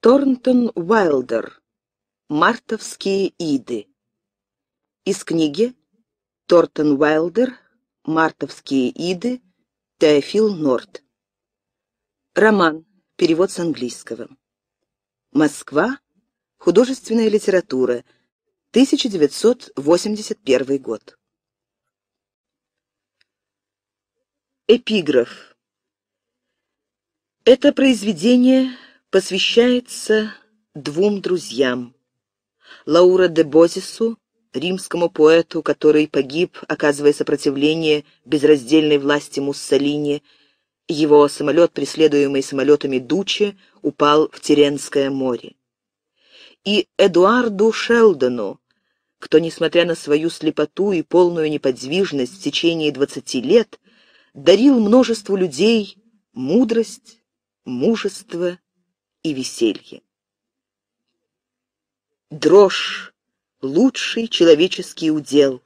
Торнтон Уайлдер. Мартовские иды. Из книги Торнтон Уайлдер. Мартовские иды. Теофил Норт. Роман. Перевод с английского. Москва. Художественная литература. 1981 год. Эпиграф. Это произведение посвящается двум друзьям. Лаура де Бозису, римскому поэту, который погиб, оказывая сопротивление безраздельной власти Муссолини, его самолет, преследуемый самолетами Дучи, упал в Теренское море. И Эдуарду Шелдону, кто, несмотря на свою слепоту и полную неподвижность в течение двадцати лет, дарил множеству людей мудрость, мужество и веселье. Дрожь — лучший человеческий удел.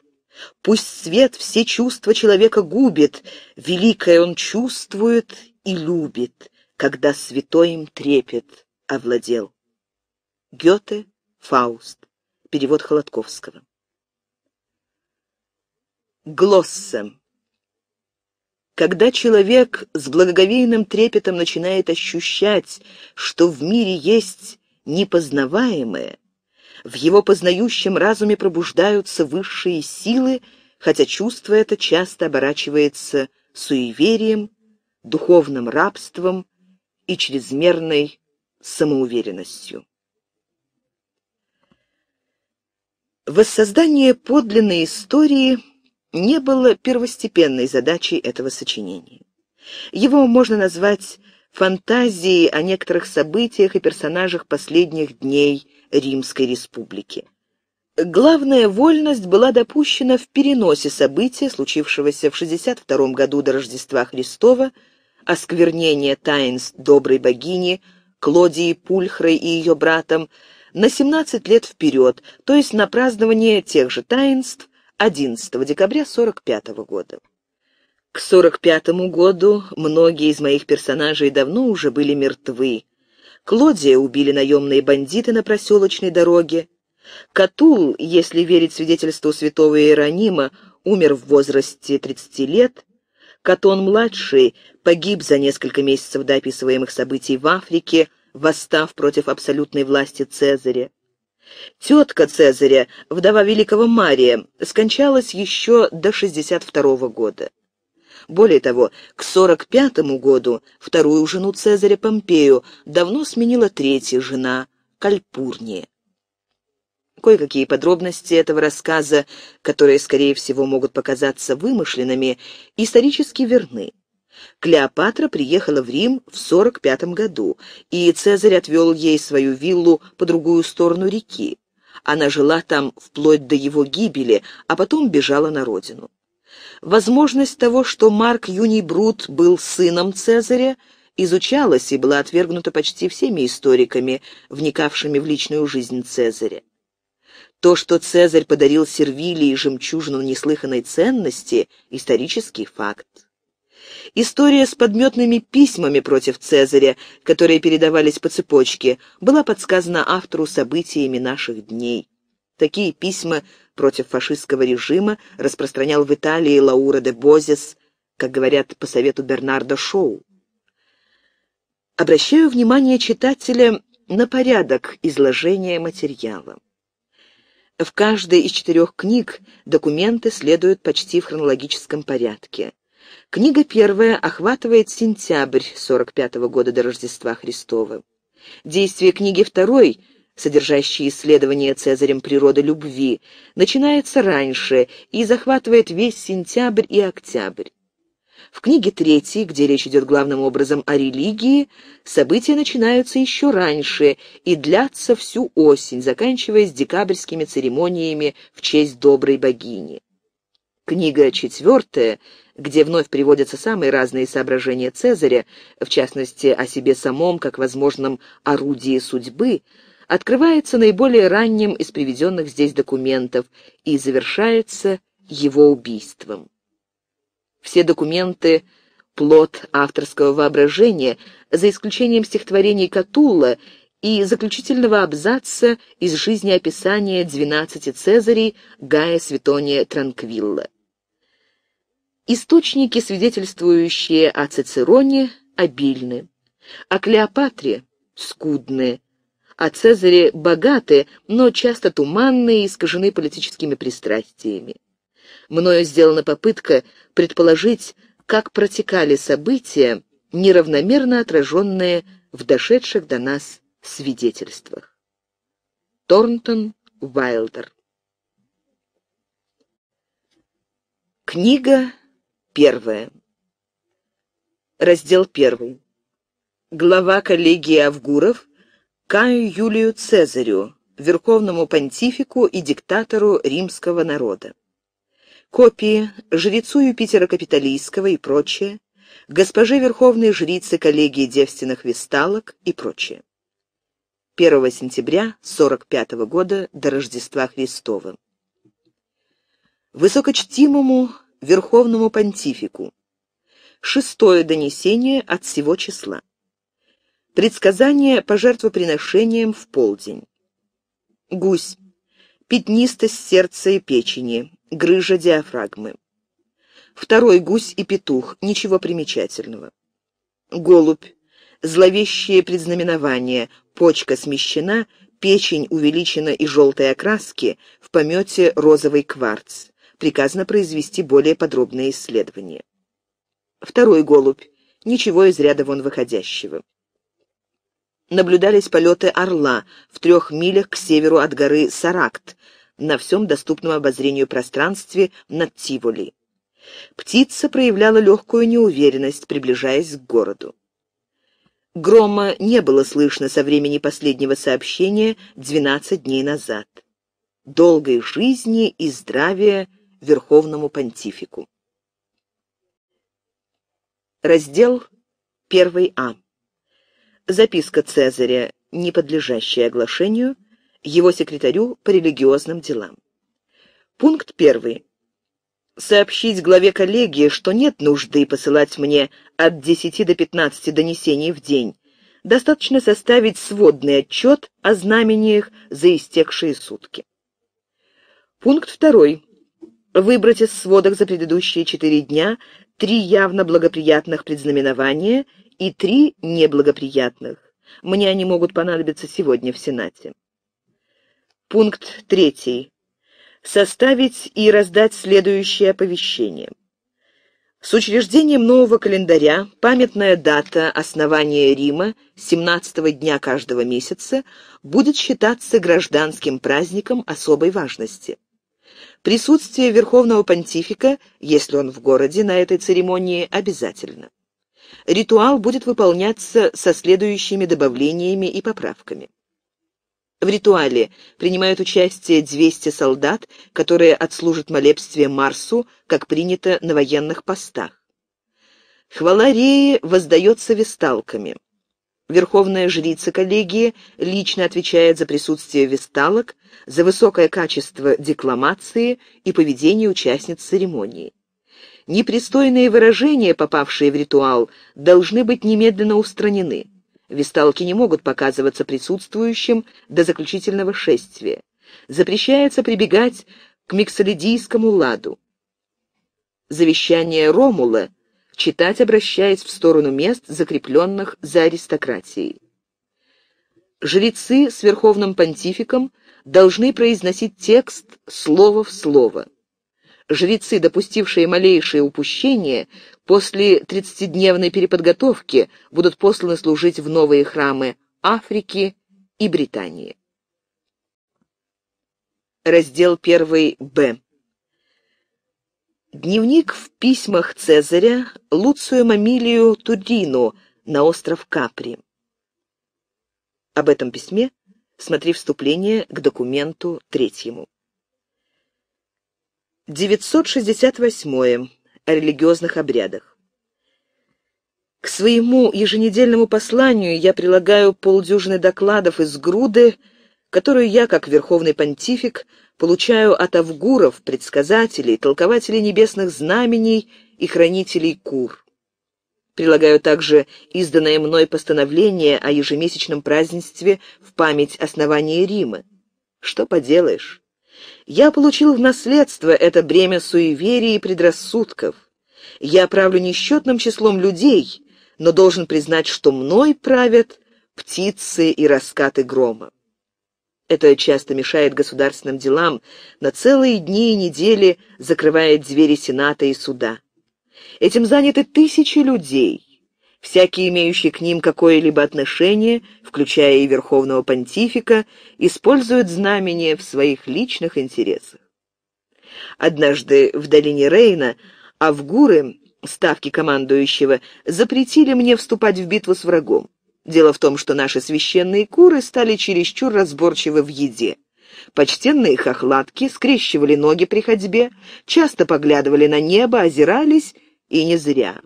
Пусть свет все чувства человека губит, Великое он чувствует и любит, Когда святой им трепет овладел. Гёте, Фауст. Перевод Холодковского. Глоссом. Когда человек с благоговейным трепетом начинает ощущать, что в мире есть непознаваемое, в его познающем разуме пробуждаются высшие силы, хотя чувство это часто оборачивается суеверием, духовным рабством и чрезмерной самоуверенностью. Воссоздание подлинной истории – не было первостепенной задачей этого сочинения. Его можно назвать фантазией о некоторых событиях и персонажах последних дней Римской Республики. Главная вольность была допущена в переносе события, случившегося в 62 году до Рождества Христова, осквернение таинств доброй богини Клодии Пульхрой и ее братом, на 17 лет вперед, то есть на празднование тех же таинств, 11 декабря 1945 года. К 1945 году многие из моих персонажей давно уже были мертвы. Клодия убили наемные бандиты на проселочной дороге. Катул, если верить свидетельству святого Иеронима, умер в возрасте 30 лет. Катон-младший погиб за несколько месяцев до описываемых событий в Африке, восстав против абсолютной власти Цезаря. Тетка Цезаря, вдова великого Мария, скончалась еще до 62 -го года. Более того, к 45 году вторую жену Цезаря Помпею давно сменила третья жена Кальпурния. Кое-какие подробности этого рассказа, которые, скорее всего, могут показаться вымышленными, исторически верны. Клеопатра приехала в Рим в 45 году, и Цезарь отвел ей свою виллу по другую сторону реки. Она жила там вплоть до его гибели, а потом бежала на родину. Возможность того, что Марк Юний Брут был сыном Цезаря, изучалась и была отвергнута почти всеми историками, вникавшими в личную жизнь Цезаря. То, что Цезарь подарил Сервилии жемчужину неслыханной ценности – исторический факт. История с подметными письмами против Цезаря, которые передавались по цепочке, была подсказана автору событиями наших дней. Такие письма против фашистского режима распространял в Италии Лаура де Бозис, как говорят по совету Бернарда Шоу. Обращаю внимание читателя на порядок изложения материала. В каждой из четырех книг документы следуют почти в хронологическом порядке. Книга первая охватывает сентябрь 45 -го года до Рождества Христова. Действие книги второй, содержащей исследование Цезарем природы любви, начинается раньше и захватывает весь сентябрь и октябрь. В книге третьей, где речь идет главным образом о религии, события начинаются еще раньше и длятся всю осень, заканчиваясь декабрьскими церемониями в честь доброй богини. Книга четвертая где вновь приводятся самые разные соображения Цезаря, в частности, о себе самом как возможном орудии судьбы, открывается наиболее ранним из приведенных здесь документов и завершается его убийством. Все документы – плод авторского воображения, за исключением стихотворений Катулла и заключительного абзаца из жизнеописания «Двенадцати Цезарей» Гая Светония Транквилла. Источники, свидетельствующие о Цицероне, обильны, о Клеопатре скудны, о Цезаре богаты, но часто туманные и искажены политическими пристрастиями. Мною сделана попытка предположить, как протекали события, неравномерно отраженные в дошедших до нас свидетельствах. Торнтон Вайлдер Книга первая. Раздел первый. Глава коллегии Авгуров Каю Юлию Цезарю, верховному понтифику и диктатору римского народа. Копии жрецу Юпитера Капитолийского и прочее, госпоже верховной жрицы коллегии девственных весталок и прочее. 1 сентября 45 года до Рождества Христова. Высокочтимому верховному понтифику. Шестое донесение от всего числа. Предсказание по жертвоприношениям в полдень. Гусь. Пятнистость сердца и печени, грыжа диафрагмы. Второй гусь и петух, ничего примечательного. Голубь. Зловещее предзнаменование. почка смещена, печень увеличена и желтой окраски, в помете розовый кварц приказано произвести более подробное исследование. Второй голубь. Ничего из ряда вон выходящего. Наблюдались полеты «Орла» в трех милях к северу от горы Саракт, на всем доступном обозрению пространстве над Тиволи. Птица проявляла легкую неуверенность, приближаясь к городу. Грома не было слышно со времени последнего сообщения 12 дней назад. Долгой жизни и здравия верховному понтифику. Раздел 1а. Записка Цезаря, не подлежащая оглашению, его секретарю по религиозным делам. Пункт 1. Сообщить главе коллегии, что нет нужды посылать мне от 10 до 15 донесений в день. Достаточно составить сводный отчет о знамениях за истекшие сутки. Пункт второй выбрать из сводок за предыдущие четыре дня три явно благоприятных предзнаменования и три неблагоприятных. Мне они могут понадобиться сегодня в Сенате. Пункт третий. Составить и раздать следующее оповещение. С учреждением нового календаря памятная дата основания Рима 17-го дня каждого месяца будет считаться гражданским праздником особой важности. Присутствие Верховного Понтифика, если он в городе, на этой церемонии обязательно. Ритуал будет выполняться со следующими добавлениями и поправками. В ритуале принимают участие 200 солдат, которые отслужат молебствие Марсу, как принято на военных постах. Хвалареи воздается весталками. Верховная жрица коллегии лично отвечает за присутствие весталок, за высокое качество декламации и поведение участниц церемонии. Непристойные выражения, попавшие в ритуал, должны быть немедленно устранены. Весталки не могут показываться присутствующим до заключительного шествия. Запрещается прибегать к миксолидийскому ладу. Завещание Ромула – читать обращаясь в сторону мест, закрепленных за аристократией. Жрецы с верховным понтификом должны произносить текст слово в слово. Жрецы, допустившие малейшее упущение, после 30-дневной переподготовки будут посланы служить в новые храмы Африки и Британии. Раздел 1 Б. Дневник в письмах Цезаря Луцию Мамилию Турину на остров Капри. Об этом письме смотри вступление к документу третьему. 968. О религиозных обрядах. К своему еженедельному посланию я прилагаю полдюжины докладов из груды, которую я, как верховный понтифик, получаю от авгуров, предсказателей, толкователей небесных знамений и хранителей кур. Прилагаю также изданное мной постановление о ежемесячном празднестве в память основания Рима. Что поделаешь? Я получил в наследство это бремя суеверий и предрассудков. Я правлю несчетным числом людей, но должен признать, что мной правят птицы и раскаты грома. Это часто мешает государственным делам, на целые дни и недели закрывает двери Сената и суда. Этим заняты тысячи людей, всякие имеющие к ним какое-либо отношение, включая и Верховного Понтифика, используют знамение в своих личных интересах. Однажды в долине Рейна Авгуры, ставки командующего, запретили мне вступать в битву с врагом. Дело в том, что наши священные куры стали чересчур разборчивы в еде. Почтенные хохлатки скрещивали ноги при ходьбе, часто поглядывали на небо, озирались, и не зря.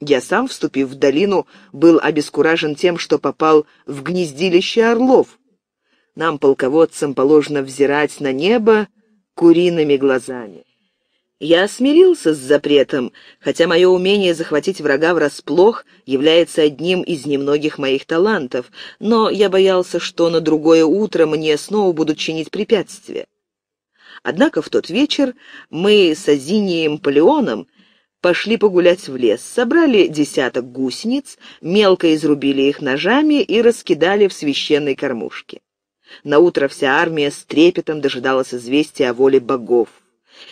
Я сам, вступив в долину, был обескуражен тем, что попал в гнездилище орлов. Нам, полководцам, положено взирать на небо куриными глазами. Я смирился с запретом, хотя мое умение захватить врага врасплох является одним из немногих моих талантов, но я боялся, что на другое утро мне снова будут чинить препятствия. Однако в тот вечер мы с Азинием Полеоном пошли погулять в лес, собрали десяток гусениц, мелко изрубили их ножами и раскидали в священной кормушке. Наутро вся армия с трепетом дожидалась известия о воле богов.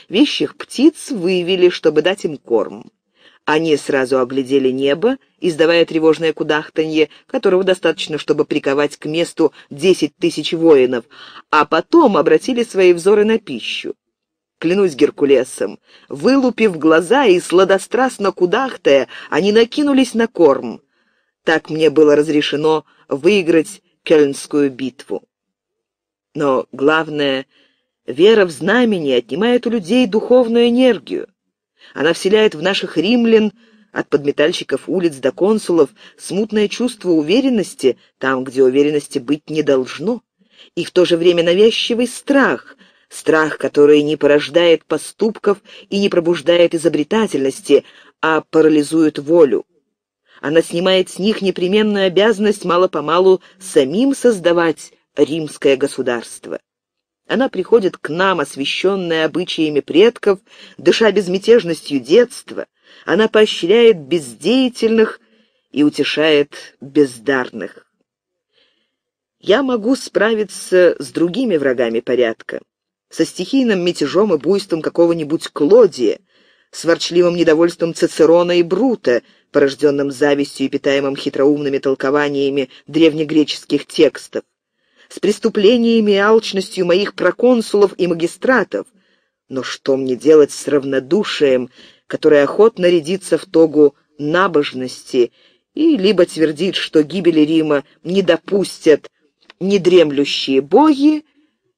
Вещих птиц вывели, чтобы дать им корм. Они сразу оглядели небо, издавая тревожное кудахтанье, которого достаточно, чтобы приковать к месту десять тысяч воинов, а потом обратили свои взоры на пищу. Клянусь Геркулесом, вылупив глаза и сладострастно кудахтая, они накинулись на корм. Так мне было разрешено выиграть Кельнскую битву. Но главное, Вера в знамение отнимает у людей духовную энергию. Она вселяет в наших римлян, от подметальщиков улиц до консулов, смутное чувство уверенности там, где уверенности быть не должно, и в то же время навязчивый страх, страх, который не порождает поступков и не пробуждает изобретательности, а парализует волю. Она снимает с них непременную обязанность мало-помалу самим создавать римское государство. Она приходит к нам, освященная обычаями предков, дыша безмятежностью детства. Она поощряет бездеятельных и утешает бездарных. Я могу справиться с другими врагами порядка, со стихийным мятежом и буйством какого-нибудь Клодия, с ворчливым недовольством Цицерона и Брута, порожденным завистью и питаемым хитроумными толкованиями древнегреческих текстов с преступлениями и алчностью моих проконсулов и магистратов. Но что мне делать с равнодушием, которое охотно рядится в тогу набожности и либо твердит, что гибели Рима не допустят недремлющие боги,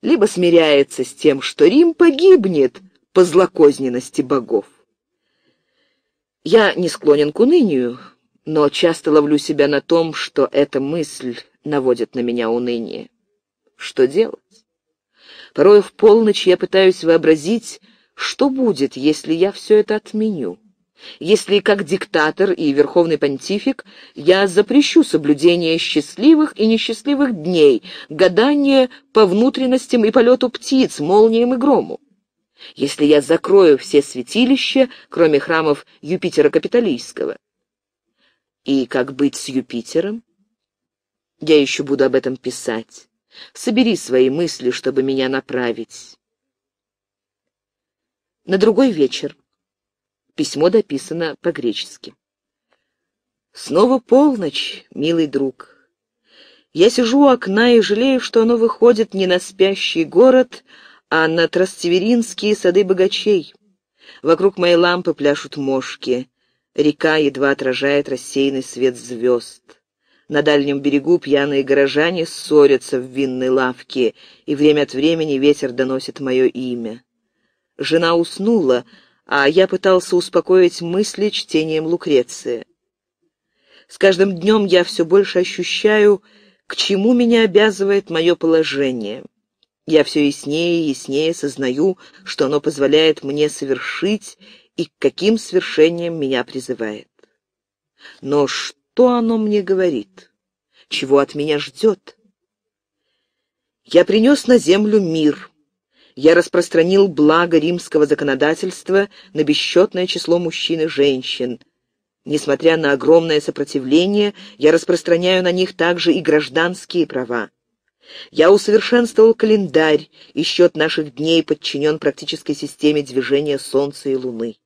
либо смиряется с тем, что Рим погибнет по злокозненности богов. Я не склонен к унынию, но часто ловлю себя на том, что эта мысль наводит на меня уныние. Что делать? Порой в полночь я пытаюсь вообразить, что будет, если я все это отменю. Если, как диктатор и верховный понтифик, я запрещу соблюдение счастливых и несчастливых дней, гадание по внутренностям и полету птиц, молниям и грому. Если я закрою все святилища, кроме храмов Юпитера Капитолийского. И как быть с Юпитером? Я еще буду об этом писать. Собери свои мысли, чтобы меня направить. На другой вечер. Письмо дописано по-гречески. Снова полночь, милый друг. Я сижу у окна и жалею, что оно выходит не на спящий город, а на Трастеверинские сады богачей. Вокруг моей лампы пляшут мошки. Река едва отражает рассеянный свет звезд. На дальнем берегу пьяные горожане ссорятся в винной лавке, и время от времени ветер доносит мое имя. Жена уснула, а я пытался успокоить мысли чтением Лукреции. С каждым днем я все больше ощущаю, к чему меня обязывает мое положение. Я все яснее и яснее сознаю, что оно позволяет мне совершить и к каким свершениям меня призывает. Но что? что оно мне говорит, чего от меня ждет. Я принес на землю мир. Я распространил благо римского законодательства на бесчетное число мужчин и женщин. Несмотря на огромное сопротивление, я распространяю на них также и гражданские права. Я усовершенствовал календарь, и счет наших дней подчинен практической системе движения Солнца и Луны.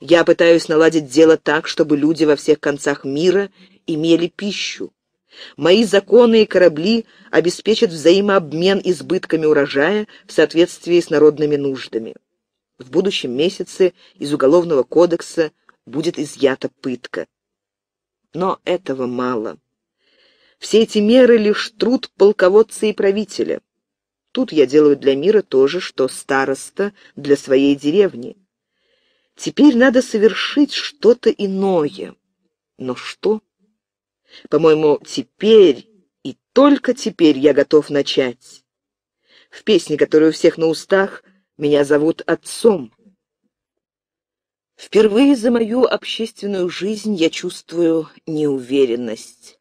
Я пытаюсь наладить дело так, чтобы люди во всех концах мира имели пищу. Мои законы и корабли обеспечат взаимообмен избытками урожая в соответствии с народными нуждами. В будущем месяце из Уголовного кодекса будет изъята пытка. Но этого мало. Все эти меры — лишь труд полководца и правителя. Тут я делаю для мира то же, что староста для своей деревни. Теперь надо совершить что-то иное. Но что? По-моему, теперь и только теперь я готов начать. В песне, которая у всех на устах, меня зовут отцом. Впервые за мою общественную жизнь я чувствую неуверенность.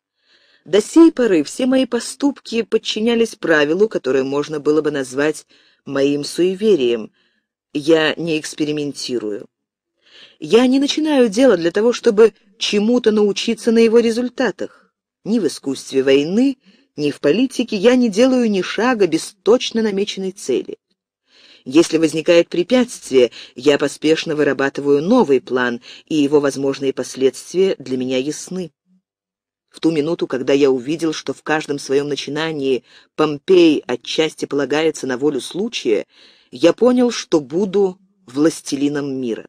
До сей поры все мои поступки подчинялись правилу, которое можно было бы назвать моим суеверием. Я не экспериментирую. Я не начинаю дело для того, чтобы чему-то научиться на его результатах. Ни в искусстве войны, ни в политике я не делаю ни шага без точно намеченной цели. Если возникает препятствие, я поспешно вырабатываю новый план, и его возможные последствия для меня ясны. В ту минуту, когда я увидел, что в каждом своем начинании Помпей отчасти полагается на волю случая, я понял, что буду властелином мира.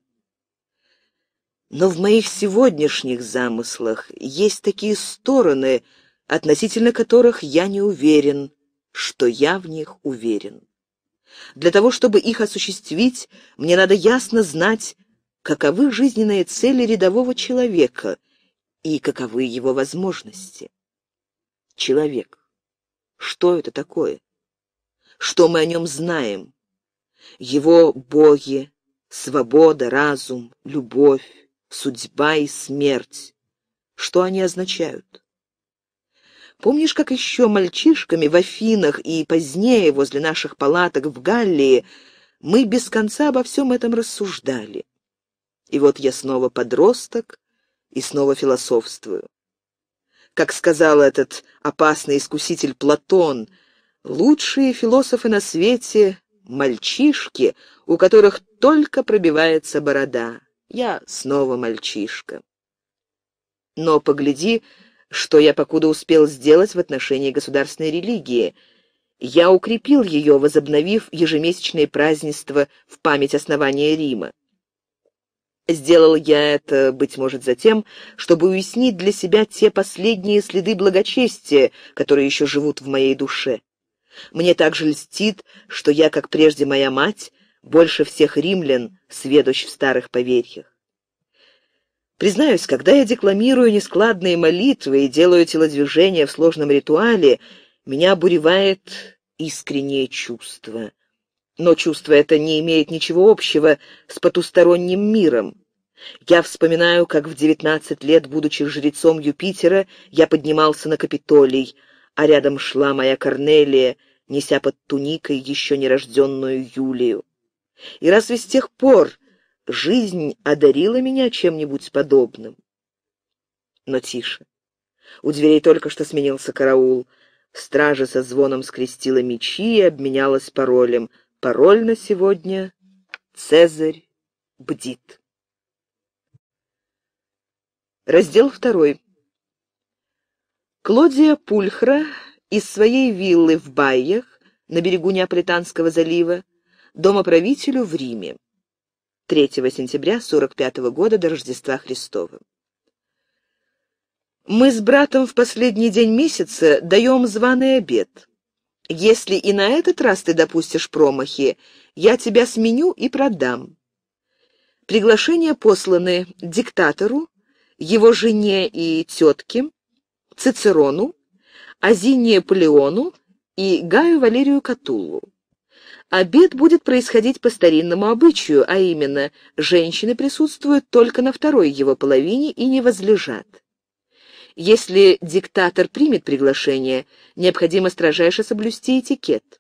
Но в моих сегодняшних замыслах есть такие стороны, относительно которых я не уверен, что я в них уверен. Для того, чтобы их осуществить, мне надо ясно знать, каковы жизненные цели рядового человека и каковы его возможности. Человек. Что это такое? Что мы о нем знаем? Его боги, свобода, разум, любовь судьба и смерть. Что они означают? Помнишь, как еще мальчишками в Афинах и позднее возле наших палаток в Галлии мы без конца обо всем этом рассуждали? И вот я снова подросток и снова философствую. Как сказал этот опасный искуситель Платон, лучшие философы на свете — мальчишки, у которых только пробивается борода. Я снова мальчишка. Но погляди, что я покуда успел сделать в отношении государственной религии. Я укрепил ее, возобновив ежемесячные празднества в память основания Рима. Сделал я это, быть может, затем, чтобы уяснить для себя те последние следы благочестия, которые еще живут в моей душе. Мне также льстит, что я, как прежде моя мать, больше всех римлян, сведущ в старых поверьях. Признаюсь, когда я декламирую нескладные молитвы и делаю телодвижения в сложном ритуале, меня обуревает искреннее чувство. Но чувство это не имеет ничего общего с потусторонним миром. Я вспоминаю, как в девятнадцать лет, будучи жрецом Юпитера, я поднимался на Капитолий, а рядом шла моя Корнелия, неся под туникой еще нерожденную Юлию. И разве с тех пор жизнь одарила меня чем-нибудь подобным? Но тише. У дверей только что сменился караул. Стража со звоном скрестила мечи и обменялась паролем. Пароль на сегодня «Цезарь бдит». Раздел второй. Клодия Пульхра из своей виллы в Байях на берегу Неаполитанского залива домоправителю в Риме 3 сентября 45 года до Рождества Христова. Мы с братом в последний день месяца даем званый обед. Если и на этот раз ты допустишь промахи, я тебя сменю и продам. Приглашения посланы диктатору, его жене и тетке, Цицерону, Азине Полеону и Гаю Валерию Катуллу. Обед будет происходить по старинному обычаю, а именно, женщины присутствуют только на второй его половине и не возлежат. Если диктатор примет приглашение, необходимо строжайше соблюсти этикет.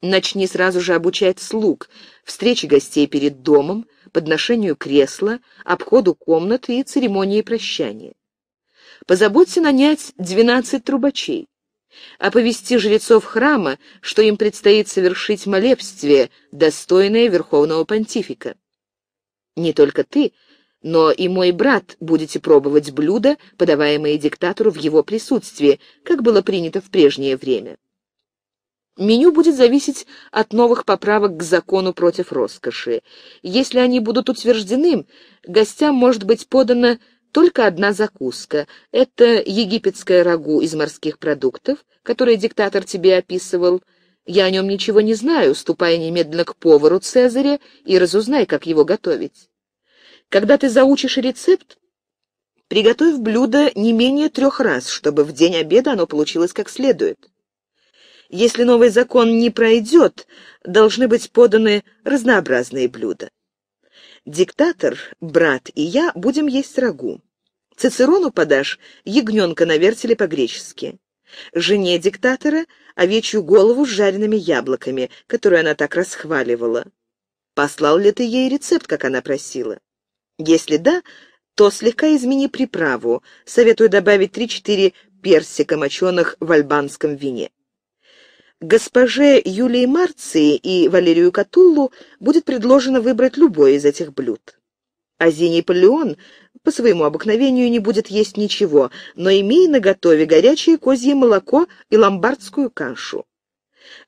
Начни сразу же обучать слуг, встречи гостей перед домом, подношению кресла, обходу комнаты и церемонии прощания. Позаботься нанять 12 трубачей оповести жрецов храма, что им предстоит совершить молебствие, достойное Верховного Понтифика. Не только ты, но и мой брат будете пробовать блюда, подаваемые диктатору в его присутствии, как было принято в прежнее время. Меню будет зависеть от новых поправок к закону против роскоши. Если они будут утверждены, гостям может быть подано только одна закуска. Это египетское рагу из морских продуктов, которое диктатор тебе описывал. Я о нем ничего не знаю, ступай немедленно к повару Цезаря и разузнай, как его готовить. Когда ты заучишь рецепт, приготовь блюдо не менее трех раз, чтобы в день обеда оно получилось как следует. Если новый закон не пройдет, должны быть поданы разнообразные блюда. Диктатор, брат и я будем есть рагу. Цицерону подашь, ягненка на вертеле по-гречески. Жене диктатора — овечью голову с жареными яблоками, которую она так расхваливала. Послал ли ты ей рецепт, как она просила? Если да, то слегка измени приправу. Советую добавить 3-4 персика, моченых в альбанском вине. Госпоже Юлии Марции и Валерию Катуллу будет предложено выбрать любое из этих блюд. Азиний Палеон по своему обыкновению не будет есть ничего, но имей на готове горячее козье молоко и ломбардскую кашу.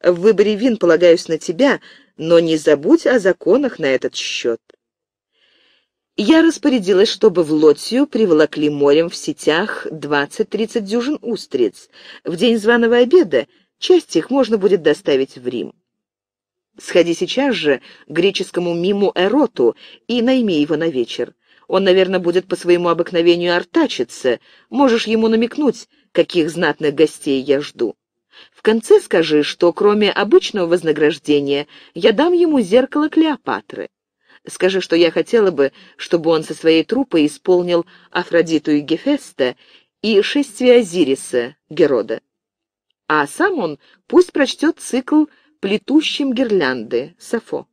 В выборе вин полагаюсь на тебя, но не забудь о законах на этот счет. Я распорядилась, чтобы в Лотию приволокли морем в сетях 20-30 дюжин устриц. В день званого обеда часть их можно будет доставить в Рим. Сходи сейчас же к греческому миму Эроту и найми его на вечер. Он, наверное, будет по своему обыкновению артачиться. Можешь ему намекнуть, каких знатных гостей я жду. В конце скажи, что кроме обычного вознаграждения я дам ему зеркало Клеопатры. Скажи, что я хотела бы, чтобы он со своей труппой исполнил Афродиту и Гефеста и шествие Азириса, Герода. А сам он пусть прочтет цикл «Плетущим гирлянды» Сафо.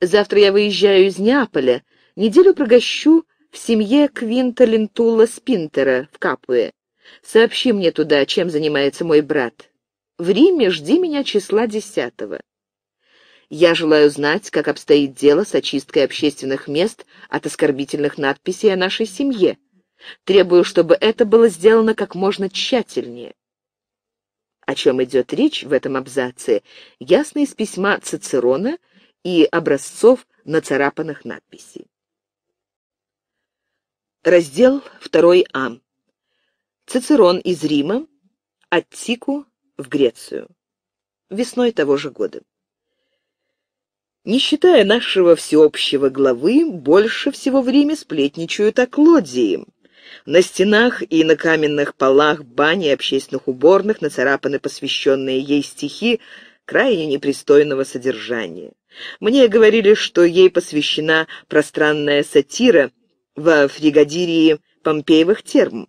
Завтра я выезжаю из Неаполя, Неделю прогощу в семье Квинта Лентула Спинтера в Капуе. Сообщи мне туда, чем занимается мой брат. В Риме жди меня числа десятого. Я желаю знать, как обстоит дело с очисткой общественных мест от оскорбительных надписей о нашей семье. Требую, чтобы это было сделано как можно тщательнее. О чем идет речь в этом абзаце, ясно из письма Цицерона и образцов нацарапанных надписей. Раздел 2а. Цицерон из Рима, Аттику в Грецию. Весной того же года. Не считая нашего всеобщего главы, больше всего в Риме сплетничают о Клодии. На стенах и на каменных полах бани общественных уборных нацарапаны посвященные ей стихи крайне непристойного содержания. Мне говорили, что ей посвящена пространная сатира – во фригадирии Помпеевых терм.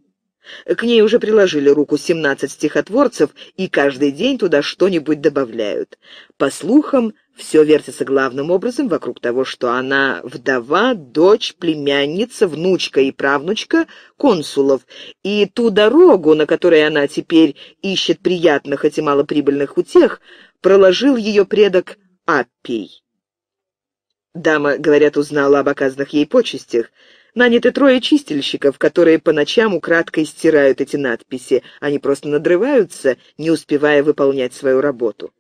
К ней уже приложили руку 17 стихотворцев, и каждый день туда что-нибудь добавляют. По слухам, все вертится главным образом вокруг того, что она вдова, дочь, племянница, внучка и правнучка консулов, и ту дорогу, на которой она теперь ищет приятных, хоть и малоприбыльных утех, проложил ее предок Аппий. Дама, говорят, узнала об оказанных ей почестях, Наняты трое чистильщиков, которые по ночам украдкой стирают эти надписи. Они просто надрываются, не успевая выполнять свою работу.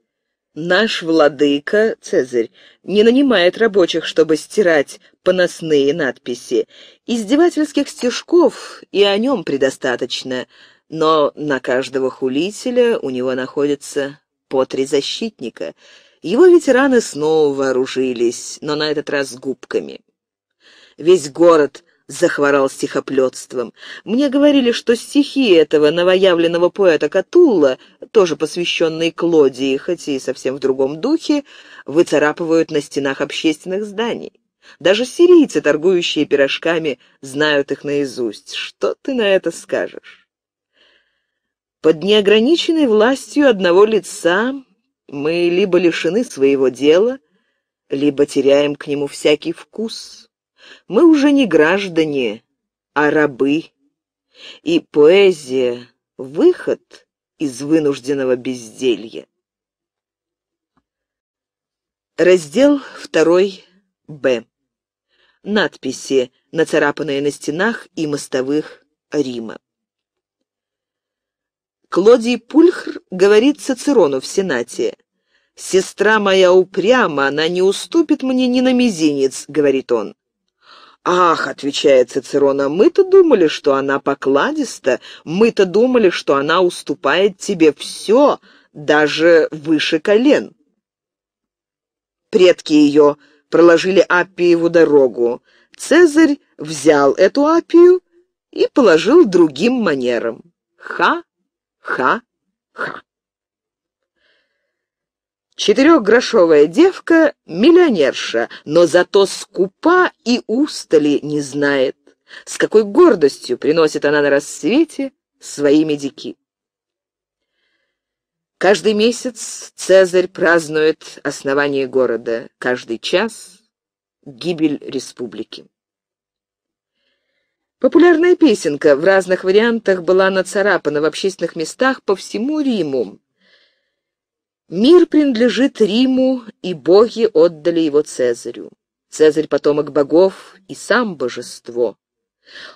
Наш владыка, Цезарь, не нанимает рабочих, чтобы стирать поносные надписи. Издевательских стежков, и о нем предостаточно, но на каждого хулителя у него находится по три защитника. Его ветераны снова вооружились, но на этот раз губками. Весь город захворал стихоплетством. Мне говорили, что стихи этого новоявленного поэта Катулла, тоже посвященные Клодии, хоть и совсем в другом духе, выцарапывают на стенах общественных зданий. Даже сирийцы, торгующие пирожками, знают их наизусть. Что ты на это скажешь? Под неограниченной властью одного лица мы либо лишены своего дела, либо теряем к нему всякий вкус. Мы уже не граждане, а рабы. И поэзия — выход из вынужденного безделья. Раздел 2 Б. Надписи, нацарапанные на стенах и мостовых Рима. Клодий Пульхр говорит Цицерону в Сенате. «Сестра моя упряма, она не уступит мне ни на мизинец», — говорит он. «Ах», — отвечает Цицерон, — «мы-то думали, что она покладиста, мы-то думали, что она уступает тебе все, даже выше колен». Предки ее проложили Аппиеву дорогу. Цезарь взял эту Аппию и положил другим манерам. Ха, ха, ха. Четырехгрошовая девка — миллионерша, но зато скупа и устали не знает. С какой гордостью приносит она на рассвете свои медики. Каждый месяц Цезарь празднует основание города, каждый час — гибель республики. Популярная песенка в разных вариантах была нацарапана в общественных местах по всему Риму. Мир принадлежит Риму, и боги отдали его Цезарю. Цезарь — потомок богов и сам божество.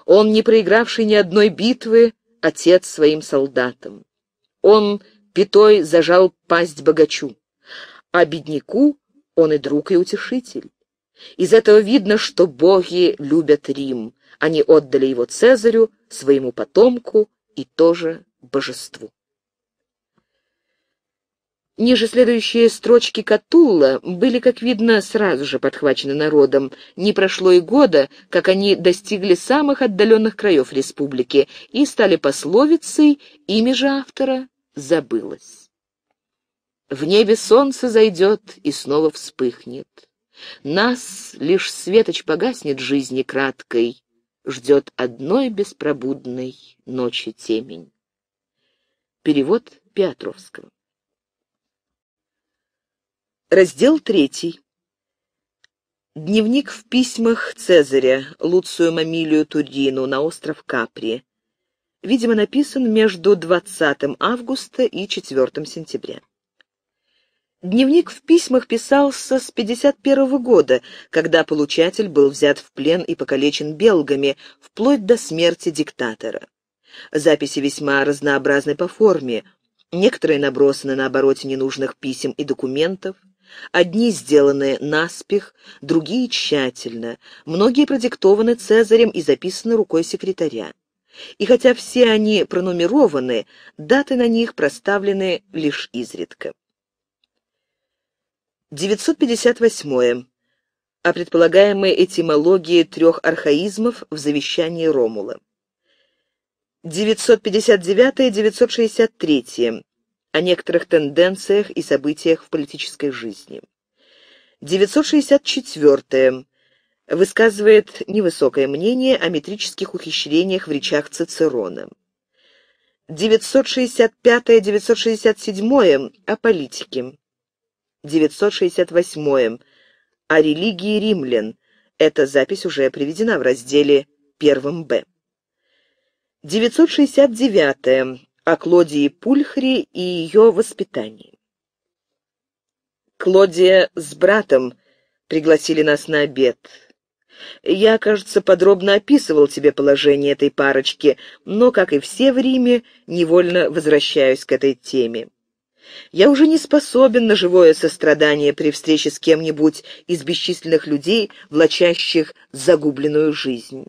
Он, не проигравший ни одной битвы, отец своим солдатам. Он пятой зажал пасть богачу, а бедняку он и друг, и утешитель. Из этого видно, что боги любят Рим. Они отдали его Цезарю, своему потомку и тоже божеству. Ниже следующие строчки Катулла были, как видно, сразу же подхвачены народом. Не прошло и года, как они достигли самых отдаленных краев республики и стали пословицей, имя же автора забылось. В небе солнце зайдет и снова вспыхнет. Нас лишь светоч погаснет жизни краткой, ждет одной беспробудной ночи темень. Перевод Петровского. Раздел третий. Дневник в письмах Цезаря, Луцию Мамилию Турину на остров Капри. Видимо, написан между 20 августа и 4 сентября. Дневник в письмах писался с 51 года, когда получатель был взят в плен и покалечен белгами, вплоть до смерти диктатора. Записи весьма разнообразны по форме, некоторые набросаны на обороте ненужных писем и документов, Одни сделаны наспех, другие тщательно, многие продиктованы Цезарем и записаны рукой секретаря. И хотя все они пронумерованы, даты на них проставлены лишь изредка. 958. О предполагаемой этимологии трех архаизмов в завещании Ромула. 959-963 о некоторых тенденциях и событиях в политической жизни. 964. Высказывает невысокое мнение о метрических ухищрениях в речах Цицерона. 965-967 о политике. 968 о религии римлян. Эта запись уже приведена в разделе 1 Б. 969 о Клодии Пульхре и ее воспитании. Клодия с братом пригласили нас на обед. Я, кажется, подробно описывал тебе положение этой парочки, но, как и все в Риме, невольно возвращаюсь к этой теме. Я уже не способен на живое сострадание при встрече с кем-нибудь из бесчисленных людей, влачащих загубленную жизнь.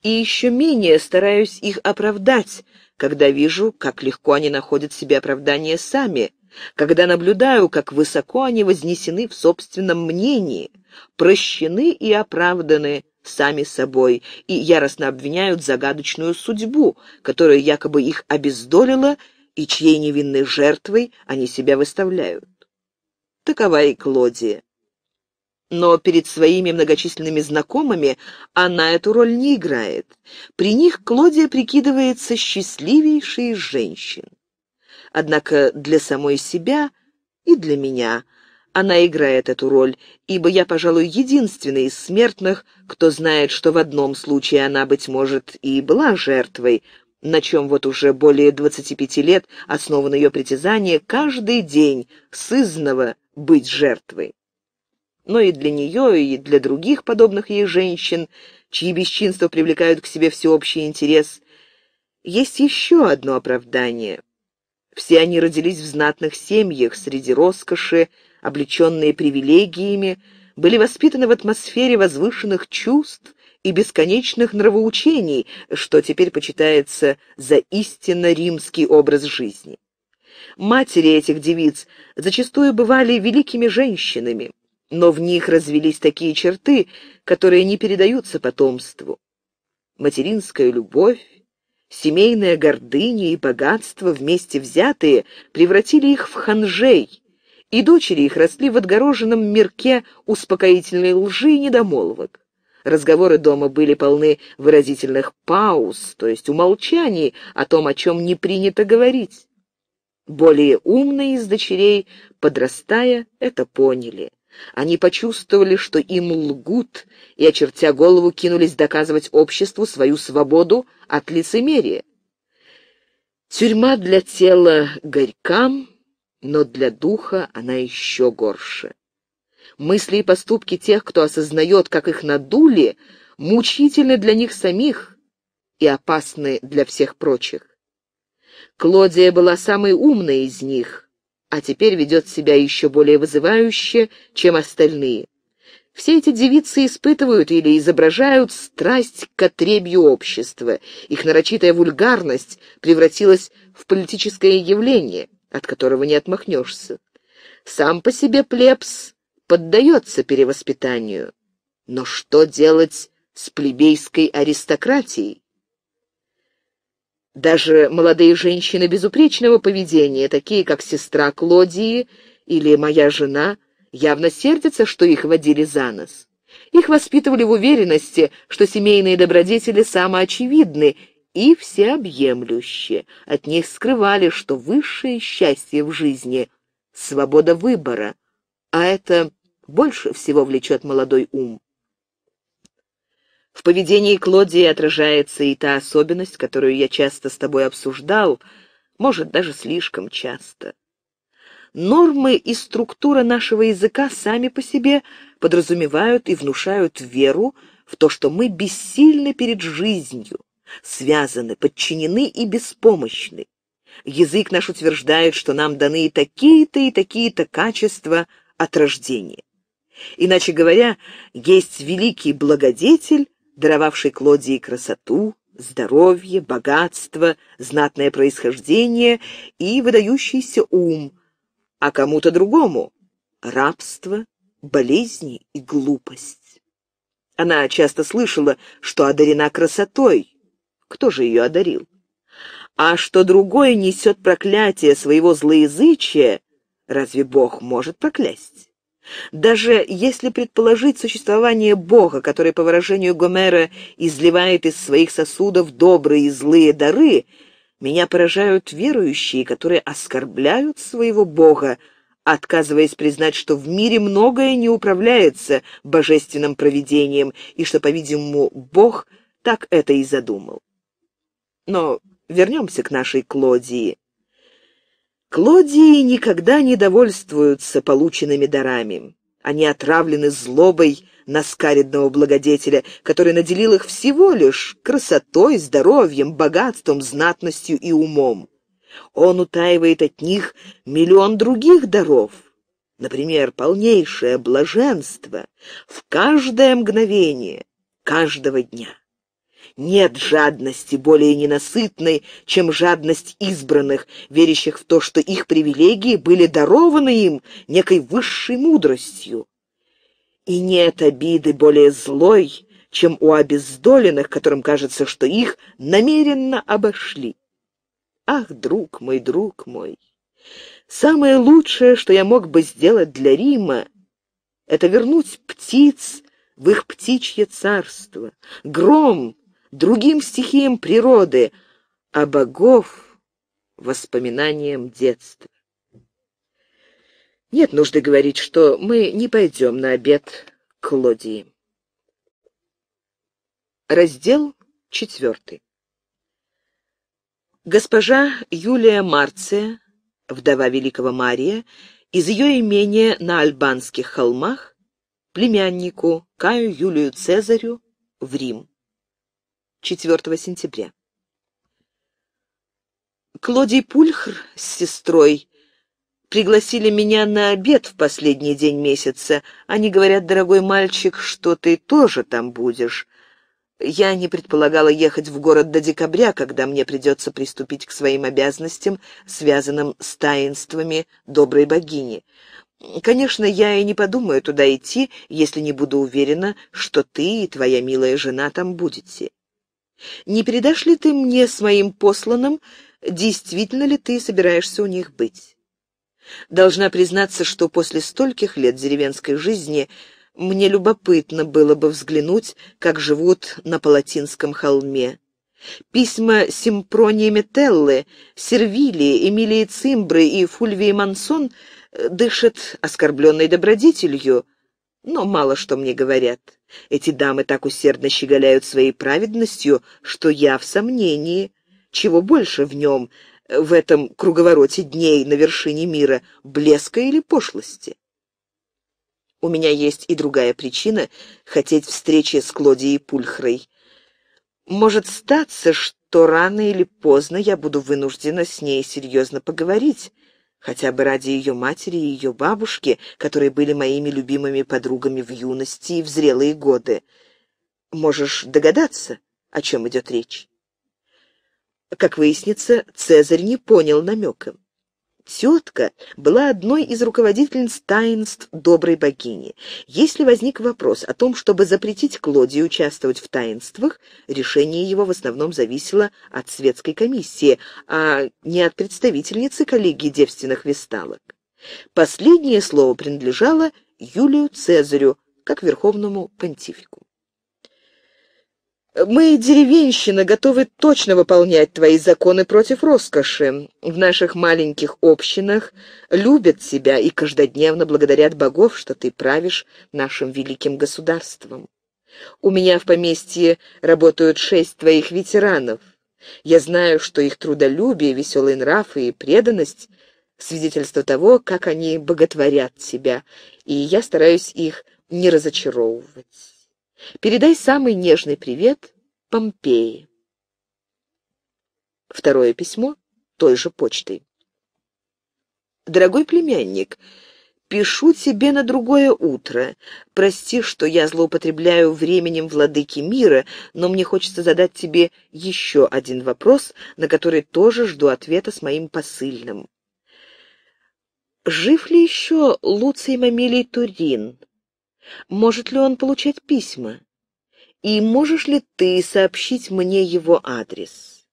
И еще менее стараюсь их оправдать, когда вижу, как легко они находят себе оправдание сами, когда наблюдаю, как высоко они вознесены в собственном мнении, прощены и оправданы сами собой и яростно обвиняют загадочную судьбу, которая якобы их обездолила и чьей невинной жертвой они себя выставляют. Такова и Клодия. Но перед своими многочисленными знакомыми она эту роль не играет. При них Клодия прикидывается счастливейшей из женщин. Однако для самой себя и для меня она играет эту роль, ибо я, пожалуй, единственный из смертных, кто знает, что в одном случае она, быть может, и была жертвой, на чем вот уже более 25 лет основано ее притязание каждый день сызного быть жертвой но и для нее, и для других подобных ей женщин, чьи бесчинства привлекают к себе всеобщий интерес, есть еще одно оправдание. Все они родились в знатных семьях, среди роскоши, облеченные привилегиями, были воспитаны в атмосфере возвышенных чувств и бесконечных нравоучений, что теперь почитается за истинно римский образ жизни. Матери этих девиц зачастую бывали великими женщинами, но в них развелись такие черты, которые не передаются потомству. Материнская любовь, семейная гордыня и богатство, вместе взятые, превратили их в ханжей, и дочери их росли в отгороженном мирке успокоительной лжи и недомолвок. Разговоры дома были полны выразительных пауз, то есть умолчаний о том, о чем не принято говорить. Более умные из дочерей, подрастая, это поняли. Они почувствовали, что им лгут, и, очертя голову, кинулись доказывать обществу свою свободу от лицемерия. Тюрьма для тела горька, но для духа она еще горше. Мысли и поступки тех, кто осознает, как их надули, мучительны для них самих и опасны для всех прочих. Клодия была самой умной из них, а теперь ведет себя еще более вызывающе, чем остальные. Все эти девицы испытывают или изображают страсть к отребью общества. Их нарочитая вульгарность превратилась в политическое явление, от которого не отмахнешься. Сам по себе плебс поддается перевоспитанию. Но что делать с плебейской аристократией? Даже молодые женщины безупречного поведения, такие как сестра Клодии или моя жена, явно сердятся, что их водили за нос. Их воспитывали в уверенности, что семейные добродетели самоочевидны и всеобъемлющие, От них скрывали, что высшее счастье в жизни — свобода выбора, а это больше всего влечет молодой ум. В поведении Клодии отражается и та особенность, которую я часто с тобой обсуждал, может, даже слишком часто. Нормы и структура нашего языка сами по себе подразумевают и внушают веру в то, что мы бессильны перед жизнью, связаны, подчинены и беспомощны. Язык наш утверждает, что нам даны такие-то, и такие-то качества от рождения. Иначе говоря, есть великий благодетель, даровавший Клодии красоту, здоровье, богатство, знатное происхождение и выдающийся ум, а кому-то другому — рабство, болезни и глупость. Она часто слышала, что одарена красотой. Кто же ее одарил? А что другой несет проклятие своего злоязычия, разве Бог может проклясть? Даже если предположить существование Бога, который, по выражению Гомера, изливает из своих сосудов добрые и злые дары, меня поражают верующие, которые оскорбляют своего Бога, отказываясь признать, что в мире многое не управляется божественным провидением, и что, по-видимому, Бог так это и задумал. Но вернемся к нашей Клодии. Клодии никогда не довольствуются полученными дарами. Они отравлены злобой наскаредного благодетеля, который наделил их всего лишь красотой, здоровьем, богатством, знатностью и умом. Он утаивает от них миллион других даров. Например, полнейшее блаженство в каждое мгновение, каждого дня. Нет жадности более ненасытной, чем жадность избранных, верящих в то, что их привилегии были дарованы им некой высшей мудростью. И нет обиды более злой, чем у обездоленных, которым кажется, что их намеренно обошли. Ах, друг мой, друг мой! Самое лучшее, что я мог бы сделать для Рима, это вернуть птиц в их птичье царство. Гром другим стихиям природы, а богов — воспоминаниям детства. Нет нужды говорить, что мы не пойдем на обед к Лодии. Раздел четвертый. Госпожа Юлия Марция, вдова великого Мария, из ее имения на Альбанских холмах, племяннику Каю Юлию Цезарю в Рим. 4 сентября. Клодий Пульхр с сестрой пригласили меня на обед в последний день месяца. Они говорят, дорогой мальчик, что ты тоже там будешь. Я не предполагала ехать в город до декабря, когда мне придется приступить к своим обязанностям, связанным с таинствами доброй богини. Конечно, я и не подумаю туда идти, если не буду уверена, что ты и твоя милая жена там будете. Не передашь ли ты мне своим моим посланным, действительно ли ты собираешься у них быть? Должна признаться, что после стольких лет деревенской жизни мне любопытно было бы взглянуть, как живут на Палатинском холме. Письма Симпронии Метеллы, Сервилии, Эмилии Цимбры и Фульвии Мансон э, дышат оскорбленной добродетелью, но мало что мне говорят. Эти дамы так усердно щеголяют своей праведностью, что я в сомнении, чего больше в нем, э, в этом круговороте дней на вершине мира, блеска или пошлости. У меня есть и другая причина хотеть встречи с Клодией Пульхрой. Может статься, что рано или поздно я буду вынуждена с ней серьезно поговорить, хотя бы ради ее матери и ее бабушки, которые были моими любимыми подругами в юности и в зрелые годы. Можешь догадаться, о чем идет речь?» Как выяснится, Цезарь не понял намека. Тетка была одной из руководительниц таинств доброй богини. Если возник вопрос о том, чтобы запретить Клодии участвовать в таинствах, решение его в основном зависело от светской комиссии, а не от представительницы коллегии девственных весталок. Последнее слово принадлежало Юлию Цезарю, как верховному понтифику. Мы, деревенщина, готовы точно выполнять твои законы против роскоши. В наших маленьких общинах любят тебя и каждодневно благодарят богов, что ты правишь нашим великим государством. У меня в поместье работают шесть твоих ветеранов. Я знаю, что их трудолюбие, веселый нрав и преданность — свидетельство того, как они боготворят тебя, и я стараюсь их не разочаровывать. Передай самый нежный привет Помпеи. Второе письмо той же почтой. Дорогой племянник, пишу тебе на другое утро. Прости, что я злоупотребляю временем владыки мира, но мне хочется задать тебе еще один вопрос, на который тоже жду ответа с моим посыльным. Жив ли еще Луций Мамилий Турин? Может ли он получать письма? И можешь ли ты сообщить мне его адрес?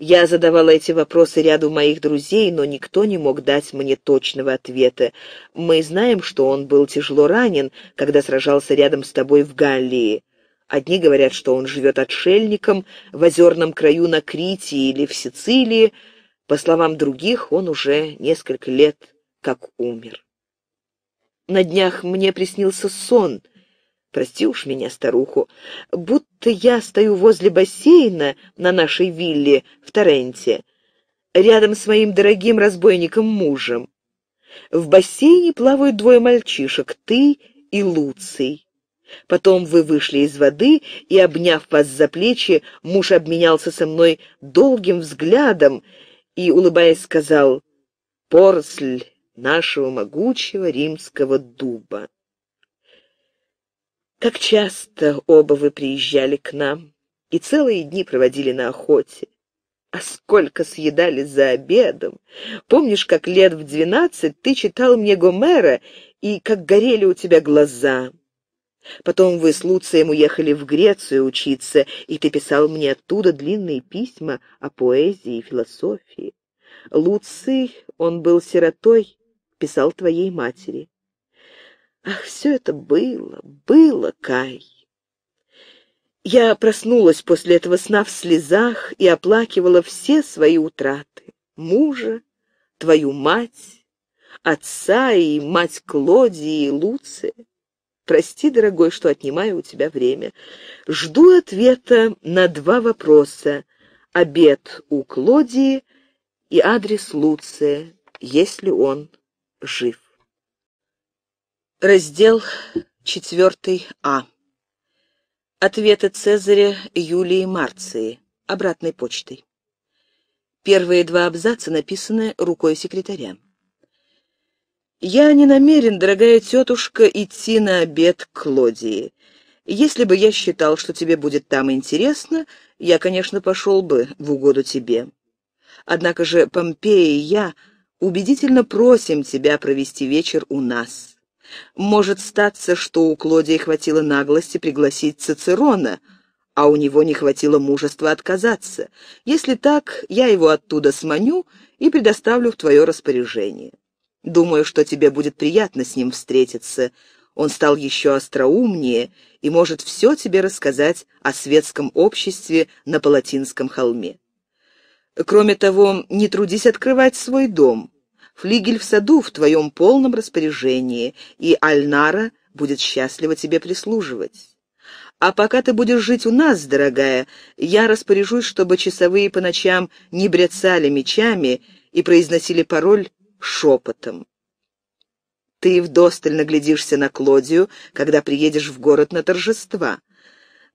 Я задавала эти вопросы ряду моих друзей, но никто не мог дать мне точного ответа. Мы знаем, что он был тяжело ранен, когда сражался рядом с тобой в Галлии. Одни говорят, что он живет отшельником в озерном краю на Крите или в Сицилии. По словам других, он уже несколько лет как умер. На днях мне приснился сон. Прости уж меня, старуху. Будто я стою возле бассейна на нашей вилле в Торренте, рядом с моим дорогим разбойником-мужем. В бассейне плавают двое мальчишек, ты и Луций. Потом вы вышли из воды, и, обняв вас за плечи, муж обменялся со мной долгим взглядом и, улыбаясь, сказал «Порсль, нашего могучего римского дуба. Как часто оба вы приезжали к нам и целые дни проводили на охоте. А сколько съедали за обедом! Помнишь, как лет в двенадцать ты читал мне Гомера и как горели у тебя глаза? Потом вы с Луцием уехали в Грецию учиться, и ты писал мне оттуда длинные письма о поэзии и философии. Луций, он был сиротой, писал твоей матери. Ах, все это было, было, Кай. Я проснулась после этого сна в слезах и оплакивала все свои утраты. Мужа, твою мать, отца и мать Клодии и Луция. Прости, дорогой, что отнимаю у тебя время. Жду ответа на два вопроса. Обед у Клодии и адрес Луция, если он жив. Раздел 4 А. Ответы Цезаря Юлии Марции. Обратной почтой. Первые два абзаца написаны рукой секретаря. «Я не намерен, дорогая тетушка, идти на обед к Клодии. Если бы я считал, что тебе будет там интересно, я, конечно, пошел бы в угоду тебе. Однако же Помпея и я убедительно просим тебя провести вечер у нас. Может статься, что у Клодии хватило наглости пригласить Цицерона, а у него не хватило мужества отказаться. Если так, я его оттуда сманю и предоставлю в твое распоряжение. Думаю, что тебе будет приятно с ним встретиться. Он стал еще остроумнее и может все тебе рассказать о светском обществе на Палатинском холме. Кроме того, не трудись открывать свой дом. Флигель в саду в твоем полном распоряжении, и Альнара будет счастливо тебе прислуживать. А пока ты будешь жить у нас, дорогая, я распоряжусь, чтобы часовые по ночам не бряцали мечами и произносили пароль шепотом. Ты вдосталь наглядишься на Клодию, когда приедешь в город на торжества.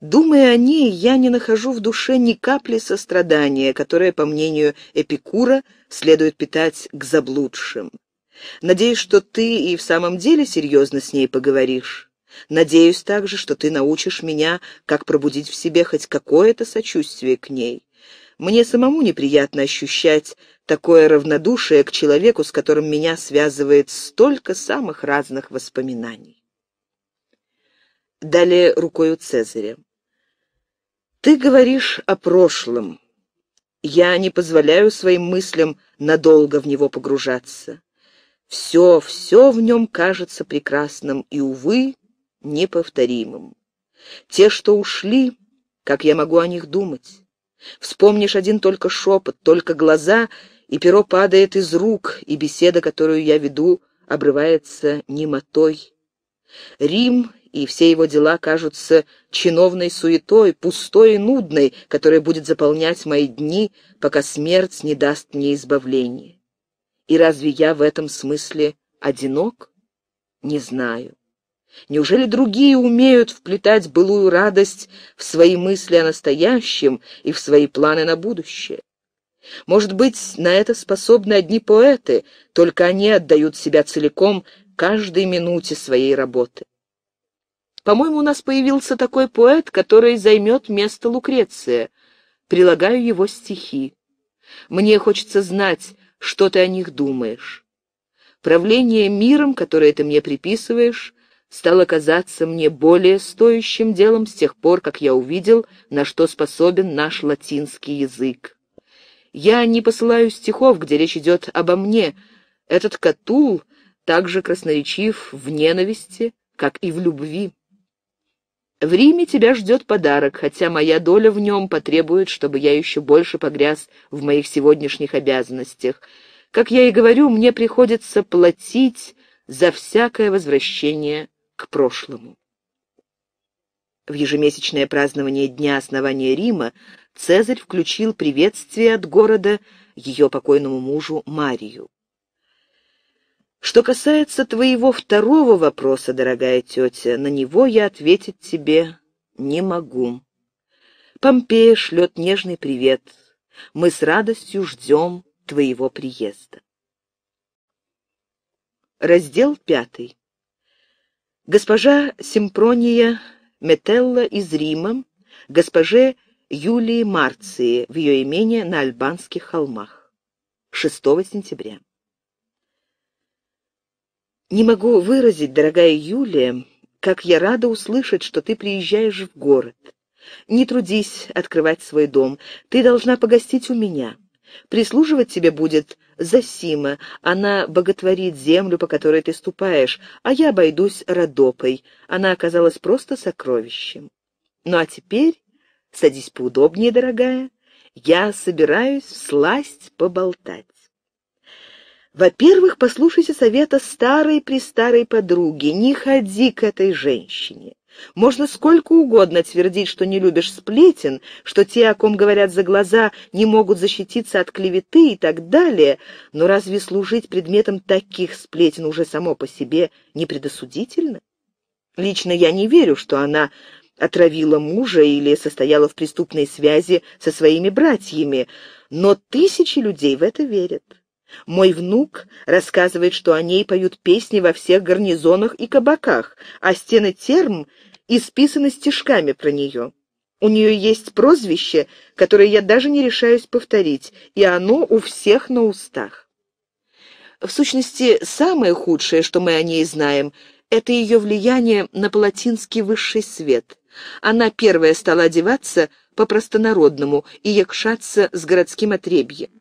Думая о ней, я не нахожу в душе ни капли сострадания, которое, по мнению Эпикура, следует питать к заблудшим. Надеюсь, что ты и в самом деле серьезно с ней поговоришь. Надеюсь также, что ты научишь меня, как пробудить в себе хоть какое-то сочувствие к ней. Мне самому неприятно ощущать такое равнодушие к человеку, с которым меня связывает столько самых разных воспоминаний далее рукою Цезаря. «Ты говоришь о прошлом. Я не позволяю своим мыслям надолго в него погружаться. Все, все в нем кажется прекрасным и, увы, неповторимым. Те, что ушли, как я могу о них думать? Вспомнишь один только шепот, только глаза, и перо падает из рук, и беседа, которую я веду, обрывается немотой. Рим и все его дела кажутся чиновной суетой, пустой и нудной, которая будет заполнять мои дни, пока смерть не даст мне избавления. И разве я в этом смысле одинок? Не знаю. Неужели другие умеют вплетать былую радость в свои мысли о настоящем и в свои планы на будущее? Может быть, на это способны одни поэты, только они отдают себя целиком каждой минуте своей работы. По-моему, у нас появился такой поэт, который займет место Лукреция. Прилагаю его стихи. Мне хочется знать, что ты о них думаешь. Правление миром, которое ты мне приписываешь, стало казаться мне более стоящим делом с тех пор, как я увидел, на что способен наш латинский язык. Я не посылаю стихов, где речь идет обо мне. Этот Катул также красноречив в ненависти, как и в любви. В Риме тебя ждет подарок, хотя моя доля в нем потребует, чтобы я еще больше погряз в моих сегодняшних обязанностях. Как я и говорю, мне приходится платить за всякое возвращение к прошлому. В ежемесячное празднование Дня основания Рима Цезарь включил приветствие от города ее покойному мужу Марию. Что касается твоего второго вопроса, дорогая тетя, на него я ответить тебе не могу. Помпея шлет нежный привет. Мы с радостью ждем твоего приезда. Раздел пятый. Госпожа Симпрония Метелла из Рима, госпоже Юлии Марции в ее имении на Альбанских холмах. 6 сентября. Не могу выразить, дорогая Юлия, как я рада услышать, что ты приезжаешь в город. Не трудись открывать свой дом. Ты должна погостить у меня. Прислуживать тебе будет Засима. Она боготворит землю, по которой ты ступаешь, а я обойдусь Родопой. Она оказалась просто сокровищем. Ну а теперь садись поудобнее, дорогая. Я собираюсь всласть поболтать. Во-первых, послушайся совета старой при старой подруги. Не ходи к этой женщине. Можно сколько угодно твердить, что не любишь сплетен, что те, о ком говорят за глаза, не могут защититься от клеветы и так далее, но разве служить предметом таких сплетен уже само по себе не предосудительно? Лично я не верю, что она отравила мужа или состояла в преступной связи со своими братьями, но тысячи людей в это верят. Мой внук рассказывает, что о ней поют песни во всех гарнизонах и кабаках, а стены терм исписаны стишками про нее. У нее есть прозвище, которое я даже не решаюсь повторить, и оно у всех на устах. В сущности, самое худшее, что мы о ней знаем, это ее влияние на палатинский высший свет. Она первая стала одеваться по-простонародному и якшаться с городским отребьем.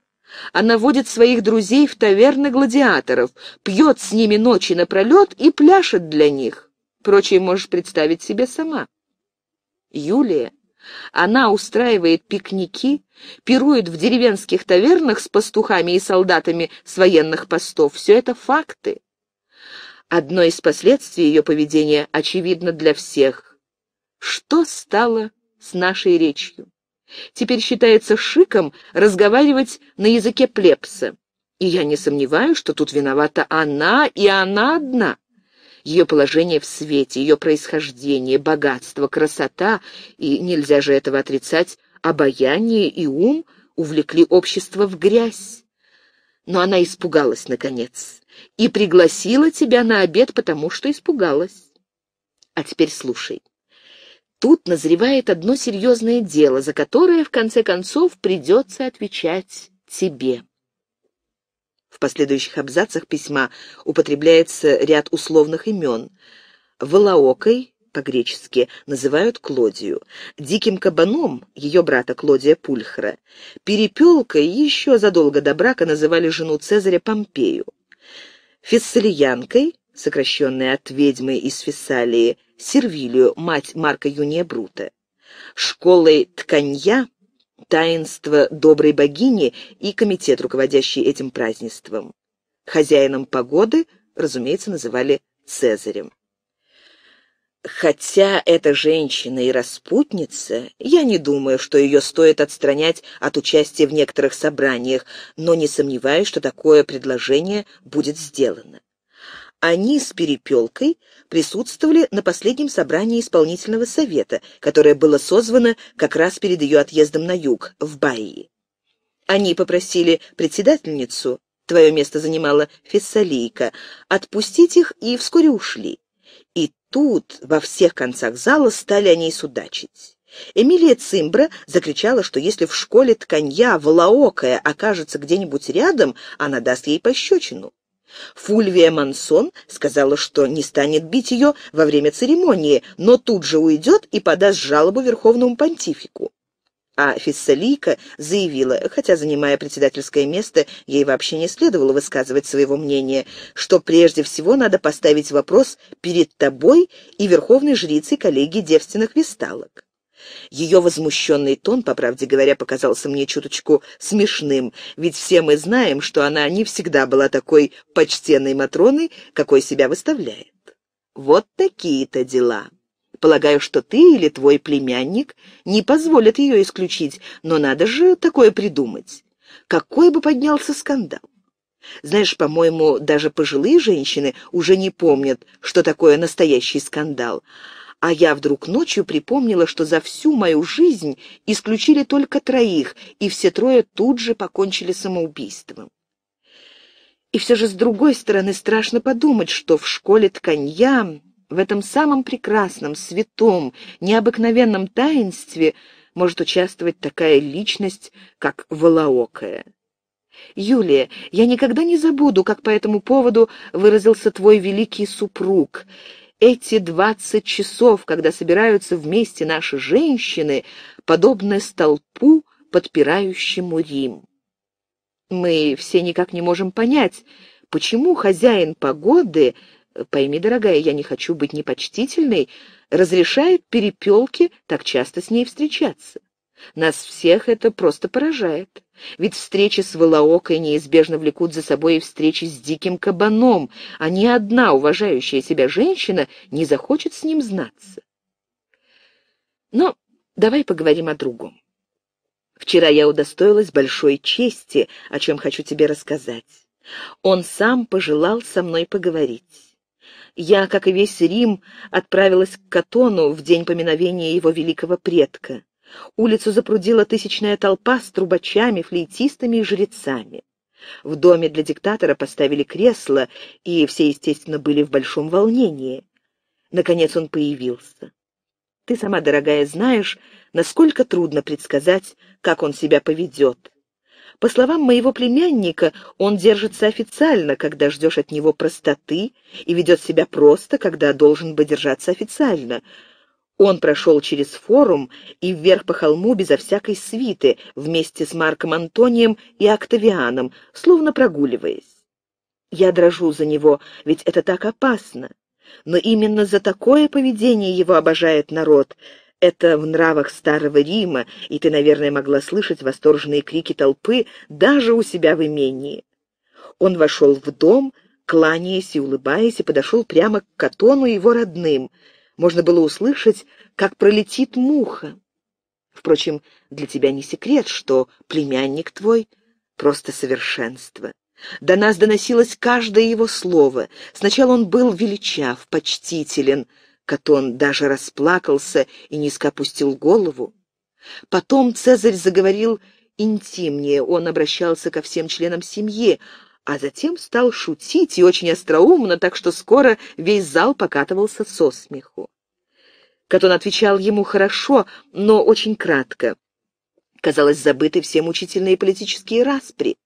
Она водит своих друзей в таверны гладиаторов, пьет с ними ночи напролет и пляшет для них. Прочее можешь представить себе сама. Юлия. Она устраивает пикники, пирует в деревенских тавернах с пастухами и солдатами с военных постов. Все это факты. Одно из последствий ее поведения очевидно для всех. Что стало с нашей речью? Теперь считается шиком разговаривать на языке плебса. И я не сомневаюсь, что тут виновата она, и она одна. Ее положение в свете, ее происхождение, богатство, красота, и нельзя же этого отрицать, обаяние и ум увлекли общество в грязь. Но она испугалась, наконец, и пригласила тебя на обед, потому что испугалась. А теперь слушай. Тут назревает одно серьезное дело, за которое, в конце концов, придется отвечать тебе. В последующих абзацах письма употребляется ряд условных имен. Волоокой по-гречески называют Клодию, диким кабаном ее брата Клодия Пульхра, перепелкой еще задолго до брака называли жену Цезаря Помпею, фессалиянкой, сокращенной от ведьмы из Фессалии, Сервилию, мать Марка Юния Брута, школой тканья, таинство доброй богини и комитет, руководящий этим празднеством. Хозяином погоды, разумеется, называли Цезарем. Хотя эта женщина и распутница, я не думаю, что ее стоит отстранять от участия в некоторых собраниях, но не сомневаюсь, что такое предложение будет сделано. Они с Перепелкой присутствовали на последнем собрании исполнительного совета, которое было созвано как раз перед ее отъездом на юг, в Баи. Они попросили председательницу, твое место занимала Фессалийка, отпустить их и вскоре ушли. И тут во всех концах зала стали о ней судачить. Эмилия Цимбра закричала, что если в школе тканья волоокая окажется где-нибудь рядом, она даст ей пощечину. Фульвия Мансон сказала, что не станет бить ее во время церемонии, но тут же уйдет и подаст жалобу Верховному Понтифику. А Фессалийка заявила, хотя, занимая председательское место, ей вообще не следовало высказывать своего мнения, что прежде всего надо поставить вопрос перед тобой и верховной жрицей коллегии девственных висталок. Ее возмущенный тон, по правде говоря, показался мне чуточку смешным, ведь все мы знаем, что она не всегда была такой почтенной Матроной, какой себя выставляет. Вот такие-то дела. Полагаю, что ты или твой племянник не позволят ее исключить, но надо же такое придумать. Какой бы поднялся скандал. Знаешь, по-моему, даже пожилые женщины уже не помнят, что такое настоящий скандал а я вдруг ночью припомнила, что за всю мою жизнь исключили только троих, и все трое тут же покончили самоубийством. И все же, с другой стороны, страшно подумать, что в школе тканья, в этом самом прекрасном, святом, необыкновенном таинстве может участвовать такая личность, как Волоокая. «Юлия, я никогда не забуду, как по этому поводу выразился твой великий супруг эти двадцать часов, когда собираются вместе наши женщины, подобны столпу, подпирающему Рим. Мы все никак не можем понять, почему хозяин погоды, пойми, дорогая, я не хочу быть непочтительной, разрешает перепелке так часто с ней встречаться. Нас всех это просто поражает. Ведь встречи с Волоокой неизбежно влекут за собой и встречи с диким кабаном, а ни одна уважающая себя женщина не захочет с ним знаться. Но давай поговорим о другом. Вчера я удостоилась большой чести, о чем хочу тебе рассказать. Он сам пожелал со мной поговорить. Я, как и весь Рим, отправилась к Катону в день поминовения его великого предка. Улицу запрудила тысячная толпа с трубачами, флейтистами и жрецами. В доме для диктатора поставили кресло, и все, естественно, были в большом волнении. Наконец он появился. Ты сама, дорогая, знаешь, насколько трудно предсказать, как он себя поведет. По словам моего племянника, он держится официально, когда ждешь от него простоты, и ведет себя просто, когда должен бы держаться официально — он прошел через форум и вверх по холму безо всякой свиты, вместе с Марком Антонием и Октавианом, словно прогуливаясь. Я дрожу за него, ведь это так опасно. Но именно за такое поведение его обожает народ. Это в нравах Старого Рима, и ты, наверное, могла слышать восторженные крики толпы даже у себя в имении. Он вошел в дом, кланяясь и улыбаясь, и подошел прямо к Катону и его родным — можно было услышать, как пролетит муха. Впрочем, для тебя не секрет, что племянник твой — просто совершенство. До нас доносилось каждое его слово. Сначала он был величав, почтителен, Катон даже расплакался и низко опустил голову. Потом Цезарь заговорил интимнее, он обращался ко всем членам семьи, а затем стал шутить и очень остроумно, так что скоро весь зал покатывался со смеху. Катон отвечал ему хорошо, но очень кратко. Казалось, забыты все мучительные политические распри.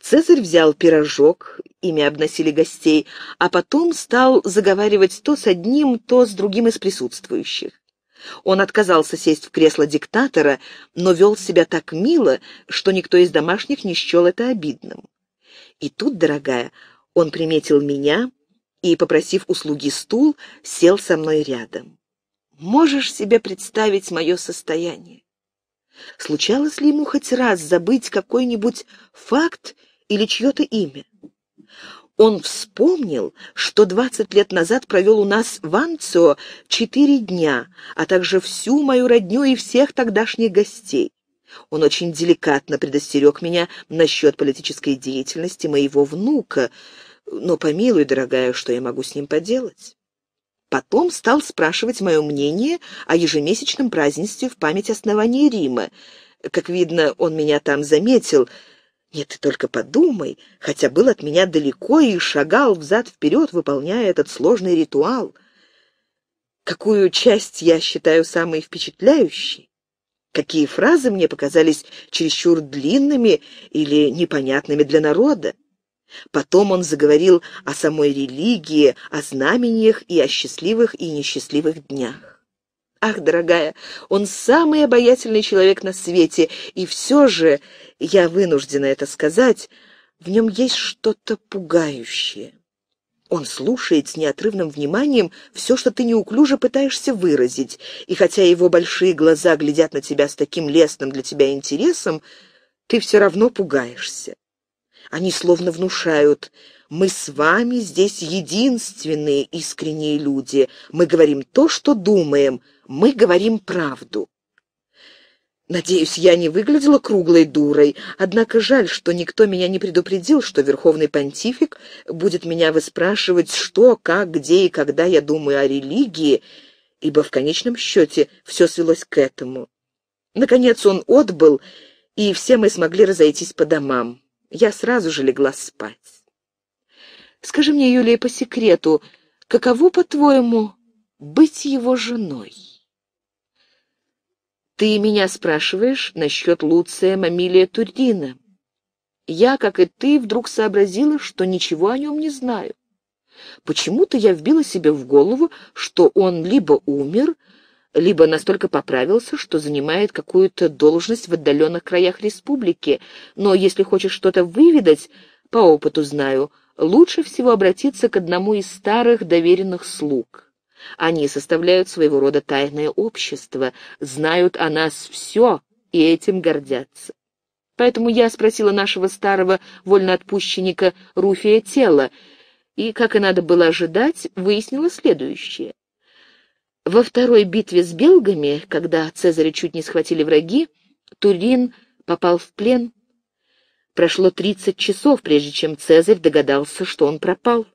Цезарь взял пирожок, ими обносили гостей, а потом стал заговаривать то с одним, то с другим из присутствующих. Он отказался сесть в кресло диктатора, но вел себя так мило, что никто из домашних не счел это обидным. И тут, дорогая, он приметил меня и, попросив услуги стул, сел со мной рядом. Можешь себе представить мое состояние? Случалось ли ему хоть раз забыть какой-нибудь факт или чье-то имя? Он вспомнил, что двадцать лет назад провел у нас в Анцио 4 дня, а также всю мою родню и всех тогдашних гостей. Он очень деликатно предостерег меня насчет политической деятельности моего внука, но помилуй, дорогая, что я могу с ним поделать? Потом стал спрашивать мое мнение о ежемесячном празднестве в память основания Рима. Как видно, он меня там заметил. Нет, ты только подумай, хотя был от меня далеко и шагал взад-вперед, выполняя этот сложный ритуал. Какую часть я считаю самой впечатляющей? Какие фразы мне показались чересчур длинными или непонятными для народа? Потом он заговорил о самой религии, о знамениях и о счастливых и несчастливых днях. Ах, дорогая, он самый обаятельный человек на свете, и все же, я вынуждена это сказать, в нем есть что-то пугающее. Он слушает с неотрывным вниманием все, что ты неуклюже пытаешься выразить, и хотя его большие глаза глядят на тебя с таким лестным для тебя интересом, ты все равно пугаешься. Они словно внушают «Мы с вами здесь единственные искренние люди, мы говорим то, что думаем, мы говорим правду». Надеюсь, я не выглядела круглой дурой, однако жаль, что никто меня не предупредил, что Верховный Понтифик будет меня выспрашивать, что, как, где и когда я думаю о религии, ибо в конечном счете все свелось к этому. Наконец он отбыл, и все мы смогли разойтись по домам. Я сразу же легла спать. «Скажи мне, Юлия, по секрету, каково, по-твоему, быть его женой?» Ты меня спрашиваешь насчет Луция Мамилия Турдина. Я, как и ты, вдруг сообразила, что ничего о нем не знаю. Почему-то я вбила себе в голову, что он либо умер, либо настолько поправился, что занимает какую-то должность в отдаленных краях республики. Но если хочешь что-то выведать, по опыту знаю, лучше всего обратиться к одному из старых доверенных слуг. Они составляют своего рода тайное общество, знают о нас все и этим гордятся. Поэтому я спросила нашего старого вольноотпущенника Руфия Тела, и, как и надо было ожидать, выяснила следующее. Во второй битве с белгами, когда Цезаря чуть не схватили враги, Турин попал в плен. Прошло 30 часов, прежде чем Цезарь догадался, что он пропал.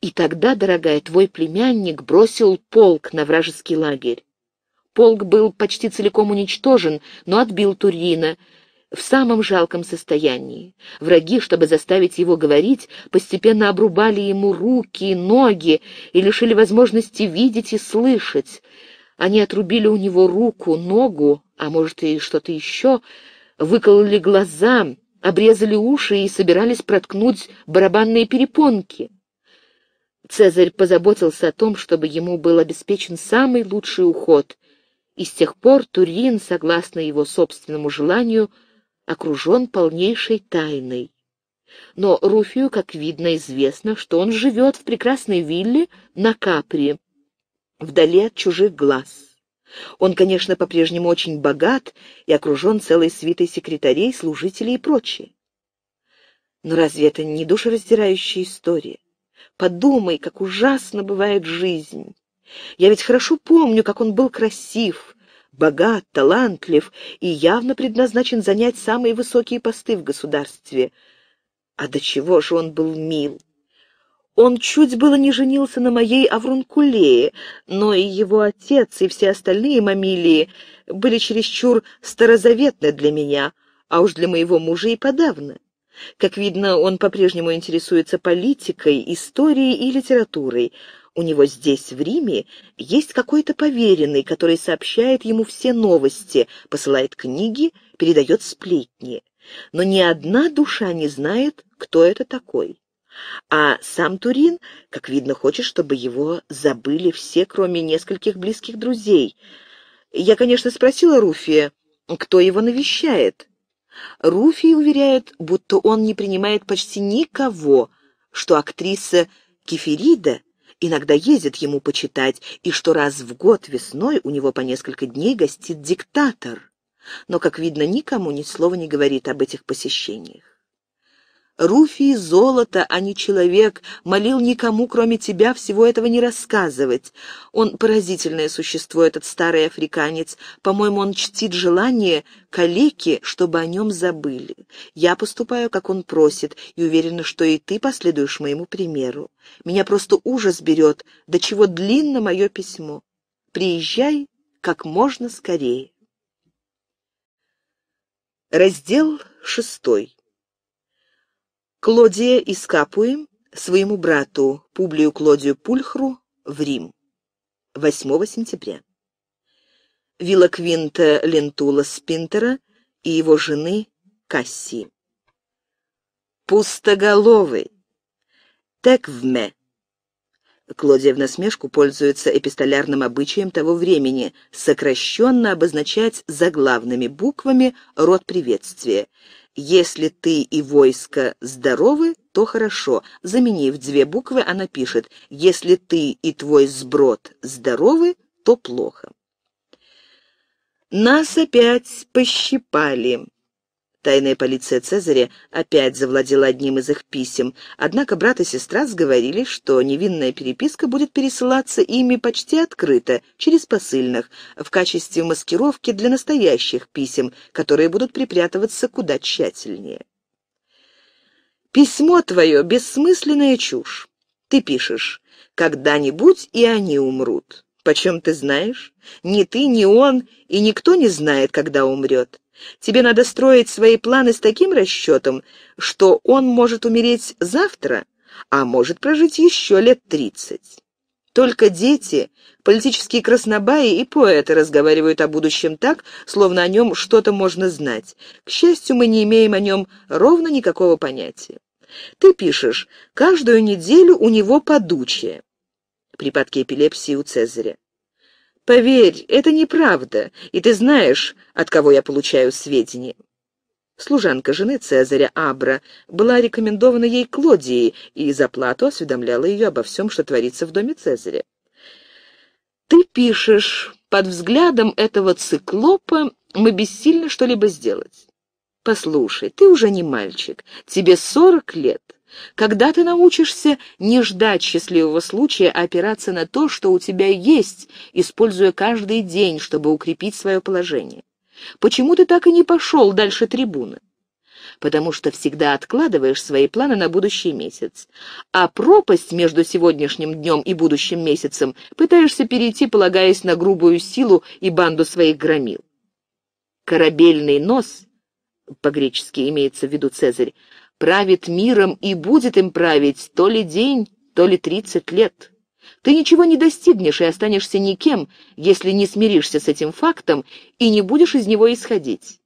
И тогда, дорогая, твой племянник бросил полк на вражеский лагерь. Полк был почти целиком уничтожен, но отбил Турина в самом жалком состоянии. Враги, чтобы заставить его говорить, постепенно обрубали ему руки и ноги и лишили возможности видеть и слышать. Они отрубили у него руку, ногу, а может и что-то еще, выкололи глаза, обрезали уши и собирались проткнуть барабанные перепонки. Цезарь позаботился о том, чтобы ему был обеспечен самый лучший уход, и с тех пор Турин, согласно его собственному желанию, окружен полнейшей тайной. Но Руфию, как видно, известно, что он живет в прекрасной вилле на Капри, вдали от чужих глаз. Он, конечно, по-прежнему очень богат и окружен целой свитой секретарей, служителей и прочее. Но разве это не душераздирающая история? Подумай, как ужасно бывает жизнь. Я ведь хорошо помню, как он был красив, богат, талантлив и явно предназначен занять самые высокие посты в государстве. А до чего же он был мил? Он чуть было не женился на моей Аврункулее, но и его отец, и все остальные мамилии были чересчур старозаветны для меня, а уж для моего мужа и подавно. Как видно, он по-прежнему интересуется политикой, историей и литературой. У него здесь, в Риме, есть какой-то поверенный, который сообщает ему все новости, посылает книги, передает сплетни. Но ни одна душа не знает, кто это такой. А сам Турин, как видно, хочет, чтобы его забыли все, кроме нескольких близких друзей. Я, конечно, спросила Руфия, кто его навещает. Руфий уверяет, будто он не принимает почти никого, что актриса Кеферида иногда ездит ему почитать, и что раз в год весной у него по несколько дней гостит диктатор. Но, как видно, никому ни слова не говорит об этих посещениях. Руфии, золото, а не человек, молил никому, кроме тебя, всего этого не рассказывать. Он поразительное существо, этот старый африканец. По-моему, он чтит желание калеки, чтобы о нем забыли. Я поступаю, как он просит, и уверена, что и ты последуешь моему примеру. Меня просто ужас берет, до чего длинно мое письмо. Приезжай как можно скорее. Раздел шестой. Клодия из Капуи своему брату Публию Клодию Пульхру в Рим. 8 сентября. Вилла Квинта Лентула Спинтера и его жены Касси. Пустоголовый. Так Теквме. Клодия в насмешку пользуется эпистолярным обычаем того времени сокращенно обозначать заглавными буквами род приветствия. Если ты и войско здоровы, то хорошо. Заменив две буквы, она пишет «Если ты и твой сброд здоровы, то плохо». Нас опять пощипали. Тайная полиция Цезаря опять завладела одним из их писем, однако брат и сестра сговорились, что невинная переписка будет пересылаться ими почти открыто, через посыльных, в качестве маскировки для настоящих писем, которые будут припрятываться куда тщательнее. «Письмо твое — бессмысленная чушь. Ты пишешь, когда-нибудь и они умрут. Почем ты знаешь? Ни ты, ни он, и никто не знает, когда умрет. Тебе надо строить свои планы с таким расчетом, что он может умереть завтра, а может прожить еще лет тридцать. Только дети, политические краснобаи и поэты разговаривают о будущем так, словно о нем что-то можно знать. К счастью, мы не имеем о нем ровно никакого понятия. Ты пишешь, каждую неделю у него подучие. Припадки эпилепсии у Цезаря. Поверь, это неправда, и ты знаешь, от кого я получаю сведения. Служанка жены Цезаря Абра была рекомендована ей Клодией и за плату осведомляла ее обо всем, что творится в доме Цезаря. «Ты пишешь, под взглядом этого циклопа мы бессильны что-либо сделать. Послушай, ты уже не мальчик, тебе сорок лет. Когда ты научишься не ждать счастливого случая, а опираться на то, что у тебя есть, используя каждый день, чтобы укрепить свое положение? Почему ты так и не пошел дальше трибуны? Потому что всегда откладываешь свои планы на будущий месяц. А пропасть между сегодняшним днем и будущим месяцем пытаешься перейти, полагаясь на грубую силу и банду своих громил. Корабельный нос, по-гречески имеется в виду Цезарь, правит миром и будет им править то ли день, то ли тридцать лет. Ты ничего не достигнешь и останешься никем, если не смиришься с этим фактом и не будешь из него исходить.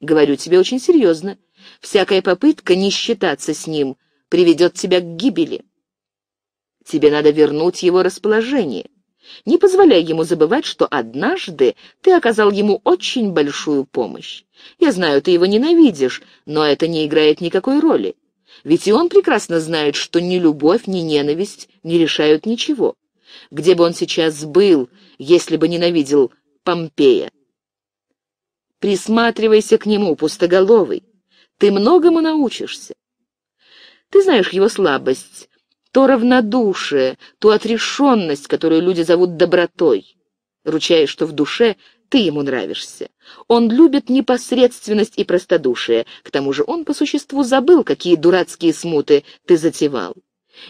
Говорю тебе очень серьезно. Всякая попытка не считаться с ним приведет тебя к гибели. Тебе надо вернуть его расположение. Не позволяй ему забывать, что однажды ты оказал ему очень большую помощь. Я знаю, ты его ненавидишь, но это не играет никакой роли. Ведь и он прекрасно знает, что ни любовь, ни ненависть не решают ничего. Где бы он сейчас был, если бы ненавидел Помпея? Присматривайся к нему, пустоголовый. Ты многому научишься. Ты знаешь его слабость, то равнодушие, ту отрешенность, которую люди зовут добротой. Ручаясь, что в душе ты ему нравишься. Он любит непосредственность и простодушие. К тому же он по существу забыл, какие дурацкие смуты ты затевал.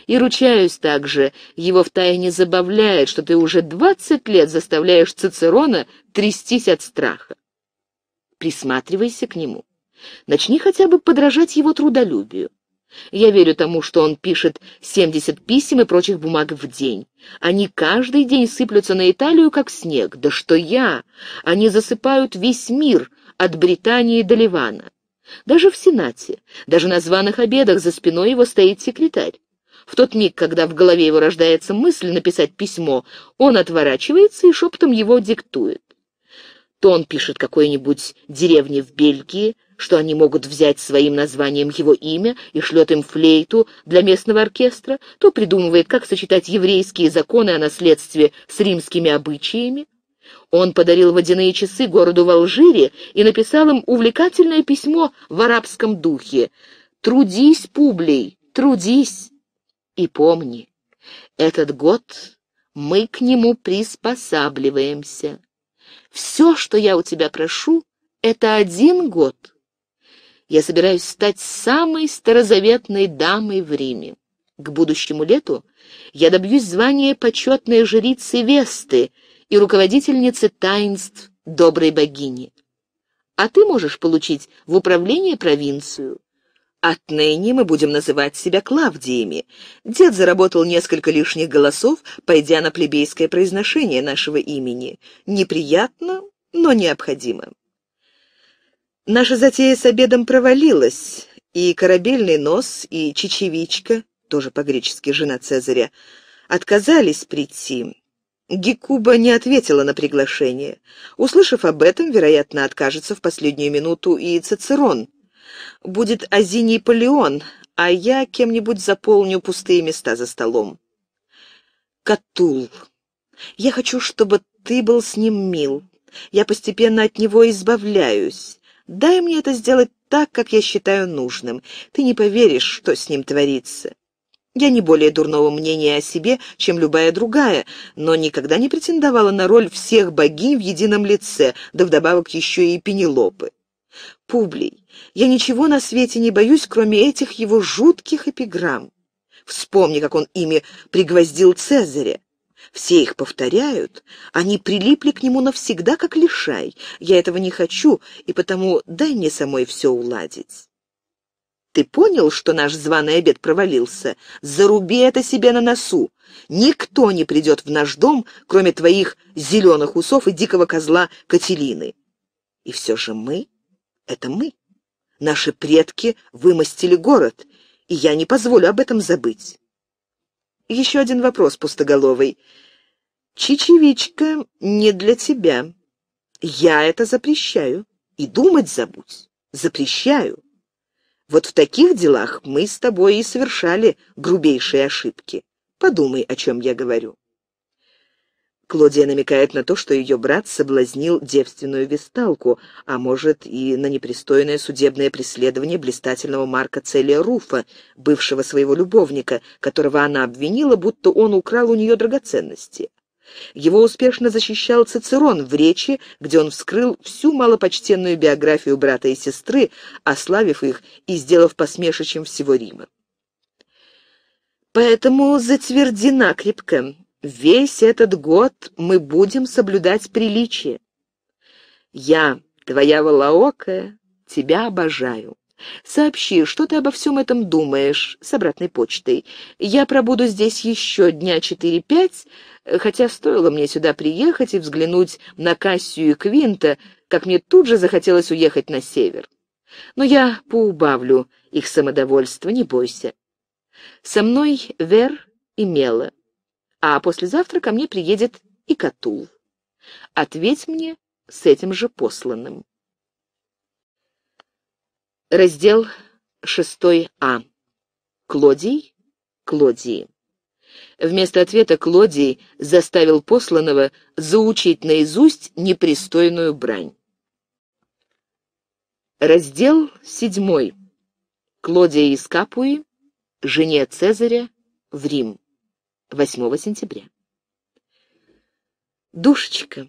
И ручаюсь также, его втайне забавляет, что ты уже двадцать лет заставляешь Цицерона трястись от страха. Присматривайся к нему. Начни хотя бы подражать его трудолюбию. Я верю тому, что он пишет 70 писем и прочих бумаг в день. Они каждый день сыплются на Италию, как снег. Да что я! Они засыпают весь мир, от Британии до Ливана. Даже в Сенате, даже на званых обедах за спиной его стоит секретарь. В тот миг, когда в голове его рождается мысль написать письмо, он отворачивается и шептом его диктует. То он пишет какой-нибудь деревне в Бельгии, что они могут взять своим названием его имя и шлет им флейту для местного оркестра, то придумывает, как сочетать еврейские законы о наследстве с римскими обычаями. Он подарил водяные часы городу в Алжире и написал им увлекательное письмо в арабском духе «Трудись, Публий, трудись!» И помни, этот год мы к нему приспосабливаемся. Все, что я у тебя прошу, это один год. Я собираюсь стать самой старозаветной дамой в Риме. К будущему лету я добьюсь звания почетной жрицы Весты и руководительницы таинств доброй богини. А ты можешь получить в управление провинцию. Отныне мы будем называть себя Клавдиями. Дед заработал несколько лишних голосов, пойдя на плебейское произношение нашего имени. Неприятно, но необходимо. Наша затея с обедом провалилась, и корабельный нос, и чечевичка, тоже по-гречески жена Цезаря, отказались прийти. Гекуба не ответила на приглашение. Услышав об этом, вероятно, откажется в последнюю минуту и Цицерон — будет Азиний Полеон, а я кем-нибудь заполню пустые места за столом. Катул. Я хочу, чтобы ты был с ним мил. Я постепенно от него избавляюсь. Дай мне это сделать так, как я считаю нужным. Ты не поверишь, что с ним творится. Я не более дурного мнения о себе, чем любая другая, но никогда не претендовала на роль всех богинь в едином лице, да вдобавок еще и Пенелопы. Публий, я ничего на свете не боюсь, кроме этих его жутких эпиграмм. Вспомни, как он ими пригвоздил Цезаря. Все их повторяют, они прилипли к нему навсегда, как лишай. Я этого не хочу, и потому дай мне самой все уладить. Ты понял, что наш званый обед провалился? Заруби это себе на носу. Никто не придет в наш дом, кроме твоих зеленых усов и дикого козла Кателины. И все же мы это мы. Наши предки вымостили город, и я не позволю об этом забыть. Еще один вопрос, пустоголовый. Чечевичка не для тебя. Я это запрещаю. И думать забудь. Запрещаю. Вот в таких делах мы с тобой и совершали грубейшие ошибки. Подумай, о чем я говорю. Клодия намекает на то, что ее брат соблазнил девственную весталку, а может и на непристойное судебное преследование блистательного Марка Целия Руфа, бывшего своего любовника, которого она обвинила, будто он украл у нее драгоценности. Его успешно защищал Цицерон в речи, где он вскрыл всю малопочтенную биографию брата и сестры, ославив их и сделав посмешищем всего Рима. Поэтому затвердена крепко Весь этот год мы будем соблюдать приличие. Я, твоя волоокая, тебя обожаю. Сообщи, что ты обо всем этом думаешь с обратной почтой. Я пробуду здесь еще дня четыре-пять, хотя стоило мне сюда приехать и взглянуть на Кассию и Квинта, как мне тут же захотелось уехать на север. Но я поубавлю их самодовольство, не бойся. Со мной Вер и Мела а послезавтра ко мне приедет и Катул. Ответь мне с этим же посланным. Раздел 6а. Клодий? Клодии. Вместо ответа Клодий заставил посланного заучить наизусть непристойную брань. Раздел 7. Клодия из Капуи, жене Цезаря, в Рим. 8 сентября. Душечка,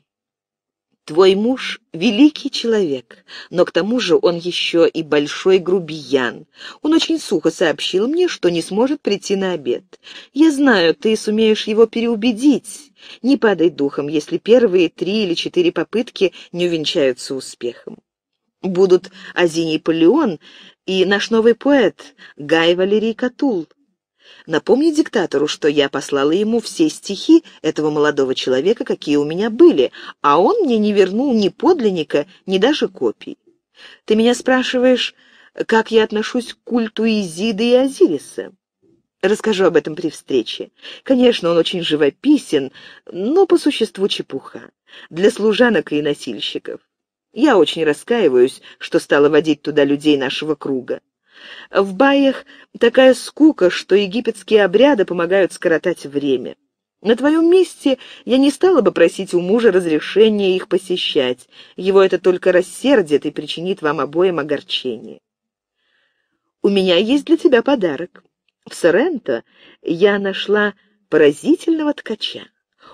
твой муж — великий человек, но к тому же он еще и большой грубиян. Он очень сухо сообщил мне, что не сможет прийти на обед. Я знаю, ты сумеешь его переубедить. Не падай духом, если первые три или четыре попытки не увенчаются успехом. Будут Азиний Полеон и наш новый поэт Гай Валерий Катул. Напомни диктатору, что я послала ему все стихи этого молодого человека, какие у меня были, а он мне не вернул ни подлинника, ни даже копий. Ты меня спрашиваешь, как я отношусь к культу Изиды и Азириса? Расскажу об этом при встрече. Конечно, он очень живописен, но по существу чепуха. Для служанок и носильщиков. Я очень раскаиваюсь, что стала водить туда людей нашего круга. В баях такая скука, что египетские обряды помогают скоротать время. На твоем месте я не стала бы просить у мужа разрешения их посещать. Его это только рассердит и причинит вам обоим огорчение. У меня есть для тебя подарок. В Соренто я нашла поразительного ткача.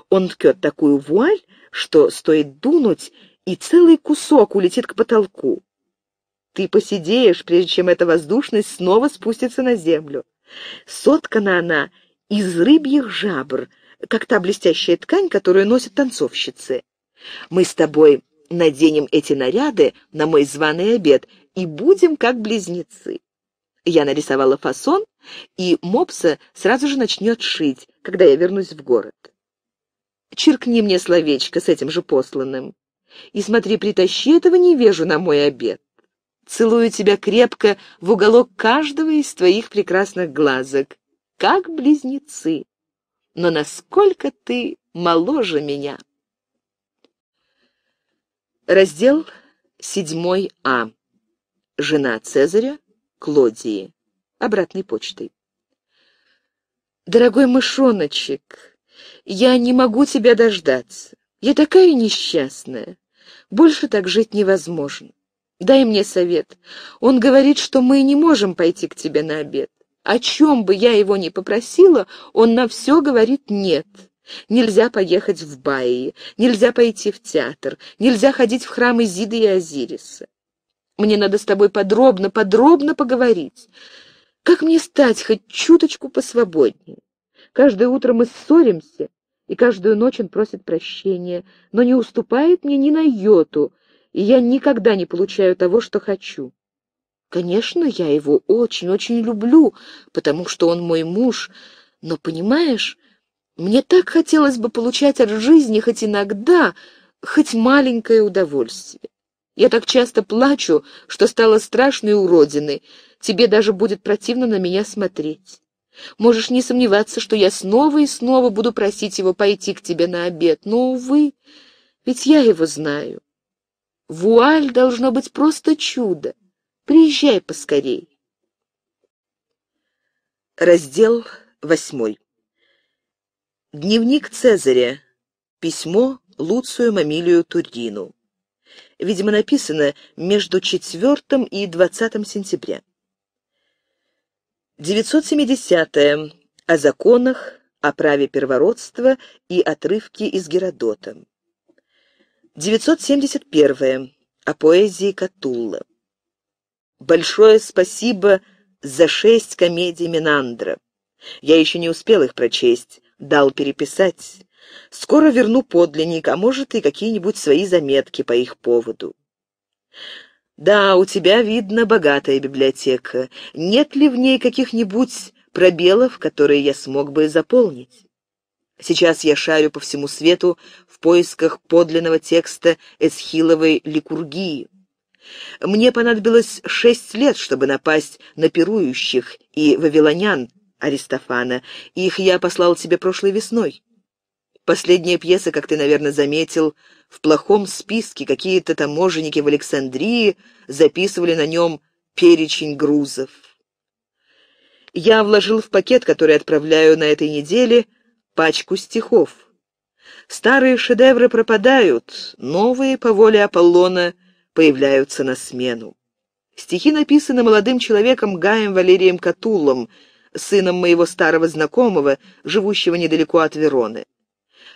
Он ткет такую вуаль, что стоит дунуть, и целый кусок улетит к потолку. Ты посидеешь, прежде чем эта воздушность снова спустится на землю. Соткана она из рыбьих жабр, как та блестящая ткань, которую носят танцовщицы. Мы с тобой наденем эти наряды на мой званый обед и будем как близнецы. Я нарисовала фасон, и мопса сразу же начнет шить, когда я вернусь в город. Черкни мне словечко с этим же посланным. И смотри, притащи этого невежу на мой обед. Целую тебя крепко в уголок каждого из твоих прекрасных глазок, как близнецы. Но насколько ты моложе меня!» Раздел 7А. Жена Цезаря, Клодии. Обратной почтой. «Дорогой мышоночек, я не могу тебя дождаться. Я такая несчастная. Больше так жить невозможно. Дай мне совет. Он говорит, что мы не можем пойти к тебе на обед. О чем бы я его ни попросила, он на все говорит «нет». Нельзя поехать в Баи, нельзя пойти в театр, нельзя ходить в храм Изиды и Азириса. Мне надо с тобой подробно, подробно поговорить. Как мне стать хоть чуточку посвободнее? Каждое утро мы ссоримся, и каждую ночь он просит прощения, но не уступает мне ни на йоту, и я никогда не получаю того, что хочу. Конечно, я его очень-очень люблю, потому что он мой муж, но, понимаешь, мне так хотелось бы получать от жизни хоть иногда, хоть маленькое удовольствие. Я так часто плачу, что стала страшной уродиной. Тебе даже будет противно на меня смотреть. Можешь не сомневаться, что я снова и снова буду просить его пойти к тебе на обед, но, увы, ведь я его знаю. Вуаль должно быть просто чудо. Приезжай поскорей. Раздел восьмой. Дневник Цезаря. Письмо Луцию Мамилию Турдину. Видимо, написано между 4 и 20 сентября. 970. -е. О законах, о праве первородства и отрывки из Геродота. 971. О поэзии Катулла. Большое спасибо за шесть комедий Минандра. Я еще не успел их прочесть, дал переписать. Скоро верну подлинник, а может и какие-нибудь свои заметки по их поводу. Да, у тебя, видно, богатая библиотека. Нет ли в ней каких-нибудь пробелов, которые я смог бы заполнить? Сейчас я шарю по всему свету в поисках подлинного текста Эсхиловой ликургии. Мне понадобилось шесть лет, чтобы напасть на пирующих и вавилонян Аристофана. Их я послал тебе прошлой весной. Последняя пьеса, как ты, наверное, заметил, в плохом списке какие-то таможенники в Александрии записывали на нем перечень грузов. Я вложил в пакет, который отправляю на этой неделе, — пачку стихов. Старые шедевры пропадают, новые по воле Аполлона появляются на смену. Стихи написаны молодым человеком Гаем Валерием Катуллом, сыном моего старого знакомого, живущего недалеко от Вероны.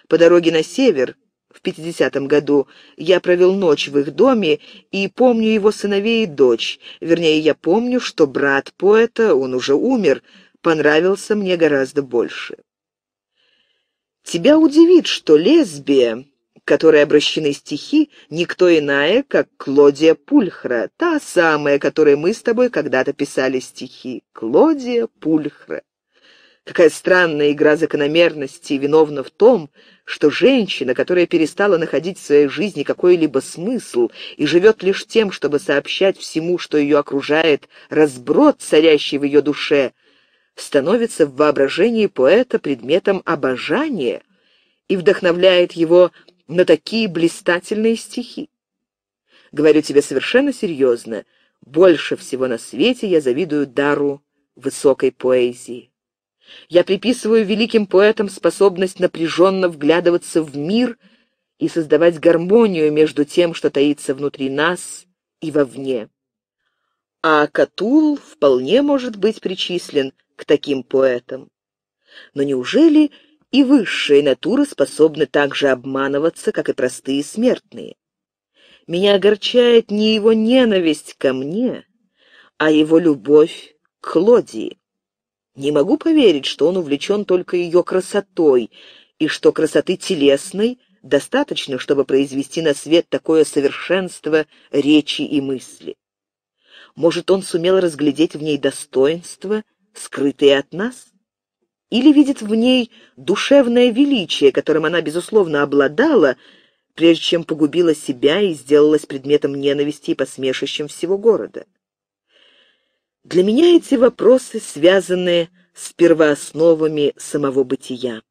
По дороге на север, в 50 году, я провел ночь в их доме и помню его сыновей и дочь. Вернее, я помню, что брат поэта, он уже умер, понравился мне гораздо больше. Тебя удивит, что лесбия, которой обращены стихи, никто иная, как Клодия Пульхра, та самая, которой мы с тобой когда-то писали стихи. Клодия Пульхра. Какая странная игра закономерностей виновна в том, что женщина, которая перестала находить в своей жизни какой-либо смысл и живет лишь тем, чтобы сообщать всему, что ее окружает, разброд, царящий в ее душе, становится в воображении поэта предметом обожания и вдохновляет его на такие блистательные стихи. Говорю тебе совершенно серьезно, больше всего на свете я завидую дару высокой поэзии. Я приписываю великим поэтам способность напряженно вглядываться в мир и создавать гармонию между тем, что таится внутри нас и вовне. А Катул вполне может быть причислен таким поэтам. Но неужели и высшие натуры способны так же обманываться, как и простые смертные? Меня огорчает не его ненависть ко мне, а его любовь к Хлодии. Не могу поверить, что он увлечен только ее красотой, и что красоты телесной достаточно, чтобы произвести на свет такое совершенство речи и мысли. Может, он сумел разглядеть в ней достоинство скрытые от нас? Или видит в ней душевное величие, которым она, безусловно, обладала, прежде чем погубила себя и сделалась предметом ненависти и посмешищем всего города? Для меня эти вопросы связаны с первоосновами самого бытия.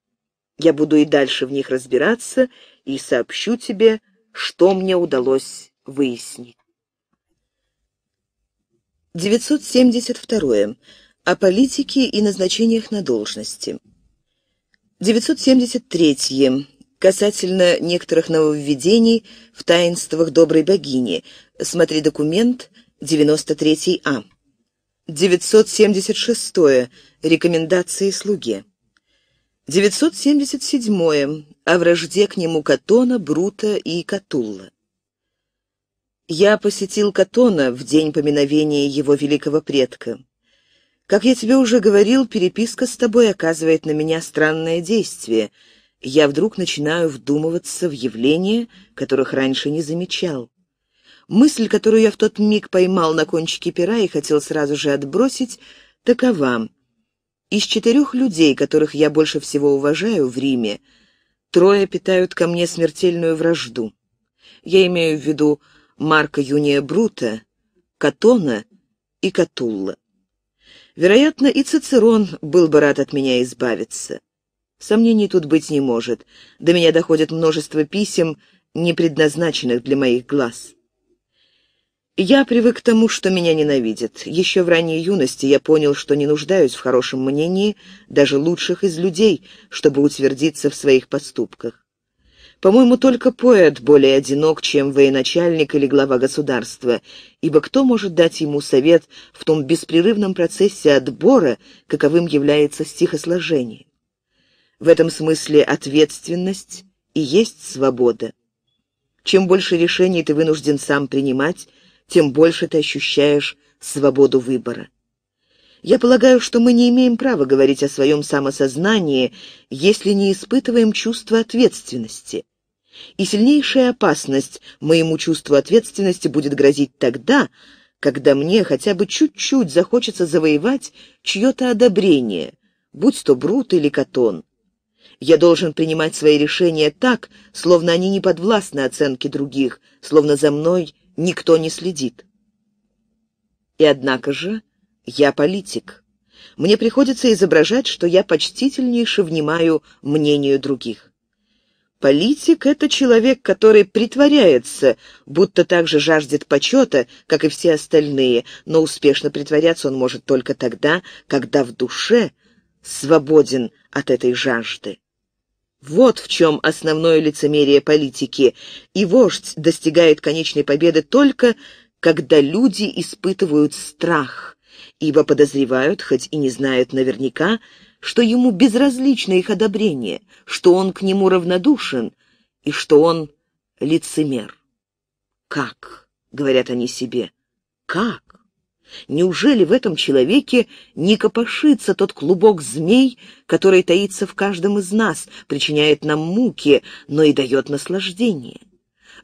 Я буду и дальше в них разбираться и сообщу тебе, что мне удалось выяснить. 972 о политике и назначениях на должности. 973. Касательно некоторых нововведений в таинствах доброй богини. Смотри документ 93А. 976. Рекомендации слуге. 977. О вражде к нему Катона, Брута и Катулла. Я посетил Катона в день поминовения его великого предка. Как я тебе уже говорил, переписка с тобой оказывает на меня странное действие. Я вдруг начинаю вдумываться в явления, которых раньше не замечал. Мысль, которую я в тот миг поймал на кончике пера и хотел сразу же отбросить, такова. Из четырех людей, которых я больше всего уважаю в Риме, трое питают ко мне смертельную вражду. Я имею в виду Марка Юния Брута, Катона и Катулла. Вероятно, и Цицерон был бы рад от меня избавиться. Сомнений тут быть не может. До меня доходят множество писем, не предназначенных для моих глаз. Я привык к тому, что меня ненавидят. Еще в ранней юности я понял, что не нуждаюсь в хорошем мнении даже лучших из людей, чтобы утвердиться в своих поступках. По-моему, только поэт более одинок, чем военачальник или глава государства, ибо кто может дать ему совет в том беспрерывном процессе отбора, каковым является стихосложение? В этом смысле ответственность и есть свобода. Чем больше решений ты вынужден сам принимать, тем больше ты ощущаешь свободу выбора. Я полагаю, что мы не имеем права говорить о своем самосознании, если не испытываем чувство ответственности. И сильнейшая опасность моему чувству ответственности будет грозить тогда, когда мне хотя бы чуть-чуть захочется завоевать чье-то одобрение, будь то Брут или Катон. Я должен принимать свои решения так, словно они не подвластны оценке других, словно за мной никто не следит. И однако же я политик. Мне приходится изображать, что я почтительнейше внимаю мнению других. Политик — это человек, который притворяется, будто также жаждет почета, как и все остальные, но успешно притворяться он может только тогда, когда в душе свободен от этой жажды. Вот в чем основное лицемерие политики, и вождь достигает конечной победы только, когда люди испытывают страх, ибо подозревают, хоть и не знают наверняка, что ему безразлично их одобрение, что он к нему равнодушен и что он лицемер. «Как?» — говорят они себе. «Как?» Неужели в этом человеке не копошится тот клубок змей, который таится в каждом из нас, причиняет нам муки, но и дает наслаждение?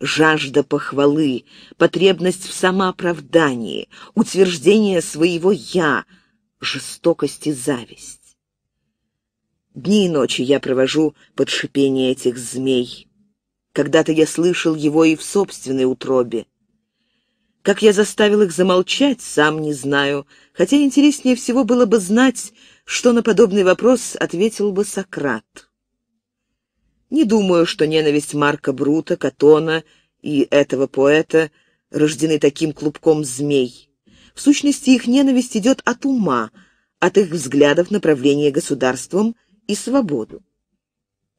Жажда похвалы, потребность в самооправдании, утверждение своего «я», жестокость и зависть. Дни и ночи я провожу под шипение этих змей. Когда-то я слышал его и в собственной утробе. Как я заставил их замолчать, сам не знаю, хотя интереснее всего было бы знать, что на подобный вопрос ответил бы Сократ. Не думаю, что ненависть Марка Брута, Катона и этого поэта рождены таким клубком змей. В сущности, их ненависть идет от ума, от их взглядов на правление государством – и свободу.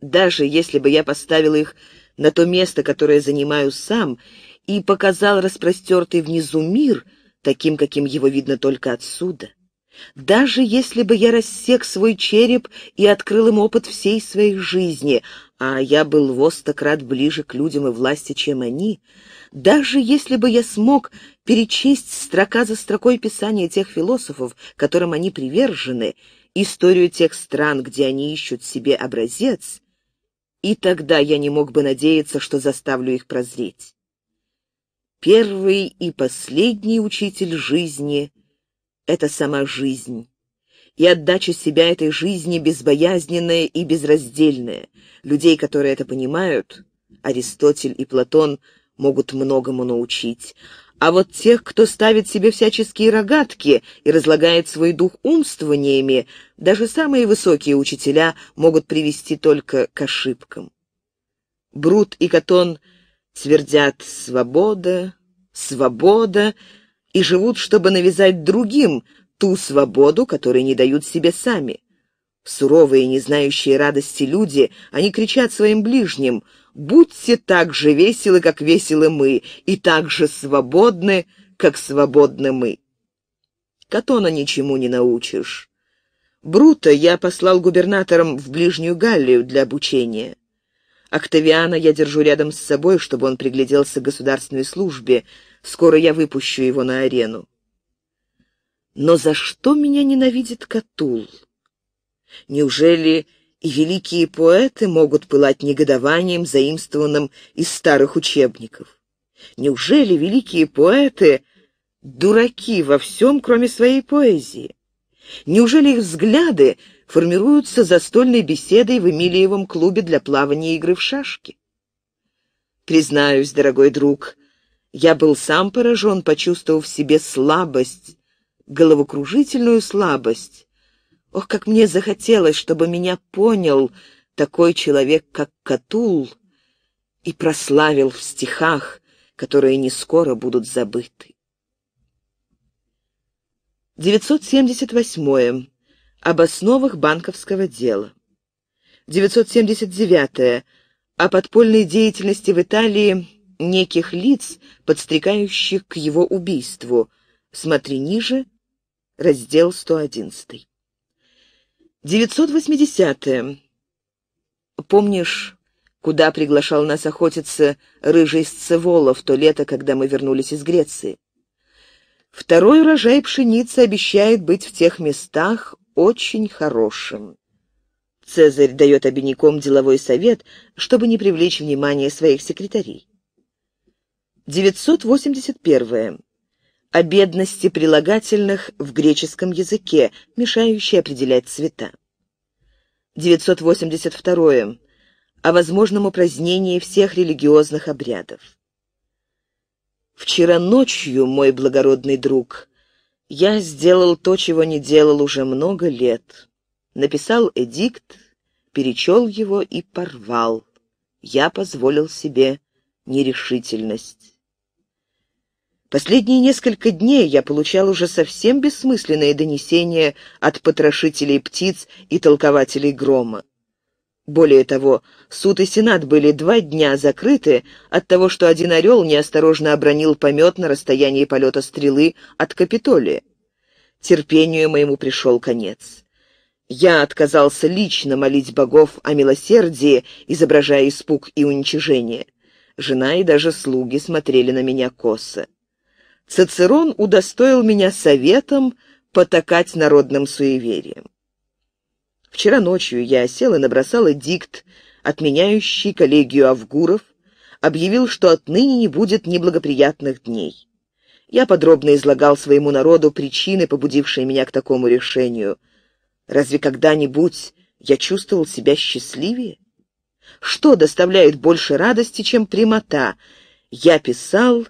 Даже если бы я поставил их на то место, которое занимаю сам, и показал распростертый внизу мир, таким, каким его видно только отсюда, даже если бы я рассек свой череп и открыл им опыт всей своей жизни, а я был во крат ближе к людям и власти, чем они, даже если бы я смог перечесть строка за строкой писания тех философов, которым они привержены, историю тех стран, где они ищут себе образец, и тогда я не мог бы надеяться, что заставлю их прозреть. Первый и последний учитель жизни — это сама жизнь, и отдача себя этой жизни безбоязненная и безраздельная. Людей, которые это понимают, Аристотель и Платон могут многому научить, а вот тех, кто ставит себе всяческие рогатки и разлагает свой дух умствованиями, даже самые высокие учителя могут привести только к ошибкам. Брут и Катон твердят «свобода», «свобода» и живут, чтобы навязать другим ту свободу, которую не дают себе сами. Суровые, не знающие радости люди, они кричат своим ближним – будьте так же веселы, как веселы мы, и так же свободны, как свободны мы. Катона ничему не научишь. Брута я послал губернатором в Ближнюю Галлию для обучения. Октавиана я держу рядом с собой, чтобы он пригляделся к государственной службе. Скоро я выпущу его на арену. Но за что меня ненавидит Катул? Неужели и великие поэты могут пылать негодованием, заимствованным из старых учебников. Неужели великие поэты — дураки во всем, кроме своей поэзии? Неужели их взгляды формируются застольной беседой в Эмилиевом клубе для плавания и игры в шашки? Признаюсь, дорогой друг, я был сам поражен, почувствовав в себе слабость, головокружительную слабость, Ох, как мне захотелось, чтобы меня понял такой человек, как Катул, и прославил в стихах, которые не скоро будут забыты. 978. Об основах банковского дела. 979. О подпольной деятельности в Италии неких лиц, подстрекающих к его убийству. Смотри ниже, раздел 111. 980. -е. Помнишь, куда приглашал нас охотиться рыжий сцевола в то лето, когда мы вернулись из Греции? Второй урожай пшеницы обещает быть в тех местах очень хорошим. Цезарь дает обиняком деловой совет, чтобы не привлечь внимание своих секретарей. 981 о бедности прилагательных в греческом языке, мешающей определять цвета. 982. О возможном упразднении всех религиозных обрядов. «Вчера ночью, мой благородный друг, я сделал то, чего не делал уже много лет. Написал эдикт, перечел его и порвал. Я позволил себе нерешительность. Последние несколько дней я получал уже совсем бессмысленные донесения от потрошителей птиц и толкователей грома. Более того, суд и сенат были два дня закрыты от того, что один орел неосторожно обронил помет на расстоянии полета стрелы от Капитолия. Терпению моему пришел конец. Я отказался лично молить богов о милосердии, изображая испуг и уничижение. Жена и даже слуги смотрели на меня косо. Цицерон удостоил меня советом потакать народным суеверием. Вчера ночью я села и набросал дикт, отменяющий коллегию Авгуров, объявил, что отныне не будет неблагоприятных дней. Я подробно излагал своему народу причины, побудившие меня к такому решению. Разве когда-нибудь я чувствовал себя счастливее? Что доставляет больше радости, чем прямота? Я писал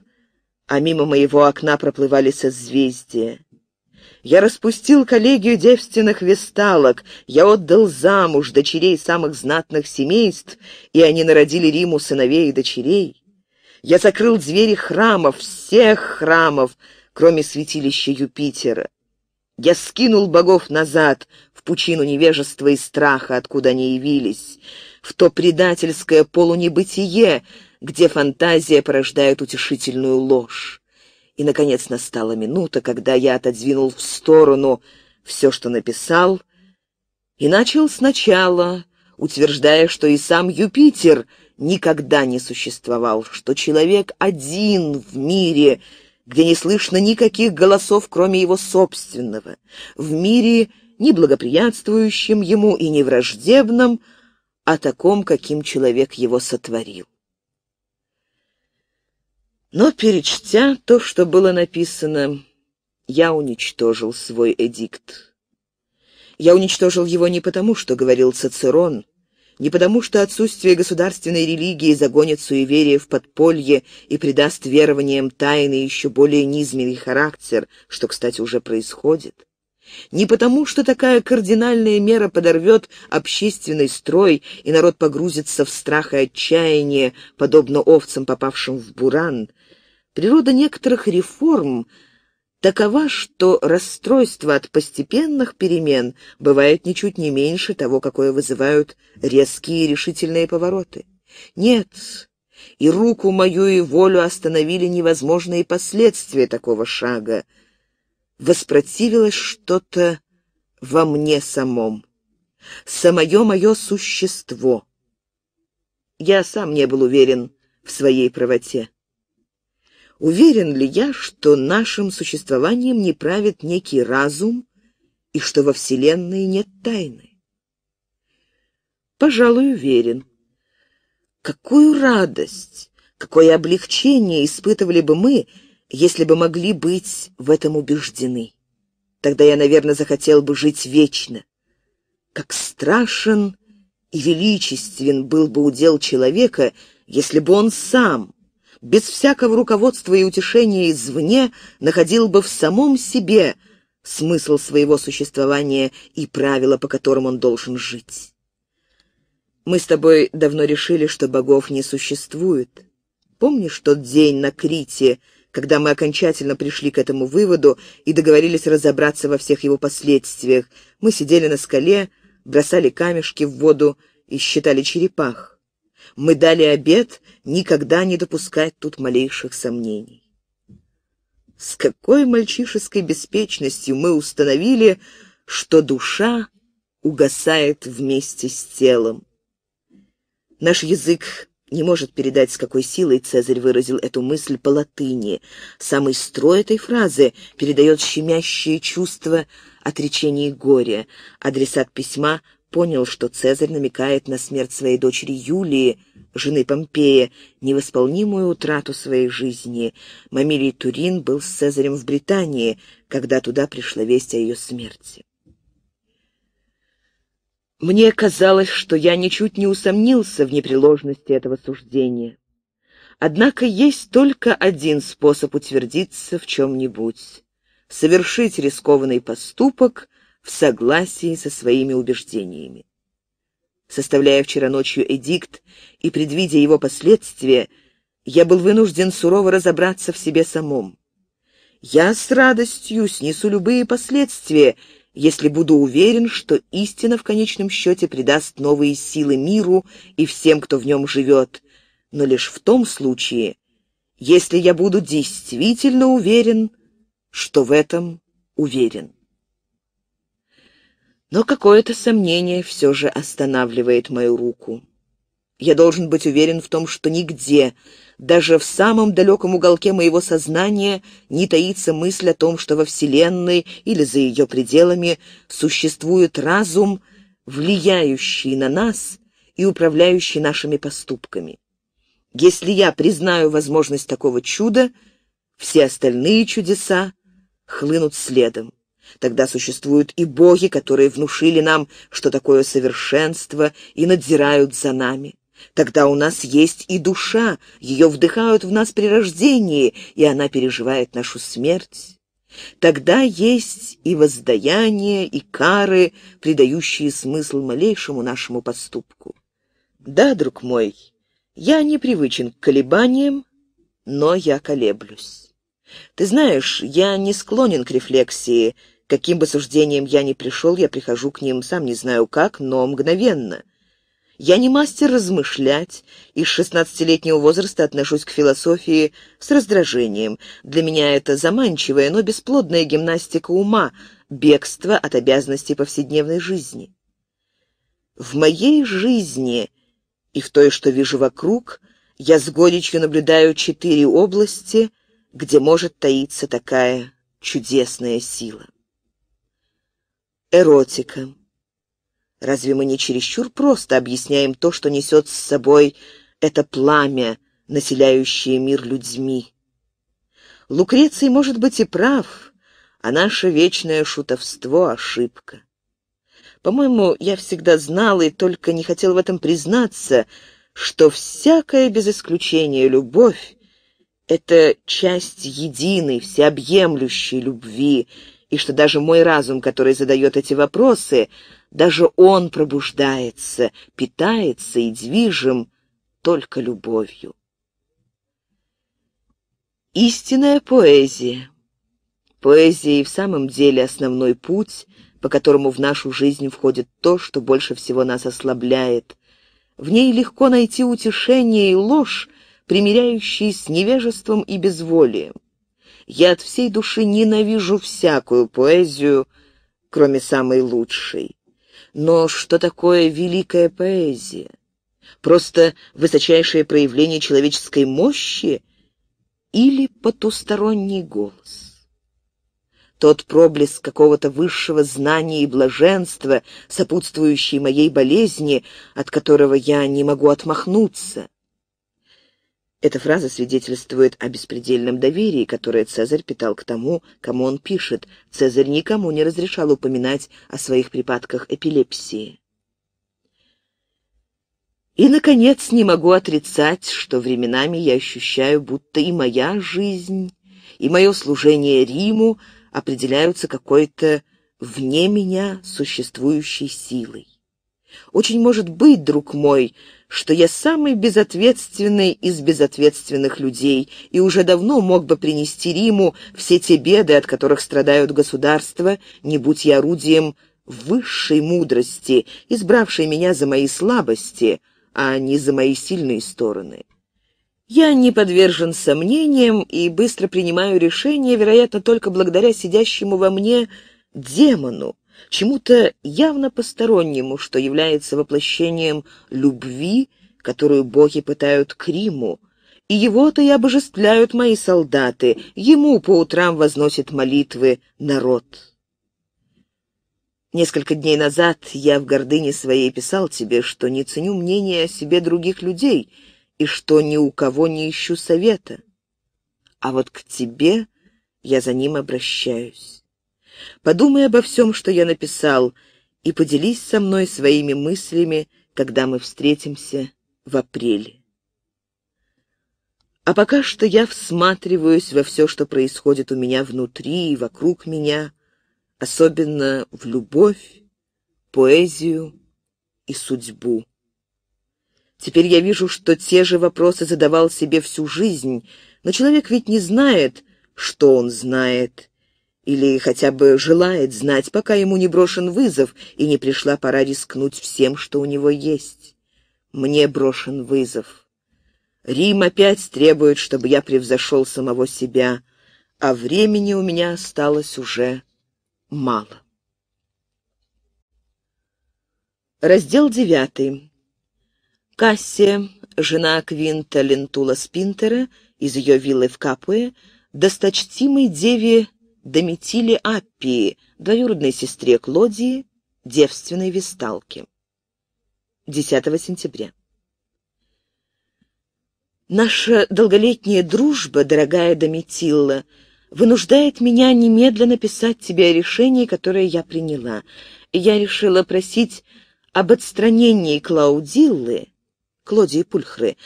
а мимо моего окна проплывали созвездия. Я распустил коллегию девственных весталок, я отдал замуж дочерей самых знатных семейств, и они народили Риму сыновей и дочерей. Я закрыл двери храмов, всех храмов, кроме святилища Юпитера. Я скинул богов назад, в пучину невежества и страха, откуда они явились, в то предательское полунебытие, где фантазия порождает утешительную ложь. И, наконец, настала минута, когда я отодвинул в сторону все, что написал, и начал сначала, утверждая, что и сам Юпитер никогда не существовал, что человек один в мире, где не слышно никаких голосов, кроме его собственного, в мире, не благоприятствующем ему и не враждебном, о таком, каким человек его сотворил. Но, перечтя то, что было написано, я уничтожил свой эдикт. Я уничтожил его не потому, что говорил Цицерон, не потому, что отсутствие государственной религии загонит суеверие в подполье и придаст верованиям тайны еще более низменный характер, что, кстати, уже происходит. Не потому, что такая кардинальная мера подорвет общественный строй, и народ погрузится в страх и отчаяние, подобно овцам, попавшим в буран, Природа некоторых реформ такова, что расстройство от постепенных перемен бывает ничуть не меньше того, какое вызывают резкие решительные повороты. Нет, и руку мою и волю остановили невозможные последствия такого шага. Воспротивилось что-то во мне самом, самое мое существо. Я сам не был уверен в своей правоте. Уверен ли я, что нашим существованием не правит некий разум и что во Вселенной нет тайны? Пожалуй, уверен. Какую радость, какое облегчение испытывали бы мы, если бы могли быть в этом убеждены. Тогда я, наверное, захотел бы жить вечно. Как страшен и величествен был бы удел человека, если бы он сам без всякого руководства и утешения извне находил бы в самом себе смысл своего существования и правила, по которым он должен жить. Мы с тобой давно решили, что богов не существует. Помнишь тот день на Крите, когда мы окончательно пришли к этому выводу и договорились разобраться во всех его последствиях? Мы сидели на скале, бросали камешки в воду и считали черепах. Мы дали обед никогда не допускать тут малейших сомнений. С какой мальчишеской беспечностью мы установили, что душа угасает вместе с телом. Наш язык не может передать, с какой силой Цезарь выразил эту мысль по латыни. Самый строй этой фразы передает щемящее чувство отречения горя. Адресат письма понял, что Цезарь намекает на смерть своей дочери Юлии, жены Помпея, невосполнимую утрату своей жизни. Мамилий Турин был с Цезарем в Британии, когда туда пришла весть о ее смерти. Мне казалось, что я ничуть не усомнился в непреложности этого суждения. Однако есть только один способ утвердиться в чем-нибудь — совершить рискованный поступок в согласии со своими убеждениями. Составляя вчера ночью эдикт и предвидя его последствия, я был вынужден сурово разобраться в себе самом. Я с радостью снесу любые последствия, если буду уверен, что истина в конечном счете придаст новые силы миру и всем, кто в нем живет, но лишь в том случае, если я буду действительно уверен, что в этом уверен. Но какое-то сомнение все же останавливает мою руку. Я должен быть уверен в том, что нигде, даже в самом далеком уголке моего сознания, не таится мысль о том, что во Вселенной или за ее пределами существует разум, влияющий на нас и управляющий нашими поступками. Если я признаю возможность такого чуда, все остальные чудеса хлынут следом. Тогда существуют и боги, которые внушили нам, что такое совершенство, и надзирают за нами. Тогда у нас есть и душа, ее вдыхают в нас при рождении, и она переживает нашу смерть. Тогда есть и воздаяние, и кары, придающие смысл малейшему нашему поступку. Да, друг мой, я не привычен к колебаниям, но я колеблюсь. Ты знаешь, я не склонен к рефлексии, Каким бы суждением я ни пришел, я прихожу к ним, сам не знаю как, но мгновенно. Я не мастер размышлять, и с шестнадцатилетнего возраста отношусь к философии с раздражением. Для меня это заманчивая, но бесплодная гимнастика ума, бегство от обязанностей повседневной жизни. В моей жизни и в той, что вижу вокруг, я с горечью наблюдаю четыре области, где может таиться такая чудесная сила эротика. Разве мы не чересчур просто объясняем то, что несет с собой это пламя, населяющее мир людьми? Лукреций, может быть, и прав, а наше вечное шутовство — ошибка. По-моему, я всегда знал и только не хотел в этом признаться, что всякая без исключения любовь — это часть единой, всеобъемлющей любви — и что даже мой разум, который задает эти вопросы, даже он пробуждается, питается и движим только любовью. Истинная поэзия. Поэзия и в самом деле основной путь, по которому в нашу жизнь входит то, что больше всего нас ослабляет. В ней легко найти утешение и ложь, примиряющие с невежеством и безволием. Я от всей души ненавижу всякую поэзию, кроме самой лучшей. Но что такое великая поэзия? Просто высочайшее проявление человеческой мощи или потусторонний голос? Тот проблеск какого-то высшего знания и блаженства, сопутствующий моей болезни, от которого я не могу отмахнуться. Эта фраза свидетельствует о беспредельном доверии, которое Цезарь питал к тому, кому он пишет. Цезарь никому не разрешал упоминать о своих припадках эпилепсии. И, наконец, не могу отрицать, что временами я ощущаю, будто и моя жизнь, и мое служение Риму определяются какой-то вне меня существующей силой. Очень может быть, друг мой, что я самый безответственный из безответственных людей и уже давно мог бы принести Риму все те беды, от которых страдают государства, не будь я орудием высшей мудрости, избравшей меня за мои слабости, а не за мои сильные стороны. Я не подвержен сомнениям и быстро принимаю решения, вероятно, только благодаря сидящему во мне демону, чему-то явно постороннему, что является воплощением любви, которую боги пытают к Риму. И его-то и обожествляют мои солдаты, ему по утрам возносит молитвы народ. Несколько дней назад я в гордыне своей писал тебе, что не ценю мнения о себе других людей и что ни у кого не ищу совета. А вот к тебе я за ним обращаюсь. Подумай обо всем, что я написал, и поделись со мной своими мыслями, когда мы встретимся в апреле. А пока что я всматриваюсь во все, что происходит у меня внутри и вокруг меня, особенно в любовь, поэзию и судьбу. Теперь я вижу, что те же вопросы задавал себе всю жизнь, но человек ведь не знает, что он знает, или хотя бы желает знать, пока ему не брошен вызов и не пришла пора рискнуть всем, что у него есть. Мне брошен вызов. Рим опять требует, чтобы я превзошел самого себя, а времени у меня осталось уже мало. Раздел девятый. Кассия, жена Квинта Лентула Спинтера из ее виллы в Капуе, досточтимой деве Дометили Аппии, двоюродной сестре Клодии, девственной висталки. 10 сентября. Наша долголетняя дружба, дорогая Дометилла, вынуждает меня немедленно писать тебе о решении, которое я приняла. Я решила просить об отстранении Клаудиллы, Клодии Пульхры,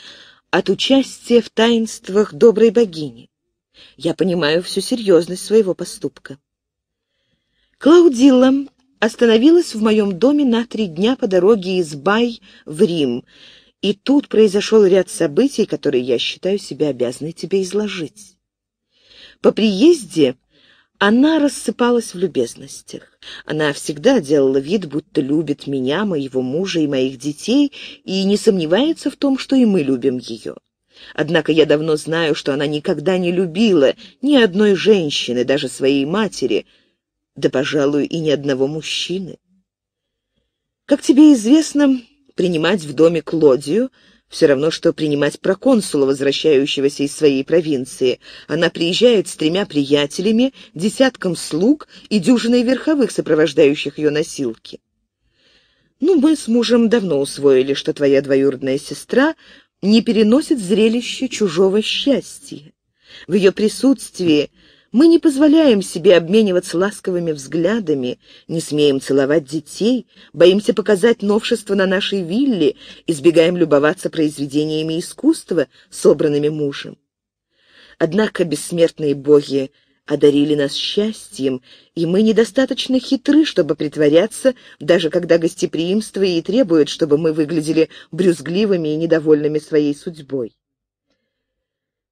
от участия в таинствах доброй богини. Я понимаю всю серьезность своего поступка. Клаудилла остановилась в моем доме на три дня по дороге из Бай в Рим, и тут произошел ряд событий, которые я считаю себя обязанной тебе изложить. По приезде она рассыпалась в любезностях. Она всегда делала вид, будто любит меня, моего мужа и моих детей, и не сомневается в том, что и мы любим ее. Однако я давно знаю, что она никогда не любила ни одной женщины, даже своей матери, да, пожалуй, и ни одного мужчины. Как тебе известно, принимать в доме Клодию все равно, что принимать проконсула, возвращающегося из своей провинции. Она приезжает с тремя приятелями, десятком слуг и дюжиной верховых, сопровождающих ее носилки. Ну, мы с мужем давно усвоили, что твоя двоюродная сестра не переносит зрелище чужого счастья. В ее присутствии мы не позволяем себе обмениваться ласковыми взглядами, не смеем целовать детей, боимся показать новшество на нашей вилле, избегаем любоваться произведениями искусства, собранными мужем. Однако бессмертные боги одарили нас счастьем, и мы недостаточно хитры, чтобы притворяться, даже когда гостеприимство и требует, чтобы мы выглядели брюзгливыми и недовольными своей судьбой.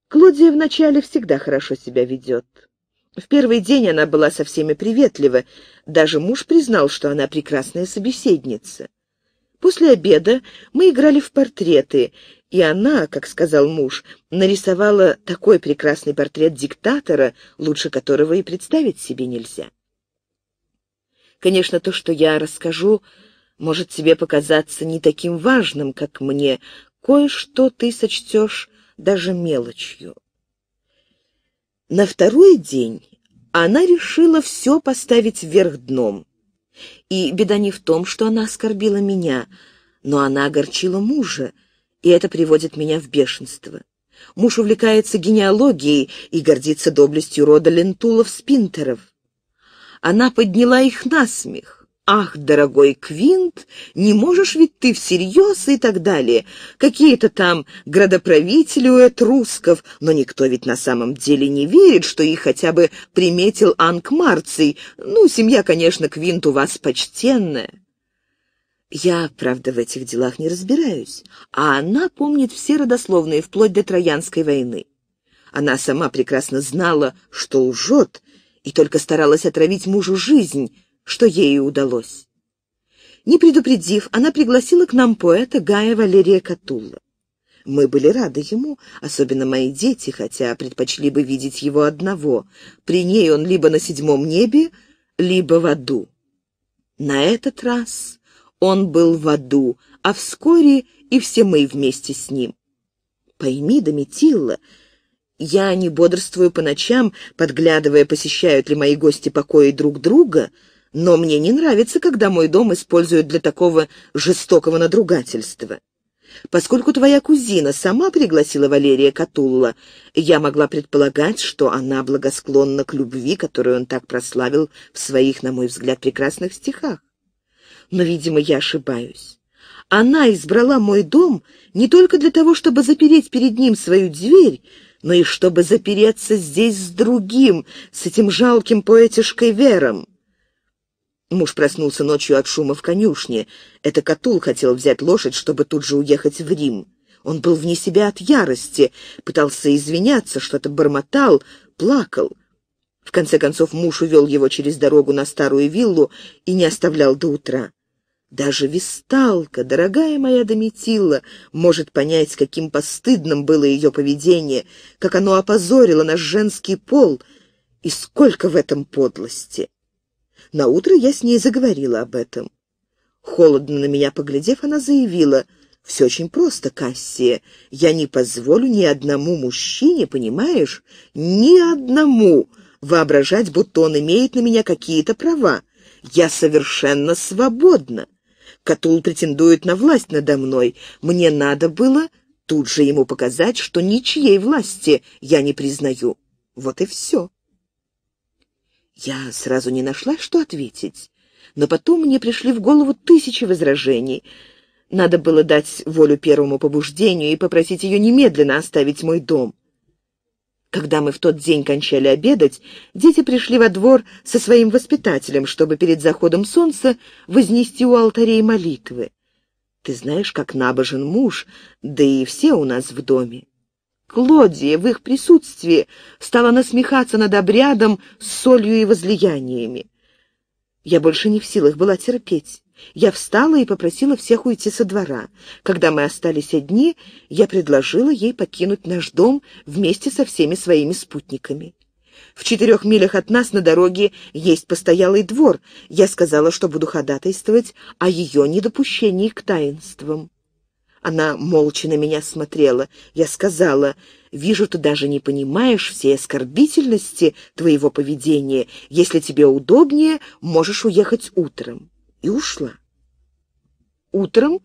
Клодия вначале всегда хорошо себя ведет. В первый день она была со всеми приветлива, даже муж признал, что она прекрасная собеседница. После обеда мы играли в портреты, и она, как сказал муж, нарисовала такой прекрасный портрет диктатора, лучше которого и представить себе нельзя. Конечно, то, что я расскажу, может тебе показаться не таким важным, как мне. Кое-что ты сочтешь даже мелочью. На второй день она решила все поставить вверх дном. И беда не в том, что она оскорбила меня, но она огорчила мужа, и это приводит меня в бешенство. Муж увлекается генеалогией и гордится доблестью рода лентулов-спинтеров. Она подняла их на смех. «Ах, дорогой Квинт, не можешь ведь ты всерьез» и так далее. Какие-то там градоправители у этрусков, но никто ведь на самом деле не верит, что их хотя бы приметил Анг Марций. Ну, семья, конечно, Квинт у вас почтенная. Я, правда, в этих делах не разбираюсь, а она помнит все родословные, вплоть до Троянской войны. Она сама прекрасно знала, что лжет, и только старалась отравить мужу жизнь, что ей и удалось. Не предупредив, она пригласила к нам поэта Гая Валерия Катулла. Мы были рады ему, особенно мои дети, хотя предпочли бы видеть его одного. При ней он либо на седьмом небе, либо в аду. На этот раз он был в аду, а вскоре и все мы вместе с ним. Пойми, Дометилла, я не бодрствую по ночам, подглядывая, посещают ли мои гости покои друг друга, но мне не нравится, когда мой дом используют для такого жестокого надругательства. Поскольку твоя кузина сама пригласила Валерия Катулла, я могла предполагать, что она благосклонна к любви, которую он так прославил в своих, на мой взгляд, прекрасных стихах но, видимо, я ошибаюсь. Она избрала мой дом не только для того, чтобы запереть перед ним свою дверь, но и чтобы запереться здесь с другим, с этим жалким поэтишкой Вером. Муж проснулся ночью от шума в конюшне. Это Катул хотел взять лошадь, чтобы тут же уехать в Рим. Он был вне себя от ярости, пытался извиняться, что-то бормотал, плакал. В конце концов муж увел его через дорогу на старую виллу и не оставлял до утра. Даже висталка, дорогая моя Дометилла, может понять, каким постыдным было ее поведение, как оно опозорило наш женский пол, и сколько в этом подлости. Наутро я с ней заговорила об этом. Холодно на меня поглядев, она заявила, «Все очень просто, Кассия. Я не позволю ни одному мужчине, понимаешь, ни одному воображать, будто он имеет на меня какие-то права. Я совершенно свободна. Катул претендует на власть надо мной. Мне надо было тут же ему показать, что ничьей власти я не признаю. Вот и все. Я сразу не нашла, что ответить. Но потом мне пришли в голову тысячи возражений. Надо было дать волю первому побуждению и попросить ее немедленно оставить мой дом. Когда мы в тот день кончали обедать, дети пришли во двор со своим воспитателем, чтобы перед заходом солнца вознести у алтарей молитвы. Ты знаешь, как набожен муж, да и все у нас в доме. Клодия в их присутствии стала насмехаться над обрядом с солью и возлияниями. Я больше не в силах была терпеть. Я встала и попросила всех уйти со двора. Когда мы остались одни, я предложила ей покинуть наш дом вместе со всеми своими спутниками. В четырех милях от нас на дороге есть постоялый двор. Я сказала, что буду ходатайствовать о ее недопущении к таинствам. Она молча на меня смотрела. Я сказала, «Вижу, ты даже не понимаешь всей оскорбительности твоего поведения. Если тебе удобнее, можешь уехать утром» и ушла. Утром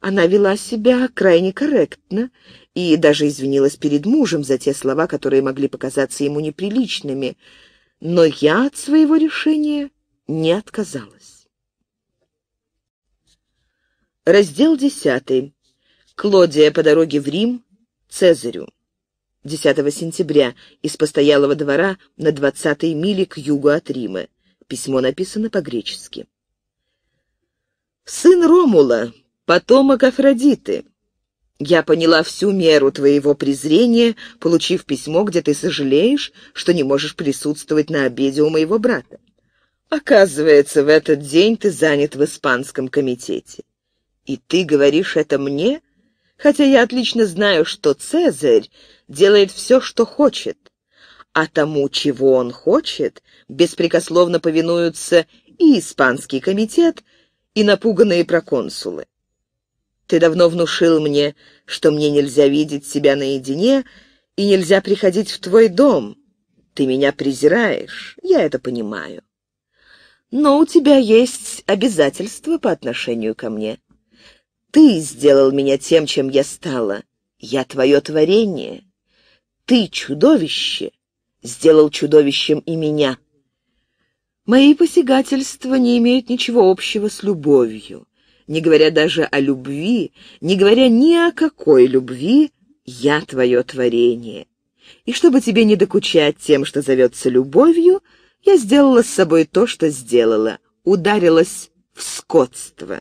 она вела себя крайне корректно и даже извинилась перед мужем за те слова, которые могли показаться ему неприличными, но я от своего решения не отказалась. Раздел десятый. Клодия по дороге в Рим Цезарю. 10 сентября из постоялого двора на 20 мили к югу от Рима. Письмо написано по-гречески. Сын Ромула, потомок Афродиты. Я поняла всю меру твоего презрения, получив письмо, где ты сожалеешь, что не можешь присутствовать на обеде у моего брата. Оказывается, в этот день ты занят в испанском комитете. И ты говоришь это мне, хотя я отлично знаю, что Цезарь делает все, что хочет, а тому, чего он хочет, беспрекословно повинуются и испанский комитет, и напуганные проконсулы. Ты давно внушил мне, что мне нельзя видеть себя наедине и нельзя приходить в твой дом. Ты меня презираешь, я это понимаю. Но у тебя есть обязательства по отношению ко мне. Ты сделал меня тем, чем я стала. Я твое творение. Ты чудовище. Сделал чудовищем и меня. Мои посягательства не имеют ничего общего с любовью. Не говоря даже о любви, не говоря ни о какой любви, я твое творение. И чтобы тебе не докучать тем, что зовется любовью, я сделала с собой то, что сделала, ударилась в скотство.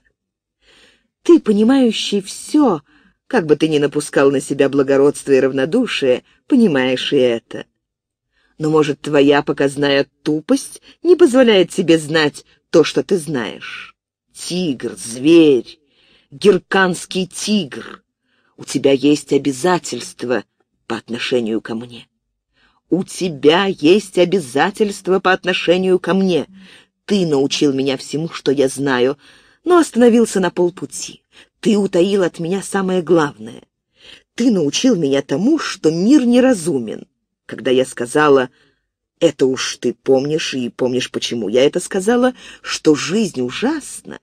Ты, понимающий все, как бы ты ни напускал на себя благородство и равнодушие, понимаешь и это. Но, может, твоя показная тупость не позволяет тебе знать то, что ты знаешь? Тигр, зверь, герканский тигр. У тебя есть обязательства по отношению ко мне. У тебя есть обязательства по отношению ко мне. Ты научил меня всему, что я знаю, но остановился на полпути. Ты утаил от меня самое главное. Ты научил меня тому, что мир неразумен когда я сказала «это уж ты помнишь и помнишь почему». Я это сказала, что жизнь ужасна.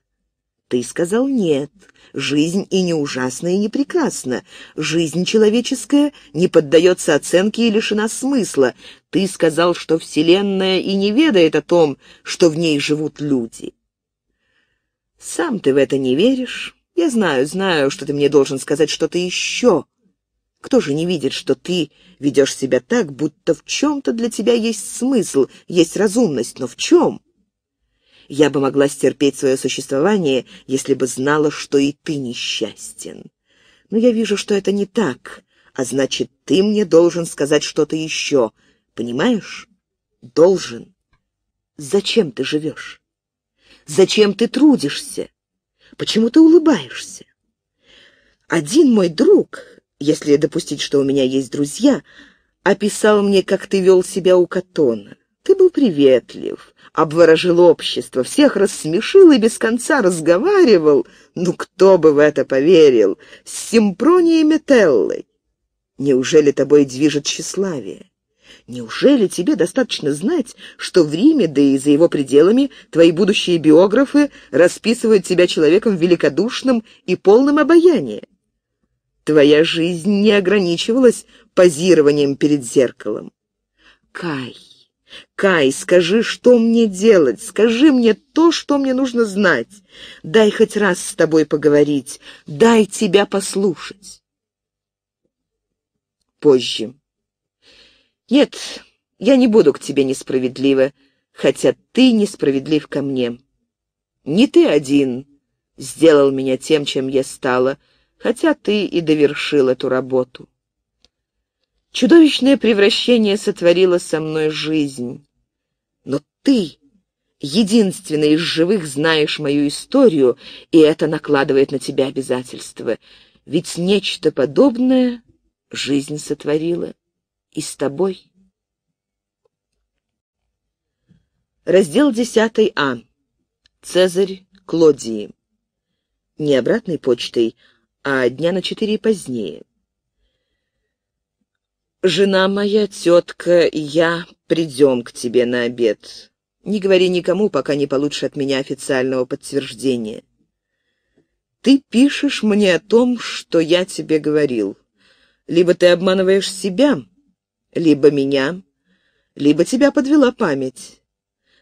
Ты сказал «нет». Жизнь и не ужасна, и не прекрасна. Жизнь человеческая не поддается оценке и лишена смысла. Ты сказал, что Вселенная и не ведает о том, что в ней живут люди. Сам ты в это не веришь. Я знаю, знаю, что ты мне должен сказать что-то еще, кто же не видит, что ты ведешь себя так, будто в чем-то для тебя есть смысл, есть разумность, но в чем? Я бы могла стерпеть свое существование, если бы знала, что и ты несчастен. Но я вижу, что это не так, а значит, ты мне должен сказать что-то еще. Понимаешь? Должен. Зачем ты живешь? Зачем ты трудишься? Почему ты улыбаешься? Один мой друг, если допустить, что у меня есть друзья, описал мне, как ты вел себя у Катона. Ты был приветлив, обворожил общество, всех рассмешил и без конца разговаривал. Ну, кто бы в это поверил? С Симпронией Метеллой. Неужели тобой движет тщеславие? Неужели тебе достаточно знать, что в Риме, да и за его пределами, твои будущие биографы расписывают тебя человеком великодушным и полным обаяния? Твоя жизнь не ограничивалась позированием перед зеркалом. Кай, Кай, скажи, что мне делать? Скажи мне то, что мне нужно знать. Дай хоть раз с тобой поговорить. Дай тебя послушать. Позже. Нет, я не буду к тебе несправедлива, хотя ты несправедлив ко мне. Не ты один сделал меня тем, чем я стала хотя ты и довершил эту работу. Чудовищное превращение сотворило со мной жизнь. Но ты, единственный из живых, знаешь мою историю, и это накладывает на тебя обязательства. Ведь нечто подобное жизнь сотворила и с тобой. Раздел 10А. Цезарь Клодии. Не обратной почтой, а дня на четыре позднее. «Жена моя, тетка, я придем к тебе на обед. Не говори никому, пока не получишь от меня официального подтверждения. Ты пишешь мне о том, что я тебе говорил. Либо ты обманываешь себя, либо меня, либо тебя подвела память.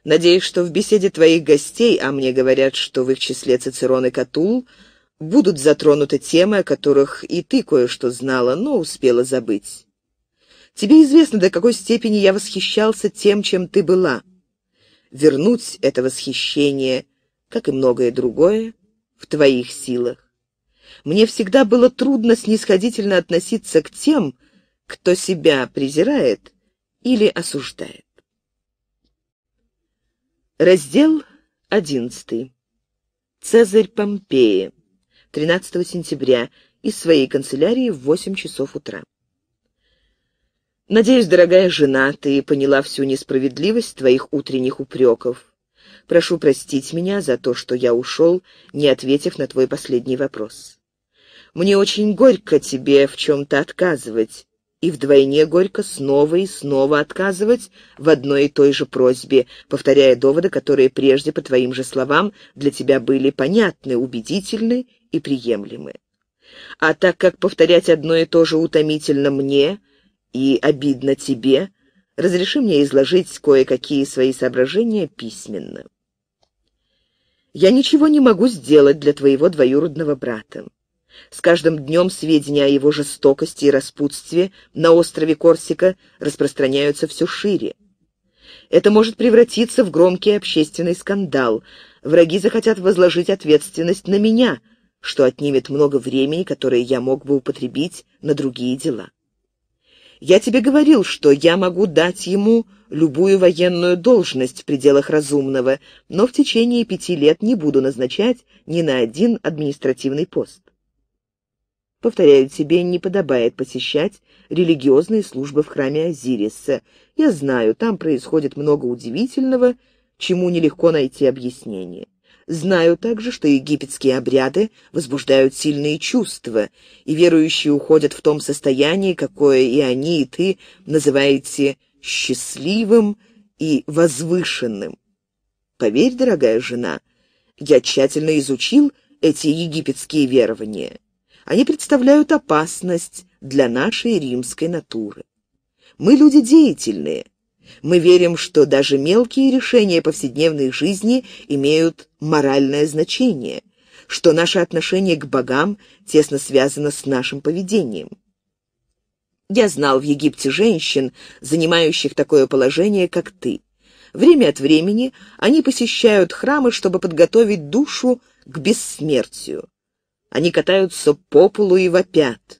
Надеюсь, что в беседе твоих гостей, а мне говорят, что в их числе Цицерон и Катул — будут затронуты темы, о которых и ты кое-что знала, но успела забыть. Тебе известно, до какой степени я восхищался тем, чем ты была. Вернуть это восхищение, как и многое другое, в твоих силах. Мне всегда было трудно снисходительно относиться к тем, кто себя презирает или осуждает. Раздел одиннадцатый. Цезарь Помпеи. 13 сентября из своей канцелярии в 8 часов утра. «Надеюсь, дорогая жена, ты поняла всю несправедливость твоих утренних упреков. Прошу простить меня за то, что я ушел, не ответив на твой последний вопрос. Мне очень горько тебе в чем-то отказывать, и вдвойне горько снова и снова отказывать в одной и той же просьбе, повторяя доводы, которые прежде, по твоим же словам, для тебя были понятны, убедительны и приемлемы. А так как повторять одно и то же утомительно мне и обидно тебе, разреши мне изложить кое-какие свои соображения письменно. Я ничего не могу сделать для твоего двоюродного брата. С каждым днем сведения о его жестокости и распутстве на острове Корсика распространяются все шире. Это может превратиться в громкий общественный скандал. Враги захотят возложить ответственность на меня — что отнимет много времени, которое я мог бы употребить на другие дела. Я тебе говорил, что я могу дать ему любую военную должность в пределах разумного, но в течение пяти лет не буду назначать ни на один административный пост. Повторяю, тебе не подобает посещать религиозные службы в храме Азириса. Я знаю, там происходит много удивительного, чему нелегко найти объяснение. Знаю также, что египетские обряды возбуждают сильные чувства, и верующие уходят в том состоянии, какое и они, и ты называете счастливым и возвышенным. Поверь, дорогая жена, я тщательно изучил эти египетские верования. Они представляют опасность для нашей римской натуры. Мы люди деятельные, мы верим, что даже мелкие решения повседневной жизни имеют моральное значение, что наше отношение к богам тесно связано с нашим поведением. Я знал в Египте женщин, занимающих такое положение, как ты. Время от времени они посещают храмы, чтобы подготовить душу к бессмертию. Они катаются по полу и вопят.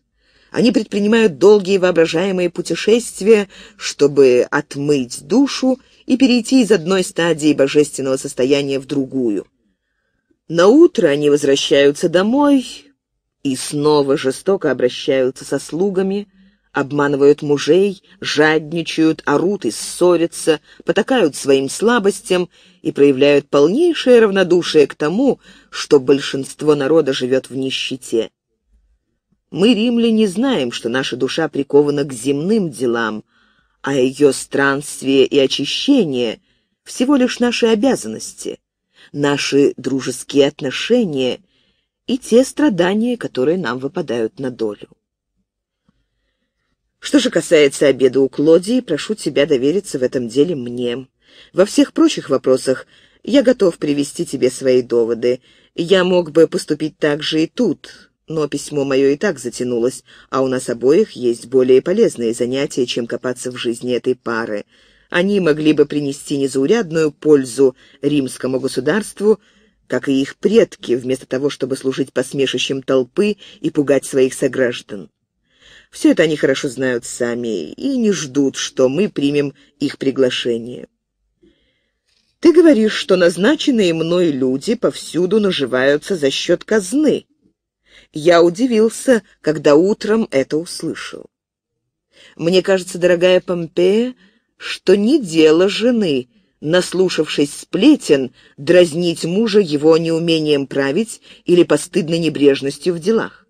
Они предпринимают долгие воображаемые путешествия, чтобы отмыть душу и перейти из одной стадии божественного состояния в другую. На утро они возвращаются домой и снова жестоко обращаются со слугами, обманывают мужей, жадничают, орут и ссорятся, потакают своим слабостям и проявляют полнейшее равнодушие к тому, что большинство народа живет в нищете. Мы, римляне, знаем, что наша душа прикована к земным делам, а ее странствие и очищение — всего лишь наши обязанности, наши дружеские отношения и те страдания, которые нам выпадают на долю. Что же касается обеда у Клодии, прошу тебя довериться в этом деле мне. Во всех прочих вопросах я готов привести тебе свои доводы. Я мог бы поступить так же и тут, но письмо мое и так затянулось, а у нас обоих есть более полезные занятия, чем копаться в жизни этой пары. Они могли бы принести незаурядную пользу римскому государству, как и их предки, вместо того, чтобы служить посмешищем толпы и пугать своих сограждан. Все это они хорошо знают сами и не ждут, что мы примем их приглашение. Ты говоришь, что назначенные мной люди повсюду наживаются за счет казны, я удивился, когда утром это услышал. Мне кажется, дорогая Помпея, что не дело жены, наслушавшись сплетен, дразнить мужа его неумением править или постыдной небрежностью в делах.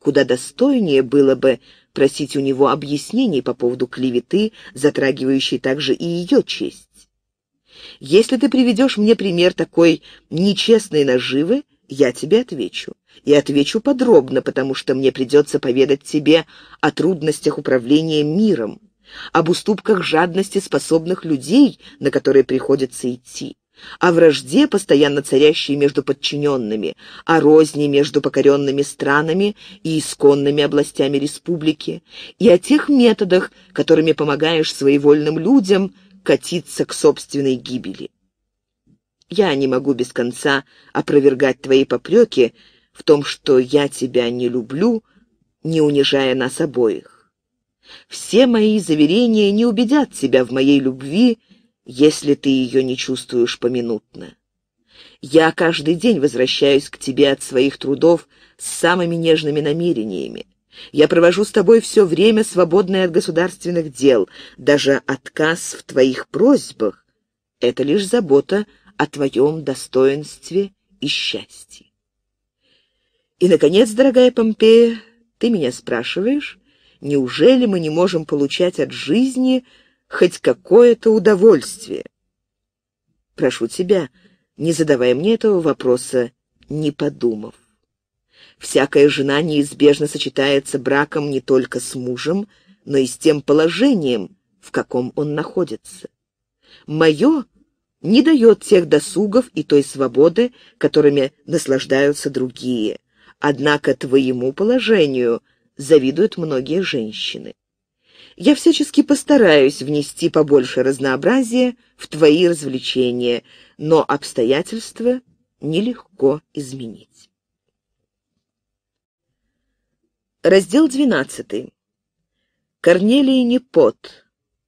Куда достойнее было бы просить у него объяснений по поводу клеветы, затрагивающей также и ее честь. Если ты приведешь мне пример такой нечестной наживы, я тебе отвечу и отвечу подробно, потому что мне придется поведать тебе о трудностях управления миром, об уступках жадности способных людей, на которые приходится идти, о вражде, постоянно царящей между подчиненными, о розни между покоренными странами и исконными областями республики, и о тех методах, которыми помогаешь своевольным людям катиться к собственной гибели. Я не могу без конца опровергать твои попреки, в том, что я тебя не люблю, не унижая нас обоих. Все мои заверения не убедят тебя в моей любви, если ты ее не чувствуешь поминутно. Я каждый день возвращаюсь к тебе от своих трудов с самыми нежными намерениями. Я провожу с тобой все время, свободное от государственных дел. Даже отказ в твоих просьбах — это лишь забота о твоем достоинстве и счастье. И, наконец, дорогая Помпея, ты меня спрашиваешь, неужели мы не можем получать от жизни хоть какое-то удовольствие? Прошу тебя, не задавай мне этого вопроса, не подумав. Всякая жена неизбежно сочетается браком не только с мужем, но и с тем положением, в каком он находится. Мое не дает тех досугов и той свободы, которыми наслаждаются другие — Однако твоему положению завидуют многие женщины. Я всячески постараюсь внести побольше разнообразия в твои развлечения, но обстоятельства нелегко изменить. Раздел 12. Корнелий Непот.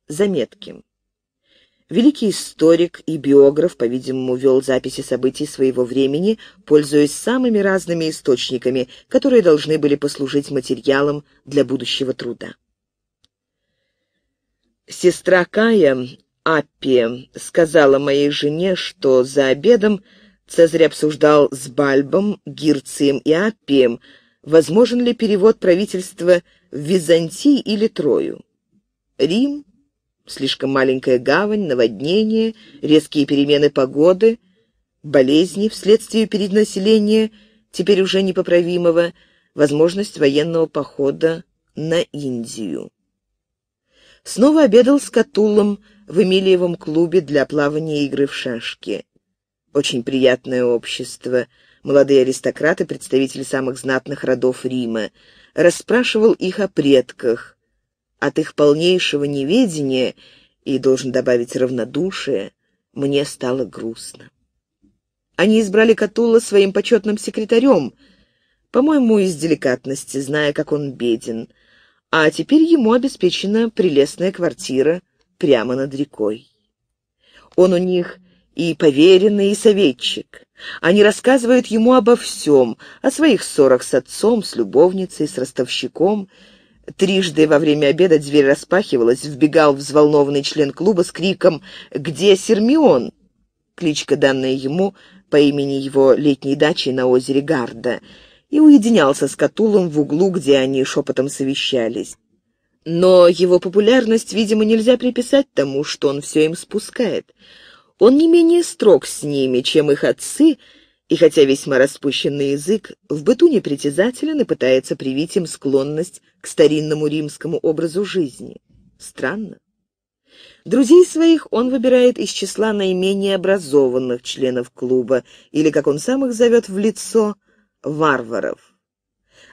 Заметки. Великий историк и биограф, по-видимому, вел записи событий своего времени, пользуясь самыми разными источниками, которые должны были послужить материалом для будущего труда. Сестра Кая, Аппи, сказала моей жене, что за обедом Цезарь обсуждал с Бальбом, Гирцием и Аппием, возможен ли перевод правительства в Византии или Трою. Рим Слишком маленькая гавань, наводнение, резкие перемены погоды, болезни вследствие перенаселения, теперь уже непоправимого, возможность военного похода на Индию. Снова обедал с Катулом в Эмилиевом клубе для плавания и игры в шашки. Очень приятное общество. Молодые аристократы, представители самых знатных родов Рима. Расспрашивал их о предках – от их полнейшего неведения и, должен добавить, равнодушия, мне стало грустно. Они избрали Катула своим почетным секретарем, по-моему, из деликатности, зная, как он беден, а теперь ему обеспечена прелестная квартира прямо над рекой. Он у них и поверенный, и советчик. Они рассказывают ему обо всем, о своих ссорах с отцом, с любовницей, с ростовщиком — Трижды во время обеда дверь распахивалась, вбегал взволнованный член клуба с криком «Где Сермион?» кличка, данная ему по имени его летней дачи на озере Гарда, и уединялся с Катулом в углу, где они шепотом совещались. Но его популярность, видимо, нельзя приписать тому, что он все им спускает. Он не менее строг с ними, чем их отцы — и хотя весьма распущенный язык, в быту непритязателен и пытается привить им склонность к старинному римскому образу жизни. Странно. Друзей своих он выбирает из числа наименее образованных членов клуба, или, как он сам их зовет в лицо, варваров.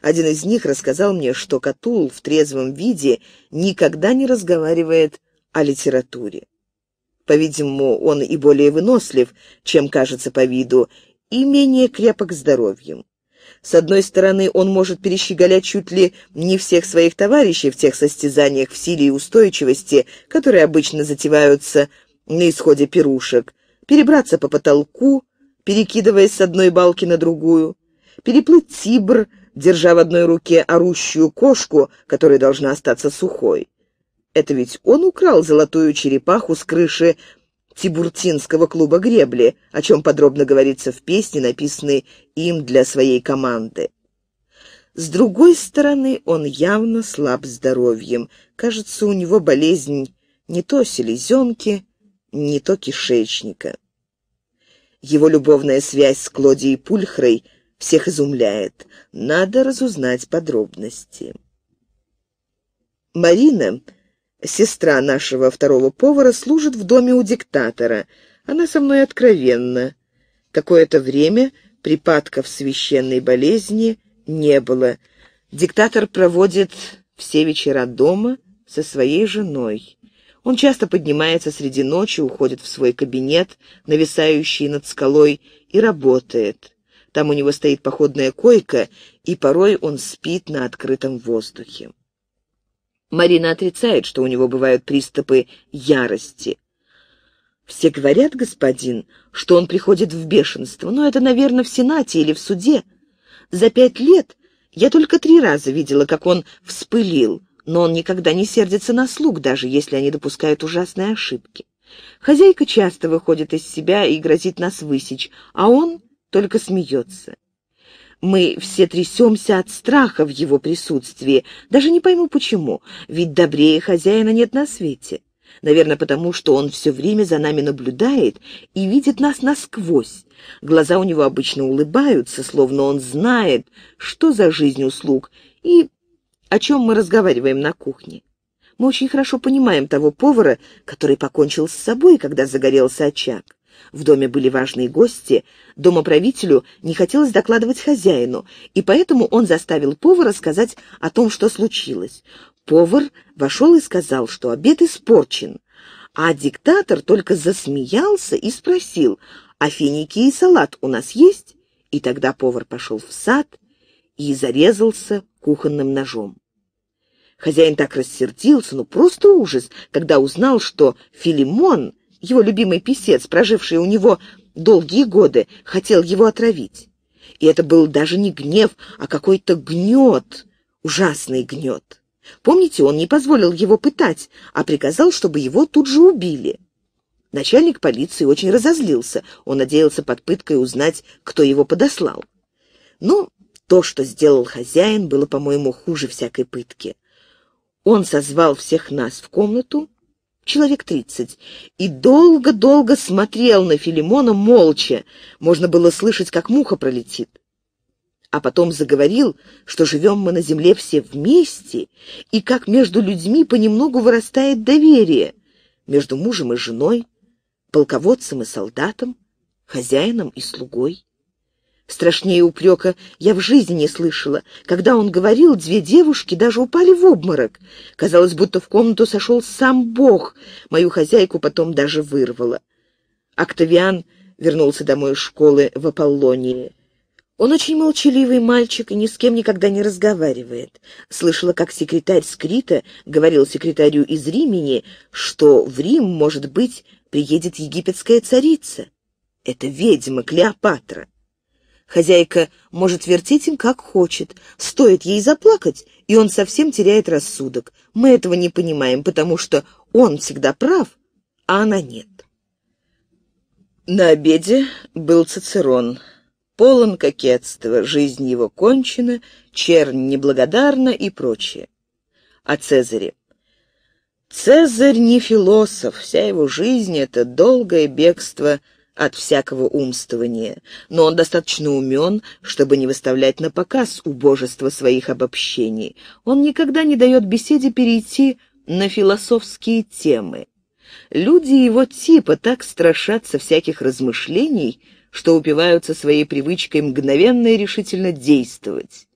Один из них рассказал мне, что Катул в трезвом виде никогда не разговаривает о литературе. По-видимому, он и более вынослив, чем кажется по виду, и менее крепок здоровьем. С одной стороны, он может перещеголять чуть ли не всех своих товарищей в тех состязаниях в силе и устойчивости, которые обычно затеваются на исходе пирушек, перебраться по потолку, перекидываясь с одной балки на другую, переплыть тибр, держа в одной руке орущую кошку, которая должна остаться сухой. Это ведь он украл золотую черепаху с крыши Тибуртинского клуба гребли, о чем подробно говорится в песне, написанной им для своей команды. С другой стороны, он явно слаб здоровьем. Кажется, у него болезнь не то селезенки, не то кишечника. Его любовная связь с Клодией Пульхрой всех изумляет. Надо разузнать подробности. Марина Сестра нашего второго повара служит в доме у диктатора. Она со мной откровенна. Какое-то время припадков священной болезни не было. Диктатор проводит все вечера дома со своей женой. Он часто поднимается среди ночи, уходит в свой кабинет, нависающий над скалой, и работает. Там у него стоит походная койка, и порой он спит на открытом воздухе. Марина отрицает, что у него бывают приступы ярости. Все говорят, господин, что он приходит в бешенство, но это, наверное, в Сенате или в суде. За пять лет я только три раза видела, как он вспылил, но он никогда не сердится на слуг, даже если они допускают ужасные ошибки. Хозяйка часто выходит из себя и грозит нас высечь, а он только смеется. Мы все трясемся от страха в его присутствии. Даже не пойму, почему. Ведь добрее хозяина нет на свете. Наверное, потому что он все время за нами наблюдает и видит нас насквозь. Глаза у него обычно улыбаются, словно он знает, что за жизнь услуг и о чем мы разговариваем на кухне. Мы очень хорошо понимаем того повара, который покончил с собой, когда загорелся очаг. В доме были важные гости. Домоправителю не хотелось докладывать хозяину, и поэтому он заставил повара сказать о том, что случилось. Повар вошел и сказал, что обед испорчен. А диктатор только засмеялся и спросил, а финики и салат у нас есть? И тогда повар пошел в сад и зарезался кухонным ножом. Хозяин так рассердился, ну просто ужас, когда узнал, что Филимон его любимый писец, проживший у него долгие годы, хотел его отравить. И это был даже не гнев, а какой-то гнет, ужасный гнет. Помните, он не позволил его пытать, а приказал, чтобы его тут же убили. Начальник полиции очень разозлился. Он надеялся под пыткой узнать, кто его подослал. Но ну, то, что сделал хозяин, было, по-моему, хуже всякой пытки. Он созвал всех нас в комнату, человек тридцать, и долго-долго смотрел на Филимона молча. Можно было слышать, как муха пролетит. А потом заговорил, что живем мы на земле все вместе, и как между людьми понемногу вырастает доверие между мужем и женой, полководцем и солдатом, хозяином и слугой. Страшнее упрека я в жизни не слышала. Когда он говорил, две девушки даже упали в обморок. Казалось, будто в комнату сошел сам Бог. Мою хозяйку потом даже вырвало. Октавиан вернулся домой из школы в Аполлонии. Он очень молчаливый мальчик и ни с кем никогда не разговаривает. Слышала, как секретарь Скрита говорил секретарю из Римени, что в Рим, может быть, приедет египетская царица. Это ведьма Клеопатра. Хозяйка может вертеть им как хочет. Стоит ей заплакать, и он совсем теряет рассудок. Мы этого не понимаем, потому что он всегда прав, а она нет. На обеде был Цицерон. Полон кокетства, жизнь его кончена, чернь неблагодарна и прочее. О Цезаре. Цезарь не философ, вся его жизнь — это долгое бегство — от всякого умствования, но он достаточно умен, чтобы не выставлять на показ убожество своих обобщений. Он никогда не дает беседе перейти на философские темы. Люди его типа так страшатся всяких размышлений, что упиваются своей привычкой мгновенно и решительно действовать.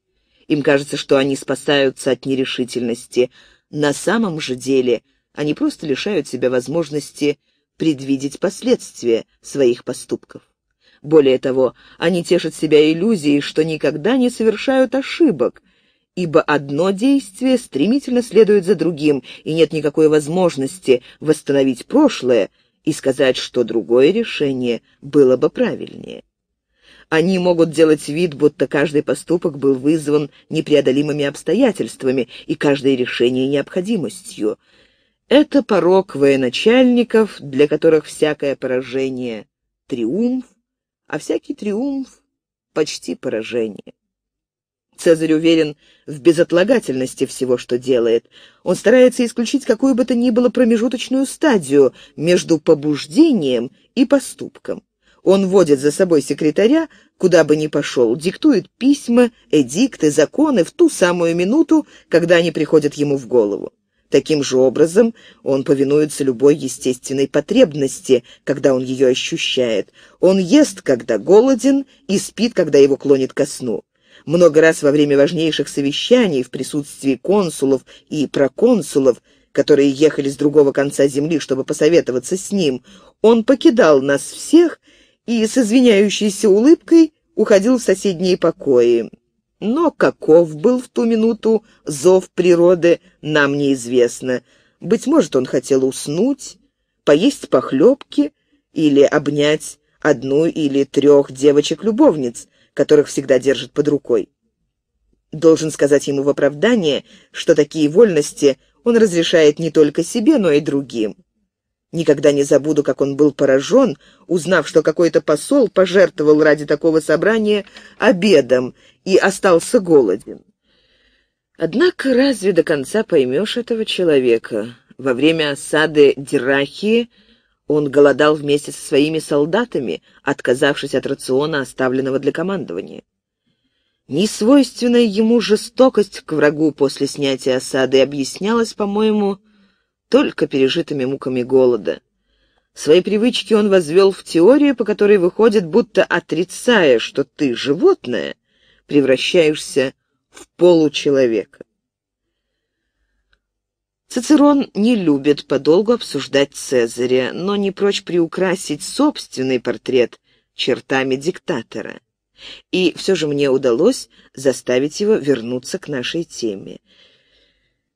Им кажется, что они спасаются от нерешительности. На самом же деле они просто лишают себя возможности предвидеть последствия своих поступков. Более того, они тешат себя иллюзией, что никогда не совершают ошибок, ибо одно действие стремительно следует за другим, и нет никакой возможности восстановить прошлое и сказать, что другое решение было бы правильнее. Они могут делать вид, будто каждый поступок был вызван непреодолимыми обстоятельствами и каждое решение необходимостью. Это порог военачальников, для которых всякое поражение — триумф, а всякий триумф — почти поражение. Цезарь уверен в безотлагательности всего, что делает. Он старается исключить какую бы то ни было промежуточную стадию между побуждением и поступком. Он водит за собой секретаря, куда бы ни пошел, диктует письма, эдикты, законы в ту самую минуту, когда они приходят ему в голову. Таким же образом он повинуется любой естественной потребности, когда он ее ощущает. Он ест, когда голоден, и спит, когда его клонит ко сну. Много раз во время важнейших совещаний в присутствии консулов и проконсулов, которые ехали с другого конца земли, чтобы посоветоваться с ним, он покидал нас всех и с извиняющейся улыбкой уходил в соседние покои. Но каков был в ту минуту зов природы, нам неизвестно. Быть может, он хотел уснуть, поесть похлебки или обнять одну или трех девочек-любовниц, которых всегда держит под рукой. Должен сказать ему в оправдание, что такие вольности он разрешает не только себе, но и другим. Никогда не забуду, как он был поражен, узнав, что какой-то посол пожертвовал ради такого собрания обедом и остался голоден. Однако разве до конца поймешь этого человека? Во время осады Дирахии он голодал вместе со своими солдатами, отказавшись от рациона, оставленного для командования. Несвойственная ему жестокость к врагу после снятия осады объяснялась, по-моему, только пережитыми муками голода. Свои привычки он возвел в теорию, по которой выходит, будто отрицая, что ты животное, превращаешься в получеловека. Цицерон не любит подолгу обсуждать Цезаря, но не прочь приукрасить собственный портрет чертами диктатора. И все же мне удалось заставить его вернуться к нашей теме.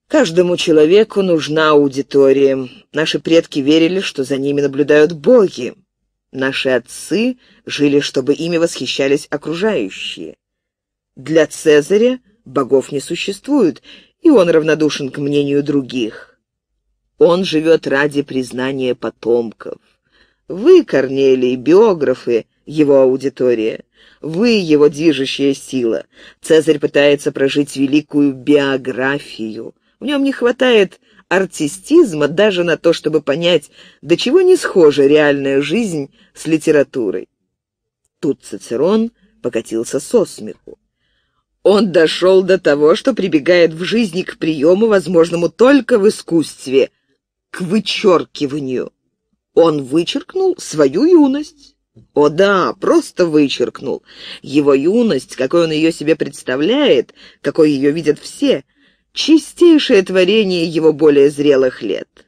Каждому человеку нужна аудитория. Наши предки верили, что за ними наблюдают боги. Наши отцы жили, чтобы ими восхищались окружающие. Для Цезаря богов не существует, и он равнодушен к мнению других. Он живет ради признания потомков. Вы, Корнелий, биографы, его аудитория. Вы его движущая сила. Цезарь пытается прожить великую биографию. В нем не хватает артистизма даже на то, чтобы понять, до чего не схожа реальная жизнь с литературой. Тут Цицерон покатился со смеху. Он дошел до того, что прибегает в жизни к приему, возможному только в искусстве, к вычеркиванию. Он вычеркнул свою юность. О да, просто вычеркнул. Его юность, какой он ее себе представляет, какой ее видят все, чистейшее творение его более зрелых лет.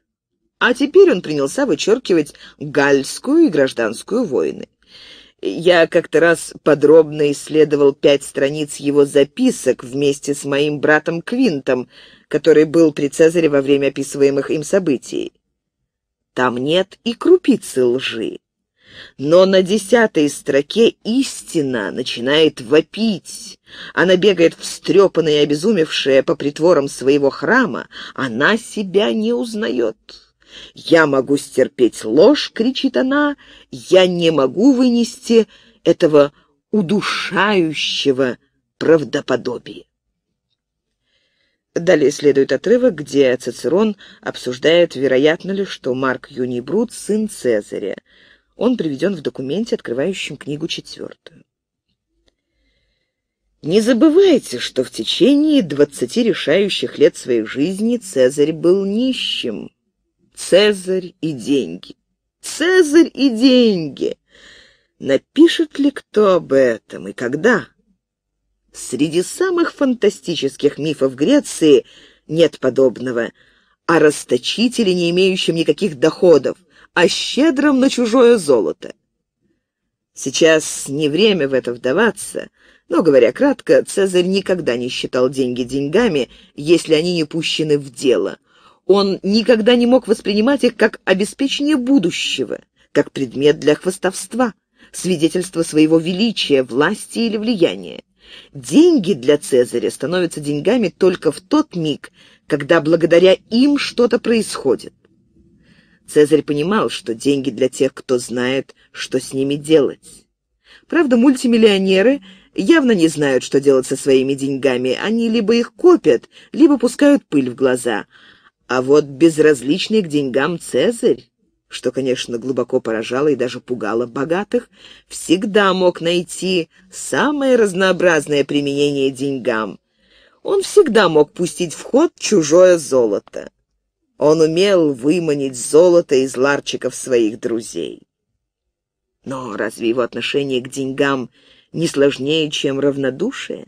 А теперь он принялся вычеркивать гальскую и гражданскую войны. Я как-то раз подробно исследовал пять страниц его записок вместе с моим братом Квинтом, который был при Цезаре во время описываемых им событий. Там нет и крупицы лжи. Но на десятой строке истина начинает вопить. Она бегает встрепанная и обезумевшая по притворам своего храма. Она себя не узнает. «Я могу стерпеть ложь!» — кричит она. «Я не могу вынести этого удушающего правдоподобия!» Далее следует отрывок, где Цицерон обсуждает, вероятно ли, что Марк Юний Брут – сын Цезаря. Он приведен в документе, открывающем книгу четвертую. Не забывайте, что в течение двадцати решающих лет своей жизни Цезарь был нищим. Цезарь и деньги. Цезарь и деньги. Напишет ли кто об этом и когда? Среди самых фантастических мифов Греции нет подобного. О расточителе, не имеющем никаких доходов, о щедром на чужое золото. Сейчас не время в это вдаваться, но, говоря кратко, Цезарь никогда не считал деньги деньгами, если они не пущены в дело. Он никогда не мог воспринимать их как обеспечение будущего, как предмет для хвостовства, свидетельство своего величия, власти или влияния. Деньги для Цезаря становятся деньгами только в тот миг, когда благодаря им что-то происходит. Цезарь понимал, что деньги для тех, кто знает, что с ними делать. Правда, мультимиллионеры явно не знают, что делать со своими деньгами. Они либо их копят, либо пускают пыль в глаза – а вот безразличный к деньгам Цезарь, что, конечно, глубоко поражало и даже пугало богатых, всегда мог найти самое разнообразное применение деньгам. Он всегда мог пустить в ход чужое золото. Он умел выманить золото из ларчиков своих друзей. Но разве его отношение к деньгам не сложнее, чем равнодушие?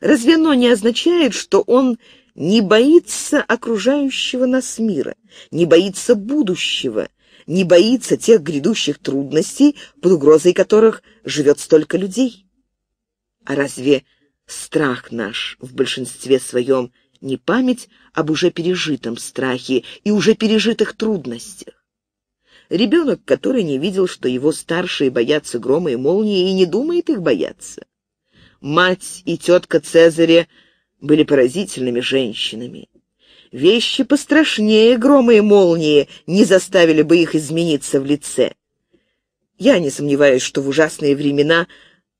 Разве оно не означает, что он не боится окружающего нас мира, не боится будущего, не боится тех грядущих трудностей, под угрозой которых живет столько людей. А разве страх наш в большинстве своем не память об уже пережитом страхе и уже пережитых трудностях? Ребенок, который не видел, что его старшие боятся грома и молнии, и не думает их бояться. Мать и тетка Цезаря были поразительными женщинами. Вещи пострашнее грома и молнии не заставили бы их измениться в лице. Я не сомневаюсь, что в ужасные времена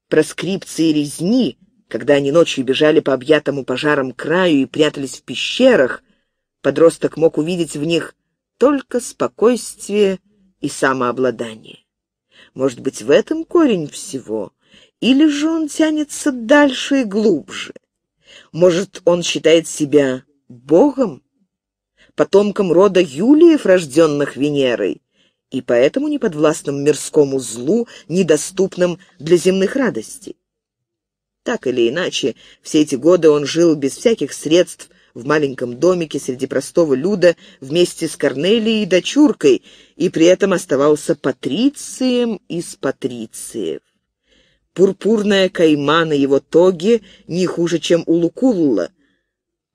проскрипции резни, когда они ночью бежали по объятому пожарам краю и прятались в пещерах, подросток мог увидеть в них только спокойствие и самообладание. Может быть, в этом корень всего, или же он тянется дальше и глубже. Может, он считает себя богом? Потомком рода Юлиев, рожденных Венерой? И поэтому не подвластным мирскому злу, недоступным для земных радостей? Так или иначе, все эти годы он жил без всяких средств в маленьком домике среди простого люда вместе с Корнелией и дочуркой, и при этом оставался патрицием из патрициев. Пурпурная кайма на его тоге не хуже, чем у Лукулла.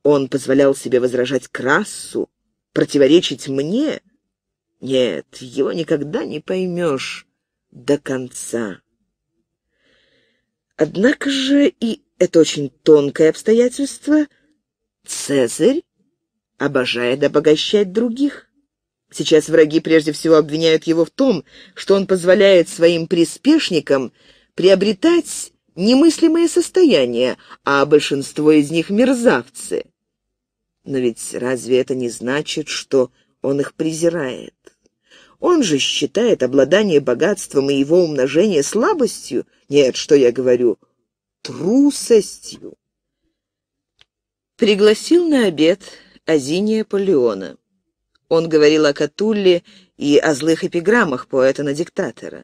Он позволял себе возражать красу, противоречить мне. Нет, его никогда не поймешь до конца. Однако же, и это очень тонкое обстоятельство, Цезарь обожает обогащать других. Сейчас враги прежде всего обвиняют его в том, что он позволяет своим приспешникам приобретать немыслимое состояние, а большинство из них — мерзавцы. Но ведь разве это не значит, что он их презирает? Он же считает обладание богатством и его умножение слабостью. Нет, что я говорю, трусостью. Пригласил на обед Азиния Полеона. Он говорил о Катулле и о злых эпиграммах поэта на диктатора.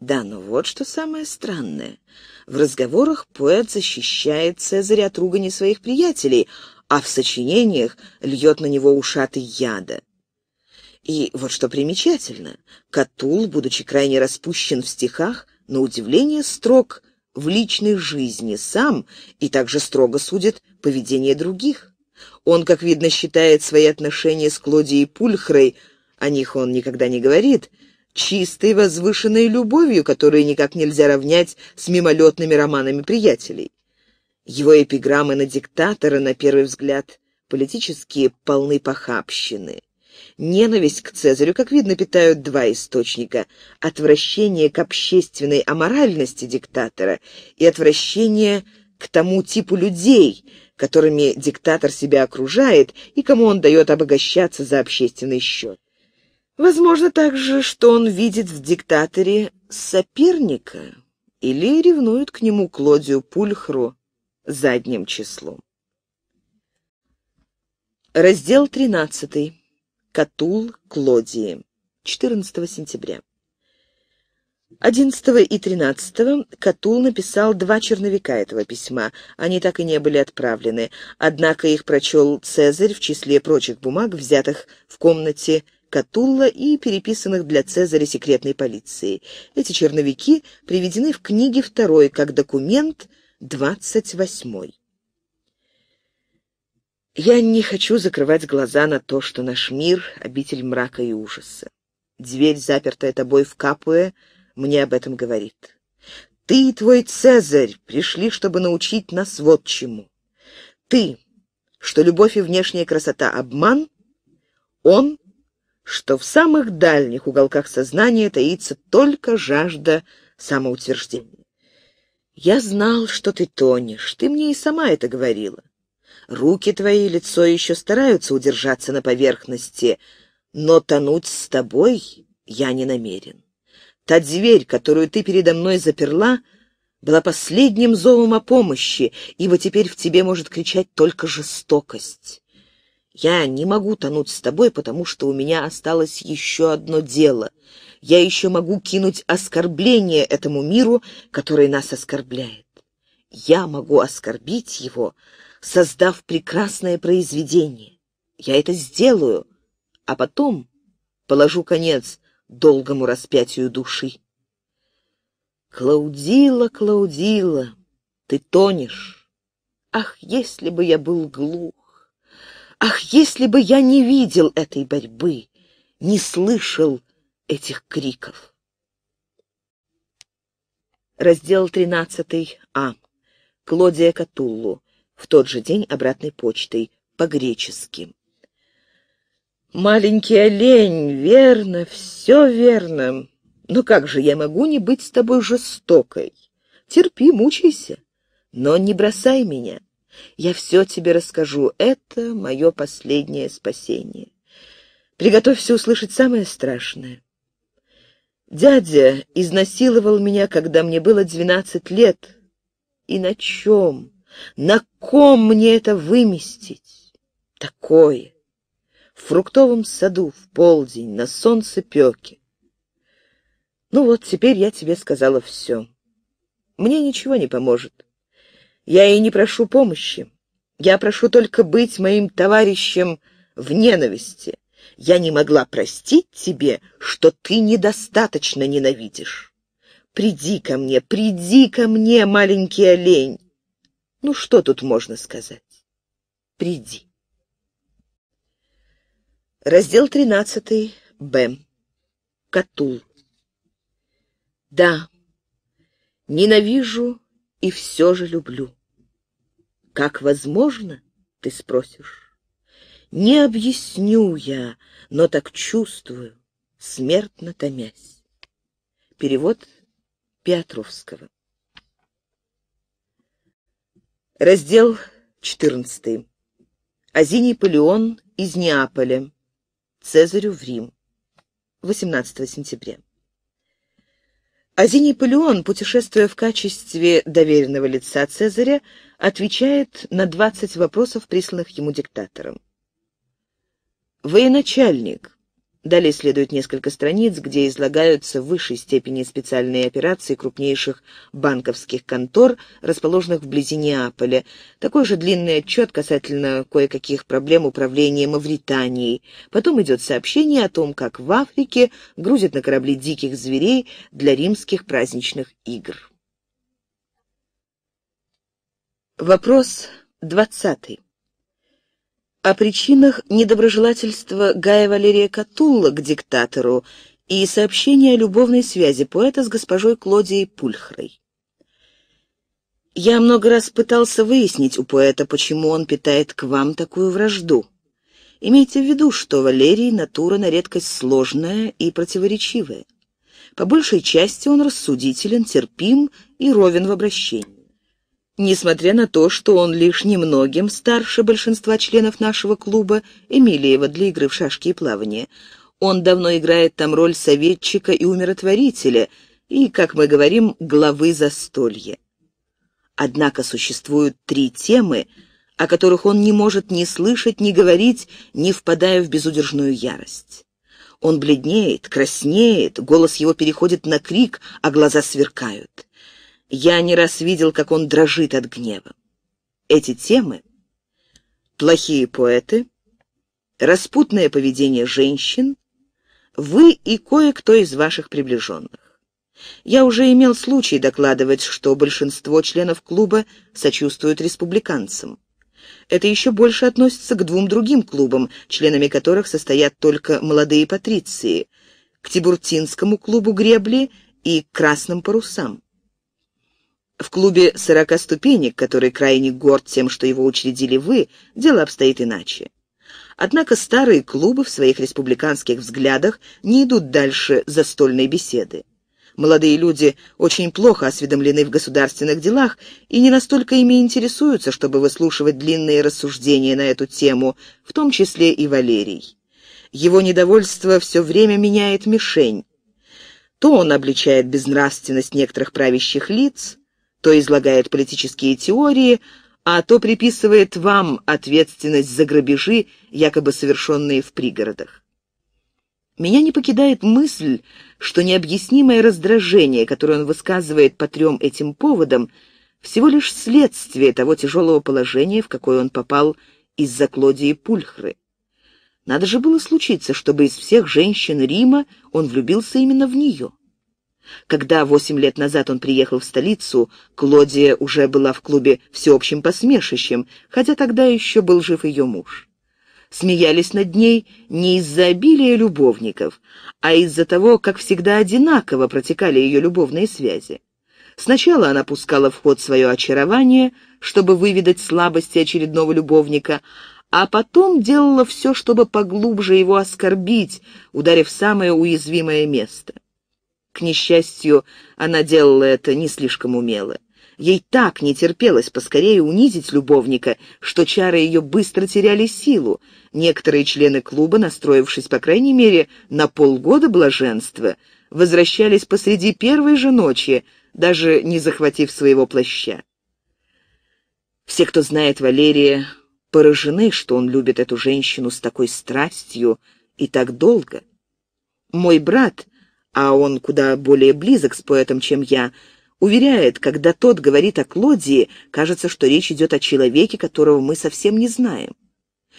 Да, но вот что самое странное. В разговорах поэт защищает Цезаря от ругани своих приятелей, а в сочинениях льет на него ушаты яда. И вот что примечательно, Катул, будучи крайне распущен в стихах, на удивление строг в личной жизни сам и также строго судит поведение других. Он, как видно, считает свои отношения с Клодией Пульхрой, о них он никогда не говорит — чистой возвышенной любовью, которую никак нельзя равнять с мимолетными романами приятелей. Его эпиграммы на диктатора, на первый взгляд, политические полны похабщины. Ненависть к Цезарю, как видно, питают два источника – отвращение к общественной аморальности диктатора и отвращение к тому типу людей, которыми диктатор себя окружает и кому он дает обогащаться за общественный счет. Возможно также, что он видит в диктаторе соперника или ревнует к нему Клодию Пульхру задним числом. Раздел 13. Катул Клодии. 14 сентября. 11 и 13 Катул написал два черновика этого письма. Они так и не были отправлены, однако их прочел Цезарь в числе прочих бумаг, взятых в комнате Цезаря. Катулла и переписанных для Цезаря секретной полиции. Эти черновики приведены в книге второй как документ 28. Я не хочу закрывать глаза на то, что наш мир — обитель мрака и ужаса. Дверь, запертая тобой в Капуэ, мне об этом говорит. Ты и твой Цезарь пришли, чтобы научить нас вот чему. Ты, что любовь и внешняя красота — обман, он — что в самых дальних уголках сознания таится только жажда самоутверждения. «Я знал, что ты тонешь, ты мне и сама это говорила. Руки твои и лицо еще стараются удержаться на поверхности, но тонуть с тобой я не намерен. Та дверь, которую ты передо мной заперла, была последним зовом о помощи, ибо теперь в тебе может кричать только жестокость. Я не могу тонуть с тобой, потому что у меня осталось еще одно дело. Я еще могу кинуть оскорбление этому миру, который нас оскорбляет. Я могу оскорбить его, создав прекрасное произведение. Я это сделаю, а потом положу конец долгому распятию души. Клаудила, Клаудила, ты тонешь. Ах, если бы я был глух! Ах, если бы я не видел этой борьбы, не слышал этих криков. Раздел 13 А. Клодия Катуллу. В тот же день обратной почтой. По-гречески. «Маленький олень, верно, все верно. Но как же я могу не быть с тобой жестокой? Терпи, мучайся, но не бросай меня. Я все тебе расскажу. Это мое последнее спасение. Приготовься услышать самое страшное. Дядя изнасиловал меня, когда мне было двенадцать лет. И на чем, на ком мне это выместить? Такое. В фруктовом саду в полдень на солнце пеки. Ну вот, теперь я тебе сказала все. Мне ничего не поможет. Я и не прошу помощи. Я прошу только быть моим товарищем в ненависти. Я не могла простить тебе, что ты недостаточно ненавидишь. Приди ко мне, приди ко мне, маленький олень. Ну что тут можно сказать? Приди. Раздел 13. Б. Катул. Да, ненавижу и все же люблю. Как возможно, ты спросишь? Не объясню я, но так чувствую, смертно томясь. Перевод Петровского. Раздел 14. Азиний Палеон из Неаполя. Цезарю в Рим. 18 сентября. Азиний Палеон, путешествуя в качестве доверенного лица Цезаря, отвечает на 20 вопросов, присланных ему диктатором. Военачальник. Далее следует несколько страниц, где излагаются в высшей степени специальные операции крупнейших банковских контор, расположенных вблизи Неаполя. Такой же длинный отчет касательно кое-каких проблем управления Мавританией. Потом идет сообщение о том, как в Африке грузят на корабли диких зверей для римских праздничных игр. Вопрос двадцатый. О причинах недоброжелательства Гая Валерия Катулла к диктатору и сообщения о любовной связи поэта с госпожой Клодией Пульхрой. Я много раз пытался выяснить у поэта, почему он питает к вам такую вражду. Имейте в виду, что Валерий — натура на редкость сложная и противоречивая. По большей части он рассудителен, терпим и ровен в обращении. Несмотря на то, что он лишь немногим старше большинства членов нашего клуба, Эмилиева для игры в шашки и плавание. Он давно играет там роль советчика и умиротворителя, и, как мы говорим, главы застолья. Однако существуют три темы, о которых он не может ни слышать, ни говорить, не впадая в безудержную ярость. Он бледнеет, краснеет, голос его переходит на крик, а глаза сверкают. Я не раз видел, как он дрожит от гнева. Эти темы — плохие поэты, распутное поведение женщин, вы и кое-кто из ваших приближенных. Я уже имел случай докладывать, что большинство членов клуба сочувствуют республиканцам. Это еще больше относится к двум другим клубам, членами которых состоят только молодые патриции, к Тибуртинскому клубу гребли и к красным парусам. В клубе «Сорока ступенек», который крайне горд тем, что его учредили вы, дело обстоит иначе. Однако старые клубы в своих республиканских взглядах не идут дальше застольной беседы. Молодые люди очень плохо осведомлены в государственных делах и не настолько ими интересуются, чтобы выслушивать длинные рассуждения на эту тему, в том числе и Валерий. Его недовольство все время меняет мишень. То он обличает безнравственность некоторых правящих лиц, то излагает политические теории, а то приписывает вам ответственность за грабежи, якобы совершенные в пригородах. Меня не покидает мысль, что необъяснимое раздражение, которое он высказывает по трем этим поводам, всего лишь следствие того тяжелого положения, в какое он попал из-за Клодии Пульхры. Надо же было случиться, чтобы из всех женщин Рима он влюбился именно в нее. Когда восемь лет назад он приехал в столицу, Клодия уже была в клубе всеобщим посмешищем, хотя тогда еще был жив ее муж. Смеялись над ней не из-за обилия любовников, а из-за того, как всегда одинаково протекали ее любовные связи. Сначала она пускала в ход свое очарование, чтобы выведать слабости очередного любовника, а потом делала все, чтобы поглубже его оскорбить, ударив самое уязвимое место. К несчастью, она делала это не слишком умело. Ей так не терпелось поскорее унизить любовника, что чары ее быстро теряли силу. Некоторые члены клуба, настроившись, по крайней мере, на полгода блаженства, возвращались посреди первой же ночи, даже не захватив своего плаща. Все, кто знает Валерия, поражены, что он любит эту женщину с такой страстью и так долго. Мой брат а он куда более близок с поэтом, чем я, уверяет, когда тот говорит о Клодии, кажется, что речь идет о человеке, которого мы совсем не знаем.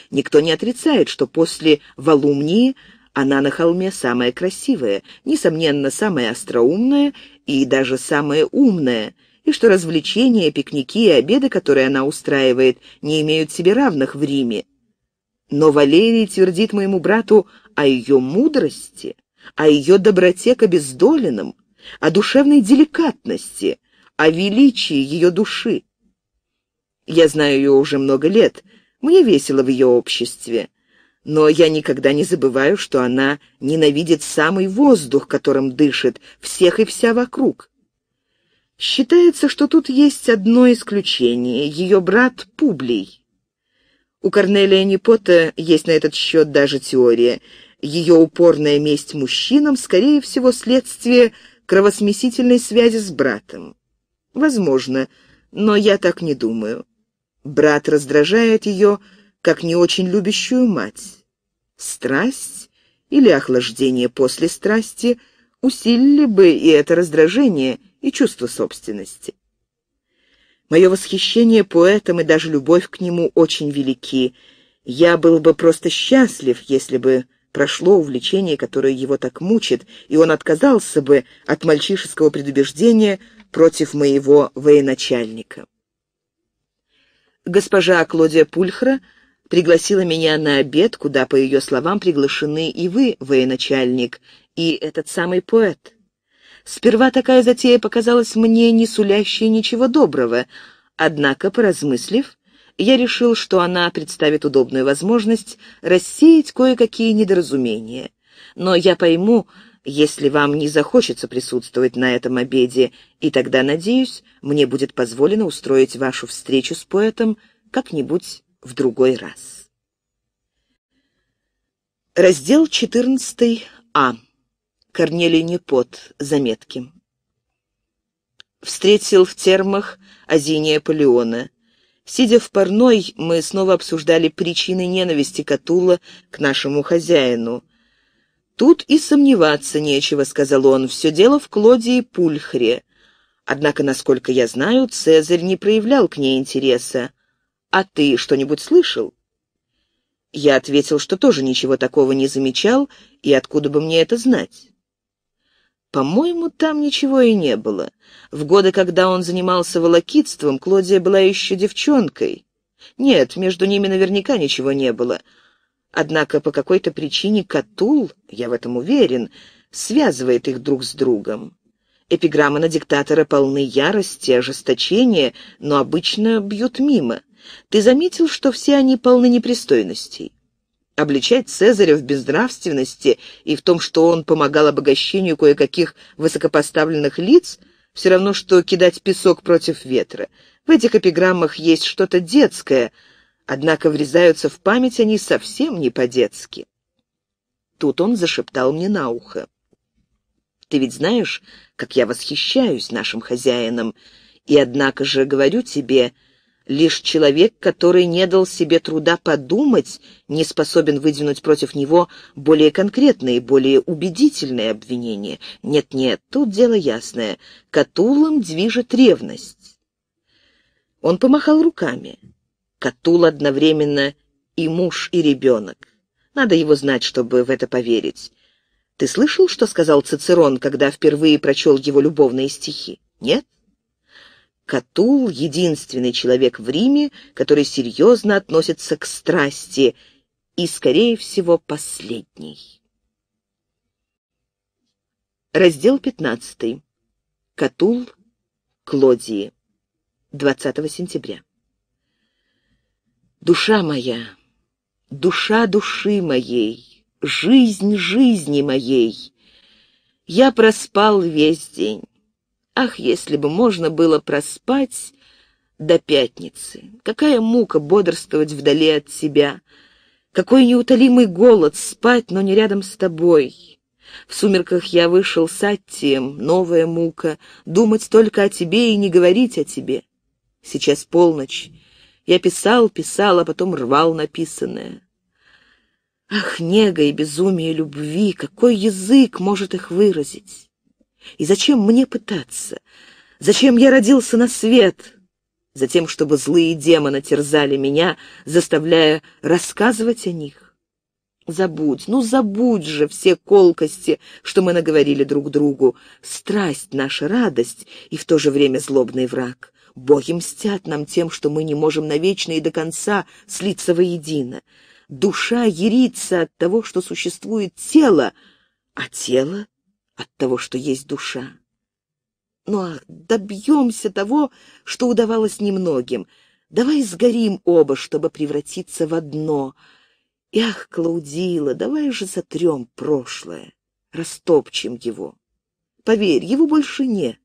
Никто не отрицает, что после Валумнии она на холме самая красивая, несомненно, самая остроумная и даже самая умная, и что развлечения, пикники и обеды, которые она устраивает, не имеют себе равных в Риме. Но Валерий твердит моему брату о ее мудрости о а ее доброте к обездоленным, о душевной деликатности, о величии ее души. Я знаю ее уже много лет, мне весело в ее обществе. Но я никогда не забываю, что она ненавидит самый воздух, которым дышит, всех и вся вокруг. Считается, что тут есть одно исключение — ее брат Публий. У Корнелия Непота есть на этот счет даже теория — ее упорная месть мужчинам, скорее всего, следствие кровосмесительной связи с братом. Возможно, но я так не думаю. Брат раздражает ее, как не очень любящую мать. Страсть или охлаждение после страсти усилили бы и это раздражение, и чувство собственности. Мое восхищение поэтом и даже любовь к нему очень велики. Я был бы просто счастлив, если бы прошло увлечение, которое его так мучит, и он отказался бы от мальчишеского предубеждения против моего военачальника. Госпожа Клодия Пульхра пригласила меня на обед, куда, по ее словам, приглашены и вы, военачальник, и этот самый поэт. Сперва такая затея показалась мне не сулящей ничего доброго, однако, поразмыслив, я решил, что она представит удобную возможность рассеять кое-какие недоразумения. Но я пойму, если вам не захочется присутствовать на этом обеде, и тогда, надеюсь, мне будет позволено устроить вашу встречу с поэтом как-нибудь в другой раз. Раздел 14а. Корнелий Непот. Заметки. Встретил в термах Азиния Палеона. Сидя в парной, мы снова обсуждали причины ненависти Катула к нашему хозяину. «Тут и сомневаться нечего», — сказал он, — «все дело в Клодии Пульхре». Однако, насколько я знаю, Цезарь не проявлял к ней интереса. «А ты что-нибудь слышал?» Я ответил, что тоже ничего такого не замечал, и откуда бы мне это знать. По-моему, там ничего и не было. В годы, когда он занимался волокитством, Клодия была еще девчонкой. Нет, между ними наверняка ничего не было. Однако по какой-то причине Катул, я в этом уверен, связывает их друг с другом. Эпиграммы на диктатора полны ярости, ожесточения, но обычно бьют мимо. Ты заметил, что все они полны непристойностей? обличать Цезаря в безнравственности и в том, что он помогал обогащению кое-каких высокопоставленных лиц, все равно, что кидать песок против ветра. В этих эпиграммах есть что-то детское, однако врезаются в память они совсем не по-детски. Тут он зашептал мне на ухо. «Ты ведь знаешь, как я восхищаюсь нашим хозяином, и однако же говорю тебе, — Лишь человек, который не дал себе труда подумать, не способен выдвинуть против него более конкретные, более убедительные обвинения. Нет-нет, тут дело ясное. Катулом движет ревность. Он помахал руками. Катул одновременно и муж, и ребенок. Надо его знать, чтобы в это поверить. Ты слышал, что сказал Цицерон, когда впервые прочел его любовные стихи? Нет? Катул — единственный человек в Риме, который серьезно относится к страсти, и, скорее всего, последний. Раздел 15. Катул Клодии. 20 сентября. Душа моя, душа души моей, жизнь жизни моей, я проспал весь день. Ах, если бы можно было проспать до пятницы! Какая мука бодрствовать вдали от себя! Какой неутолимый голод спать, но не рядом с тобой! В сумерках я вышел с Аттием, новая мука, думать только о тебе и не говорить о тебе. Сейчас полночь. Я писал, писал, а потом рвал написанное. Ах, нега и безумие любви, какой язык может их выразить? И зачем мне пытаться? Зачем я родился на свет? Затем, чтобы злые демоны терзали меня, заставляя рассказывать о них. Забудь, ну забудь же все колкости, что мы наговорили друг другу. Страсть — наша радость и в то же время злобный враг. Боги мстят нам тем, что мы не можем навечно и до конца слиться воедино. Душа ерится от того, что существует тело, а тело от того, что есть душа. Ну а добьемся того, что удавалось немногим. Давай сгорим оба, чтобы превратиться в одно. И ах, Клаудила, давай же сотрем прошлое, растопчем его. Поверь, его больше нет.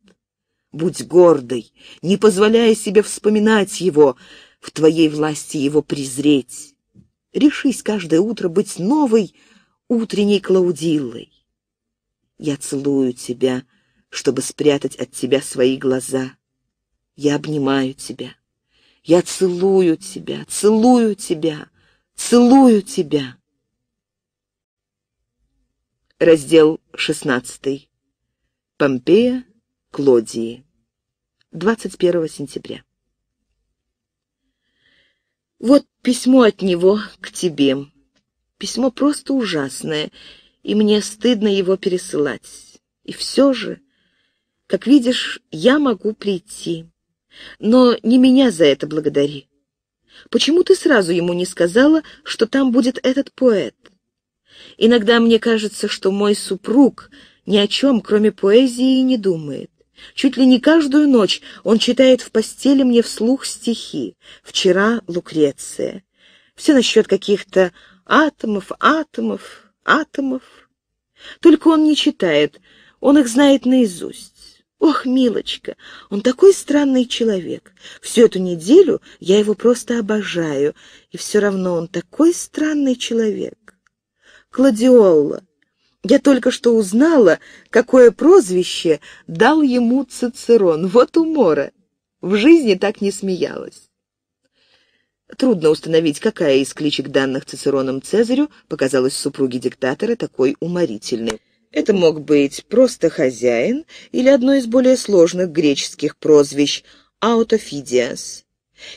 Будь гордой, не позволяя себе вспоминать его, в твоей власти его презреть. Решись каждое утро быть новой утренней Клаудилой. Я целую тебя, чтобы спрятать от тебя свои глаза. Я обнимаю тебя. Я целую тебя, целую тебя, целую тебя. Раздел 16. Помпея, Клодии. 21 сентября. Вот письмо от него к тебе. Письмо просто ужасное и мне стыдно его пересылать. И все же, как видишь, я могу прийти. Но не меня за это благодари. Почему ты сразу ему не сказала, что там будет этот поэт? Иногда мне кажется, что мой супруг ни о чем, кроме поэзии, не думает. Чуть ли не каждую ночь он читает в постели мне вслух стихи. Вчера — Лукреция. Все насчет каких-то атомов, атомов атомов. Только он не читает, он их знает наизусть. Ох, милочка, он такой странный человек. Всю эту неделю я его просто обожаю, и все равно он такой странный человек. Кладиолла. Я только что узнала, какое прозвище дал ему Цицерон. Вот умора. В жизни так не смеялась. Трудно установить, какая из кличек данных Цицероном Цезарю показалась супруге диктатора такой уморительной. Это мог быть просто хозяин или одно из более сложных греческих прозвищ «аутофидиас»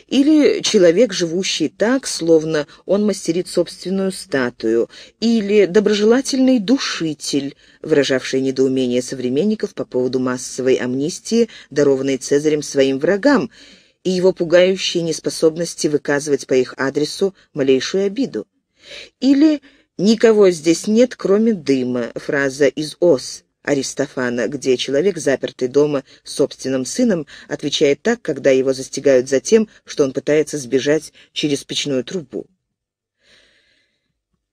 или человек, живущий так, словно он мастерит собственную статую, или доброжелательный душитель, выражавший недоумение современников по поводу массовой амнистии, дарованной Цезарем своим врагам, и его пугающей неспособности выказывать по их адресу малейшую обиду. Или «Никого здесь нет, кроме дыма» — фраза из «Ос» Аристофана, где человек, запертый дома собственным сыном, отвечает так, когда его застигают за тем, что он пытается сбежать через печную трубу.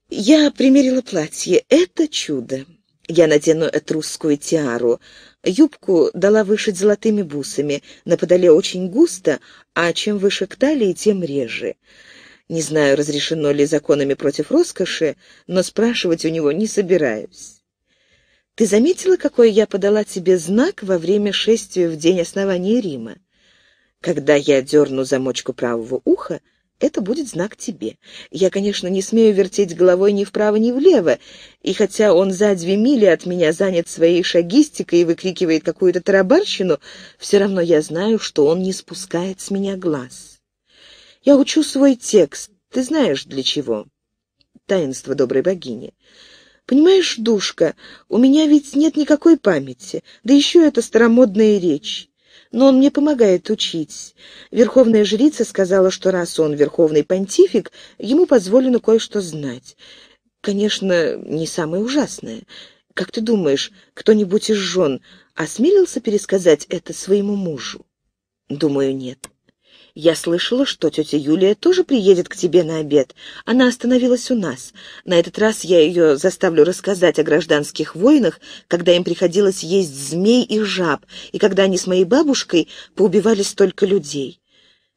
Я примерила платье. Это чудо. Я надену этрусскую тиару. Юбку дала вышить золотыми бусами. На подоле очень густо, а чем выше к талии, тем реже. Не знаю, разрешено ли законами против роскоши, но спрашивать у него не собираюсь. Ты заметила, какой я подала тебе знак во время шествия в день основания Рима? Когда я дерну замочку правого уха, это будет знак тебе. Я, конечно, не смею вертеть головой ни вправо, ни влево, и хотя он за две мили от меня занят своей шагистикой и выкрикивает какую-то тарабарщину, все равно я знаю, что он не спускает с меня глаз. Я учу свой текст, ты знаешь для чего. Таинство доброй богини. Понимаешь, душка, у меня ведь нет никакой памяти, да еще это старомодная речь но он мне помогает учить. Верховная жрица сказала, что раз он верховный понтифик, ему позволено кое-что знать. Конечно, не самое ужасное. Как ты думаешь, кто-нибудь из жен осмелился пересказать это своему мужу? Думаю, нет. Я слышала, что тетя Юлия тоже приедет к тебе на обед. Она остановилась у нас. На этот раз я ее заставлю рассказать о гражданских войнах, когда им приходилось есть змей и жаб, и когда они с моей бабушкой поубивали столько людей.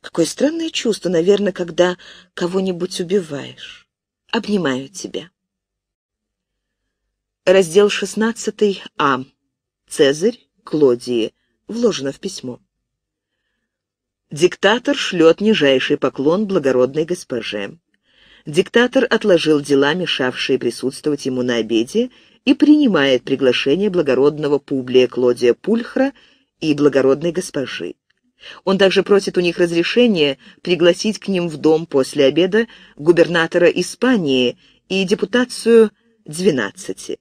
Какое странное чувство, наверное, когда кого-нибудь убиваешь. Обнимаю тебя. Раздел 16 А. Цезарь Клодии. Вложено в письмо. Диктатор шлет нижайший поклон благородной госпоже. Диктатор отложил дела, мешавшие присутствовать ему на обеде, и принимает приглашение благородного Публия Клодия Пульхра и благородной госпожи. Он также просит у них разрешения пригласить к ним в дом после обеда губернатора Испании и депутацию 12.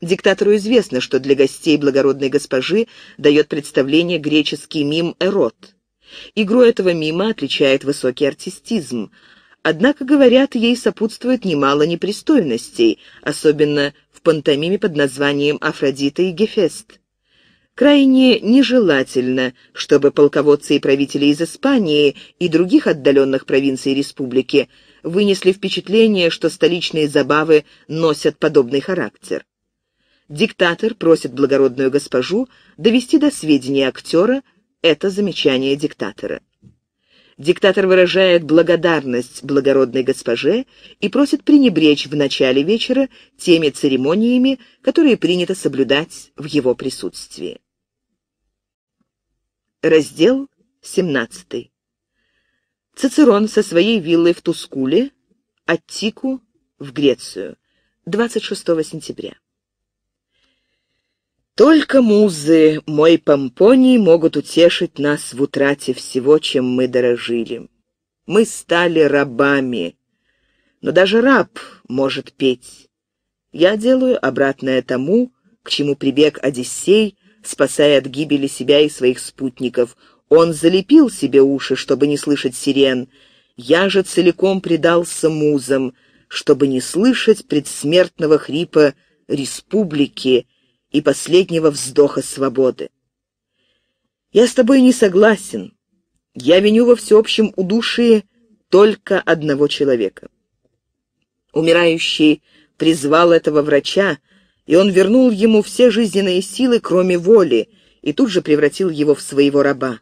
Диктатору известно, что для гостей благородной госпожи дает представление греческий мим «Эрот», Игру этого мима отличает высокий артистизм. Однако, говорят, ей сопутствует немало непристойностей, особенно в пантомиме под названием «Афродита и Гефест». Крайне нежелательно, чтобы полководцы и правители из Испании и других отдаленных провинций республики вынесли впечатление, что столичные забавы носят подобный характер диктатор просит благородную госпожу довести до сведения актера это замечание диктатора. Диктатор выражает благодарность благородной госпоже и просит пренебречь в начале вечера теми церемониями, которые принято соблюдать в его присутствии. Раздел 17. Цицерон со своей виллой в Тускуле, Аттику в Грецию, 26 сентября. Только музы, мой помпоний, могут утешить нас в утрате всего, чем мы дорожили. Мы стали рабами, но даже раб может петь. Я делаю обратное тому, к чему прибег Одиссей, спасая от гибели себя и своих спутников. Он залепил себе уши, чтобы не слышать сирен. Я же целиком предался музам, чтобы не слышать предсмертного хрипа республики, и последнего вздоха свободы. Я с тобой не согласен. Я виню во всеобщем удушии только одного человека. Умирающий призвал этого врача, и он вернул ему все жизненные силы, кроме воли, и тут же превратил его в своего раба.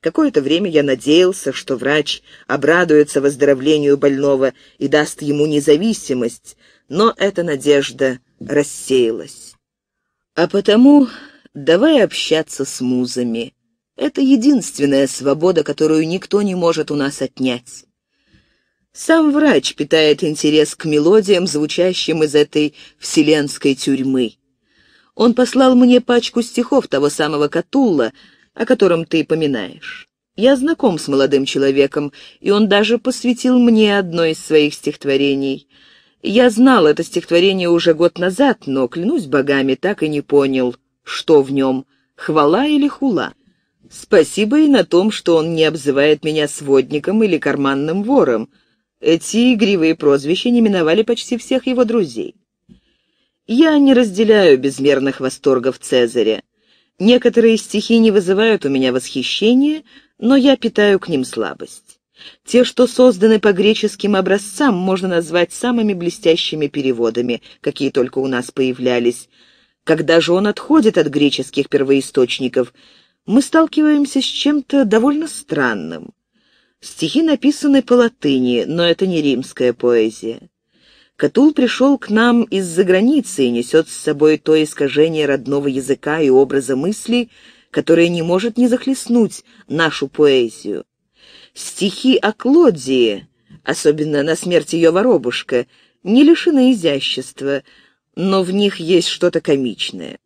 Какое-то время я надеялся, что врач обрадуется выздоровлению больного и даст ему независимость, но эта надежда рассеялась. А потому давай общаться с музами. Это единственная свобода, которую никто не может у нас отнять. Сам врач питает интерес к мелодиям, звучащим из этой вселенской тюрьмы. Он послал мне пачку стихов того самого Катулла, о котором ты поминаешь. Я знаком с молодым человеком, и он даже посвятил мне одно из своих стихотворений. Я знал это стихотворение уже год назад, но, клянусь богами, так и не понял, что в нем, хвала или хула. Спасибо и на том, что он не обзывает меня сводником или карманным вором. Эти игривые прозвища не миновали почти всех его друзей. Я не разделяю безмерных восторгов Цезаря. Некоторые стихи не вызывают у меня восхищения, но я питаю к ним слабость. Те, что созданы по греческим образцам, можно назвать самыми блестящими переводами, какие только у нас появлялись. Когда же он отходит от греческих первоисточников, мы сталкиваемся с чем-то довольно странным. Стихи написаны по латыни, но это не римская поэзия. Катул пришел к нам из-за границы и несет с собой то искажение родного языка и образа мыслей, которое не может не захлестнуть нашу поэзию стихи о Клодии, особенно на смерть ее воробушка, не лишены изящества, но в них есть что-то комичное.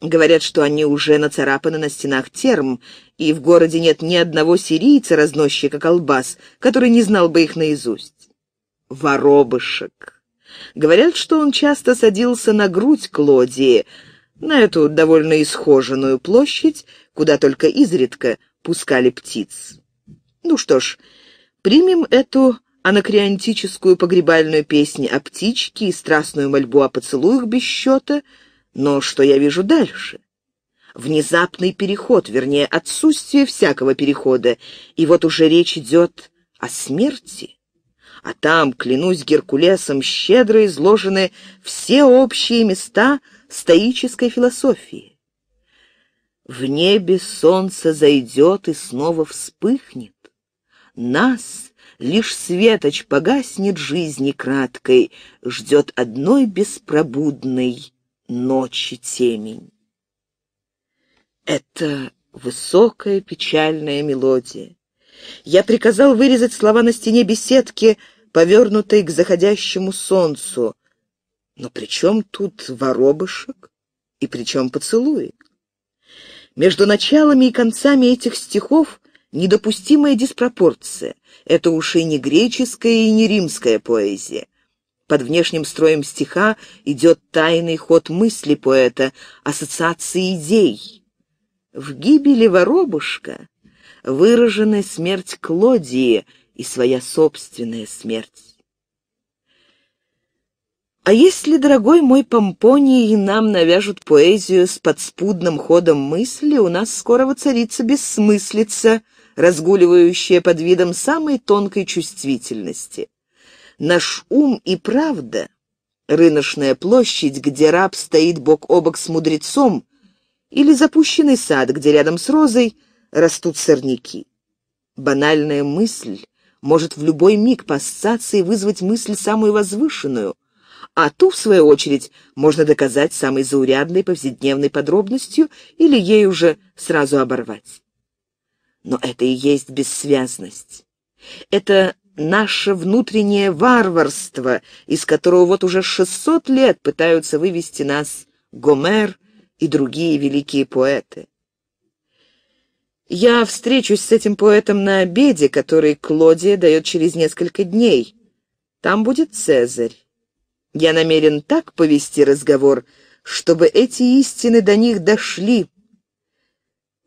Говорят, что они уже нацарапаны на стенах терм, и в городе нет ни одного сирийца-разносчика колбас, который не знал бы их наизусть. Воробышек. Говорят, что он часто садился на грудь Клодии, на эту довольно исхоженную площадь, куда только изредка пускали птиц. Ну что ж, примем эту анакреонтическую погребальную песню о птичке и страстную мольбу о поцелуях без счета, но что я вижу дальше? Внезапный переход, вернее, отсутствие всякого перехода, и вот уже речь идет о смерти. А там, клянусь Геркулесом, щедро изложены все общие места стоической философии. В небе солнце зайдет и снова вспыхнет нас лишь светоч погаснет жизни краткой, ждет одной беспробудной ночи темень. Это высокая печальная мелодия. Я приказал вырезать слова на стене беседки, повернутой к заходящему солнцу. Но при чем тут воробышек и при чем поцелуи? Между началами и концами этих стихов недопустимая диспропорция. Это уж и не греческая и не римская поэзия. Под внешним строем стиха идет тайный ход мысли поэта, ассоциации идей. В гибели воробушка выражена смерть Клодии и своя собственная смерть. А если, дорогой мой Помпоний, нам навяжут поэзию с подспудным ходом мысли, у нас скоро воцарится бессмыслица, разгуливающая под видом самой тонкой чувствительности. Наш ум и правда — рыночная площадь, где раб стоит бок о бок с мудрецом, или запущенный сад, где рядом с розой растут сорняки. Банальная мысль может в любой миг постаться и вызвать мысль самую возвышенную, а ту, в свою очередь, можно доказать самой заурядной повседневной подробностью или ей уже сразу оборвать. Но это и есть бессвязность. Это наше внутреннее варварство, из которого вот уже 600 лет пытаются вывести нас Гомер и другие великие поэты. Я встречусь с этим поэтом на обеде, который Клодия дает через несколько дней. Там будет Цезарь. Я намерен так повести разговор, чтобы эти истины до них дошли,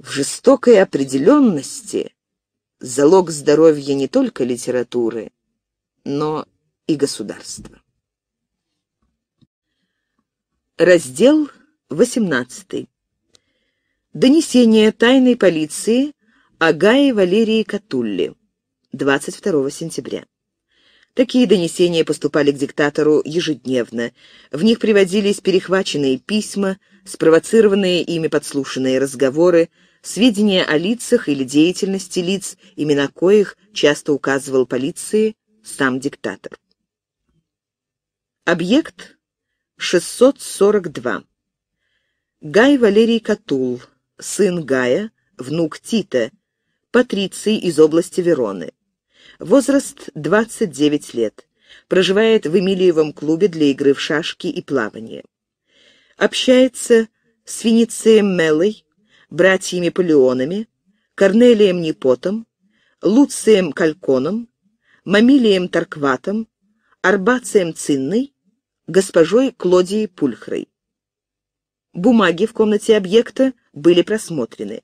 в жестокой определенности залог здоровья не только литературы, но и государства. Раздел 18. Донесение тайной полиции о Гае Валерии Катулли. 22 сентября. Такие донесения поступали к диктатору ежедневно. В них приводились перехваченные письма, спровоцированные ими подслушанные разговоры, сведения о лицах или деятельности лиц, имена коих часто указывал полиции сам диктатор. Объект 642. Гай Валерий Катул, сын Гая, внук Тита, патриций из области Вероны. Возраст 29 лет. Проживает в Эмилиевом клубе для игры в шашки и плавания, Общается с Венецией Меллой, братьями Палеонами, Корнелием Непотом, Луцием Кальконом, Мамилием Таркватом, Арбацием Цинной, госпожой Клодией Пульхрой. Бумаги в комнате объекта были просмотрены.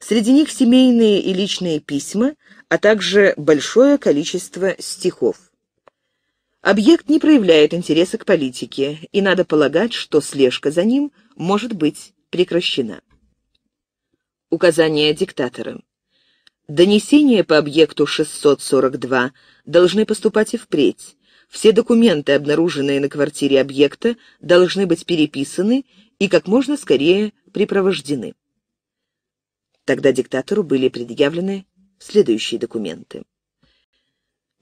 Среди них семейные и личные письма, а также большое количество стихов. Объект не проявляет интереса к политике, и надо полагать, что слежка за ним может быть прекращена. Указания диктатора. Донесения по объекту 642 должны поступать и впредь. Все документы, обнаруженные на квартире объекта, должны быть переписаны и как можно скорее припровождены. Тогда диктатору были предъявлены следующие документы.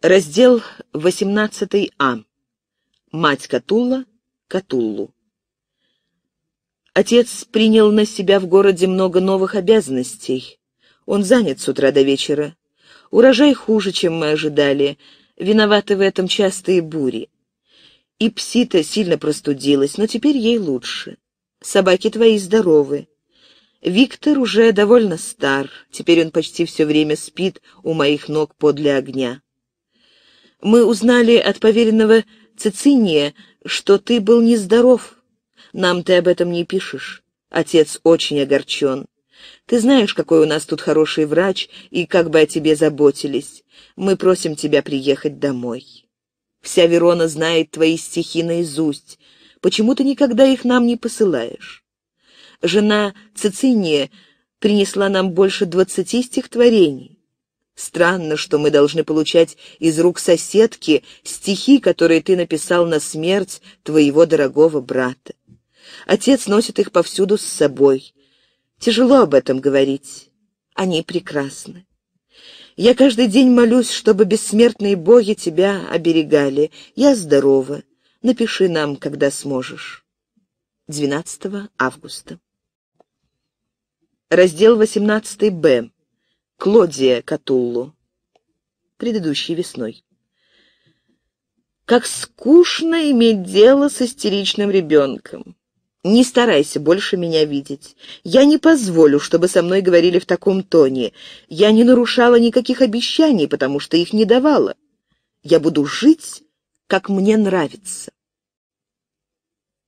Раздел 18а. Мать Катулла, Катуллу. Отец принял на себя в городе много новых обязанностей. Он занят с утра до вечера. Урожай хуже, чем мы ожидали. Виноваты в этом частые бури. И псита сильно простудилась, но теперь ей лучше. Собаки твои здоровы. Виктор уже довольно стар, теперь он почти все время спит у моих ног подле огня. Мы узнали от поверенного Цициния, что ты был нездоров, нам ты об этом не пишешь. Отец очень огорчен. Ты знаешь, какой у нас тут хороший врач, и как бы о тебе заботились. Мы просим тебя приехать домой. Вся Верона знает твои стихи наизусть. Почему ты никогда их нам не посылаешь? Жена Цициния принесла нам больше двадцати стихотворений. Странно, что мы должны получать из рук соседки стихи, которые ты написал на смерть твоего дорогого брата. Отец носит их повсюду с собой. Тяжело об этом говорить. Они прекрасны. Я каждый день молюсь, чтобы бессмертные боги тебя оберегали. Я здорова. Напиши нам, когда сможешь. 12 августа. Раздел 18 Б. Клодия Катуллу. Предыдущей весной. Как скучно иметь дело с истеричным ребенком. Не старайся больше меня видеть. Я не позволю, чтобы со мной говорили в таком тоне. Я не нарушала никаких обещаний, потому что их не давала. Я буду жить, как мне нравится.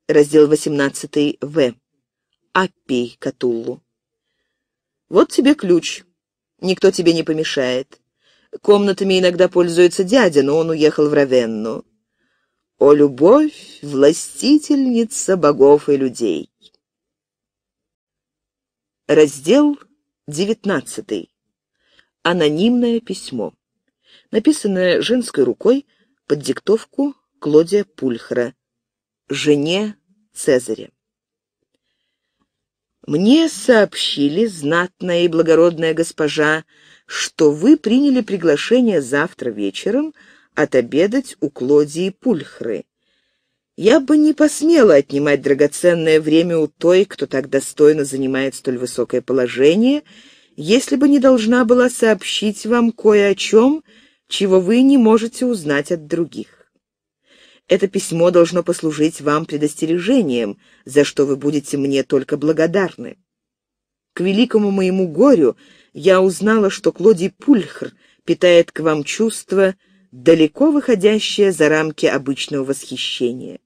Раздел 18 В. Аппей Катуллу. Вот тебе ключ. Никто тебе не помешает. Комнатами иногда пользуется дядя, но он уехал в Равенну. «О любовь, властительница богов и людей!» Раздел 19. Анонимное письмо, написанное женской рукой под диктовку Клодия Пульхра, жене Цезаря. «Мне сообщили, знатная и благородная госпожа, что вы приняли приглашение завтра вечером — отобедать у Клодии Пульхры. Я бы не посмела отнимать драгоценное время у той, кто так достойно занимает столь высокое положение, если бы не должна была сообщить вам кое о чем, чего вы не можете узнать от других. Это письмо должно послужить вам предостережением, за что вы будете мне только благодарны. К великому моему горю я узнала, что Клоди Пульхр питает к вам чувство, далеко выходящее за рамки обычного восхищения.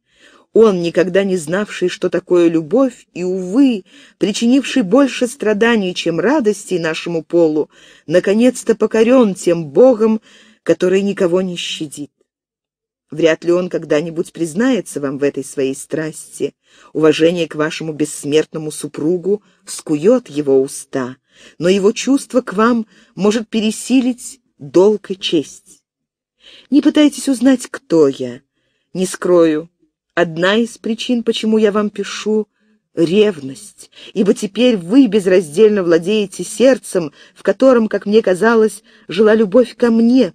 Он, никогда не знавший, что такое любовь, и, увы, причинивший больше страданий, чем радостей нашему полу, наконец-то покорен тем Богом, который никого не щадит. Вряд ли он когда-нибудь признается вам в этой своей страсти. Уважение к вашему бессмертному супругу скует его уста, но его чувство к вам может пересилить долг и честь. Не пытайтесь узнать, кто я. Не скрою. Одна из причин, почему я вам пишу — ревность, ибо теперь вы безраздельно владеете сердцем, в котором, как мне казалось, жила любовь ко мне.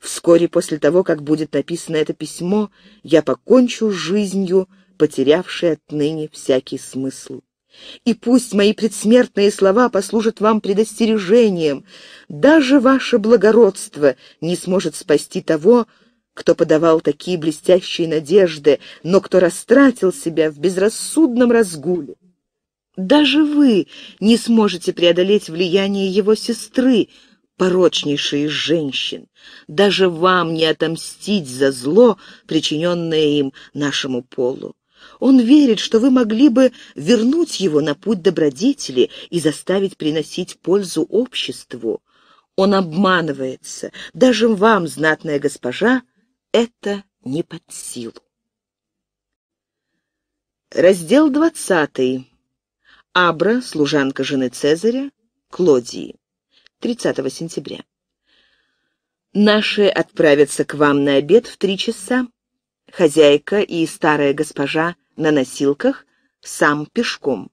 Вскоре после того, как будет написано это письмо, я покончу жизнью, потерявшей отныне всякий смысл. И пусть мои предсмертные слова послужат вам предостережением. Даже ваше благородство не сможет спасти того, кто подавал такие блестящие надежды, но кто растратил себя в безрассудном разгуле. Даже вы не сможете преодолеть влияние его сестры, порочнейшей из женщин. Даже вам не отомстить за зло, причиненное им нашему полу. Он верит, что вы могли бы вернуть его на путь добродетели и заставить приносить пользу обществу. Он обманывается. Даже вам, знатная госпожа, это не под силу. Раздел 20. Абра, служанка жены Цезаря, Клодии. 30 сентября. Наши отправятся к вам на обед в три часа. Хозяйка и старая госпожа на носилках, сам пешком.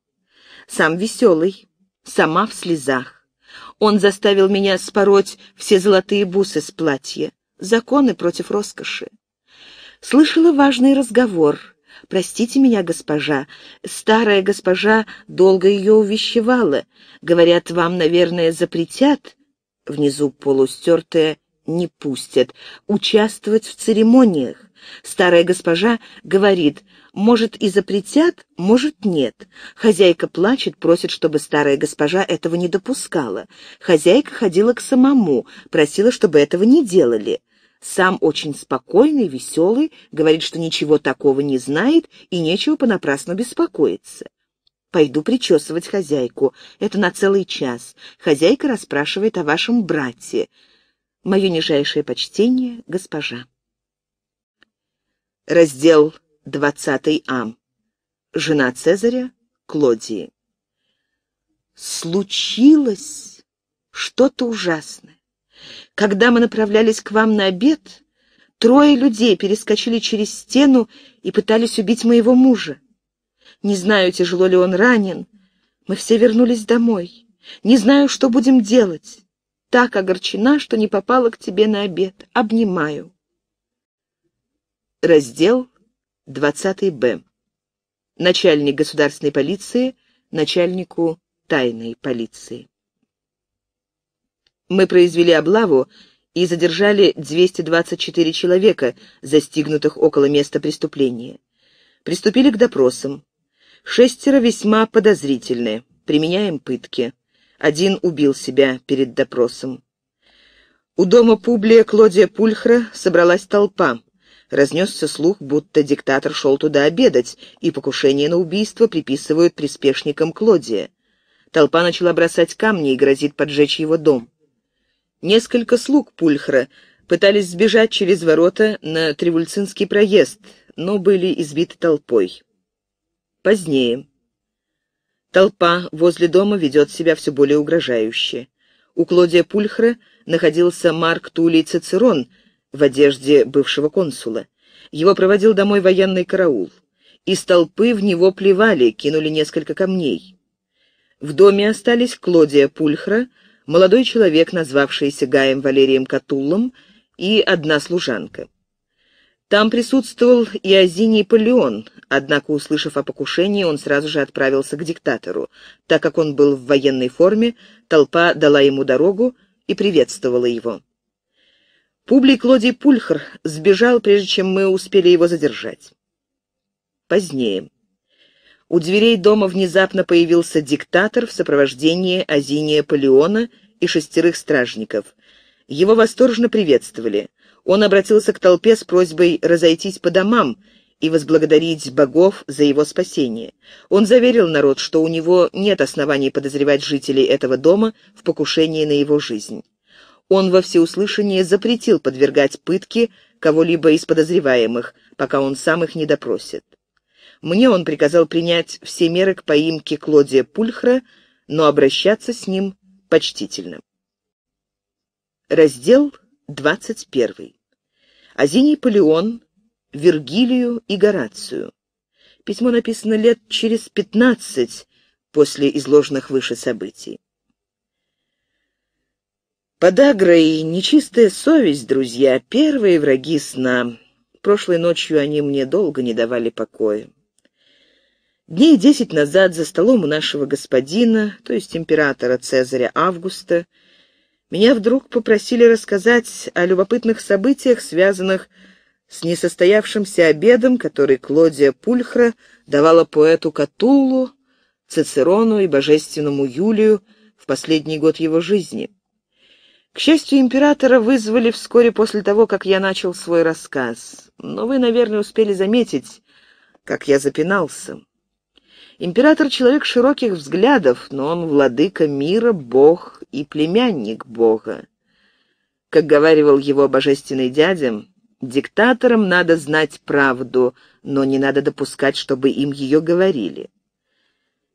Сам веселый, сама в слезах. Он заставил меня спороть все золотые бусы с платья. Законы против роскоши. Слышала важный разговор — «Простите меня, госпожа. Старая госпожа долго ее увещевала. Говорят, вам, наверное, запретят...» Внизу полустертое «не пустят» участвовать в церемониях. Старая госпожа говорит, может, и запретят, может, нет. Хозяйка плачет, просит, чтобы старая госпожа этого не допускала. Хозяйка ходила к самому, просила, чтобы этого не делали. Сам очень спокойный, веселый, говорит, что ничего такого не знает и нечего понапрасну беспокоиться. Пойду причесывать хозяйку. Это на целый час. Хозяйка расспрашивает о вашем брате. Мое нижайшее почтение, госпожа. Раздел 20 ам. Жена Цезаря Клодии. Случилось что-то ужасное. Когда мы направлялись к вам на обед, трое людей перескочили через стену и пытались убить моего мужа. Не знаю, тяжело ли он ранен. Мы все вернулись домой. Не знаю, что будем делать. Так огорчена, что не попала к тебе на обед. Обнимаю. Раздел 20Б. Начальник государственной полиции начальнику тайной полиции. Мы произвели облаву и задержали 224 человека, застигнутых около места преступления. Приступили к допросам. Шестеро весьма подозрительны, применяем пытки. Один убил себя перед допросом. У дома Публия Клодия Пульхра собралась толпа. Разнесся слух, будто диктатор шел туда обедать, и покушение на убийство приписывают приспешникам Клодия. Толпа начала бросать камни и грозит поджечь его дом. Несколько слуг Пульхра пытались сбежать через ворота на Тревульцинский проезд, но были избиты толпой. Позднее. Толпа возле дома ведет себя все более угрожающе. У Клодия Пульхра находился Марк Тулий Цицерон — в одежде бывшего консула. Его проводил домой военный караул. Из толпы в него плевали, кинули несколько камней. В доме остались Клодия Пульхра, молодой человек, назвавшийся Гаем Валерием Катуллом, и одна служанка. Там присутствовал и Азиний Полеон, однако, услышав о покушении, он сразу же отправился к диктатору. Так как он был в военной форме, толпа дала ему дорогу и приветствовала его. Публий Клодий Пульхер сбежал, прежде чем мы успели его задержать. Позднее. У дверей дома внезапно появился диктатор в сопровождении Азиния Полеона и шестерых стражников. Его восторженно приветствовали. Он обратился к толпе с просьбой разойтись по домам и возблагодарить богов за его спасение. Он заверил народ, что у него нет оснований подозревать жителей этого дома в покушении на его жизнь он во всеуслышание запретил подвергать пытки кого-либо из подозреваемых, пока он сам их не допросит. Мне он приказал принять все меры к поимке Клодия Пульхра, но обращаться с ним почтительно. Раздел 21. Азиний Полеон, Вергилию и Горацию. Письмо написано лет через пятнадцать после изложенных выше событий. Подагра и нечистая совесть, друзья, первые враги сна. Прошлой ночью они мне долго не давали покоя. Дней десять назад за столом у нашего господина, то есть императора Цезаря Августа, меня вдруг попросили рассказать о любопытных событиях, связанных с несостоявшимся обедом, который Клодия Пульхра давала поэту Катулу, Цицерону и божественному Юлию в последний год его жизни. К счастью, императора вызвали вскоре после того, как я начал свой рассказ. Но вы, наверное, успели заметить, как я запинался. Император — человек широких взглядов, но он владыка мира, бог и племянник бога. Как говаривал его божественный дядя, диктаторам надо знать правду, но не надо допускать, чтобы им ее говорили.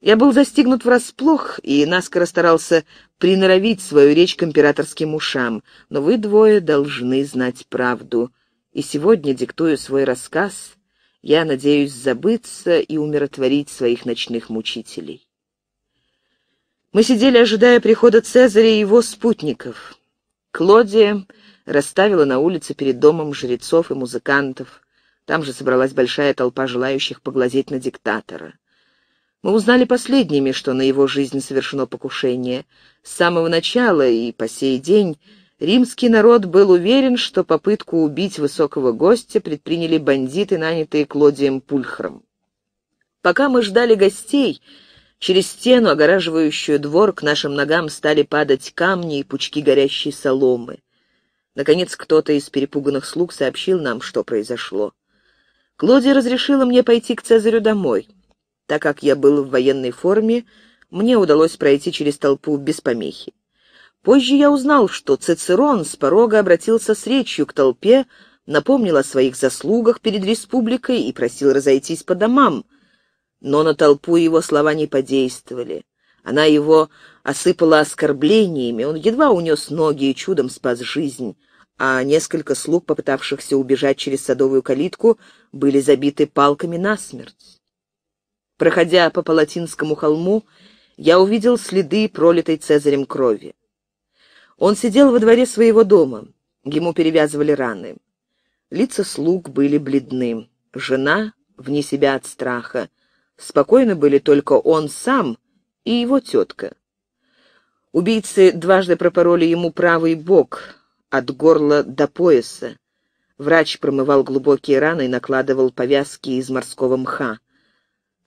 Я был застигнут врасплох и наскоро старался приноровить свою речь к императорским ушам, но вы двое должны знать правду. И сегодня диктую свой рассказ. Я надеюсь забыться и умиротворить своих ночных мучителей. Мы сидели, ожидая прихода Цезаря и его спутников. Клодия расставила на улице перед домом жрецов и музыкантов. Там же собралась большая толпа желающих поглазеть на диктатора. Мы узнали последними, что на его жизнь совершено покушение. С самого начала и по сей день римский народ был уверен, что попытку убить высокого гостя предприняли бандиты, нанятые Клодием Пульхром. Пока мы ждали гостей, через стену, огораживающую двор, к нашим ногам стали падать камни и пучки горящей соломы. Наконец кто-то из перепуганных слуг сообщил нам, что произошло. Клодия разрешила мне пойти к Цезарю домой. Так как я был в военной форме, мне удалось пройти через толпу без помехи. Позже я узнал, что Цицерон с порога обратился с речью к толпе, напомнил о своих заслугах перед республикой и просил разойтись по домам. Но на толпу его слова не подействовали. Она его осыпала оскорблениями, он едва унес ноги и чудом спас жизнь, а несколько слуг, попытавшихся убежать через садовую калитку, были забиты палками насмерть. Проходя по Палатинскому холму, я увидел следы пролитой Цезарем крови. Он сидел во дворе своего дома, ему перевязывали раны. Лица слуг были бледны, жена вне себя от страха. Спокойны были только он сам и его тетка. Убийцы дважды пропороли ему правый бок от горла до пояса. Врач промывал глубокие раны и накладывал повязки из морского мха.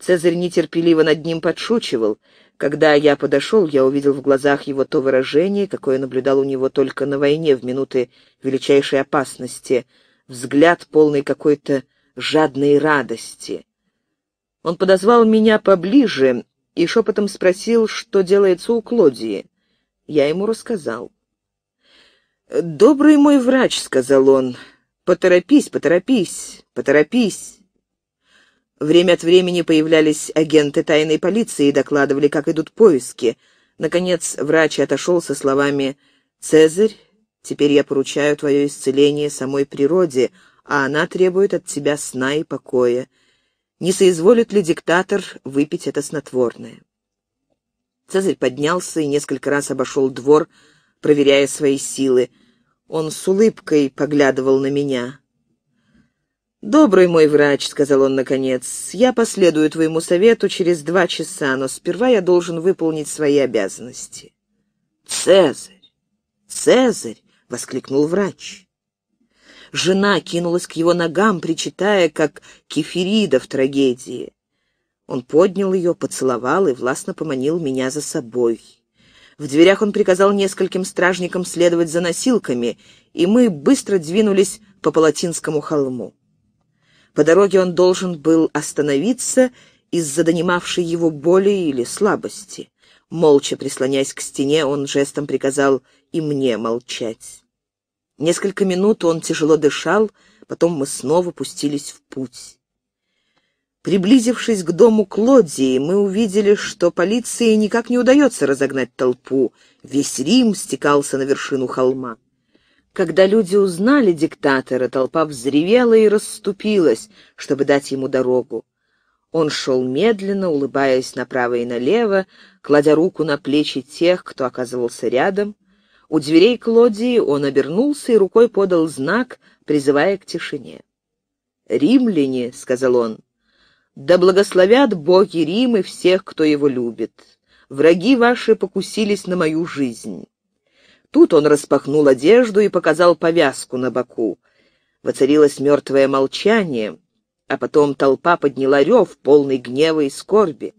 Цезарь нетерпеливо над ним подшучивал. Когда я подошел, я увидел в глазах его то выражение, какое наблюдал у него только на войне в минуты величайшей опасности, взгляд полный какой-то жадной радости. Он подозвал меня поближе и шепотом спросил, что делается у Клодии. Я ему рассказал. «Добрый мой врач», — сказал он, — «поторопись, поторопись, поторопись». Время от времени появлялись агенты тайной полиции и докладывали, как идут поиски. Наконец врач отошел со словами «Цезарь, теперь я поручаю твое исцеление самой природе, а она требует от тебя сна и покоя. Не соизволит ли диктатор выпить это снотворное?» Цезарь поднялся и несколько раз обошел двор, проверяя свои силы. Он с улыбкой поглядывал на меня. «Добрый мой врач», — сказал он наконец, — «я последую твоему совету через два часа, но сперва я должен выполнить свои обязанности». «Цезарь! Цезарь!» — воскликнул врач. Жена кинулась к его ногам, причитая, как кефирида в трагедии. Он поднял ее, поцеловал и властно поманил меня за собой. В дверях он приказал нескольким стражникам следовать за носилками, и мы быстро двинулись по Палатинскому холму. По дороге он должен был остановиться из-за донимавшей его боли или слабости. Молча прислонясь к стене, он жестом приказал и мне молчать. Несколько минут он тяжело дышал, потом мы снова пустились в путь. Приблизившись к дому Клодии, мы увидели, что полиции никак не удается разогнать толпу. Весь Рим стекался на вершину холма. Когда люди узнали диктатора, толпа взревела и расступилась, чтобы дать ему дорогу. Он шел медленно, улыбаясь направо и налево, кладя руку на плечи тех, кто оказывался рядом. У дверей Клодии он обернулся и рукой подал знак, призывая к тишине. «Римляне», — сказал он, — «да благословят боги Рим и всех, кто его любит. Враги ваши покусились на мою жизнь. Тут он распахнул одежду и показал повязку на боку. Воцарилось мертвое молчание, а потом толпа подняла рев, полный гнева и скорби.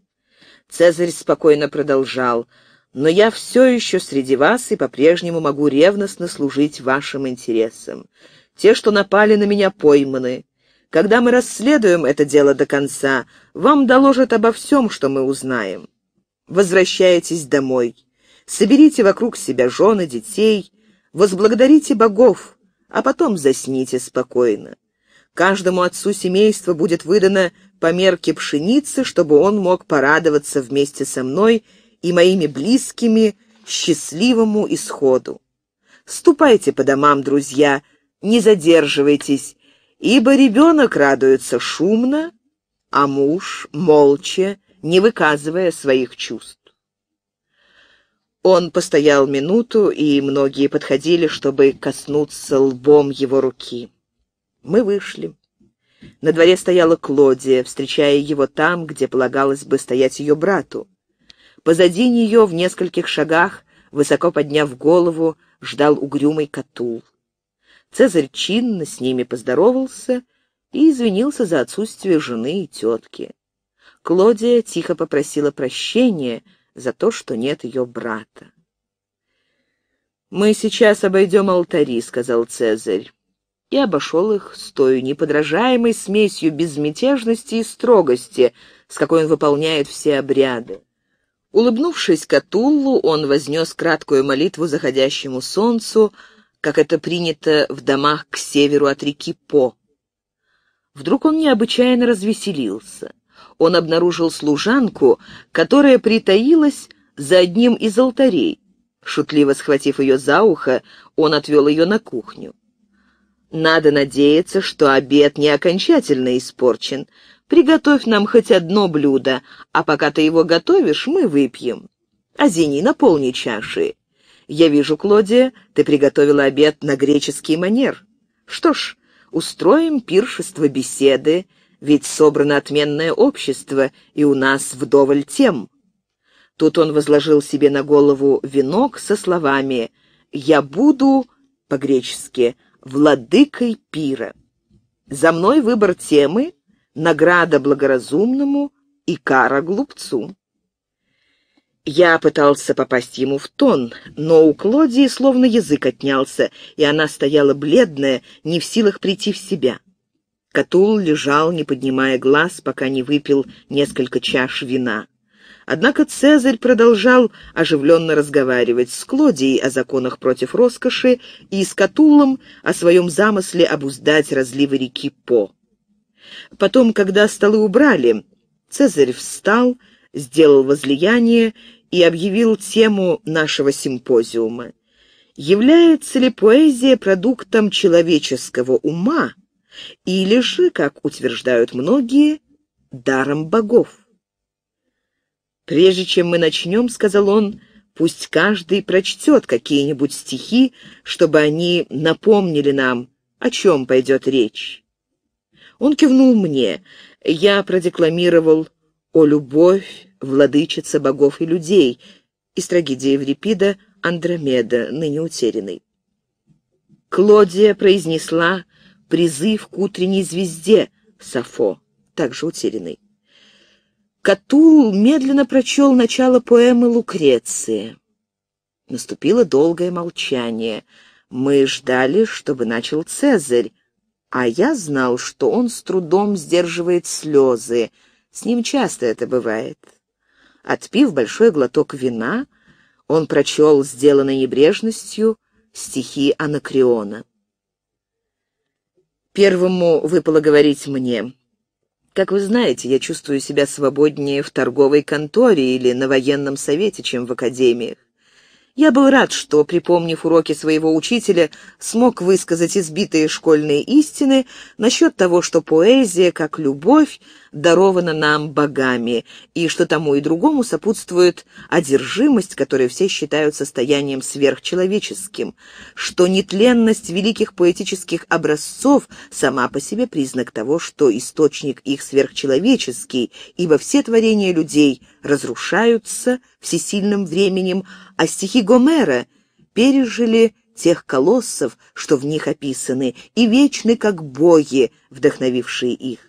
Цезарь спокойно продолжал. «Но я все еще среди вас и по-прежнему могу ревностно служить вашим интересам. Те, что напали на меня, пойманы. Когда мы расследуем это дело до конца, вам доложат обо всем, что мы узнаем. Возвращайтесь домой. Соберите вокруг себя жены, детей, возблагодарите богов, а потом засните спокойно. Каждому отцу семейства будет выдано по мерке пшеницы, чтобы он мог порадоваться вместе со мной и моими близкими счастливому исходу. Ступайте по домам, друзья, не задерживайтесь, ибо ребенок радуется шумно, а муж молча, не выказывая своих чувств. Он постоял минуту, и многие подходили, чтобы коснуться лбом его руки. Мы вышли. На дворе стояла Клодия, встречая его там, где полагалось бы стоять ее брату. Позади нее, в нескольких шагах, высоко подняв голову, ждал угрюмый Катул. Цезарь чинно с ними поздоровался и извинился за отсутствие жены и тетки. Клодия тихо попросила прощения — за то, что нет ее брата. «Мы сейчас обойдем алтари», — сказал Цезарь, и обошел их с той неподражаемой смесью безмятежности и строгости, с какой он выполняет все обряды. Улыбнувшись Катуллу, он вознес краткую молитву заходящему солнцу, как это принято в домах к северу от реки По. Вдруг он необычайно развеселился он обнаружил служанку, которая притаилась за одним из алтарей. Шутливо схватив ее за ухо, он отвел ее на кухню. «Надо надеяться, что обед не окончательно испорчен. Приготовь нам хоть одно блюдо, а пока ты его готовишь, мы выпьем. А зени наполни чаши. Я вижу, Клодия, ты приготовила обед на греческий манер. Что ж, устроим пиршество беседы, ведь собрано отменное общество, и у нас вдоволь тем». Тут он возложил себе на голову венок со словами «Я буду, по-гречески, владыкой пира. За мной выбор темы, награда благоразумному и кара глупцу». Я пытался попасть ему в тон, но у Клодии словно язык отнялся, и она стояла бледная, не в силах прийти в себя. Катул лежал, не поднимая глаз, пока не выпил несколько чаш вина. Однако Цезарь продолжал оживленно разговаривать с Клодией о законах против роскоши и с Катулом о своем замысле обуздать разливы реки По. Потом, когда столы убрали, Цезарь встал, сделал возлияние и объявил тему нашего симпозиума. Является ли поэзия продуктом человеческого ума или же, как утверждают многие, даром богов. «Прежде чем мы начнем, — сказал он, — пусть каждый прочтет какие-нибудь стихи, чтобы они напомнили нам, о чем пойдет речь». Он кивнул мне. Я продекламировал «О любовь, владычица богов и людей» из трагедии Еврипида «Андромеда», ныне утерянной. Клодия произнесла призыв к утренней звезде Сафо, также утерянный. Катул медленно прочел начало поэмы Лукреции. Наступило долгое молчание. Мы ждали, чтобы начал Цезарь, а я знал, что он с трудом сдерживает слезы. С ним часто это бывает. Отпив большой глоток вина, он прочел, сделанной небрежностью, стихи Анакриона. Первому выпало говорить мне. Как вы знаете, я чувствую себя свободнее в торговой конторе или на военном совете, чем в академиях. Я был рад, что, припомнив уроки своего учителя, смог высказать избитые школьные истины насчет того, что поэзия, как любовь, дарована нам богами, и что тому и другому сопутствует одержимость, которую все считают состоянием сверхчеловеческим, что нетленность великих поэтических образцов сама по себе признак того, что источник их сверхчеловеческий, ибо все творения людей разрушаются всесильным временем, а стихи Гомера пережили тех колоссов, что в них описаны, и вечны как боги, вдохновившие их.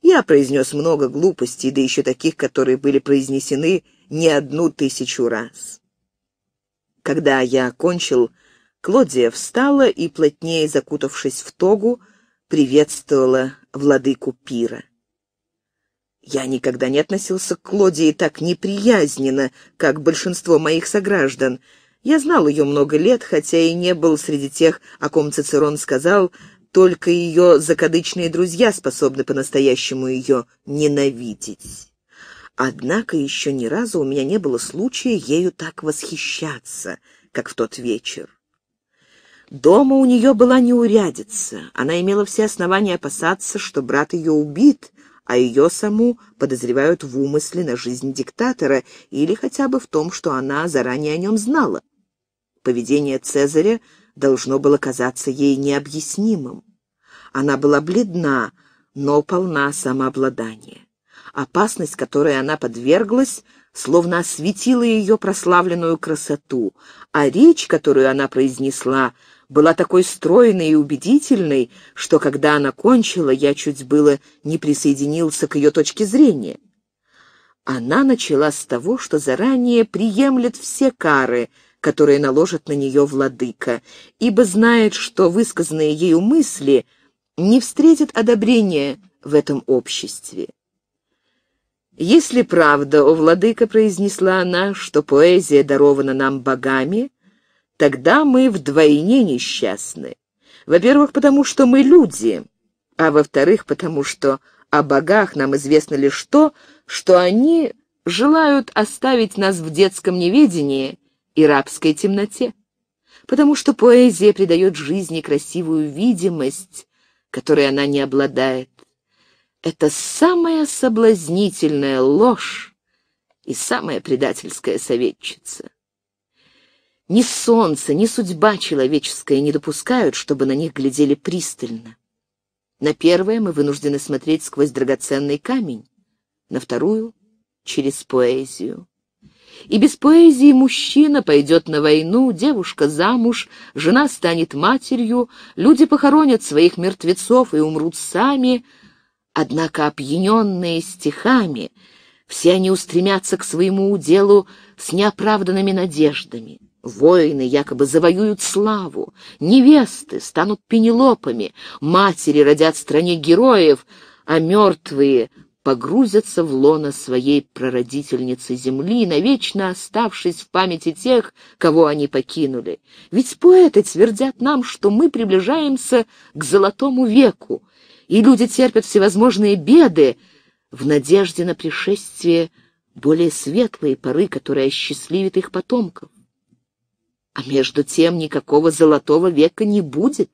Я произнес много глупостей, да еще таких, которые были произнесены не одну тысячу раз. Когда я окончил, Клодия встала и, плотнее закутавшись в тогу, приветствовала владыку пира. Я никогда не относился к Клодии так неприязненно, как большинство моих сограждан. Я знал ее много лет, хотя и не был среди тех, о ком Цицерон сказал, только ее закадычные друзья способны по-настоящему ее ненавидеть. Однако еще ни разу у меня не было случая ею так восхищаться, как в тот вечер. Дома у нее была неурядица. Она имела все основания опасаться, что брат ее убит, а ее саму подозревают в умысле на жизнь диктатора или хотя бы в том, что она заранее о нем знала. Поведение Цезаря должно было казаться ей необъяснимым. Она была бледна, но полна самообладания. Опасность, которой она подверглась, словно осветила ее прославленную красоту, а речь, которую она произнесла, — была такой стройной и убедительной, что, когда она кончила, я чуть было не присоединился к ее точке зрения. Она начала с того, что заранее приемлет все кары, которые наложат на нее владыка, ибо знает, что высказанные ею мысли не встретят одобрения в этом обществе. «Если правда, о владыка», — произнесла она, — «что поэзия дарована нам богами», тогда мы вдвойне несчастны. Во-первых, потому что мы люди, а во-вторых, потому что о богах нам известно лишь то, что они желают оставить нас в детском неведении и рабской темноте, потому что поэзия придает жизни красивую видимость, которой она не обладает. Это самая соблазнительная ложь и самая предательская советчица. Ни солнце, ни судьба человеческая не допускают, чтобы на них глядели пристально. На первое мы вынуждены смотреть сквозь драгоценный камень, на вторую — через поэзию. И без поэзии мужчина пойдет на войну, девушка замуж, жена станет матерью, люди похоронят своих мертвецов и умрут сами. Однако опьяненные стихами, все они устремятся к своему уделу с неоправданными надеждами. Воины якобы завоюют славу, невесты станут пенелопами, матери родят стране героев, а мертвые погрузятся в лоно своей прародительницы земли, навечно оставшись в памяти тех, кого они покинули. Ведь поэты твердят нам, что мы приближаемся к золотому веку, и люди терпят всевозможные беды в надежде на пришествие более светлые поры, которые осчастливит их потомков. А между тем никакого золотого века не будет.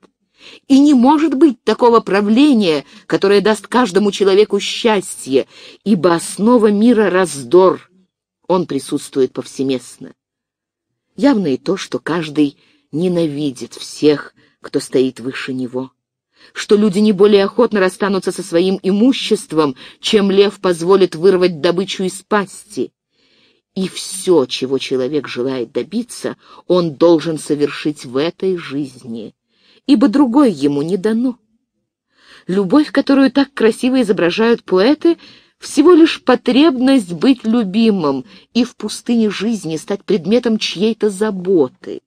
И не может быть такого правления, которое даст каждому человеку счастье, ибо основа мира — раздор. Он присутствует повсеместно. Явно и то, что каждый ненавидит всех, кто стоит выше него что люди не более охотно расстанутся со своим имуществом, чем лев позволит вырвать добычу из пасти и все, чего человек желает добиться, он должен совершить в этой жизни, ибо другой ему не дано. Любовь, которую так красиво изображают поэты, всего лишь потребность быть любимым и в пустыне жизни стать предметом чьей-то заботы.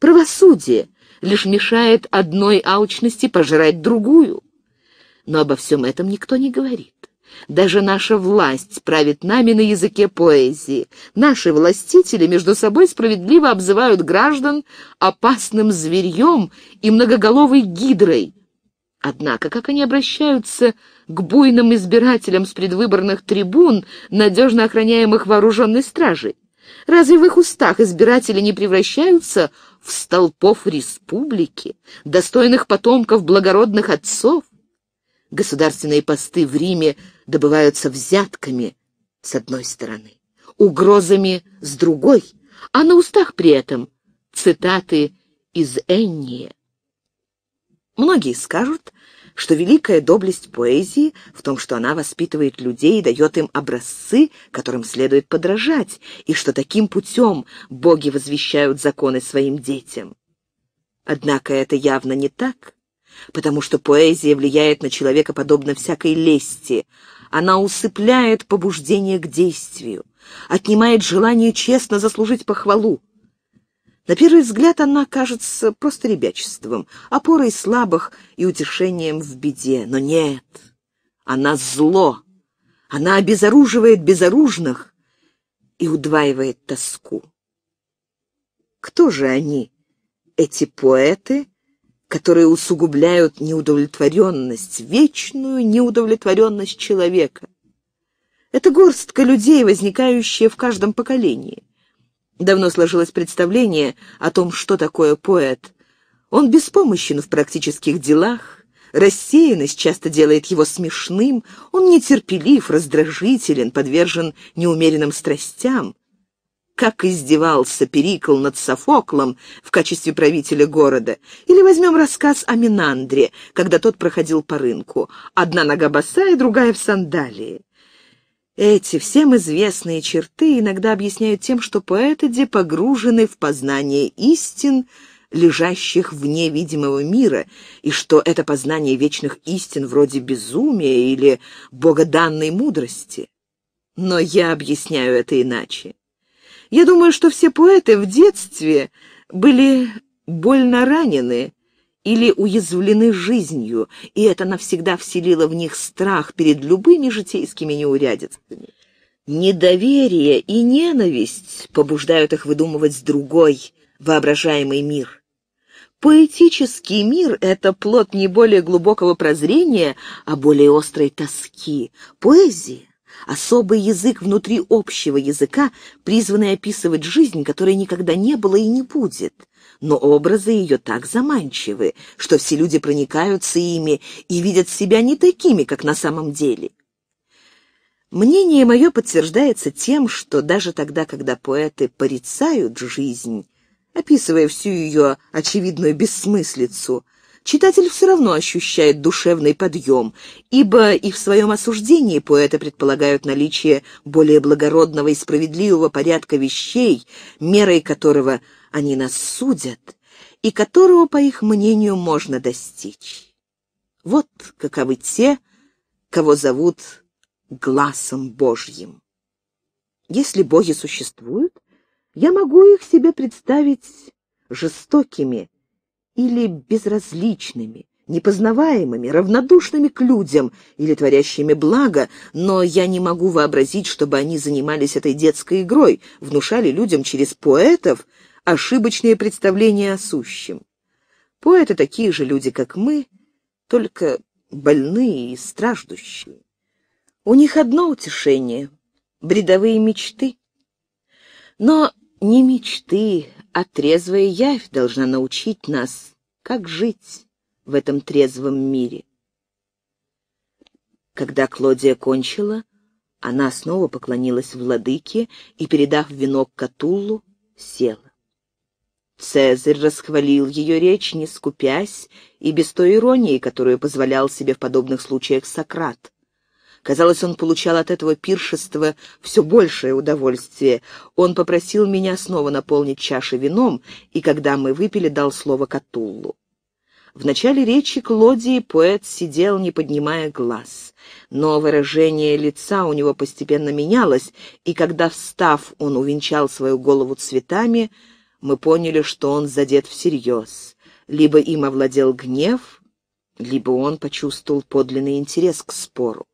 Правосудие лишь мешает одной алчности пожрать другую. Но обо всем этом никто не говорит. Даже наша власть правит нами на языке поэзии. Наши властители между собой справедливо обзывают граждан опасным зверьем и многоголовой гидрой. Однако, как они обращаются к буйным избирателям с предвыборных трибун, надежно охраняемых вооруженной стражей? Разве в их устах избиратели не превращаются в столпов республики, достойных потомков благородных отцов? Государственные посты в Риме добываются взятками с одной стороны, угрозами с другой, а на устах при этом цитаты из Энния. Многие скажут, что великая доблесть поэзии в том, что она воспитывает людей и дает им образцы, которым следует подражать, и что таким путем боги возвещают законы своим детям. Однако это явно не так, потому что поэзия влияет на человека подобно всякой лести, она усыпляет побуждение к действию, отнимает желание честно заслужить похвалу. На первый взгляд она кажется просто ребячеством, опорой слабых и утешением в беде. Но нет, она зло. Она обезоруживает безоружных и удваивает тоску. Кто же они, эти поэты которые усугубляют неудовлетворенность, вечную неудовлетворенность человека. Это горстка людей, возникающая в каждом поколении. Давно сложилось представление о том, что такое поэт. Он беспомощен в практических делах, рассеянность часто делает его смешным, он нетерпелив, раздражителен, подвержен неумеренным страстям как издевался Перикл над Софоклом в качестве правителя города. Или возьмем рассказ о Минандре, когда тот проходил по рынку. Одна нога босая, другая в сандалии. Эти всем известные черты иногда объясняют тем, что поэты погружены в познание истин, лежащих вне видимого мира, и что это познание вечных истин вроде безумия или богоданной мудрости. Но я объясняю это иначе. Я думаю, что все поэты в детстве были больно ранены или уязвлены жизнью, и это навсегда вселило в них страх перед любыми житейскими неурядицами. Недоверие и ненависть побуждают их выдумывать другой, воображаемый мир. Поэтический мир — это плод не более глубокого прозрения, а более острой тоски, поэзии особый язык внутри общего языка, призванный описывать жизнь, которой никогда не было и не будет. Но образы ее так заманчивы, что все люди проникаются ими и видят себя не такими, как на самом деле. Мнение мое подтверждается тем, что даже тогда, когда поэты порицают жизнь, описывая всю ее очевидную бессмыслицу, читатель все равно ощущает душевный подъем, ибо и в своем осуждении поэты предполагают наличие более благородного и справедливого порядка вещей, мерой которого они нас судят, и которого, по их мнению, можно достичь. Вот каковы те, кого зовут глазом Божьим. Если боги существуют, я могу их себе представить жестокими, или безразличными, непознаваемыми, равнодушными к людям или творящими благо, но я не могу вообразить, чтобы они занимались этой детской игрой, внушали людям через поэтов ошибочные представления о сущем. Поэты такие же люди, как мы, только больные и страждущие. У них одно утешение — бредовые мечты. Но не мечты, а трезвая явь должна научить нас, как жить в этом трезвом мире. Когда Клодия кончила, она снова поклонилась владыке и, передав венок Катуллу, села. Цезарь расхвалил ее речь, не скупясь, и без той иронии, которую позволял себе в подобных случаях Сократ. Казалось, он получал от этого пиршества все большее удовольствие. Он попросил меня снова наполнить чаши вином, и когда мы выпили, дал слово Катуллу. В начале речи Клодии поэт сидел, не поднимая глаз. Но выражение лица у него постепенно менялось, и когда, встав, он увенчал свою голову цветами, мы поняли, что он задет всерьез. Либо им овладел гнев, либо он почувствовал подлинный интерес к спору.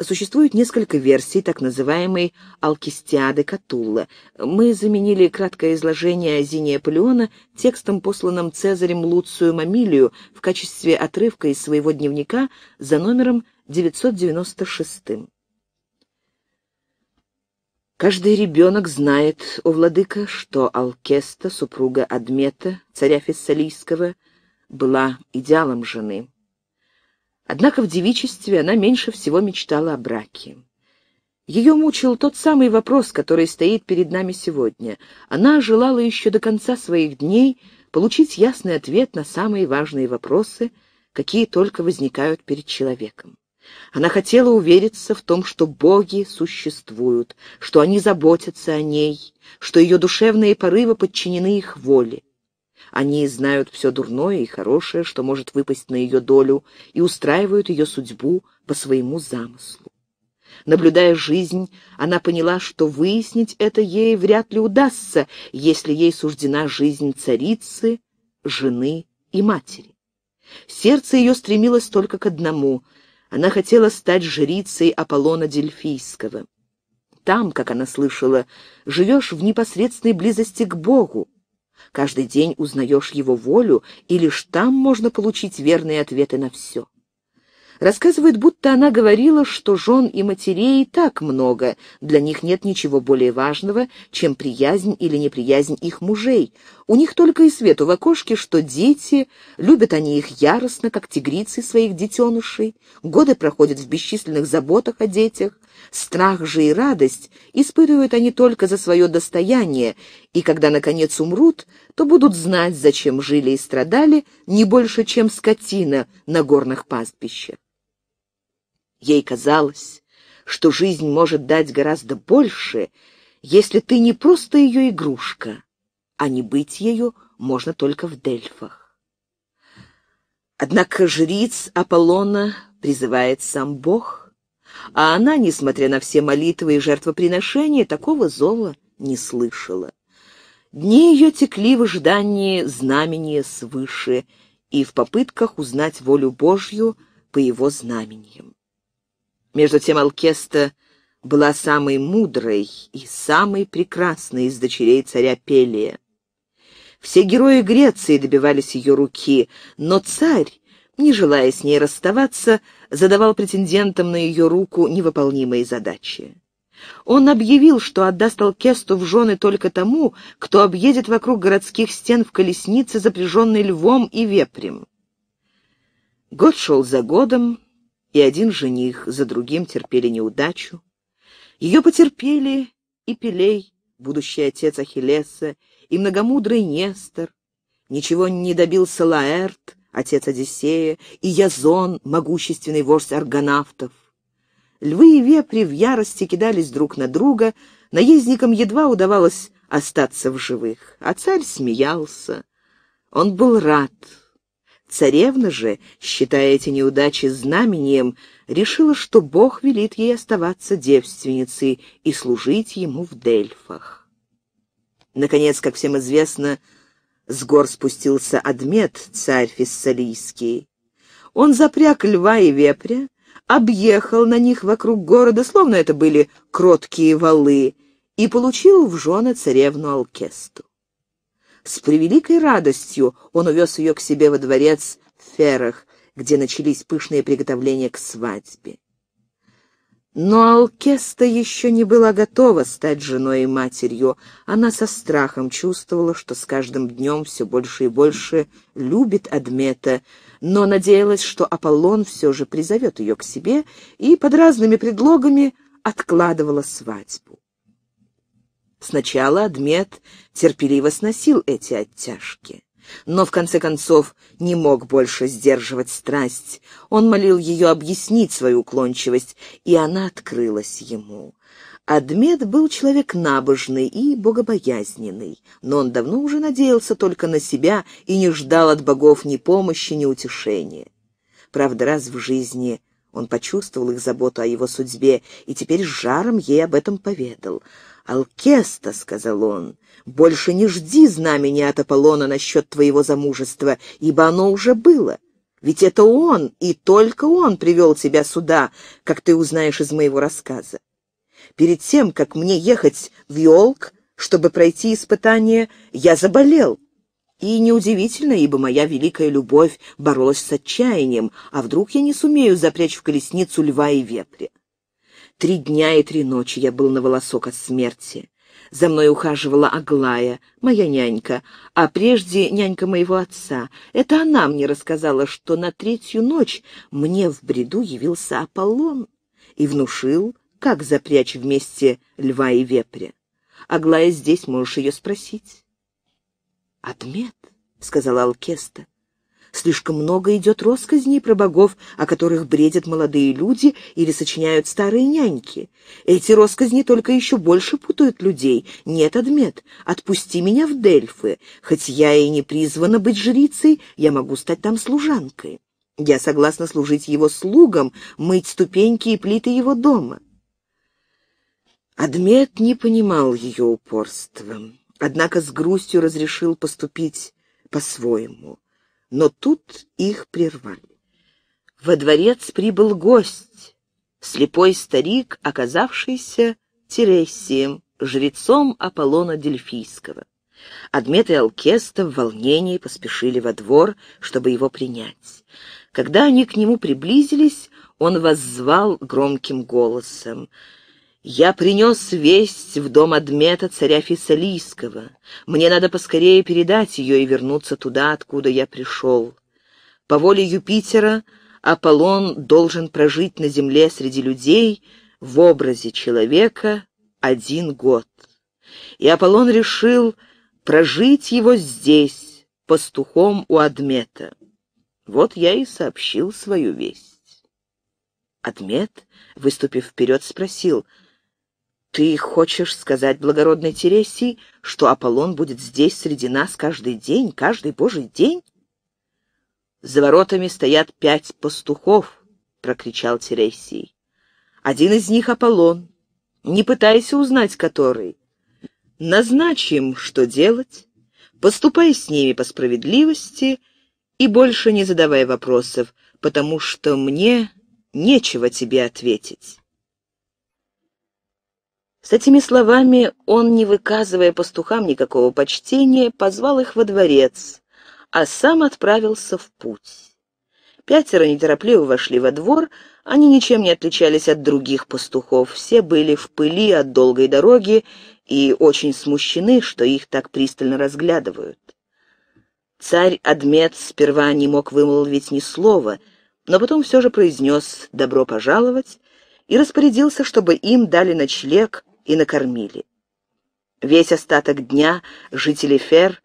Существует несколько версий так называемой «Алкистиады Катулла». Мы заменили краткое изложение Зиния Палеона текстом, посланным Цезарем Луцию Мамилию в качестве отрывка из своего дневника за номером 996. Каждый ребенок знает, о владыка, что Алкеста, супруга Адмета, царя Фессалийского, была идеалом жены. Однако в девичестве она меньше всего мечтала о браке. Ее мучил тот самый вопрос, который стоит перед нами сегодня. Она желала еще до конца своих дней получить ясный ответ на самые важные вопросы, какие только возникают перед человеком. Она хотела увериться в том, что боги существуют, что они заботятся о ней, что ее душевные порывы подчинены их воле. Они знают все дурное и хорошее, что может выпасть на ее долю, и устраивают ее судьбу по своему замыслу. Наблюдая жизнь, она поняла, что выяснить это ей вряд ли удастся, если ей суждена жизнь царицы, жены и матери. Сердце ее стремилось только к одному — она хотела стать жрицей Аполлона Дельфийского. Там, как она слышала, живешь в непосредственной близости к Богу, Каждый день узнаешь его волю, и лишь там можно получить верные ответы на все. Рассказывает, будто она говорила, что жен и матерей так много, для них нет ничего более важного, чем приязнь или неприязнь их мужей. У них только и свету в окошке, что дети, любят они их яростно, как тигрицы своих детенышей, годы проходят в бесчисленных заботах о детях, Страх же и радость испытывают они только за свое достояние, и когда, наконец, умрут, то будут знать, зачем жили и страдали, не больше, чем скотина на горных пастбищах. Ей казалось, что жизнь может дать гораздо больше, если ты не просто ее игрушка, а не быть ею можно только в Дельфах. Однако жриц Аполлона призывает сам Бог — а она, несмотря на все молитвы и жертвоприношения, такого зова не слышала. Дни ее текли в ожидании знамения свыше и в попытках узнать волю Божью по его знамениям. Между тем Алкеста была самой мудрой и самой прекрасной из дочерей царя Пелия. Все герои Греции добивались ее руки, но царь не желая с ней расставаться, задавал претендентам на ее руку невыполнимые задачи. Он объявил, что отдаст Алкесту в жены только тому, кто объедет вокруг городских стен в колеснице, запряженной львом и вепрем. Год шел за годом, и один жених за другим терпели неудачу. Ее потерпели и Пелей, будущий отец Ахиллеса, и многомудрый Нестор. Ничего не добился Лаэрт, отец Одиссея, и Язон, могущественный вождь аргонавтов. Львы и вепри в ярости кидались друг на друга, наездникам едва удавалось остаться в живых, а царь смеялся. Он был рад. Царевна же, считая эти неудачи знамением, решила, что Бог велит ей оставаться девственницей и служить ему в Дельфах. Наконец, как всем известно, с гор спустился Адмет, царь фессалийский. Он запряг льва и вепря, объехал на них вокруг города, словно это были кроткие валы, и получил в жены царевну Алкесту. С превеликой радостью он увез ее к себе во дворец в Ферах, где начались пышные приготовления к свадьбе. Но Алкеста еще не была готова стать женой и матерью. Она со страхом чувствовала, что с каждым днем все больше и больше любит Адмета, но надеялась, что Аполлон все же призовет ее к себе и под разными предлогами откладывала свадьбу. Сначала Адмет терпеливо сносил эти оттяжки но в конце концов не мог больше сдерживать страсть. Он молил ее объяснить свою уклончивость, и она открылась ему. Адмет был человек набожный и богобоязненный, но он давно уже надеялся только на себя и не ждал от богов ни помощи, ни утешения. Правда, раз в жизни – он почувствовал их заботу о его судьбе и теперь с жаром ей об этом поведал. «Алкеста», — сказал он, — «больше не жди знамени от Аполлона насчет твоего замужества, ибо оно уже было. Ведь это он, и только он привел тебя сюда, как ты узнаешь из моего рассказа. Перед тем, как мне ехать в Йолк, чтобы пройти испытание, я заболел, и неудивительно, ибо моя великая любовь боролась с отчаянием, а вдруг я не сумею запрячь в колесницу льва и вепря. Три дня и три ночи я был на волосок от смерти. За мной ухаживала Аглая, моя нянька, а прежде нянька моего отца. Это она мне рассказала, что на третью ночь мне в бреду явился Аполлон и внушил, как запрячь вместе льва и вепря. Аглая здесь, можешь ее спросить. «Отмет», — сказала Алкеста. «Слишком много идет росказней про богов, о которых бредят молодые люди или сочиняют старые няньки. Эти росказни только еще больше путают людей. Нет, Адмет, отпусти меня в Дельфы. Хоть я и не призвана быть жрицей, я могу стать там служанкой. Я согласна служить его слугам, мыть ступеньки и плиты его дома». Адмет не понимал ее упорства однако с грустью разрешил поступить по-своему. Но тут их прервали. Во дворец прибыл гость, слепой старик, оказавшийся Тересием, жрецом Аполлона Дельфийского. адметы и Алкеста в волнении поспешили во двор, чтобы его принять. Когда они к нему приблизились, он воззвал громким голосом — я принес весть в дом Адмета царя Фессалийского. Мне надо поскорее передать ее и вернуться туда, откуда я пришел. По воле Юпитера Аполлон должен прожить на земле среди людей в образе человека один год. И Аполлон решил прожить его здесь, пастухом у Адмета. Вот я и сообщил свою весть. Адмет, выступив вперед, спросил — «Ты хочешь сказать, благородной Тересий, что Аполлон будет здесь среди нас каждый день, каждый божий день?» «За воротами стоят пять пастухов», — прокричал Тересий. «Один из них — Аполлон. Не пытайся узнать, который. Назначим, что делать, поступай с ними по справедливости и больше не задавай вопросов, потому что мне нечего тебе ответить». С этими словами он, не выказывая пастухам никакого почтения, позвал их во дворец, а сам отправился в путь. Пятеро неторопливо вошли во двор, они ничем не отличались от других пастухов, все были в пыли от долгой дороги и очень смущены, что их так пристально разглядывают. Царь Адмет сперва не мог вымолвить ни слова, но потом все же произнес «добро пожаловать» и распорядился, чтобы им дали ночлег и накормили. Весь остаток дня жители Фер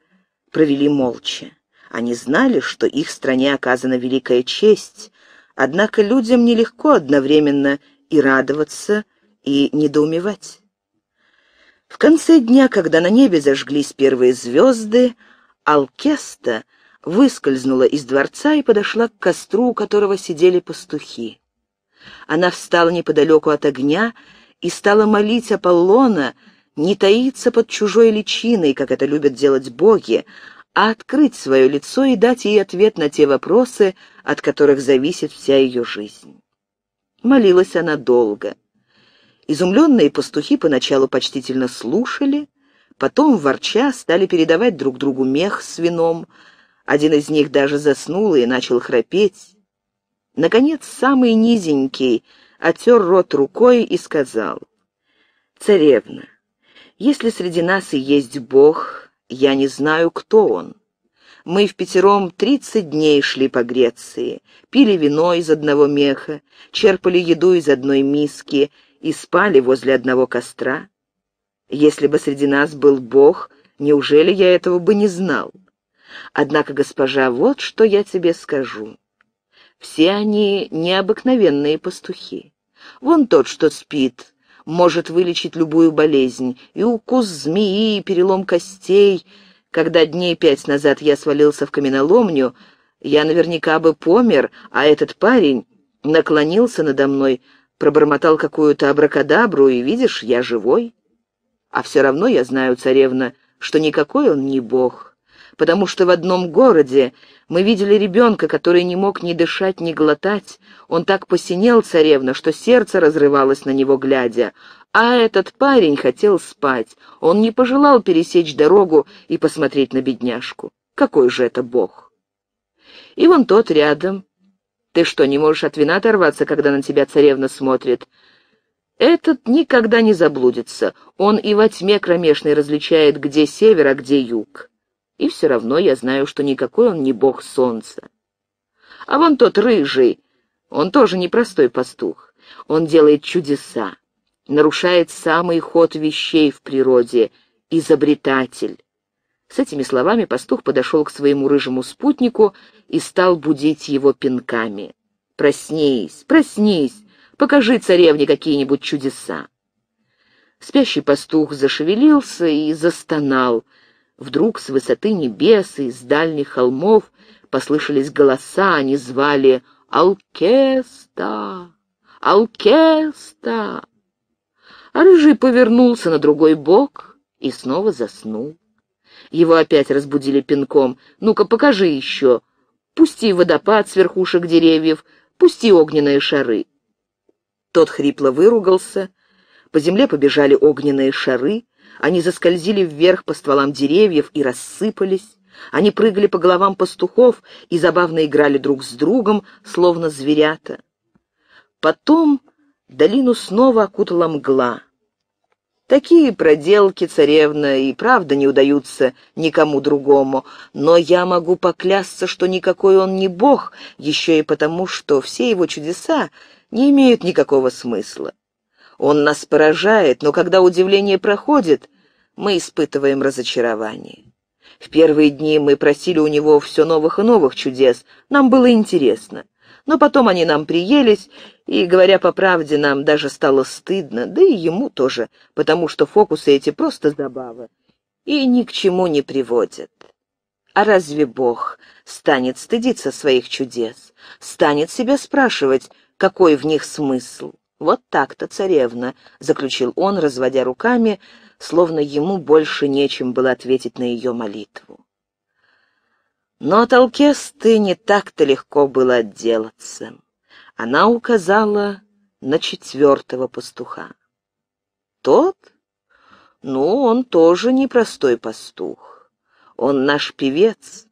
провели молча. Они знали, что их стране оказана великая честь, однако людям нелегко одновременно и радоваться, и недоумевать. В конце дня, когда на небе зажглись первые звезды, Алкеста выскользнула из дворца и подошла к костру, у которого сидели пастухи. Она встала неподалеку от огня и стала молить Аполлона не таиться под чужой личиной, как это любят делать боги, а открыть свое лицо и дать ей ответ на те вопросы, от которых зависит вся ее жизнь. Молилась она долго. Изумленные пастухи поначалу почтительно слушали, потом, ворча, стали передавать друг другу мех с вином. Один из них даже заснул и начал храпеть. Наконец, самый низенький — отер рот рукой и сказал, «Царевна, если среди нас и есть Бог, я не знаю, кто он. Мы в пятером тридцать дней шли по Греции, пили вино из одного меха, черпали еду из одной миски и спали возле одного костра. Если бы среди нас был Бог, неужели я этого бы не знал? Однако, госпожа, вот что я тебе скажу. Все они необыкновенные пастухи. Вон тот, что спит, может вылечить любую болезнь, и укус змеи, и перелом костей. Когда дней пять назад я свалился в каменоломню, я наверняка бы помер, а этот парень наклонился надо мной, пробормотал какую-то абракадабру, и, видишь, я живой. А все равно я знаю, царевна, что никакой он не бог потому что в одном городе мы видели ребенка, который не мог ни дышать, ни глотать. Он так посинел, царевна, что сердце разрывалось на него, глядя. А этот парень хотел спать. Он не пожелал пересечь дорогу и посмотреть на бедняжку. Какой же это бог? И вон тот рядом. Ты что, не можешь от вина оторваться, когда на тебя царевна смотрит?» Этот никогда не заблудится. Он и во тьме кромешной различает, где север, а где юг и все равно я знаю, что никакой он не бог солнца. А вон тот рыжий, он тоже непростой пастух. Он делает чудеса, нарушает самый ход вещей в природе, изобретатель. С этими словами пастух подошел к своему рыжему спутнику и стал будить его пинками. «Проснись, проснись, покажи царевне какие-нибудь чудеса». Спящий пастух зашевелился и застонал — Вдруг с высоты небес и с дальних холмов послышались голоса, они звали «Алкеста! Алкеста!» А рыжий повернулся на другой бок и снова заснул. Его опять разбудили пинком. «Ну-ка, покажи еще! Пусти водопад с верхушек деревьев, пусти огненные шары!» Тот хрипло выругался, по земле побежали огненные шары — они заскользили вверх по стволам деревьев и рассыпались. Они прыгали по головам пастухов и забавно играли друг с другом, словно зверята. Потом долину снова окутала мгла. Такие проделки, царевна, и правда не удаются никому другому, но я могу поклясться, что никакой он не бог, еще и потому, что все его чудеса не имеют никакого смысла. Он нас поражает, но когда удивление проходит, мы испытываем разочарование. В первые дни мы просили у него все новых и новых чудес, нам было интересно. Но потом они нам приелись, и, говоря по правде, нам даже стало стыдно, да и ему тоже, потому что фокусы эти просто забавы и ни к чему не приводят. А разве Бог станет стыдиться своих чудес, станет себя спрашивать, какой в них смысл? «Вот так-то, царевна», — заключил он, разводя руками, словно ему больше нечем было ответить на ее молитву. Но от Алкесты не так-то легко было отделаться. Она указала на четвертого пастуха. «Тот? Ну, он тоже непростой пастух. Он наш певец».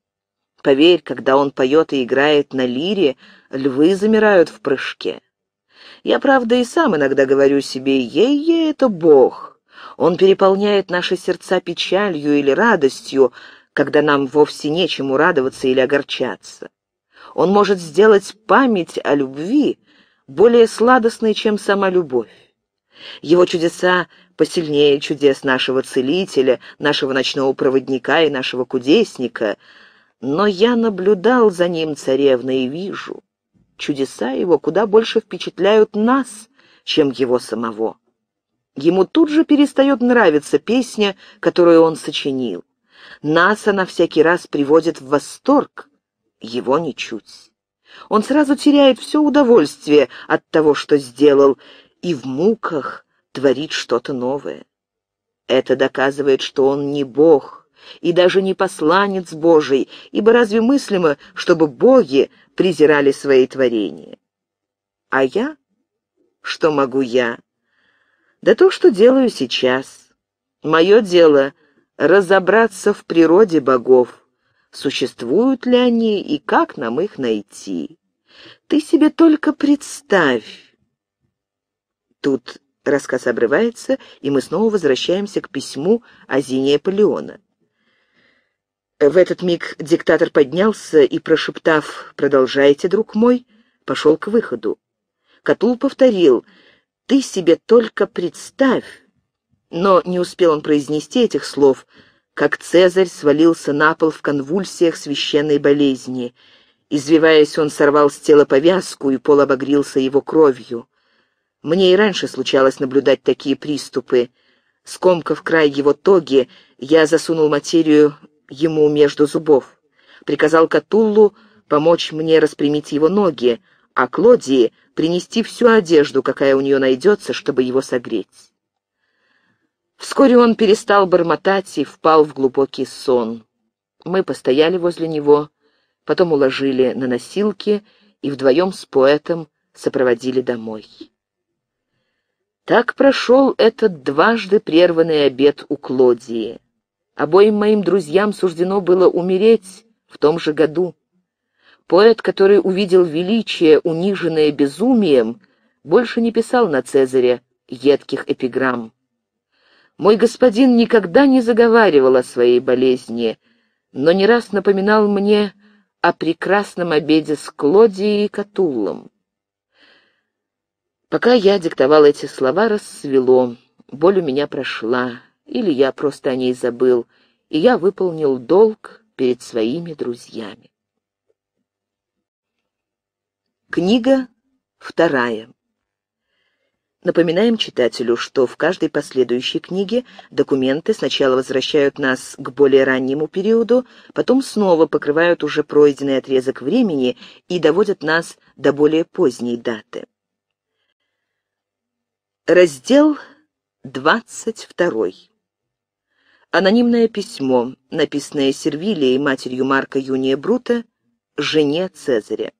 Поверь, когда он поет и играет на лире, львы замирают в прыжке. Я, правда, и сам иногда говорю себе, ей-ей, это Бог. Он переполняет наши сердца печалью или радостью, когда нам вовсе нечему радоваться или огорчаться. Он может сделать память о любви более сладостной, чем сама любовь. Его чудеса посильнее чудес нашего целителя, нашего ночного проводника и нашего кудесника, но я наблюдал за ним, царевна, и вижу чудеса его куда больше впечатляют нас, чем его самого. Ему тут же перестает нравиться песня, которую он сочинил. Нас она всякий раз приводит в восторг, его ничуть. Он сразу теряет все удовольствие от того, что сделал, и в муках творит что-то новое. Это доказывает, что он не Бог и даже не посланец Божий, ибо разве мыслимо, чтобы боги презирали свои творения. А я? Что могу я? Да то, что делаю сейчас. Мое дело — разобраться в природе богов, существуют ли они и как нам их найти. Ты себе только представь. Тут рассказ обрывается, и мы снова возвращаемся к письму о Зине Наполеона. В этот миг диктатор поднялся и, прошептав «Продолжайте, друг мой», пошел к выходу. Катул повторил «Ты себе только представь!» Но не успел он произнести этих слов, как Цезарь свалился на пол в конвульсиях священной болезни. Извиваясь, он сорвал с тела повязку, и пол обогрился его кровью. Мне и раньше случалось наблюдать такие приступы. Скомкав край его тоги, я засунул материю ему между зубов. Приказал Катуллу помочь мне распрямить его ноги, а Клодии принести всю одежду, какая у нее найдется, чтобы его согреть. Вскоре он перестал бормотать и впал в глубокий сон. Мы постояли возле него, потом уложили на носилки и вдвоем с поэтом сопроводили домой. Так прошел этот дважды прерванный обед у Клодии. Обоим моим друзьям суждено было умереть в том же году. Поэт, который увидел величие, униженное безумием, больше не писал на Цезаре едких эпиграмм. Мой господин никогда не заговаривал о своей болезни, но не раз напоминал мне о прекрасном обеде с Клодией и Катуллом. Пока я диктовал эти слова, рассвело, боль у меня прошла, или я просто о ней забыл, и я выполнил долг перед своими друзьями. Книга вторая. Напоминаем читателю, что в каждой последующей книге документы сначала возвращают нас к более раннему периоду, потом снова покрывают уже пройденный отрезок времени и доводят нас до более поздней даты. Раздел 22 анонимное письмо, написанное Сервилией, матерью Марка Юния Брута, жене Цезаря,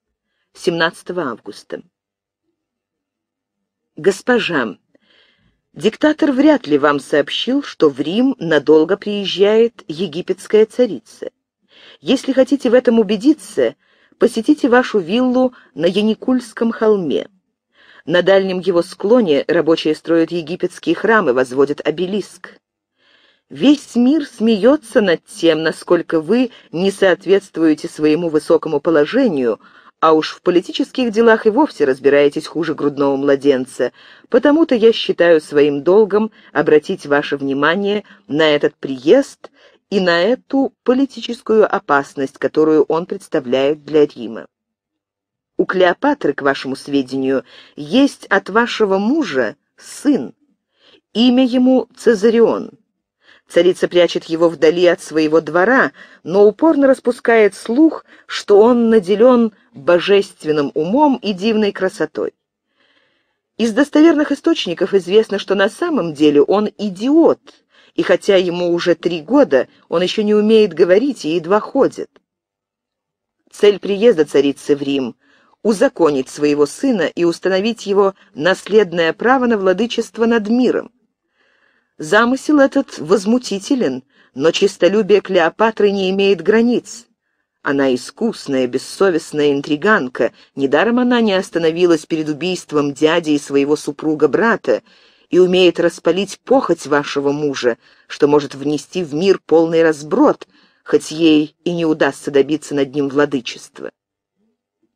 17 августа. «Госпожа, диктатор вряд ли вам сообщил, что в Рим надолго приезжает египетская царица. Если хотите в этом убедиться, посетите вашу виллу на Яникульском холме. На дальнем его склоне рабочие строят египетские храмы, возводят обелиск. Весь мир смеется над тем, насколько вы не соответствуете своему высокому положению, а уж в политических делах и вовсе разбираетесь хуже грудного младенца. Потому-то я считаю своим долгом обратить ваше внимание на этот приезд и на эту политическую опасность, которую он представляет для Рима. У Клеопатры, к вашему сведению, есть от вашего мужа сын. Имя ему Цезарион. Царица прячет его вдали от своего двора, но упорно распускает слух, что он наделен божественным умом и дивной красотой. Из достоверных источников известно, что на самом деле он идиот, и хотя ему уже три года, он еще не умеет говорить и едва ходит. Цель приезда царицы в Рим — узаконить своего сына и установить его наследное право на владычество над миром. Замысел этот возмутителен, но чистолюбие Клеопатры не имеет границ. Она искусная, бессовестная интриганка, недаром она не остановилась перед убийством дяди и своего супруга-брата, и умеет распалить похоть вашего мужа, что может внести в мир полный разброд, хоть ей и не удастся добиться над ним владычества.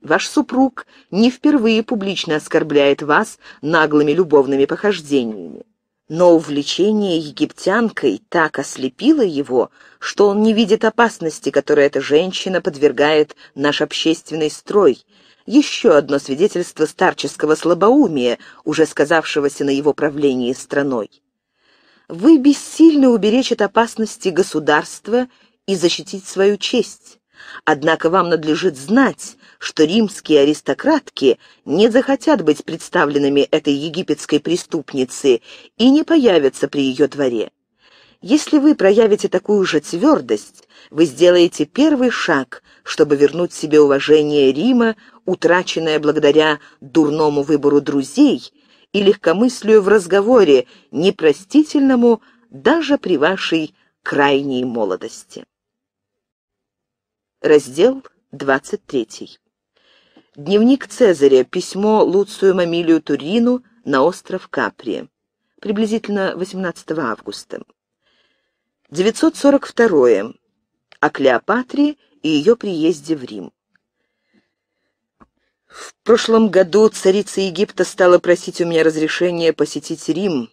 Ваш супруг не впервые публично оскорбляет вас наглыми любовными похождениями. Но увлечение египтянкой так ослепило его, что он не видит опасности, которой эта женщина подвергает наш общественный строй. Еще одно свидетельство старческого слабоумия, уже сказавшегося на его правлении страной. Вы бессильно уберечь от опасности государства и защитить свою честь. Однако вам надлежит знать, что римские аристократки не захотят быть представленными этой египетской преступнице и не появятся при ее дворе. Если вы проявите такую же твердость, вы сделаете первый шаг, чтобы вернуть себе уважение Рима, утраченное благодаря дурному выбору друзей и легкомыслию в разговоре, непростительному даже при вашей крайней молодости. Раздел 23. Дневник Цезаря. Письмо Луцию Мамилию Турину на остров Капри. Приблизительно 18 августа. 942. О Клеопатре и ее приезде в Рим. В прошлом году царица Египта стала просить у меня разрешения посетить Рим.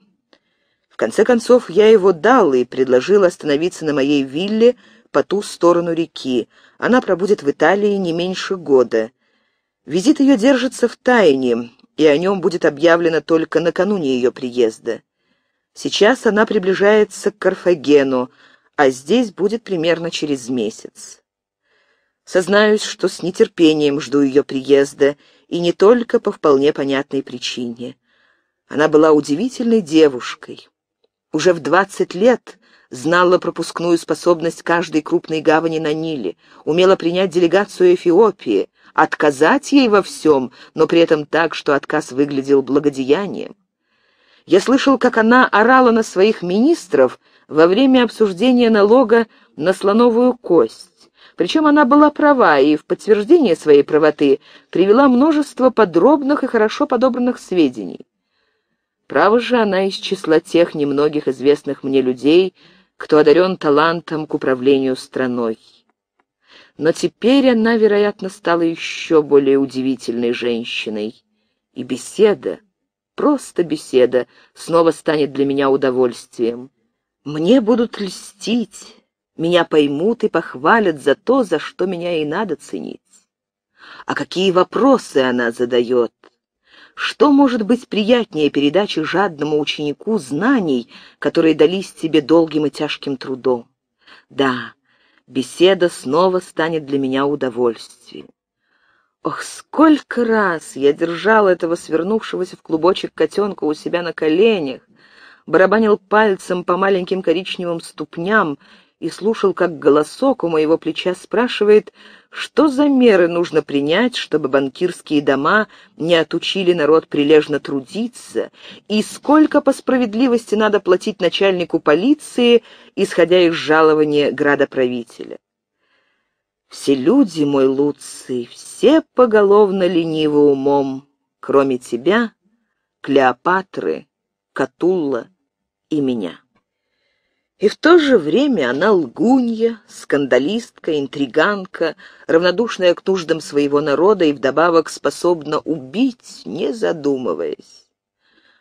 В конце концов, я его дал и предложил остановиться на моей вилле по ту сторону реки. Она пробудет в Италии не меньше года. Визит ее держится в тайне, и о нем будет объявлено только накануне ее приезда. Сейчас она приближается к Карфагену, а здесь будет примерно через месяц. Сознаюсь, что с нетерпением жду ее приезда, и не только по вполне понятной причине. Она была удивительной девушкой. Уже в двадцать лет знала пропускную способность каждой крупной гавани на Ниле, умела принять делегацию Эфиопии, отказать ей во всем, но при этом так, что отказ выглядел благодеянием. Я слышал, как она орала на своих министров во время обсуждения налога на слоновую кость. Причем она была права и в подтверждение своей правоты привела множество подробных и хорошо подобранных сведений. Право же она из числа тех немногих известных мне людей, кто одарен талантом к управлению страной но теперь она, вероятно, стала еще более удивительной женщиной. И беседа, просто беседа, снова станет для меня удовольствием. Мне будут льстить, меня поймут и похвалят за то, за что меня и надо ценить. А какие вопросы она задает? Что может быть приятнее передачи жадному ученику знаний, которые дались тебе долгим и тяжким трудом? Да, беседа снова станет для меня удовольствием. Ох, сколько раз я держал этого свернувшегося в клубочек котенка у себя на коленях, барабанил пальцем по маленьким коричневым ступням и слушал, как голосок у моего плеча спрашивает, что за меры нужно принять, чтобы банкирские дома не отучили народ прилежно трудиться? И сколько по справедливости надо платить начальнику полиции, исходя из жалования градоправителя? Все люди, мой Луций, все поголовно ленивы умом, кроме тебя, Клеопатры, Катулла и меня. И в то же время она лгунья, скандалистка, интриганка, равнодушная к нуждам своего народа и вдобавок способна убить, не задумываясь.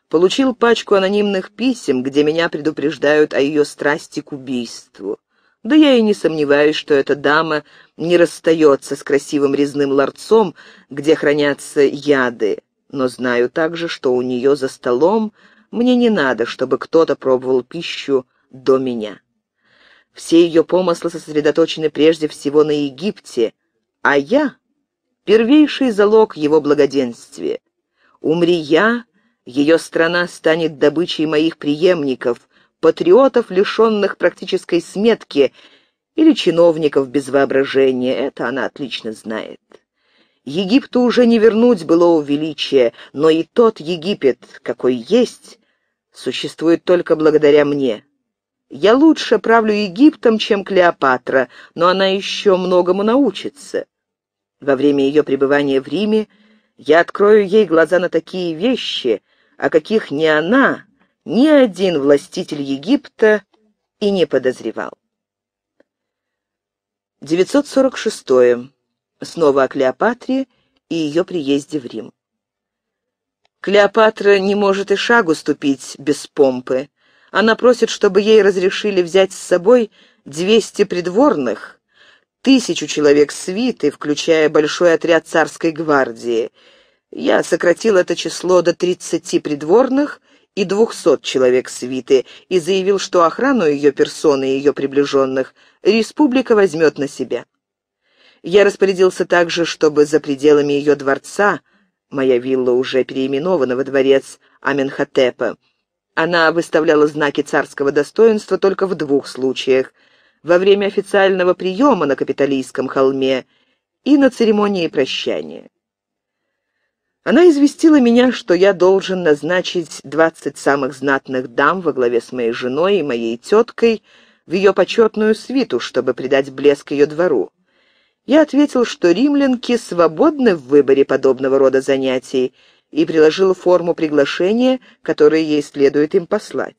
Получил пачку анонимных писем, где меня предупреждают о ее страсти к убийству. Да я и не сомневаюсь, что эта дама не расстается с красивым резным ларцом, где хранятся яды. Но знаю также, что у нее за столом мне не надо, чтобы кто-то пробовал пищу, до меня. Все ее помыслы сосредоточены прежде всего на Египте, а я — первейший залог его благоденствия. Умри я, ее страна станет добычей моих преемников, патриотов, лишенных практической сметки, или чиновников без воображения, это она отлично знает. Египту уже не вернуть было у но и тот Египет, какой есть, существует только благодаря мне. Я лучше правлю Египтом, чем Клеопатра, но она еще многому научится. Во время ее пребывания в Риме я открою ей глаза на такие вещи, о каких ни она, ни один властитель Египта и не подозревал. 946. Снова о Клеопатре и ее приезде в Рим. Клеопатра не может и шагу ступить без помпы. Она просит, чтобы ей разрешили взять с собой 200 придворных, тысячу человек свиты, включая большой отряд царской гвардии. Я сократил это число до 30 придворных и 200 человек свиты и заявил, что охрану ее персоны и ее приближенных республика возьмет на себя. Я распорядился также, чтобы за пределами ее дворца, моя вилла уже переименована во дворец Аменхотепа, она выставляла знаки царского достоинства только в двух случаях – во время официального приема на Капитолийском холме и на церемонии прощания. Она известила меня, что я должен назначить двадцать самых знатных дам во главе с моей женой и моей теткой в ее почетную свиту, чтобы придать блеск ее двору. Я ответил, что римлянки свободны в выборе подобного рода занятий – и приложила форму приглашения, которое ей следует им послать.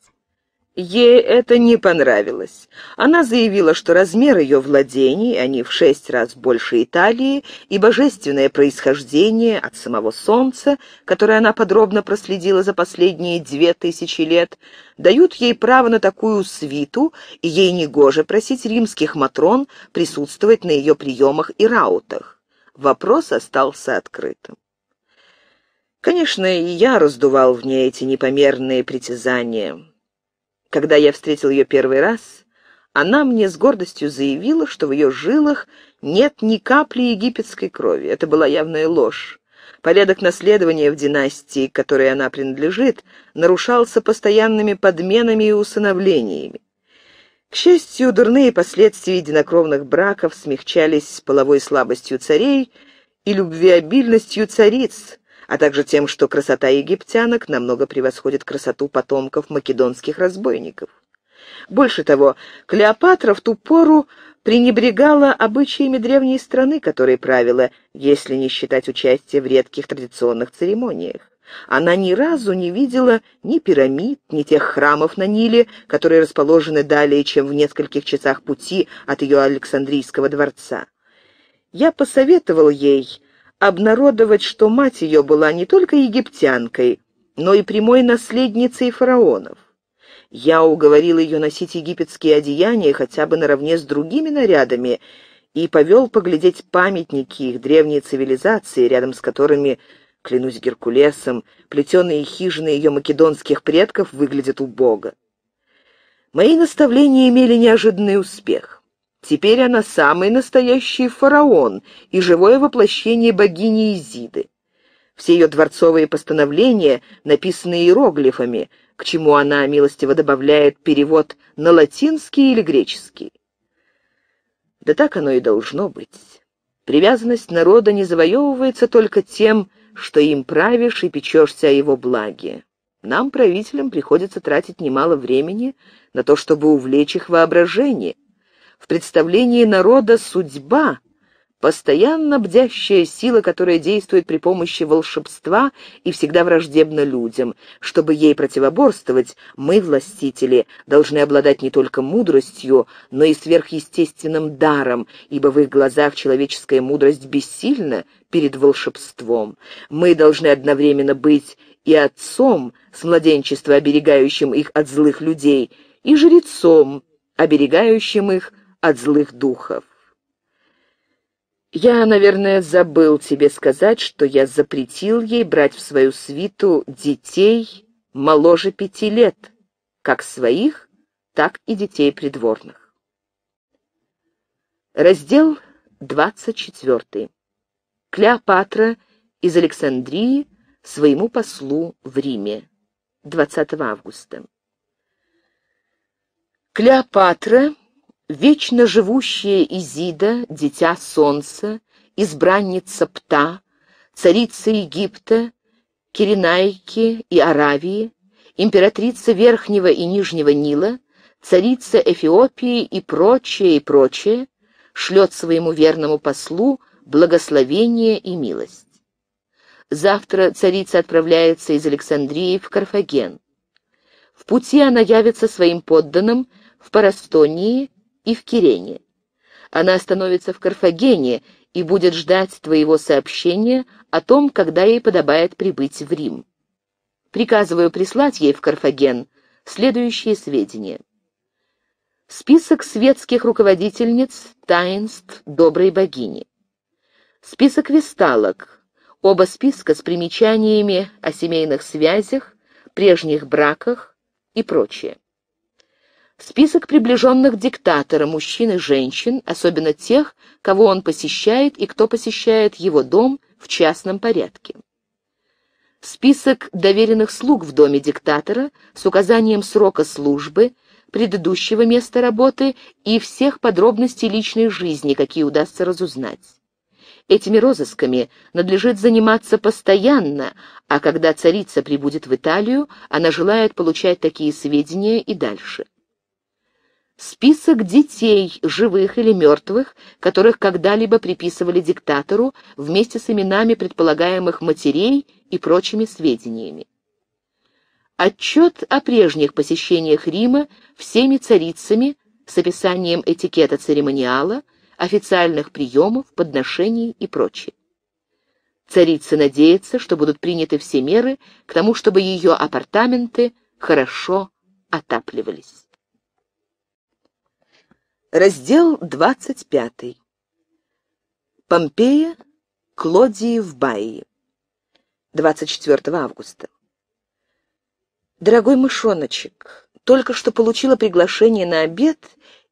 Ей это не понравилось. Она заявила, что размер ее владений, они в шесть раз больше Италии, и божественное происхождение от самого Солнца, которое она подробно проследила за последние две тысячи лет, дают ей право на такую свиту, и ей негоже просить римских матрон присутствовать на ее приемах и раутах. Вопрос остался открытым. Конечно, и я раздувал в ней эти непомерные притязания. Когда я встретил ее первый раз, она мне с гордостью заявила, что в ее жилах нет ни капли египетской крови. Это была явная ложь. Порядок наследования в династии, которой она принадлежит, нарушался постоянными подменами и усыновлениями. К счастью, дурные последствия единокровных браков смягчались половой слабостью царей и любвеобильностью цариц, а также тем, что красота египтянок намного превосходит красоту потомков македонских разбойников. Больше того, Клеопатра в ту пору пренебрегала обычаями древней страны, которой правила, если не считать участие в редких традиционных церемониях. Она ни разу не видела ни пирамид, ни тех храмов на Ниле, которые расположены далее, чем в нескольких часах пути от ее Александрийского дворца. Я посоветовал ей обнародовать, что мать ее была не только египтянкой, но и прямой наследницей фараонов. Я уговорил ее носить египетские одеяния хотя бы наравне с другими нарядами и повел поглядеть памятники их древней цивилизации, рядом с которыми, клянусь Геркулесом, плетеные хижины ее македонских предков выглядят убого. Мои наставления имели неожиданный успех. Теперь она самый настоящий фараон и живое воплощение богини Изиды. Все ее дворцовые постановления написаны иероглифами, к чему она милостиво добавляет перевод на латинский или греческий. Да так оно и должно быть. Привязанность народа не завоевывается только тем, что им правишь и печешься о его благе. Нам, правителям, приходится тратить немало времени на то, чтобы увлечь их воображение — в представлении народа судьба, постоянно бдящая сила, которая действует при помощи волшебства и всегда враждебна людям. Чтобы ей противоборствовать, мы, властители, должны обладать не только мудростью, но и сверхъестественным даром, ибо в их глазах человеческая мудрость бессильна перед волшебством. Мы должны одновременно быть и отцом, с младенчества оберегающим их от злых людей, и жрецом, оберегающим их от злых духов. Я, наверное, забыл тебе сказать, что я запретил ей брать в свою свиту детей моложе пяти лет, как своих, так и детей придворных. Раздел 24. Клеопатра из Александрии своему послу в Риме. 20 августа. Клеопатра вечно живущая Изида, дитя солнца, избранница Пта, царица Египта, Киренайки и Аравии, императрица Верхнего и Нижнего Нила, царица Эфиопии и прочее, и прочее, шлет своему верному послу благословение и милость. Завтра царица отправляется из Александрии в Карфаген. В пути она явится своим подданным в Парастонии и в Кирене. Она остановится в Карфагене и будет ждать твоего сообщения о том, когда ей подобает прибыть в Рим. Приказываю прислать ей в Карфаген следующие сведения. Список светских руководительниц таинств доброй богини. Список весталок. Оба списка с примечаниями о семейных связях, прежних браках и прочее. Список приближенных диктатора, мужчин и женщин, особенно тех, кого он посещает и кто посещает его дом в частном порядке. Список доверенных слуг в доме диктатора с указанием срока службы, предыдущего места работы и всех подробностей личной жизни, какие удастся разузнать. Этими розысками надлежит заниматься постоянно, а когда царица прибудет в Италию, она желает получать такие сведения и дальше. Список детей, живых или мертвых, которых когда-либо приписывали диктатору, вместе с именами предполагаемых матерей и прочими сведениями. Отчет о прежних посещениях Рима всеми царицами с описанием этикета церемониала, официальных приемов, подношений и прочее. Царица надеется, что будут приняты все меры к тому, чтобы ее апартаменты хорошо отапливались. Раздел 25. Помпея, Клодии в Баии. 24 августа. Дорогой мышоночек, только что получила приглашение на обед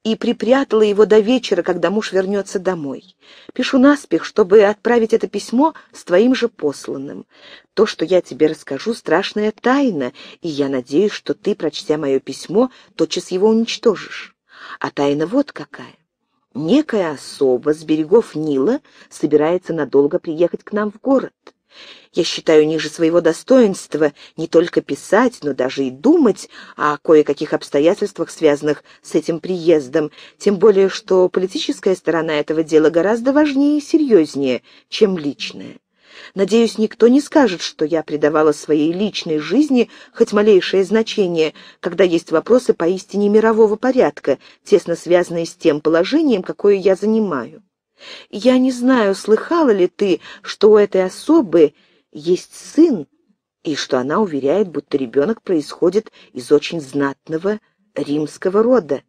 и припрятала его до вечера, когда муж вернется домой. Пишу наспех, чтобы отправить это письмо с твоим же посланным. То, что я тебе расскажу, страшная тайна, и я надеюсь, что ты, прочтя мое письмо, тотчас его уничтожишь. А тайна вот какая. Некая особа с берегов Нила собирается надолго приехать к нам в город. Я считаю ниже своего достоинства не только писать, но даже и думать о кое-каких обстоятельствах, связанных с этим приездом, тем более что политическая сторона этого дела гораздо важнее и серьезнее, чем личная. Надеюсь, никто не скажет, что я придавала своей личной жизни хоть малейшее значение, когда есть вопросы поистине мирового порядка, тесно связанные с тем положением, какое я занимаю. Я не знаю, слыхала ли ты, что у этой особы есть сын, и что она уверяет, будто ребенок происходит из очень знатного римского рода.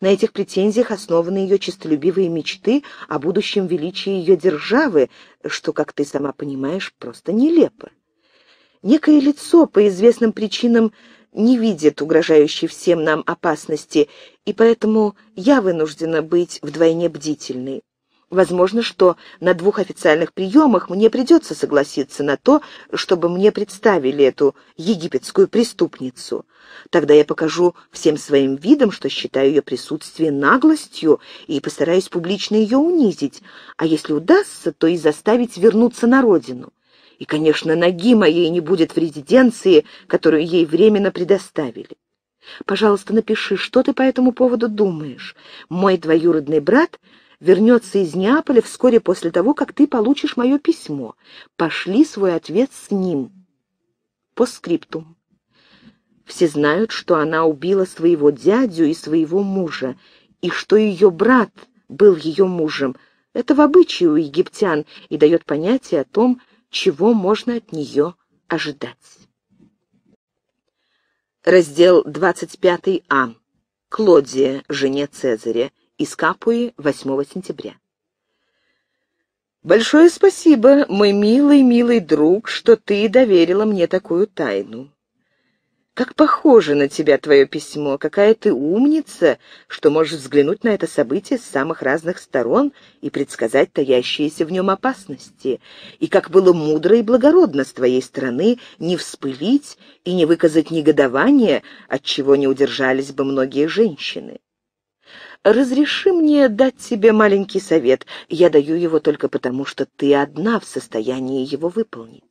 На этих претензиях основаны ее честолюбивые мечты о будущем величии ее державы, что, как ты сама понимаешь, просто нелепо. Некое лицо по известным причинам не видит угрожающей всем нам опасности, и поэтому я вынуждена быть вдвойне бдительной. Возможно, что на двух официальных приемах мне придется согласиться на то, чтобы мне представили эту египетскую преступницу. Тогда я покажу всем своим видом, что считаю ее присутствие наглостью и постараюсь публично ее унизить, а если удастся, то и заставить вернуться на родину. И, конечно, ноги моей не будет в резиденции, которую ей временно предоставили. Пожалуйста, напиши, что ты по этому поводу думаешь. Мой двоюродный брат — вернется из Неаполя вскоре после того, как ты получишь мое письмо. Пошли свой ответ с ним. По скриптум. Все знают, что она убила своего дядю и своего мужа, и что ее брат был ее мужем. Это в обычае у египтян и дает понятие о том, чего можно от нее ожидать. Раздел 25а. Клодия, жене Цезаря из Капуи 8 сентября. «Большое спасибо, мой милый, милый друг, что ты доверила мне такую тайну. Как похоже на тебя твое письмо, какая ты умница, что можешь взглянуть на это событие с самых разных сторон и предсказать таящиеся в нем опасности, и как было мудро и благородно с твоей стороны не вспылить и не выказать негодования, от чего не удержались бы многие женщины разреши мне дать тебе маленький совет. Я даю его только потому, что ты одна в состоянии его выполнить.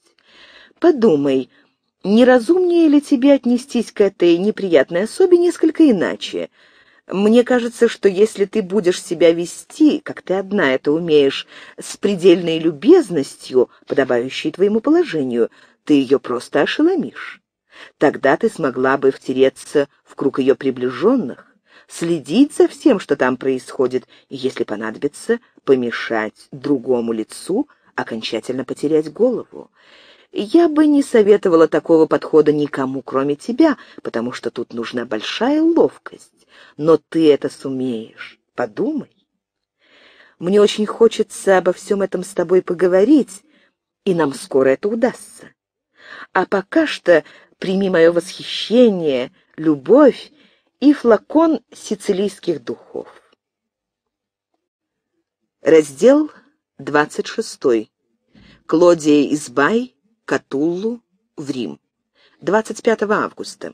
Подумай, неразумнее ли тебе отнестись к этой неприятной особе несколько иначе? Мне кажется, что если ты будешь себя вести, как ты одна это умеешь, с предельной любезностью, подобающей твоему положению, ты ее просто ошеломишь. Тогда ты смогла бы втереться в круг ее приближенных, следить за всем, что там происходит, и, если понадобится, помешать другому лицу окончательно потерять голову. Я бы не советовала такого подхода никому, кроме тебя, потому что тут нужна большая ловкость. Но ты это сумеешь. Подумай. Мне очень хочется обо всем этом с тобой поговорить, и нам скоро это удастся. А пока что прими мое восхищение, любовь и флакон сицилийских духов. Раздел 26. Клодия Избай, Катуллу, в Рим. 25 августа.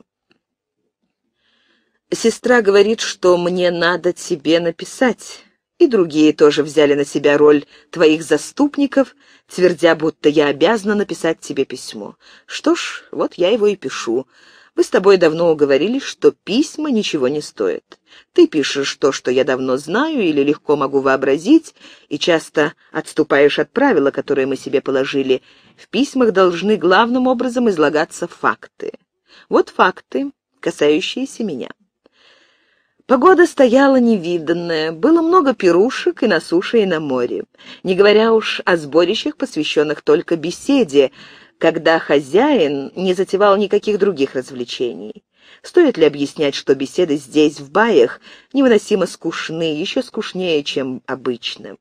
Сестра говорит, что мне надо тебе написать. И другие тоже взяли на себя роль твоих заступников, твердя, будто я обязана написать тебе письмо. Что ж, вот я его и пишу. Мы с тобой давно уговорили, что письма ничего не стоят. Ты пишешь то, что я давно знаю или легко могу вообразить, и часто отступаешь от правила, которые мы себе положили. В письмах должны главным образом излагаться факты. Вот факты, касающиеся меня. Погода стояла невиданная, было много пирушек и на суше, и на море. Не говоря уж о сборищах, посвященных только беседе, когда хозяин не затевал никаких других развлечений. Стоит ли объяснять, что беседы здесь, в баях, невыносимо скучны, еще скучнее, чем обычно?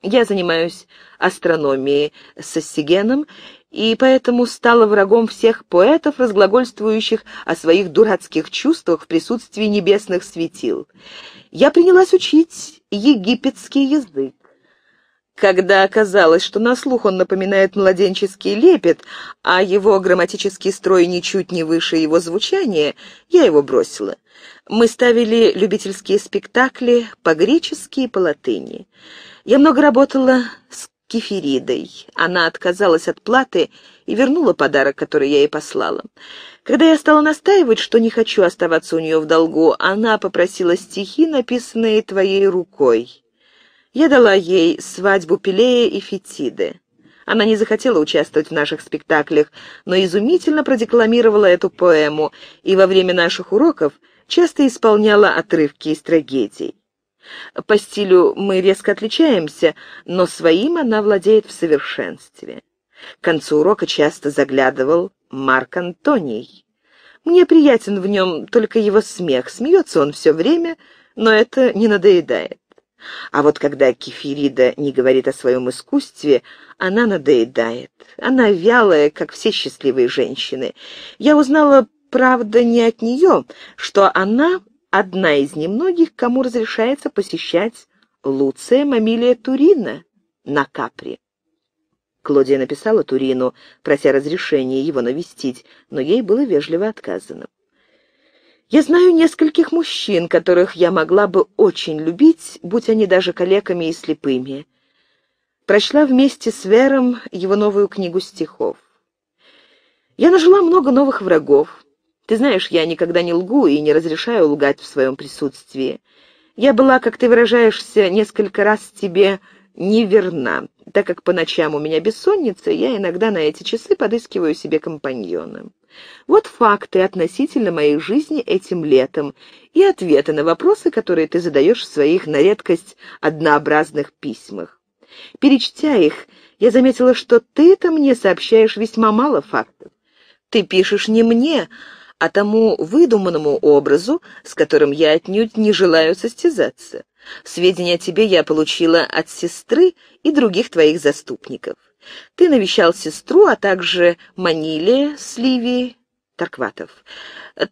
Я занимаюсь астрономией с Ассигеном, и поэтому стала врагом всех поэтов, разглагольствующих о своих дурацких чувствах в присутствии небесных светил. Я принялась учить египетский язык. Когда оказалось, что на слух он напоминает младенческий лепет, а его грамматический строй ничуть не выше его звучания, я его бросила. Мы ставили любительские спектакли по-гречески и по-латыни. Я много работала с Кефиридой. Она отказалась от платы и вернула подарок, который я ей послала. Когда я стала настаивать, что не хочу оставаться у нее в долгу, она попросила стихи, написанные твоей рукой. Я дала ей свадьбу Пелея и Фетиды. Она не захотела участвовать в наших спектаклях, но изумительно продекламировала эту поэму и во время наших уроков часто исполняла отрывки из трагедий. По стилю мы резко отличаемся, но своим она владеет в совершенстве. К концу урока часто заглядывал Марк Антоний. Мне приятен в нем только его смех, смеется он все время, но это не надоедает. А вот когда Кефирида не говорит о своем искусстве, она надоедает. Она вялая, как все счастливые женщины. Я узнала, правда, не от нее, что она одна из немногих, кому разрешается посещать Луция Мамилия Турина на Капри. Клодия написала Турину, прося разрешения его навестить, но ей было вежливо отказано. Я знаю нескольких мужчин, которых я могла бы очень любить, будь они даже калеками и слепыми. Прочла вместе с Вером его новую книгу стихов. Я нажила много новых врагов. Ты знаешь, я никогда не лгу и не разрешаю лгать в своем присутствии. Я была, как ты выражаешься, несколько раз тебе неверна, так как по ночам у меня бессонница, я иногда на эти часы подыскиваю себе компаньона. Вот факты относительно моей жизни этим летом и ответы на вопросы, которые ты задаешь в своих на редкость однообразных письмах. Перечтя их, я заметила, что ты-то мне сообщаешь весьма мало фактов. Ты пишешь не мне, а тому выдуманному образу, с которым я отнюдь не желаю состязаться. Сведения о тебе я получила от сестры и других твоих заступников. Ты навещал сестру, а также Маниле с Ливией. Таркватов.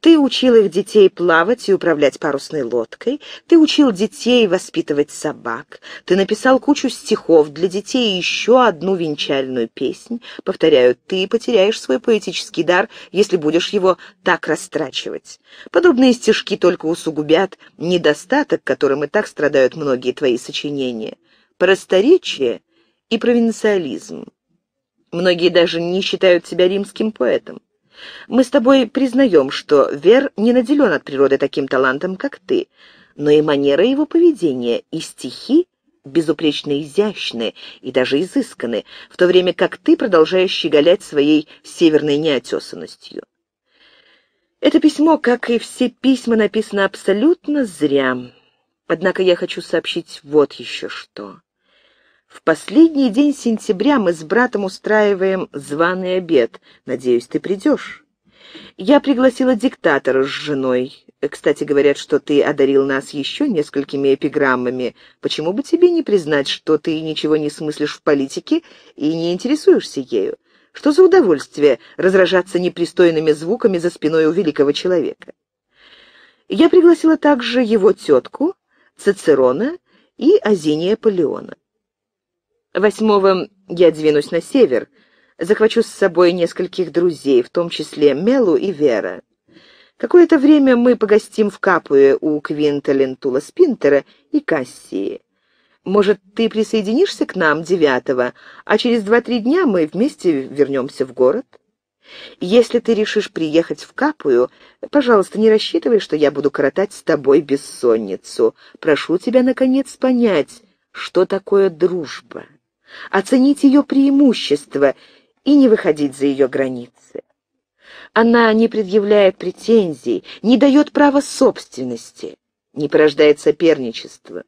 Ты учил их детей плавать и управлять парусной лодкой, ты учил детей воспитывать собак, ты написал кучу стихов для детей и еще одну венчальную песнь. Повторяю, ты потеряешь свой поэтический дар, если будешь его так растрачивать. Подобные стишки только усугубят недостаток, которым и так страдают многие твои сочинения. Просторечие и провинциализм. Многие даже не считают себя римским поэтом. Мы с тобой признаем, что Вер не наделен от природы таким талантом, как ты, но и манера его поведения, и стихи безупречно изящны и даже изысканы, в то время как ты продолжаешь щеголять своей северной неотесанностью. Это письмо, как и все письма, написано абсолютно зря. Однако я хочу сообщить вот еще что. В последний день сентября мы с братом устраиваем званый обед. Надеюсь, ты придешь. Я пригласила диктатора с женой. Э, кстати, говорят, что ты одарил нас еще несколькими эпиграммами. Почему бы тебе не признать, что ты ничего не смыслишь в политике и не интересуешься ею? Что за удовольствие разражаться непристойными звуками за спиной у великого человека? Я пригласила также его тетку, Цицерона и Азиния Полеона. Восьмого я двинусь на север, захвачу с собой нескольких друзей, в том числе Мелу и Вера. Какое-то время мы погостим в Капуе у Квинта Лентула Спинтера и Кассии. Может, ты присоединишься к нам девятого, а через два-три дня мы вместе вернемся в город? Если ты решишь приехать в Капую, пожалуйста, не рассчитывай, что я буду коротать с тобой бессонницу. Прошу тебя, наконец, понять, что такое дружба» оценить ее преимущества и не выходить за ее границы. Она не предъявляет претензий, не дает права собственности, не порождает соперничество.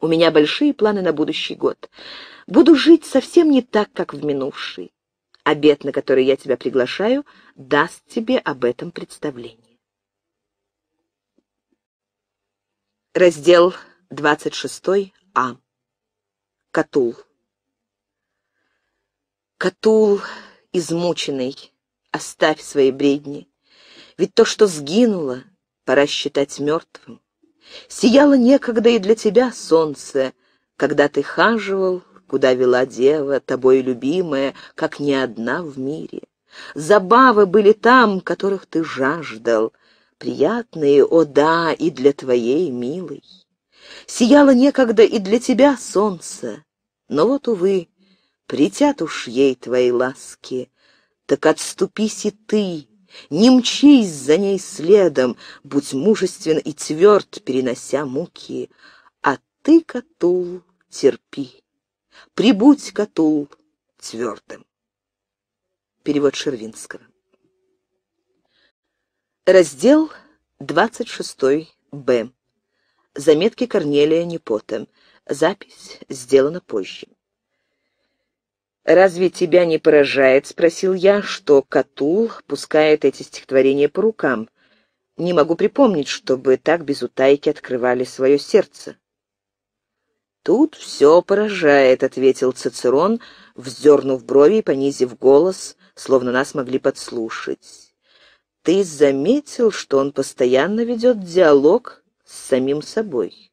У меня большие планы на будущий год. Буду жить совсем не так, как в минувший. Обед, на который я тебя приглашаю, даст тебе об этом представление. Раздел 26а. Катул. Катул, измученный, оставь свои бредни, ведь то, что сгинуло, пора считать мертвым. Сияло некогда и для тебя солнце, когда ты хаживал, куда вела дева, тобой любимая, как ни одна в мире. Забавы были там, которых ты жаждал, приятные, о да, и для твоей милой. Сияло некогда и для тебя солнце, но вот, увы, притят уж ей твои ласки, так отступись и ты, не мчись за ней следом, будь мужествен и тверд, перенося муки, а ты, Катул, терпи. Прибудь, Катул, твердым. Перевод Шервинского. Раздел 26 Б. Заметки Корнелия Непота. Запись сделана позже. «Разве тебя не поражает, — спросил я, — что Катул пускает эти стихотворения по рукам? Не могу припомнить, чтобы так без утайки открывали свое сердце». «Тут все поражает», — ответил Цицерон, вздернув брови и понизив голос, словно нас могли подслушать. «Ты заметил, что он постоянно ведет диалог с самим собой?»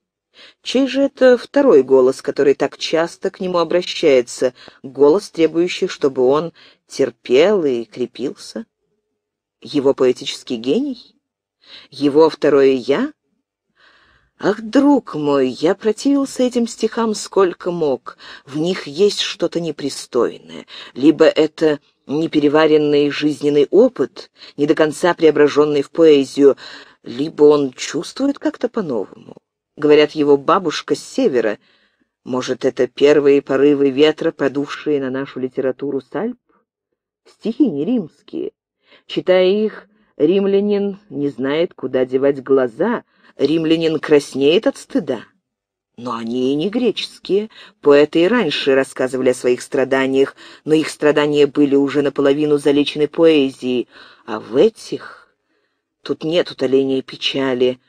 Чей же это второй голос, который так часто к нему обращается, голос, требующий, чтобы он терпел и крепился? Его поэтический гений? Его второе «я»? Ах, друг мой, я противился этим стихам сколько мог. В них есть что-то непристойное. Либо это непереваренный жизненный опыт, не до конца преображенный в поэзию, либо он чувствует как-то по-новому. Говорят, его бабушка с севера. Может, это первые порывы ветра, подувшие на нашу литературу сальп? Стихи не римские. Читая их, римлянин не знает, куда девать глаза, римлянин краснеет от стыда. Но они и не греческие. Поэты и раньше рассказывали о своих страданиях, но их страдания были уже наполовину залечены поэзией. А в этих... Тут нет утоления печали,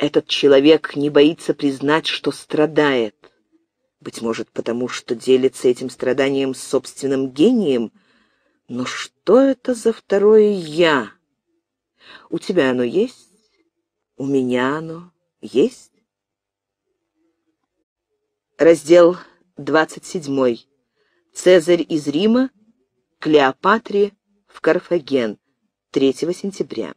этот человек не боится признать, что страдает. Быть может, потому что делится этим страданием с собственным гением? Но что это за второе «я»? У тебя оно есть? У меня оно есть? Раздел 27. Цезарь из Рима, Клеопатре в Карфаген, 3 сентября.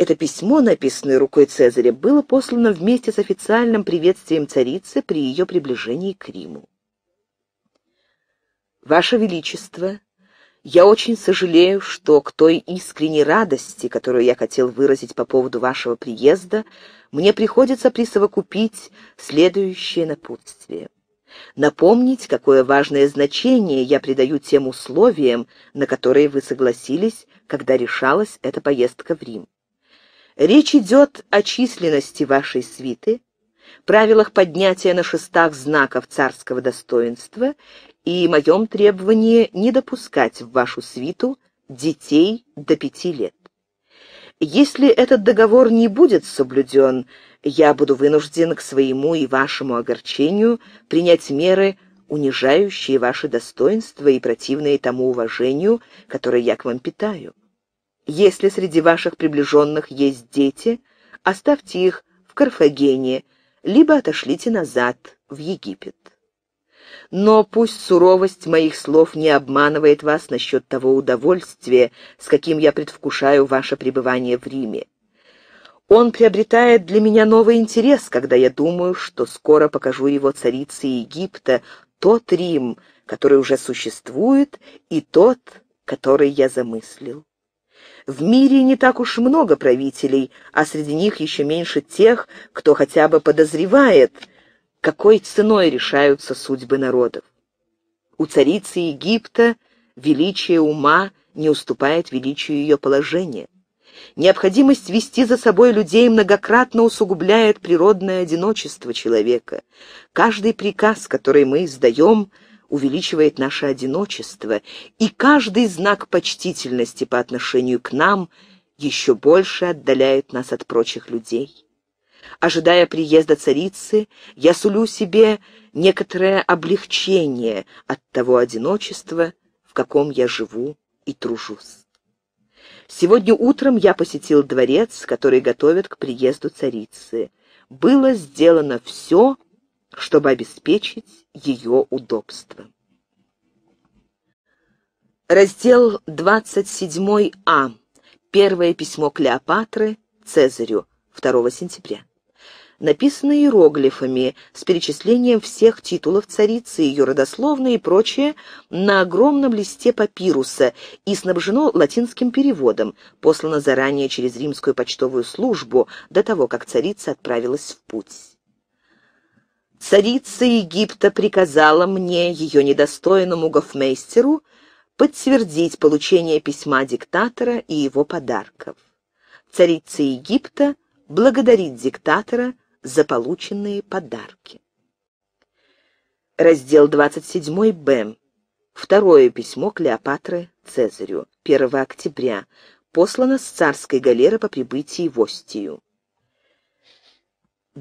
Это письмо, написанное рукой Цезаря, было послано вместе с официальным приветствием царицы при ее приближении к Риму. «Ваше Величество, я очень сожалею, что к той искренней радости, которую я хотел выразить по поводу вашего приезда, мне приходится присовокупить следующее напутствие. Напомнить, какое важное значение я придаю тем условиям, на которые вы согласились, когда решалась эта поездка в Рим. Речь идет о численности вашей свиты, правилах поднятия на шестах знаков царского достоинства и моем требовании не допускать в вашу свиту детей до пяти лет. Если этот договор не будет соблюден, я буду вынужден к своему и вашему огорчению принять меры, унижающие ваше достоинство и противные тому уважению, которое я к вам питаю. Если среди ваших приближенных есть дети, оставьте их в Карфагене, либо отошлите назад, в Египет. Но пусть суровость моих слов не обманывает вас насчет того удовольствия, с каким я предвкушаю ваше пребывание в Риме. Он приобретает для меня новый интерес, когда я думаю, что скоро покажу его царице Египта, тот Рим, который уже существует, и тот, который я замыслил. В мире не так уж много правителей, а среди них еще меньше тех, кто хотя бы подозревает, какой ценой решаются судьбы народов. У царицы Египта величие ума не уступает величию ее положения. Необходимость вести за собой людей многократно усугубляет природное одиночество человека. Каждый приказ, который мы издаем – увеличивает наше одиночество, и каждый знак почтительности по отношению к нам еще больше отдаляет нас от прочих людей. Ожидая приезда царицы, я сулю себе некоторое облегчение от того одиночества, в каком я живу и тружусь. Сегодня утром я посетил дворец, который готовят к приезду царицы. Было сделано все, чтобы обеспечить ее удобство. Раздел 27а. Первое письмо Клеопатры Цезарю 2 сентября. Написано иероглифами с перечислением всех титулов царицы, ее родословной и прочее на огромном листе папируса и снабжено латинским переводом, послано заранее через римскую почтовую службу до того, как царица отправилась в путь. Царица Египта приказала мне, ее недостойному гофмейстеру, подтвердить получение письма диктатора и его подарков. Царица Египта благодарит диктатора за полученные подарки. Раздел 27 Б. Второе письмо Клеопатры Цезарю, 1 октября, послано с царской галеры по прибытии в Остию.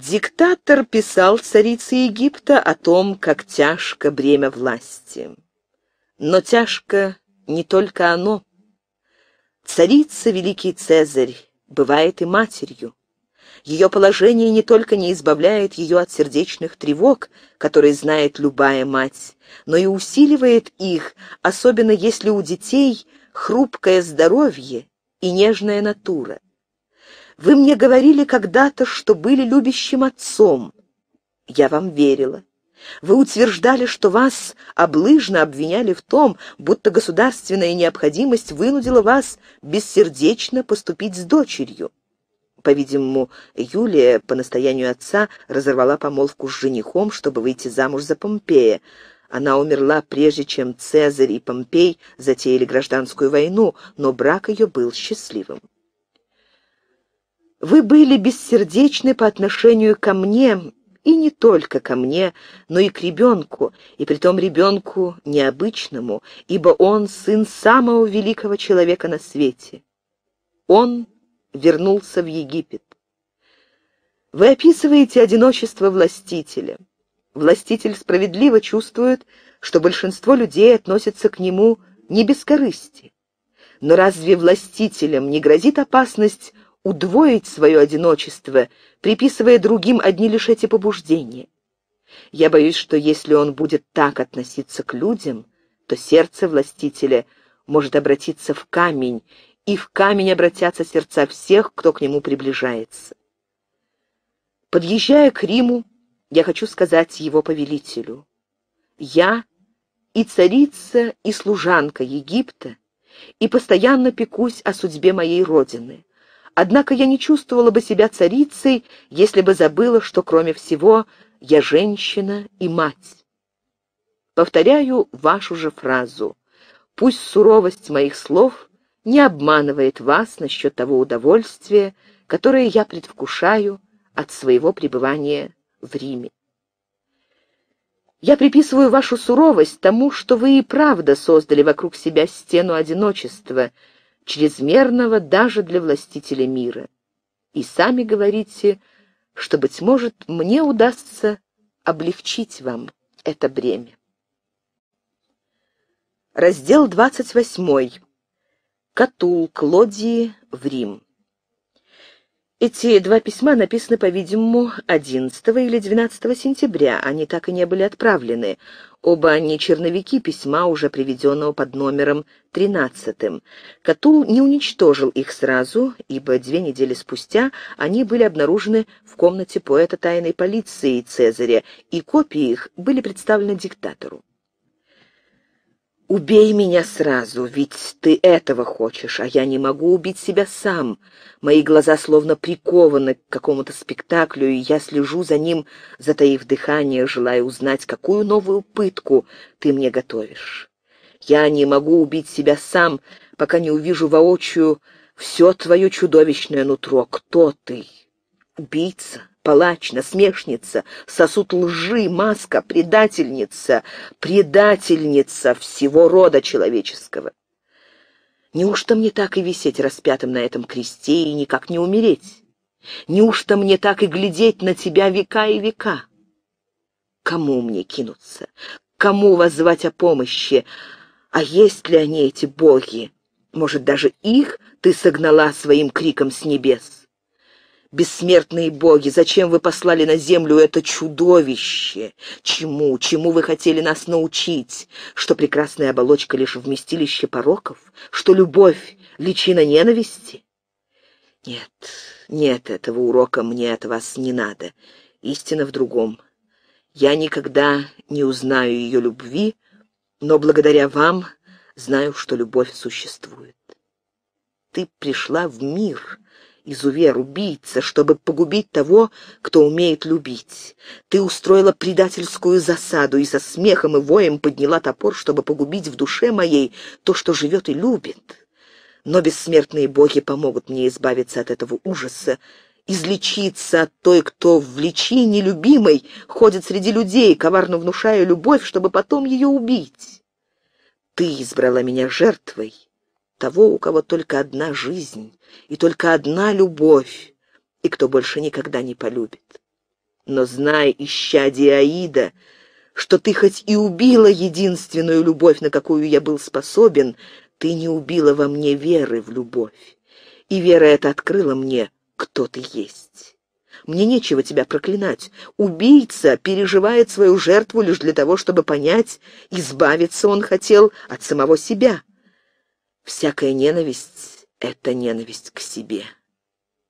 Диктатор писал царице Египта о том, как тяжко бремя власти. Но тяжко не только оно. Царица Великий Цезарь бывает и матерью. Ее положение не только не избавляет ее от сердечных тревог, которые знает любая мать, но и усиливает их, особенно если у детей хрупкое здоровье и нежная натура. Вы мне говорили когда-то, что были любящим отцом. Я вам верила. Вы утверждали, что вас облыжно обвиняли в том, будто государственная необходимость вынудила вас бессердечно поступить с дочерью. По-видимому, Юлия по настоянию отца разорвала помолвку с женихом, чтобы выйти замуж за Помпея. Она умерла прежде, чем Цезарь и Помпей затеяли гражданскую войну, но брак ее был счастливым. Вы были бессердечны по отношению ко мне, и не только ко мне, но и к ребенку, и притом ребенку необычному, ибо он сын самого великого человека на свете. Он вернулся в Египет. Вы описываете одиночество властителя. Властитель справедливо чувствует, что большинство людей относятся к нему не без корысти. Но разве властителям не грозит опасность удвоить свое одиночество, приписывая другим одни лишь эти побуждения. Я боюсь, что если он будет так относиться к людям, то сердце властителя может обратиться в камень, и в камень обратятся сердца всех, кто к нему приближается. Подъезжая к Риму, я хочу сказать его повелителю. Я и царица, и служанка Египта, и постоянно пекусь о судьбе моей родины. Однако я не чувствовала бы себя царицей, если бы забыла, что, кроме всего, я женщина и мать. Повторяю вашу же фразу. Пусть суровость моих слов не обманывает вас насчет того удовольствия, которое я предвкушаю от своего пребывания в Риме. Я приписываю вашу суровость тому, что вы и правда создали вокруг себя стену одиночества — чрезмерного даже для властителя мира. И сами говорите, что, быть может, мне удастся облегчить вам это бремя. Раздел 28. Катул Клодии в Рим. Эти два письма написаны, по-видимому, 11 или 12 сентября, они так и не были отправлены. Оба они черновики письма, уже приведенного под номером 13. Катул не уничтожил их сразу, ибо две недели спустя они были обнаружены в комнате поэта тайной полиции Цезаря, и копии их были представлены диктатору. «Убей меня сразу, ведь ты этого хочешь, а я не могу убить себя сам. Мои глаза словно прикованы к какому-то спектаклю, и я слежу за ним, затаив дыхание, желая узнать, какую новую пытку ты мне готовишь. Я не могу убить себя сам, пока не увижу воочию все твое чудовищное нутро. Кто ты? Убийца? палач, насмешница, сосуд лжи, маска, предательница, предательница всего рода человеческого. Неужто мне так и висеть распятым на этом кресте и никак не умереть? Неужто мне так и глядеть на тебя века и века? Кому мне кинуться? Кому воззвать о помощи? А есть ли они, эти боги? Может, даже их ты согнала своим криком с небес? бессмертные боги, зачем вы послали на землю это чудовище? Чему, чему вы хотели нас научить? Что прекрасная оболочка лишь вместилище пороков? Что любовь — личина ненависти? Нет, нет, этого урока мне от вас не надо. Истина в другом. Я никогда не узнаю ее любви, но благодаря вам знаю, что любовь существует. Ты пришла в мир — изувер, убийца, чтобы погубить того, кто умеет любить. Ты устроила предательскую засаду и со смехом и воем подняла топор, чтобы погубить в душе моей то, что живет и любит. Но бессмертные боги помогут мне избавиться от этого ужаса, излечиться от той, кто в лечи нелюбимой ходит среди людей, коварно внушая любовь, чтобы потом ее убить. Ты избрала меня жертвой, того, у кого только одна жизнь и только одна любовь, и кто больше никогда не полюбит. Но знай, исчадие Аида, что ты хоть и убила единственную любовь, на какую я был способен, ты не убила во мне веры в любовь. И вера эта открыла мне, кто ты есть. Мне нечего тебя проклинать. Убийца переживает свою жертву лишь для того, чтобы понять, избавиться он хотел от самого себя. Всякая ненависть — это ненависть к себе.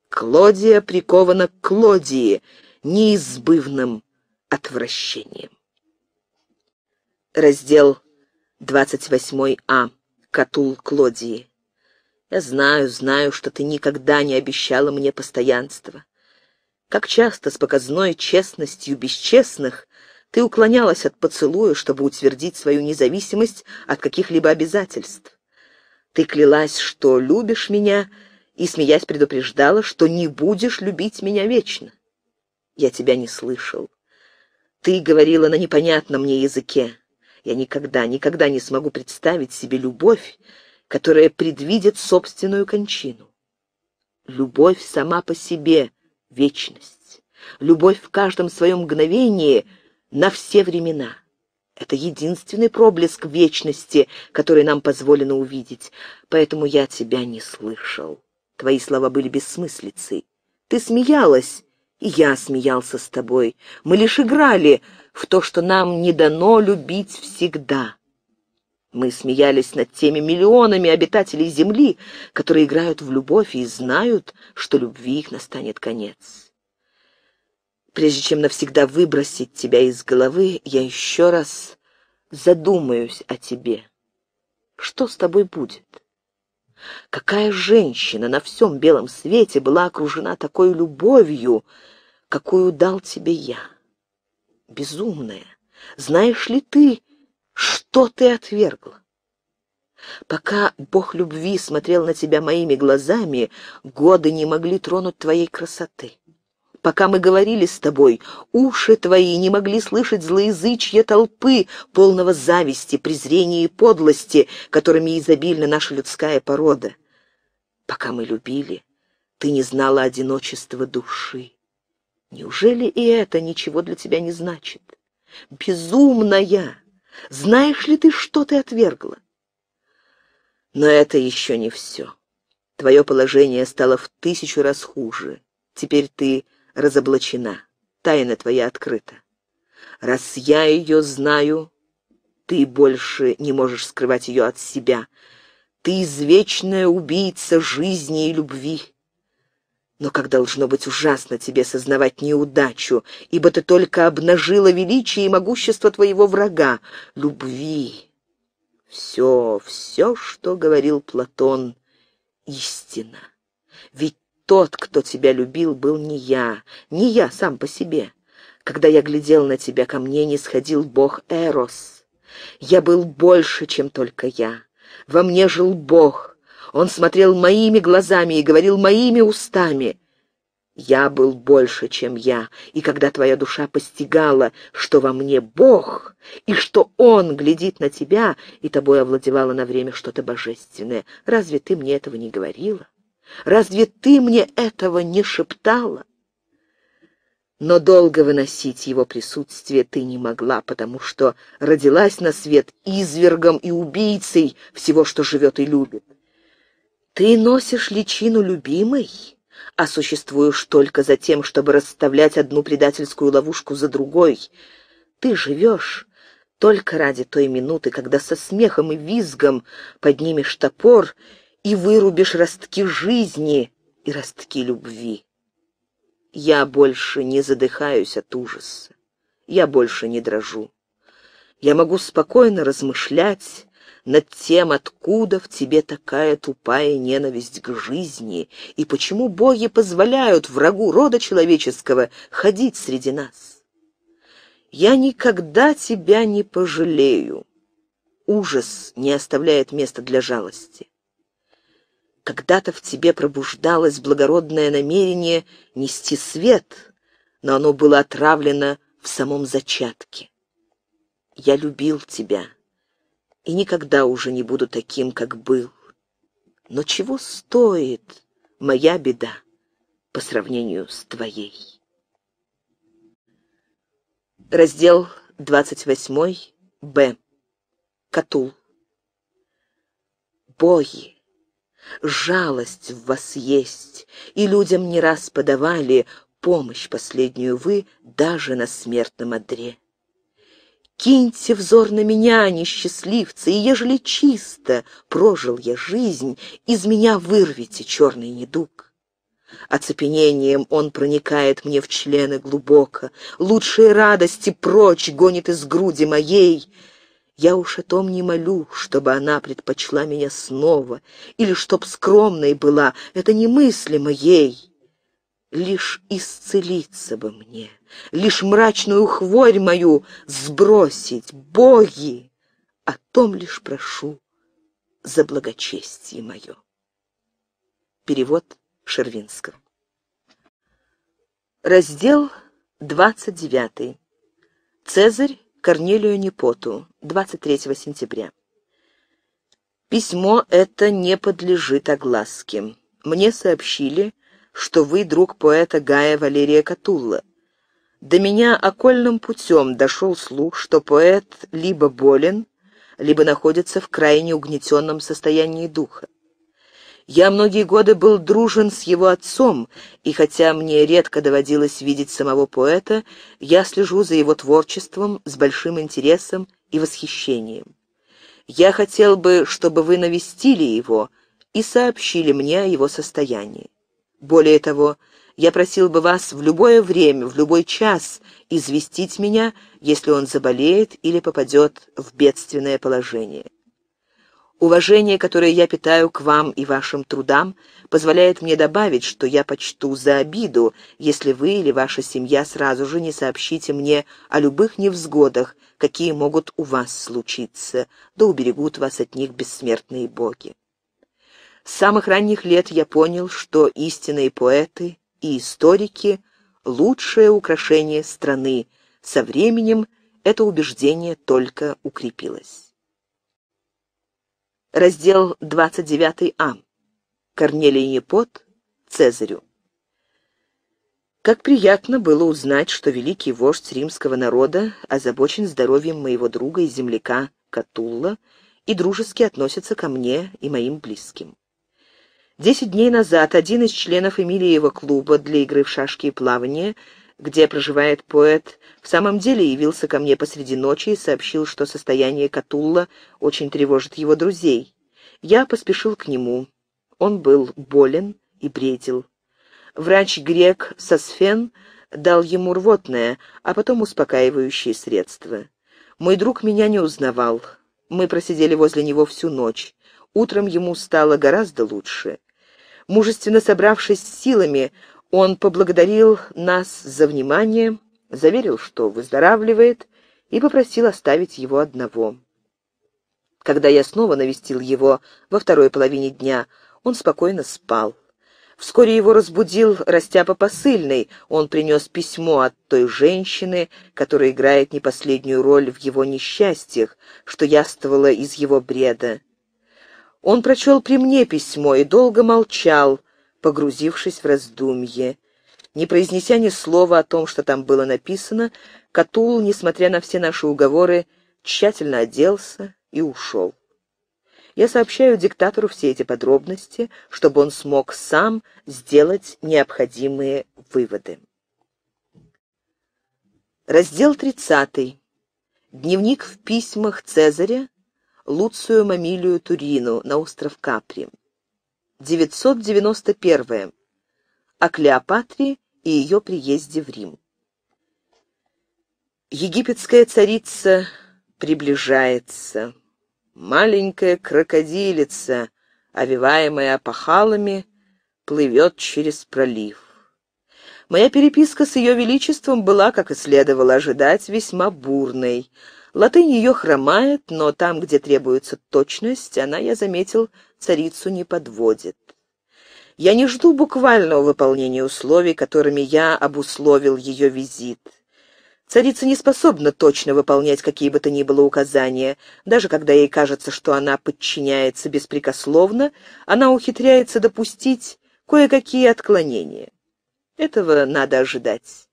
Клодия прикована к Клодии неизбывным отвращением. Раздел 28а. Катул Клодии. Я знаю, знаю, что ты никогда не обещала мне постоянства. Как часто с показной честностью бесчестных ты уклонялась от поцелуя, чтобы утвердить свою независимость от каких-либо обязательств. Ты клялась, что любишь меня, и, смеясь, предупреждала, что не будешь любить меня вечно. Я тебя не слышал. Ты говорила на непонятном мне языке. Я никогда, никогда не смогу представить себе любовь, которая предвидит собственную кончину. Любовь сама по себе — вечность. Любовь в каждом своем мгновении на все времена. Это единственный проблеск вечности, который нам позволено увидеть. Поэтому я тебя не слышал. Твои слова были бессмыслицей. Ты смеялась, и я смеялся с тобой. Мы лишь играли в то, что нам не дано любить всегда. Мы смеялись над теми миллионами обитателей Земли, которые играют в любовь и знают, что любви их настанет конец. Прежде чем навсегда выбросить тебя из головы, я еще раз задумаюсь о тебе. Что с тобой будет? Какая женщина на всем белом свете была окружена такой любовью, какую дал тебе я? Безумная, знаешь ли ты, что ты отвергла? Пока Бог любви смотрел на тебя моими глазами, годы не могли тронуть твоей красоты. Пока мы говорили с тобой, уши твои не могли слышать злоязычья толпы, полного зависти, презрения и подлости, которыми изобильна наша людская порода. Пока мы любили, ты не знала одиночества души. Неужели и это ничего для тебя не значит? Безумная! Знаешь ли ты, что ты отвергла? Но это еще не все. Твое положение стало в тысячу раз хуже. Теперь ты разоблачена, тайна твоя открыта. Раз я ее знаю, ты больше не можешь скрывать ее от себя. Ты извечная убийца жизни и любви. Но как должно быть ужасно тебе сознавать неудачу, ибо ты только обнажила величие и могущество твоего врага, любви. Все, все, что говорил Платон, истина. Ведь тот, кто тебя любил, был не я, не я сам по себе. Когда я глядел на тебя, ко мне не сходил бог Эрос. Я был больше, чем только я. Во мне жил бог. Он смотрел моими глазами и говорил моими устами. Я был больше, чем я, и когда твоя душа постигала, что во мне Бог, и что Он глядит на тебя, и тобой овладевало на время что-то божественное, разве ты мне этого не говорила?» Разве ты мне этого не шептала? Но долго выносить его присутствие ты не могла, потому что родилась на свет извергом и убийцей всего, что живет и любит. Ты носишь личину любимой, а существуешь только за тем, чтобы расставлять одну предательскую ловушку за другой. Ты живешь только ради той минуты, когда со смехом и визгом поднимешь топор и вырубишь ростки жизни и ростки любви. Я больше не задыхаюсь от ужаса, я больше не дрожу. Я могу спокойно размышлять над тем, откуда в тебе такая тупая ненависть к жизни, и почему боги позволяют врагу рода человеческого ходить среди нас. Я никогда тебя не пожалею. Ужас не оставляет места для жалости. Когда-то в тебе пробуждалось благородное намерение нести свет, но оно было отравлено в самом зачатке. Я любил тебя и никогда уже не буду таким, как был. Но чего стоит моя беда по сравнению с твоей? Раздел 28, Б. Катул. Бои жалость в вас есть, и людям не раз подавали помощь последнюю вы даже на смертном одре. Киньте взор на меня, несчастливцы, и ежели чисто прожил я жизнь, из меня вырвите черный недуг. Оцепенением он проникает мне в члены глубоко, лучшие радости прочь гонит из груди моей — я уж о том не молю, чтобы она предпочла меня снова, или чтоб скромной была, это немыслимо ей. Лишь исцелиться бы мне, лишь мрачную хворь мою сбросить, боги! О том лишь прошу за благочестие мое. Перевод Шервинского. Раздел двадцать девятый. Цезарь Корнелию Непоту, 23 сентября. Письмо это не подлежит огласке. Мне сообщили, что вы друг поэта Гая Валерия Катулла. До меня окольным путем дошел слух, что поэт либо болен, либо находится в крайне угнетенном состоянии духа. Я многие годы был дружен с его отцом, и хотя мне редко доводилось видеть самого поэта, я слежу за его творчеством с большим интересом и восхищением. Я хотел бы, чтобы вы навестили его и сообщили мне о его состоянии. Более того, я просил бы вас в любое время, в любой час известить меня, если он заболеет или попадет в бедственное положение. Уважение, которое я питаю к вам и вашим трудам, позволяет мне добавить, что я почту за обиду, если вы или ваша семья сразу же не сообщите мне о любых невзгодах, какие могут у вас случиться, да уберегут вас от них бессмертные боги. С самых ранних лет я понял, что истинные поэты и историки — лучшее украшение страны, со временем это убеждение только укрепилось. Раздел 29а. Корнелий Непот Цезарю. Как приятно было узнать, что великий вождь римского народа озабочен здоровьем моего друга и земляка Катулла и дружески относится ко мне и моим близким. Десять дней назад один из членов Эмилиева клуба для игры в шашки и плавания где проживает поэт, в самом деле явился ко мне посреди ночи и сообщил, что состояние Катулла очень тревожит его друзей. Я поспешил к нему. Он был болен и бредил. Врач-грек Сосфен дал ему рвотное, а потом успокаивающие средства. Мой друг меня не узнавал. Мы просидели возле него всю ночь. Утром ему стало гораздо лучше. Мужественно собравшись силами, он поблагодарил нас за внимание, заверил, что выздоравливает, и попросил оставить его одного. Когда я снова навестил его во второй половине дня, он спокойно спал. Вскоре его разбудил растяпа посыльный. Он принес письмо от той женщины, которая играет не последнюю роль в его несчастьях, что яствовала из его бреда. Он прочел при мне письмо и долго молчал, погрузившись в раздумье. Не произнеся ни слова о том, что там было написано, Катул, несмотря на все наши уговоры, тщательно оделся и ушел. Я сообщаю диктатору все эти подробности, чтобы он смог сам сделать необходимые выводы. Раздел 30. Дневник в письмах Цезаря Луцию Мамилию Турину на остров Капри. 991. О Клеопатре и ее приезде в Рим. Египетская царица приближается. Маленькая крокодилица, овиваемая опахалами, плывет через пролив. Моя переписка с ее величеством была, как и следовало ожидать, весьма бурной. Латынь ее хромает, но там, где требуется точность, она, я заметил, царицу не подводит. Я не жду буквального выполнения условий, которыми я обусловил ее визит. Царица не способна точно выполнять какие бы то ни было указания. Даже когда ей кажется, что она подчиняется беспрекословно, она ухитряется допустить кое-какие отклонения. Этого надо ожидать.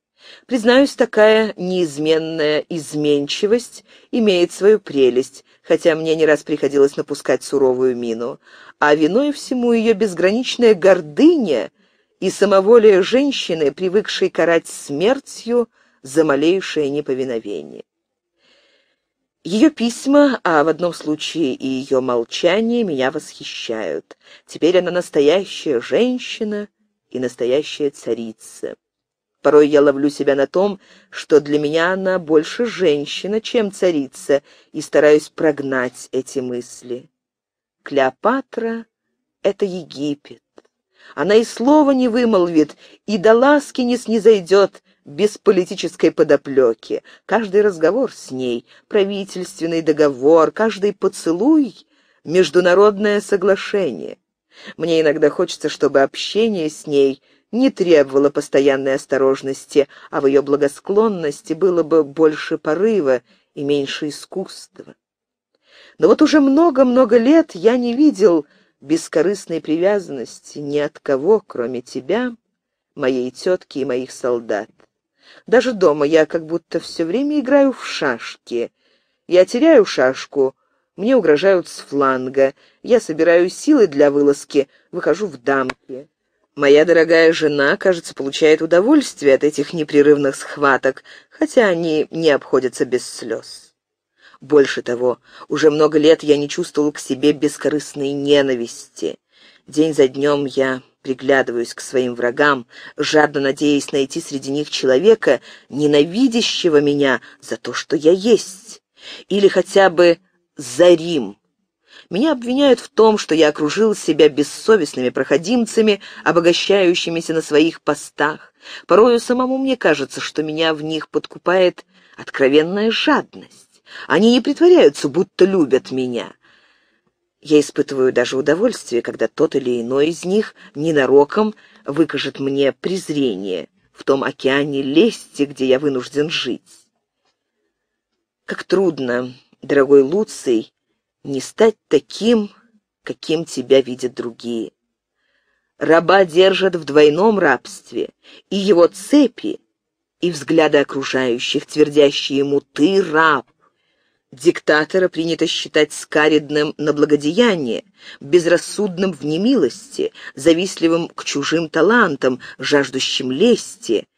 Признаюсь, такая неизменная изменчивость имеет свою прелесть, хотя мне не раз приходилось напускать суровую мину. А виной всему ее безграничная гордыня и самоволие женщины, привыкшей карать смертью за малейшее неповиновение. Ее письма, а в одном случае и ее молчание, меня восхищают. Теперь она настоящая женщина и настоящая царица. Порой я ловлю себя на том, что для меня она больше женщина, чем царица, и стараюсь прогнать эти мысли. Клеопатра — это Египет. Она и слова не вымолвит, и до ласки не снизойдет без политической подоплеки. Каждый разговор с ней, правительственный договор, каждый поцелуй — международное соглашение. Мне иногда хочется, чтобы общение с ней — не требовала постоянной осторожности, а в ее благосклонности было бы больше порыва и меньше искусства. Но вот уже много-много лет я не видел бескорыстной привязанности ни от кого, кроме тебя, моей тетки и моих солдат. Даже дома я как будто все время играю в шашки. Я теряю шашку, мне угрожают с фланга, я собираю силы для вылазки, выхожу в дамки. Моя дорогая жена, кажется, получает удовольствие от этих непрерывных схваток, хотя они не обходятся без слез. Больше того, уже много лет я не чувствовал к себе бескорыстной ненависти. День за днем я приглядываюсь к своим врагам, жадно надеясь найти среди них человека, ненавидящего меня за то, что я есть, или хотя бы за Рим, меня обвиняют в том, что я окружил себя бессовестными проходимцами, обогащающимися на своих постах. Порою самому мне кажется, что меня в них подкупает откровенная жадность. Они не притворяются, будто любят меня. Я испытываю даже удовольствие, когда тот или иной из них ненароком выкажет мне презрение в том океане лести, где я вынужден жить. Как трудно, дорогой Луций, не стать таким, каким тебя видят другие. Раба держат в двойном рабстве, и его цепи, и взгляды окружающих, твердящие ему «ты раб». Диктатора принято считать скаридным на благодеяние, безрассудным в немилости, завистливым к чужим талантам, жаждущим лести.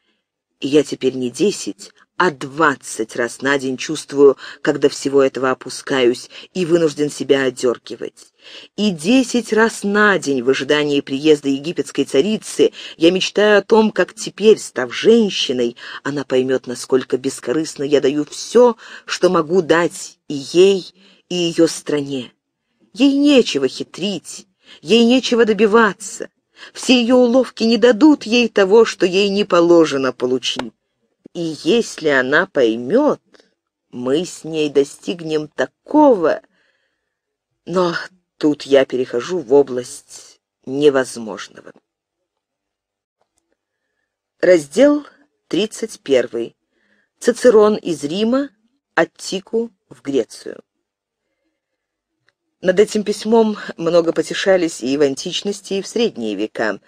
И я теперь не десять, а двадцать раз на день чувствую, когда всего этого опускаюсь и вынужден себя одергивать. И десять раз на день в ожидании приезда египетской царицы я мечтаю о том, как теперь, став женщиной, она поймет, насколько бескорыстно я даю все, что могу дать и ей, и ее стране. Ей нечего хитрить, ей нечего добиваться. Все ее уловки не дадут ей того, что ей не положено получить. И если она поймет, мы с ней достигнем такого... Но тут я перехожу в область невозможного. Раздел 31. Цицерон из Рима, Аттику в Грецию. Над этим письмом много потешались и в античности, и в средние века.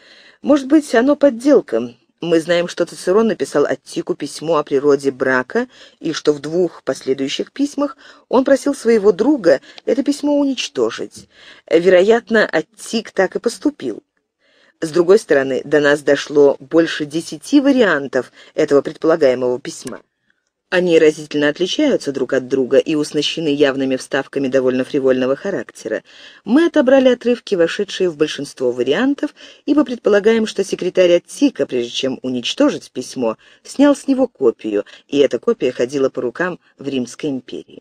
Может быть, оно подделка, мы знаем, что Цицерон написал Аттику письмо о природе брака и что в двух последующих письмах он просил своего друга это письмо уничтожить. Вероятно, Аттик так и поступил. С другой стороны, до нас дошло больше десяти вариантов этого предполагаемого письма. Они разительно отличаются друг от друга и уснащены явными вставками довольно фривольного характера. Мы отобрали отрывки, вошедшие в большинство вариантов, ибо предполагаем, что секретарь Аттика, прежде чем уничтожить письмо, снял с него копию, и эта копия ходила по рукам в Римской империи.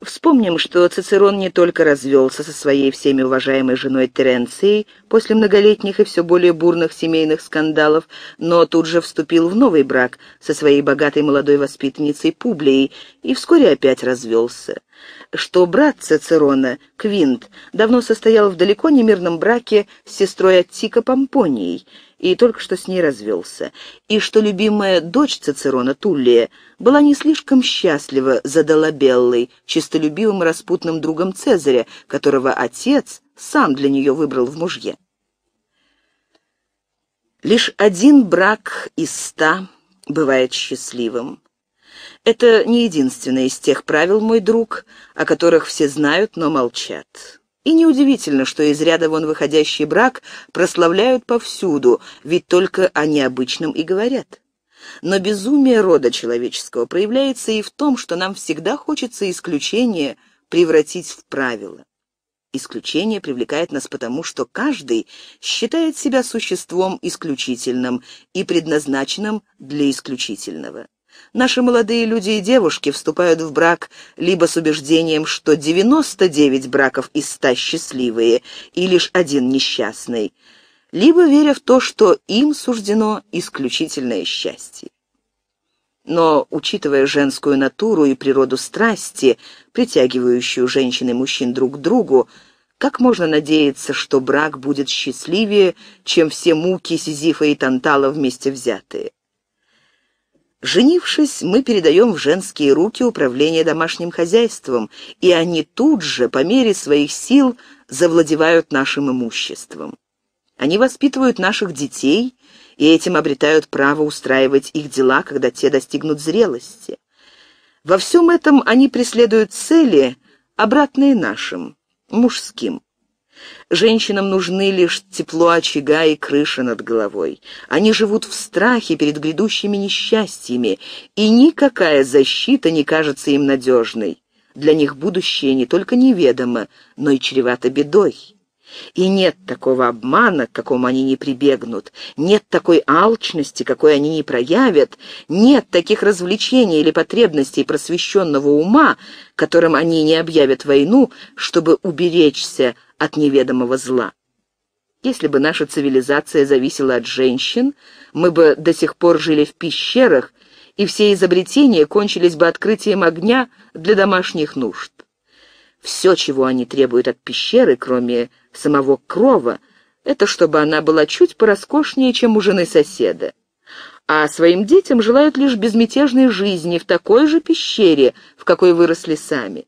Вспомним, что Цицерон не только развелся со своей всеми уважаемой женой Теренцией после многолетних и все более бурных семейных скандалов, но тут же вступил в новый брак со своей богатой молодой воспитанницей Публией и вскоре опять развелся. Что брат Цицерона, Квинт, давно состоял в далеко не мирном браке с сестрой Аттика Помпонией и только что с ней развелся, и что любимая дочь Цицерона, Туллия, была не слишком счастлива за Долабеллой, чистолюбивым распутным другом Цезаря, которого отец сам для нее выбрал в мужье. Лишь один брак из ста бывает счастливым. Это не единственное из тех правил, мой друг, о которых все знают, но молчат. И неудивительно, что из ряда вон выходящий брак прославляют повсюду, ведь только о необычном и говорят. Но безумие рода человеческого проявляется и в том, что нам всегда хочется исключение превратить в правило. Исключение привлекает нас потому, что каждый считает себя существом исключительным и предназначенным для исключительного. Наши молодые люди и девушки вступают в брак либо с убеждением, что 99 браков из 100 счастливые и лишь один несчастный – либо веря в то, что им суждено исключительное счастье. Но, учитывая женскую натуру и природу страсти, притягивающую женщин и мужчин друг к другу, как можно надеяться, что брак будет счастливее, чем все муки Сизифа и Тантала вместе взятые? Женившись, мы передаем в женские руки управление домашним хозяйством, и они тут же, по мере своих сил, завладевают нашим имуществом. Они воспитывают наших детей и этим обретают право устраивать их дела, когда те достигнут зрелости. Во всем этом они преследуют цели, обратные нашим, мужским. Женщинам нужны лишь тепло очага и крыша над головой. Они живут в страхе перед грядущими несчастьями, и никакая защита не кажется им надежной. Для них будущее не только неведомо, но и чревато бедой. И нет такого обмана, к какому они не прибегнут, нет такой алчности, какой они не проявят, нет таких развлечений или потребностей просвещенного ума, которым они не объявят войну, чтобы уберечься от неведомого зла. Если бы наша цивилизация зависела от женщин, мы бы до сих пор жили в пещерах, и все изобретения кончились бы открытием огня для домашних нужд. Все, чего они требуют от пещеры, кроме самого крова, это чтобы она была чуть пороскошнее, чем у жены соседа. А своим детям желают лишь безмятежной жизни в такой же пещере, в какой выросли сами.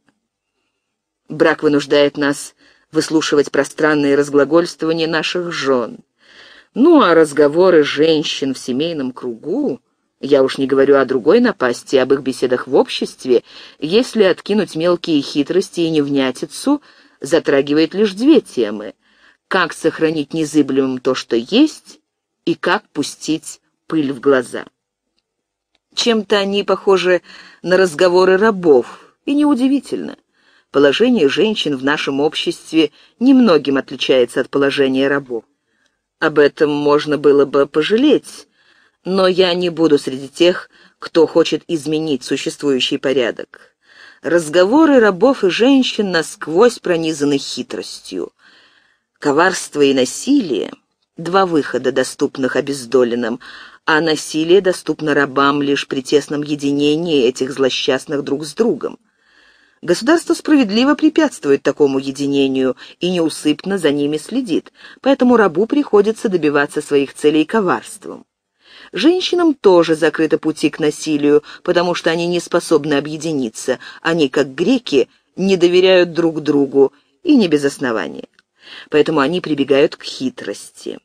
Брак вынуждает нас выслушивать пространные разглагольствования наших жен. Ну, а разговоры женщин в семейном кругу, я уж не говорю о другой напасти, об их беседах в обществе, если откинуть мелкие хитрости и невнятицу — затрагивает лишь две темы – как сохранить незыблемым то, что есть, и как пустить пыль в глаза. Чем-то они похожи на разговоры рабов, и неудивительно. Положение женщин в нашем обществе немногим отличается от положения рабов. Об этом можно было бы пожалеть, но я не буду среди тех, кто хочет изменить существующий порядок разговоры рабов и женщин насквозь пронизаны хитростью. Коварство и насилие — два выхода, доступных обездоленным, а насилие доступно рабам лишь при тесном единении этих злосчастных друг с другом. Государство справедливо препятствует такому единению и неусыпно за ними следит, поэтому рабу приходится добиваться своих целей коварством. Женщинам тоже закрыты пути к насилию, потому что они не способны объединиться. Они, как греки, не доверяют друг другу, и не без основания. Поэтому они прибегают к хитрости.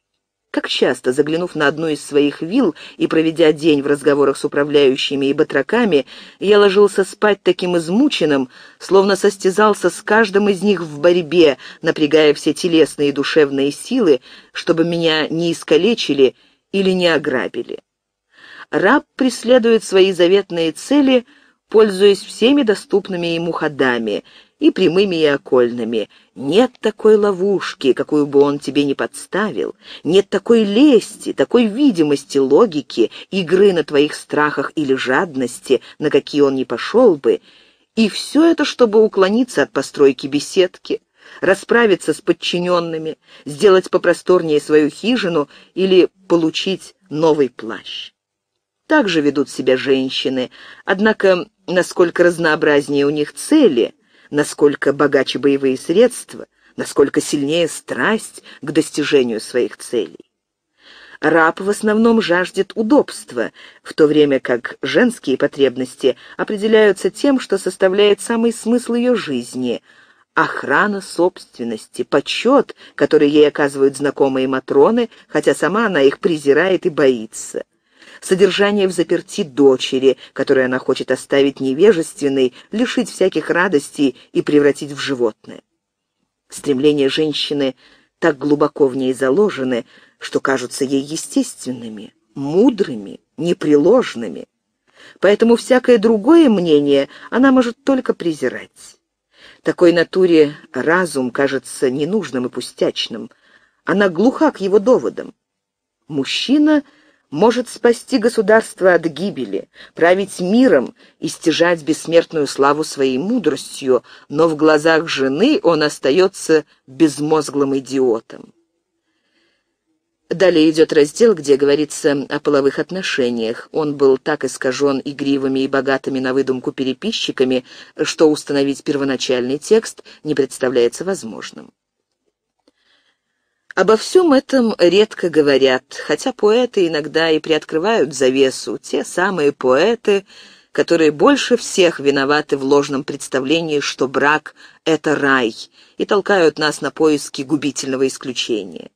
Как часто, заглянув на одну из своих вил и проведя день в разговорах с управляющими и батраками, я ложился спать таким измученным, словно состязался с каждым из них в борьбе, напрягая все телесные и душевные силы, чтобы меня не искалечили или не ограбили. Раб преследует свои заветные цели, пользуясь всеми доступными ему ходами, и прямыми, и окольными. Нет такой ловушки, какую бы он тебе не подставил. Нет такой лести, такой видимости логики, игры на твоих страхах или жадности, на какие он не пошел бы. И все это, чтобы уклониться от постройки беседки, расправиться с подчиненными, сделать попросторнее свою хижину или получить новый плащ. Так же ведут себя женщины, однако насколько разнообразнее у них цели, насколько богаче боевые средства, насколько сильнее страсть к достижению своих целей. Раб в основном жаждет удобства, в то время как женские потребности определяются тем, что составляет самый смысл ее жизни – охрана собственности, почет, который ей оказывают знакомые Матроны, хотя сама она их презирает и боится. Содержание в заперти дочери, которую она хочет оставить невежественной, лишить всяких радостей и превратить в животное. Стремления женщины так глубоко в ней заложены, что кажутся ей естественными, мудрыми, непреложными. Поэтому всякое другое мнение она может только презирать. Такой натуре разум кажется ненужным и пустячным. Она глуха к его доводам. Мужчина может спасти государство от гибели, править миром и стяжать бессмертную славу своей мудростью, но в глазах жены он остается безмозглым идиотом. Далее идет раздел, где говорится о половых отношениях. Он был так искажен игривыми и богатыми на выдумку переписчиками, что установить первоначальный текст не представляется возможным. Обо всем этом редко говорят, хотя поэты иногда и приоткрывают завесу, те самые поэты, которые больше всех виноваты в ложном представлении, что брак — это рай, и толкают нас на поиски губительного исключения.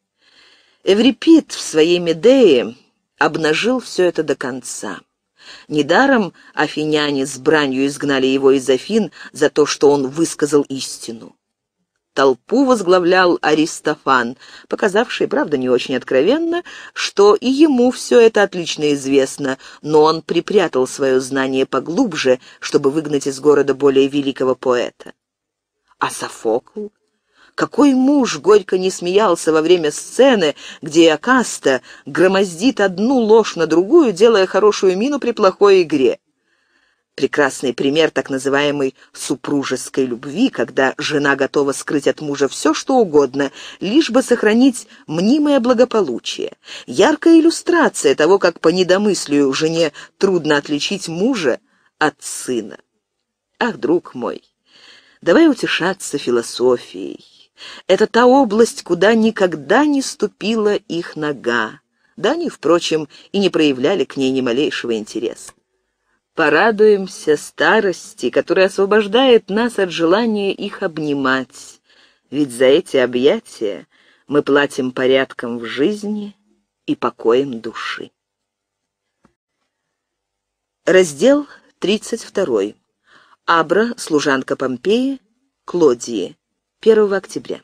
Эврипид в своей Медее обнажил все это до конца. Недаром афиняне с бранью изгнали его из Афин за то, что он высказал истину. Толпу возглавлял Аристофан, показавший, правда, не очень откровенно, что и ему все это отлично известно, но он припрятал свое знание поглубже, чтобы выгнать из города более великого поэта. А Софокл какой муж горько не смеялся во время сцены, где Акаста громоздит одну ложь на другую, делая хорошую мину при плохой игре? Прекрасный пример так называемой супружеской любви, когда жена готова скрыть от мужа все, что угодно, лишь бы сохранить мнимое благополучие. Яркая иллюстрация того, как по недомыслию жене трудно отличить мужа от сына. Ах, друг мой, давай утешаться философией. Это та область, куда никогда не ступила их нога. Да они, впрочем, и не проявляли к ней ни малейшего интереса. Порадуемся старости, которая освобождает нас от желания их обнимать, ведь за эти объятия мы платим порядком в жизни и покоем души. Раздел 32. Абра, служанка Помпеи, Клодии. 1 октября.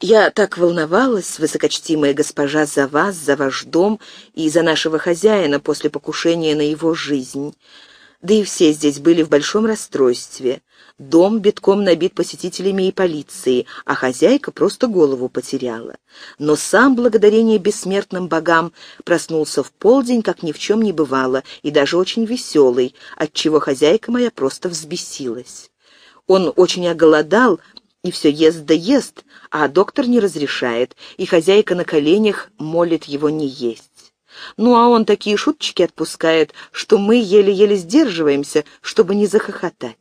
Я так волновалась, высокочтимая госпожа, за вас, за ваш дом и за нашего хозяина после покушения на его жизнь. Да и все здесь были в большом расстройстве. Дом битком набит посетителями и полицией, а хозяйка просто голову потеряла. Но сам, благодарение бессмертным богам, проснулся в полдень, как ни в чем не бывало, и даже очень веселый, отчего хозяйка моя просто взбесилась. Он очень оголодал и все ест да ест, а доктор не разрешает, и хозяйка на коленях молит его не есть. Ну а он такие шуточки отпускает, что мы еле-еле сдерживаемся, чтобы не захохотать.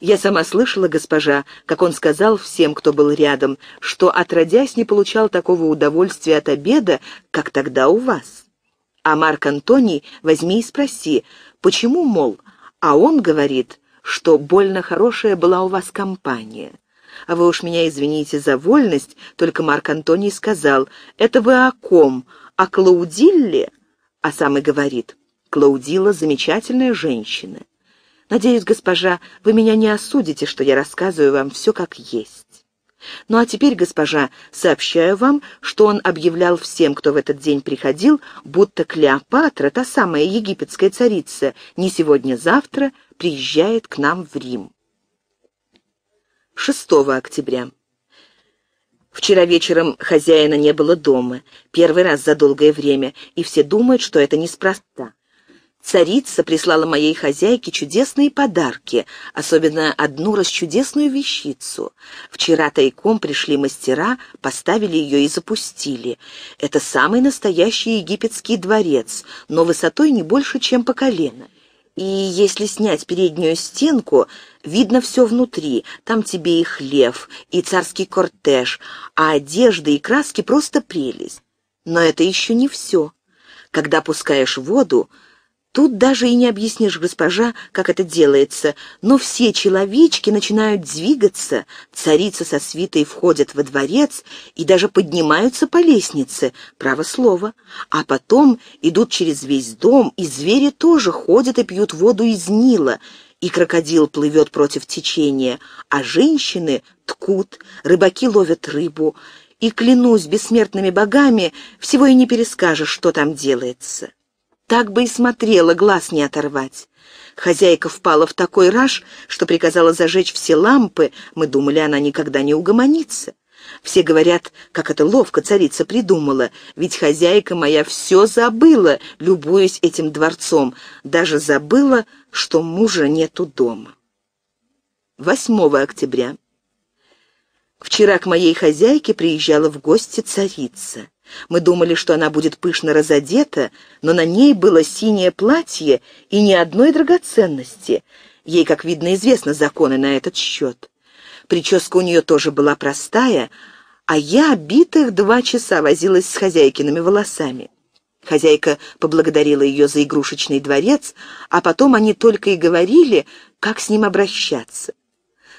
Я сама слышала, госпожа, как он сказал всем, кто был рядом, что отродясь не получал такого удовольствия от обеда, как тогда у вас. А Марк Антоний возьми и спроси, почему, мол, а он говорит, что больно хорошая была у вас компания. А вы уж меня извините за вольность, только Марк Антоний сказал, это вы о ком, о Клаудилле? А сам и говорит, Клаудила замечательная женщина. Надеюсь, госпожа, вы меня не осудите, что я рассказываю вам все как есть. Ну а теперь, госпожа, сообщаю вам, что он объявлял всем, кто в этот день приходил, будто Клеопатра, та самая египетская царица, не сегодня-завтра приезжает к нам в Рим. 6 октября. Вчера вечером хозяина не было дома, первый раз за долгое время, и все думают, что это неспроста. Царица прислала моей хозяйке чудесные подарки, особенно одну расчудесную вещицу. Вчера тайком пришли мастера, поставили ее и запустили. Это самый настоящий египетский дворец, но высотой не больше, чем по колено. И если снять переднюю стенку, видно все внутри. Там тебе и хлев, и царский кортеж, а одежда и краски просто прелесть. Но это еще не все. Когда пускаешь воду, Тут даже и не объяснишь, госпожа, как это делается, но все человечки начинают двигаться, царица со свитой входят во дворец и даже поднимаются по лестнице, право слово, а потом идут через весь дом, и звери тоже ходят и пьют воду из Нила, и крокодил плывет против течения, а женщины ткут, рыбаки ловят рыбу, и, клянусь бессмертными богами, всего и не перескажешь, что там делается. Так бы и смотрела, глаз не оторвать. Хозяйка впала в такой раж, что приказала зажечь все лампы. Мы думали, она никогда не угомонится. Все говорят, как это ловко царица придумала, ведь хозяйка моя все забыла, любуясь этим дворцом, даже забыла, что мужа нету дома. 8 октября. Вчера к моей хозяйке приезжала в гости царица. Мы думали, что она будет пышно разодета, но на ней было синее платье и ни одной драгоценности. Ей, как видно, известны законы на этот счет. Прическа у нее тоже была простая, а я битых два часа возилась с хозяйкиными волосами. Хозяйка поблагодарила ее за игрушечный дворец, а потом они только и говорили, как с ним обращаться.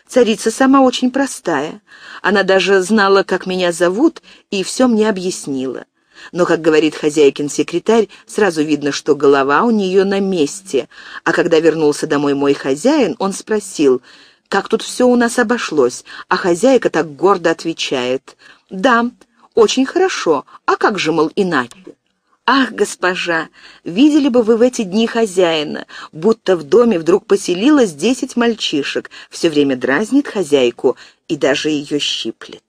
Царица сама очень простая. Она даже знала, как меня зовут, и все мне объяснила. Но, как говорит хозяйкин секретарь, сразу видно, что голова у нее на месте. А когда вернулся домой мой хозяин, он спросил, как тут все у нас обошлось, а хозяйка так гордо отвечает, «Да, очень хорошо, а как же, мол, иначе?» «Ах, госпожа, видели бы вы в эти дни хозяина, будто в доме вдруг поселилось десять мальчишек, все время дразнит хозяйку и даже ее щиплет».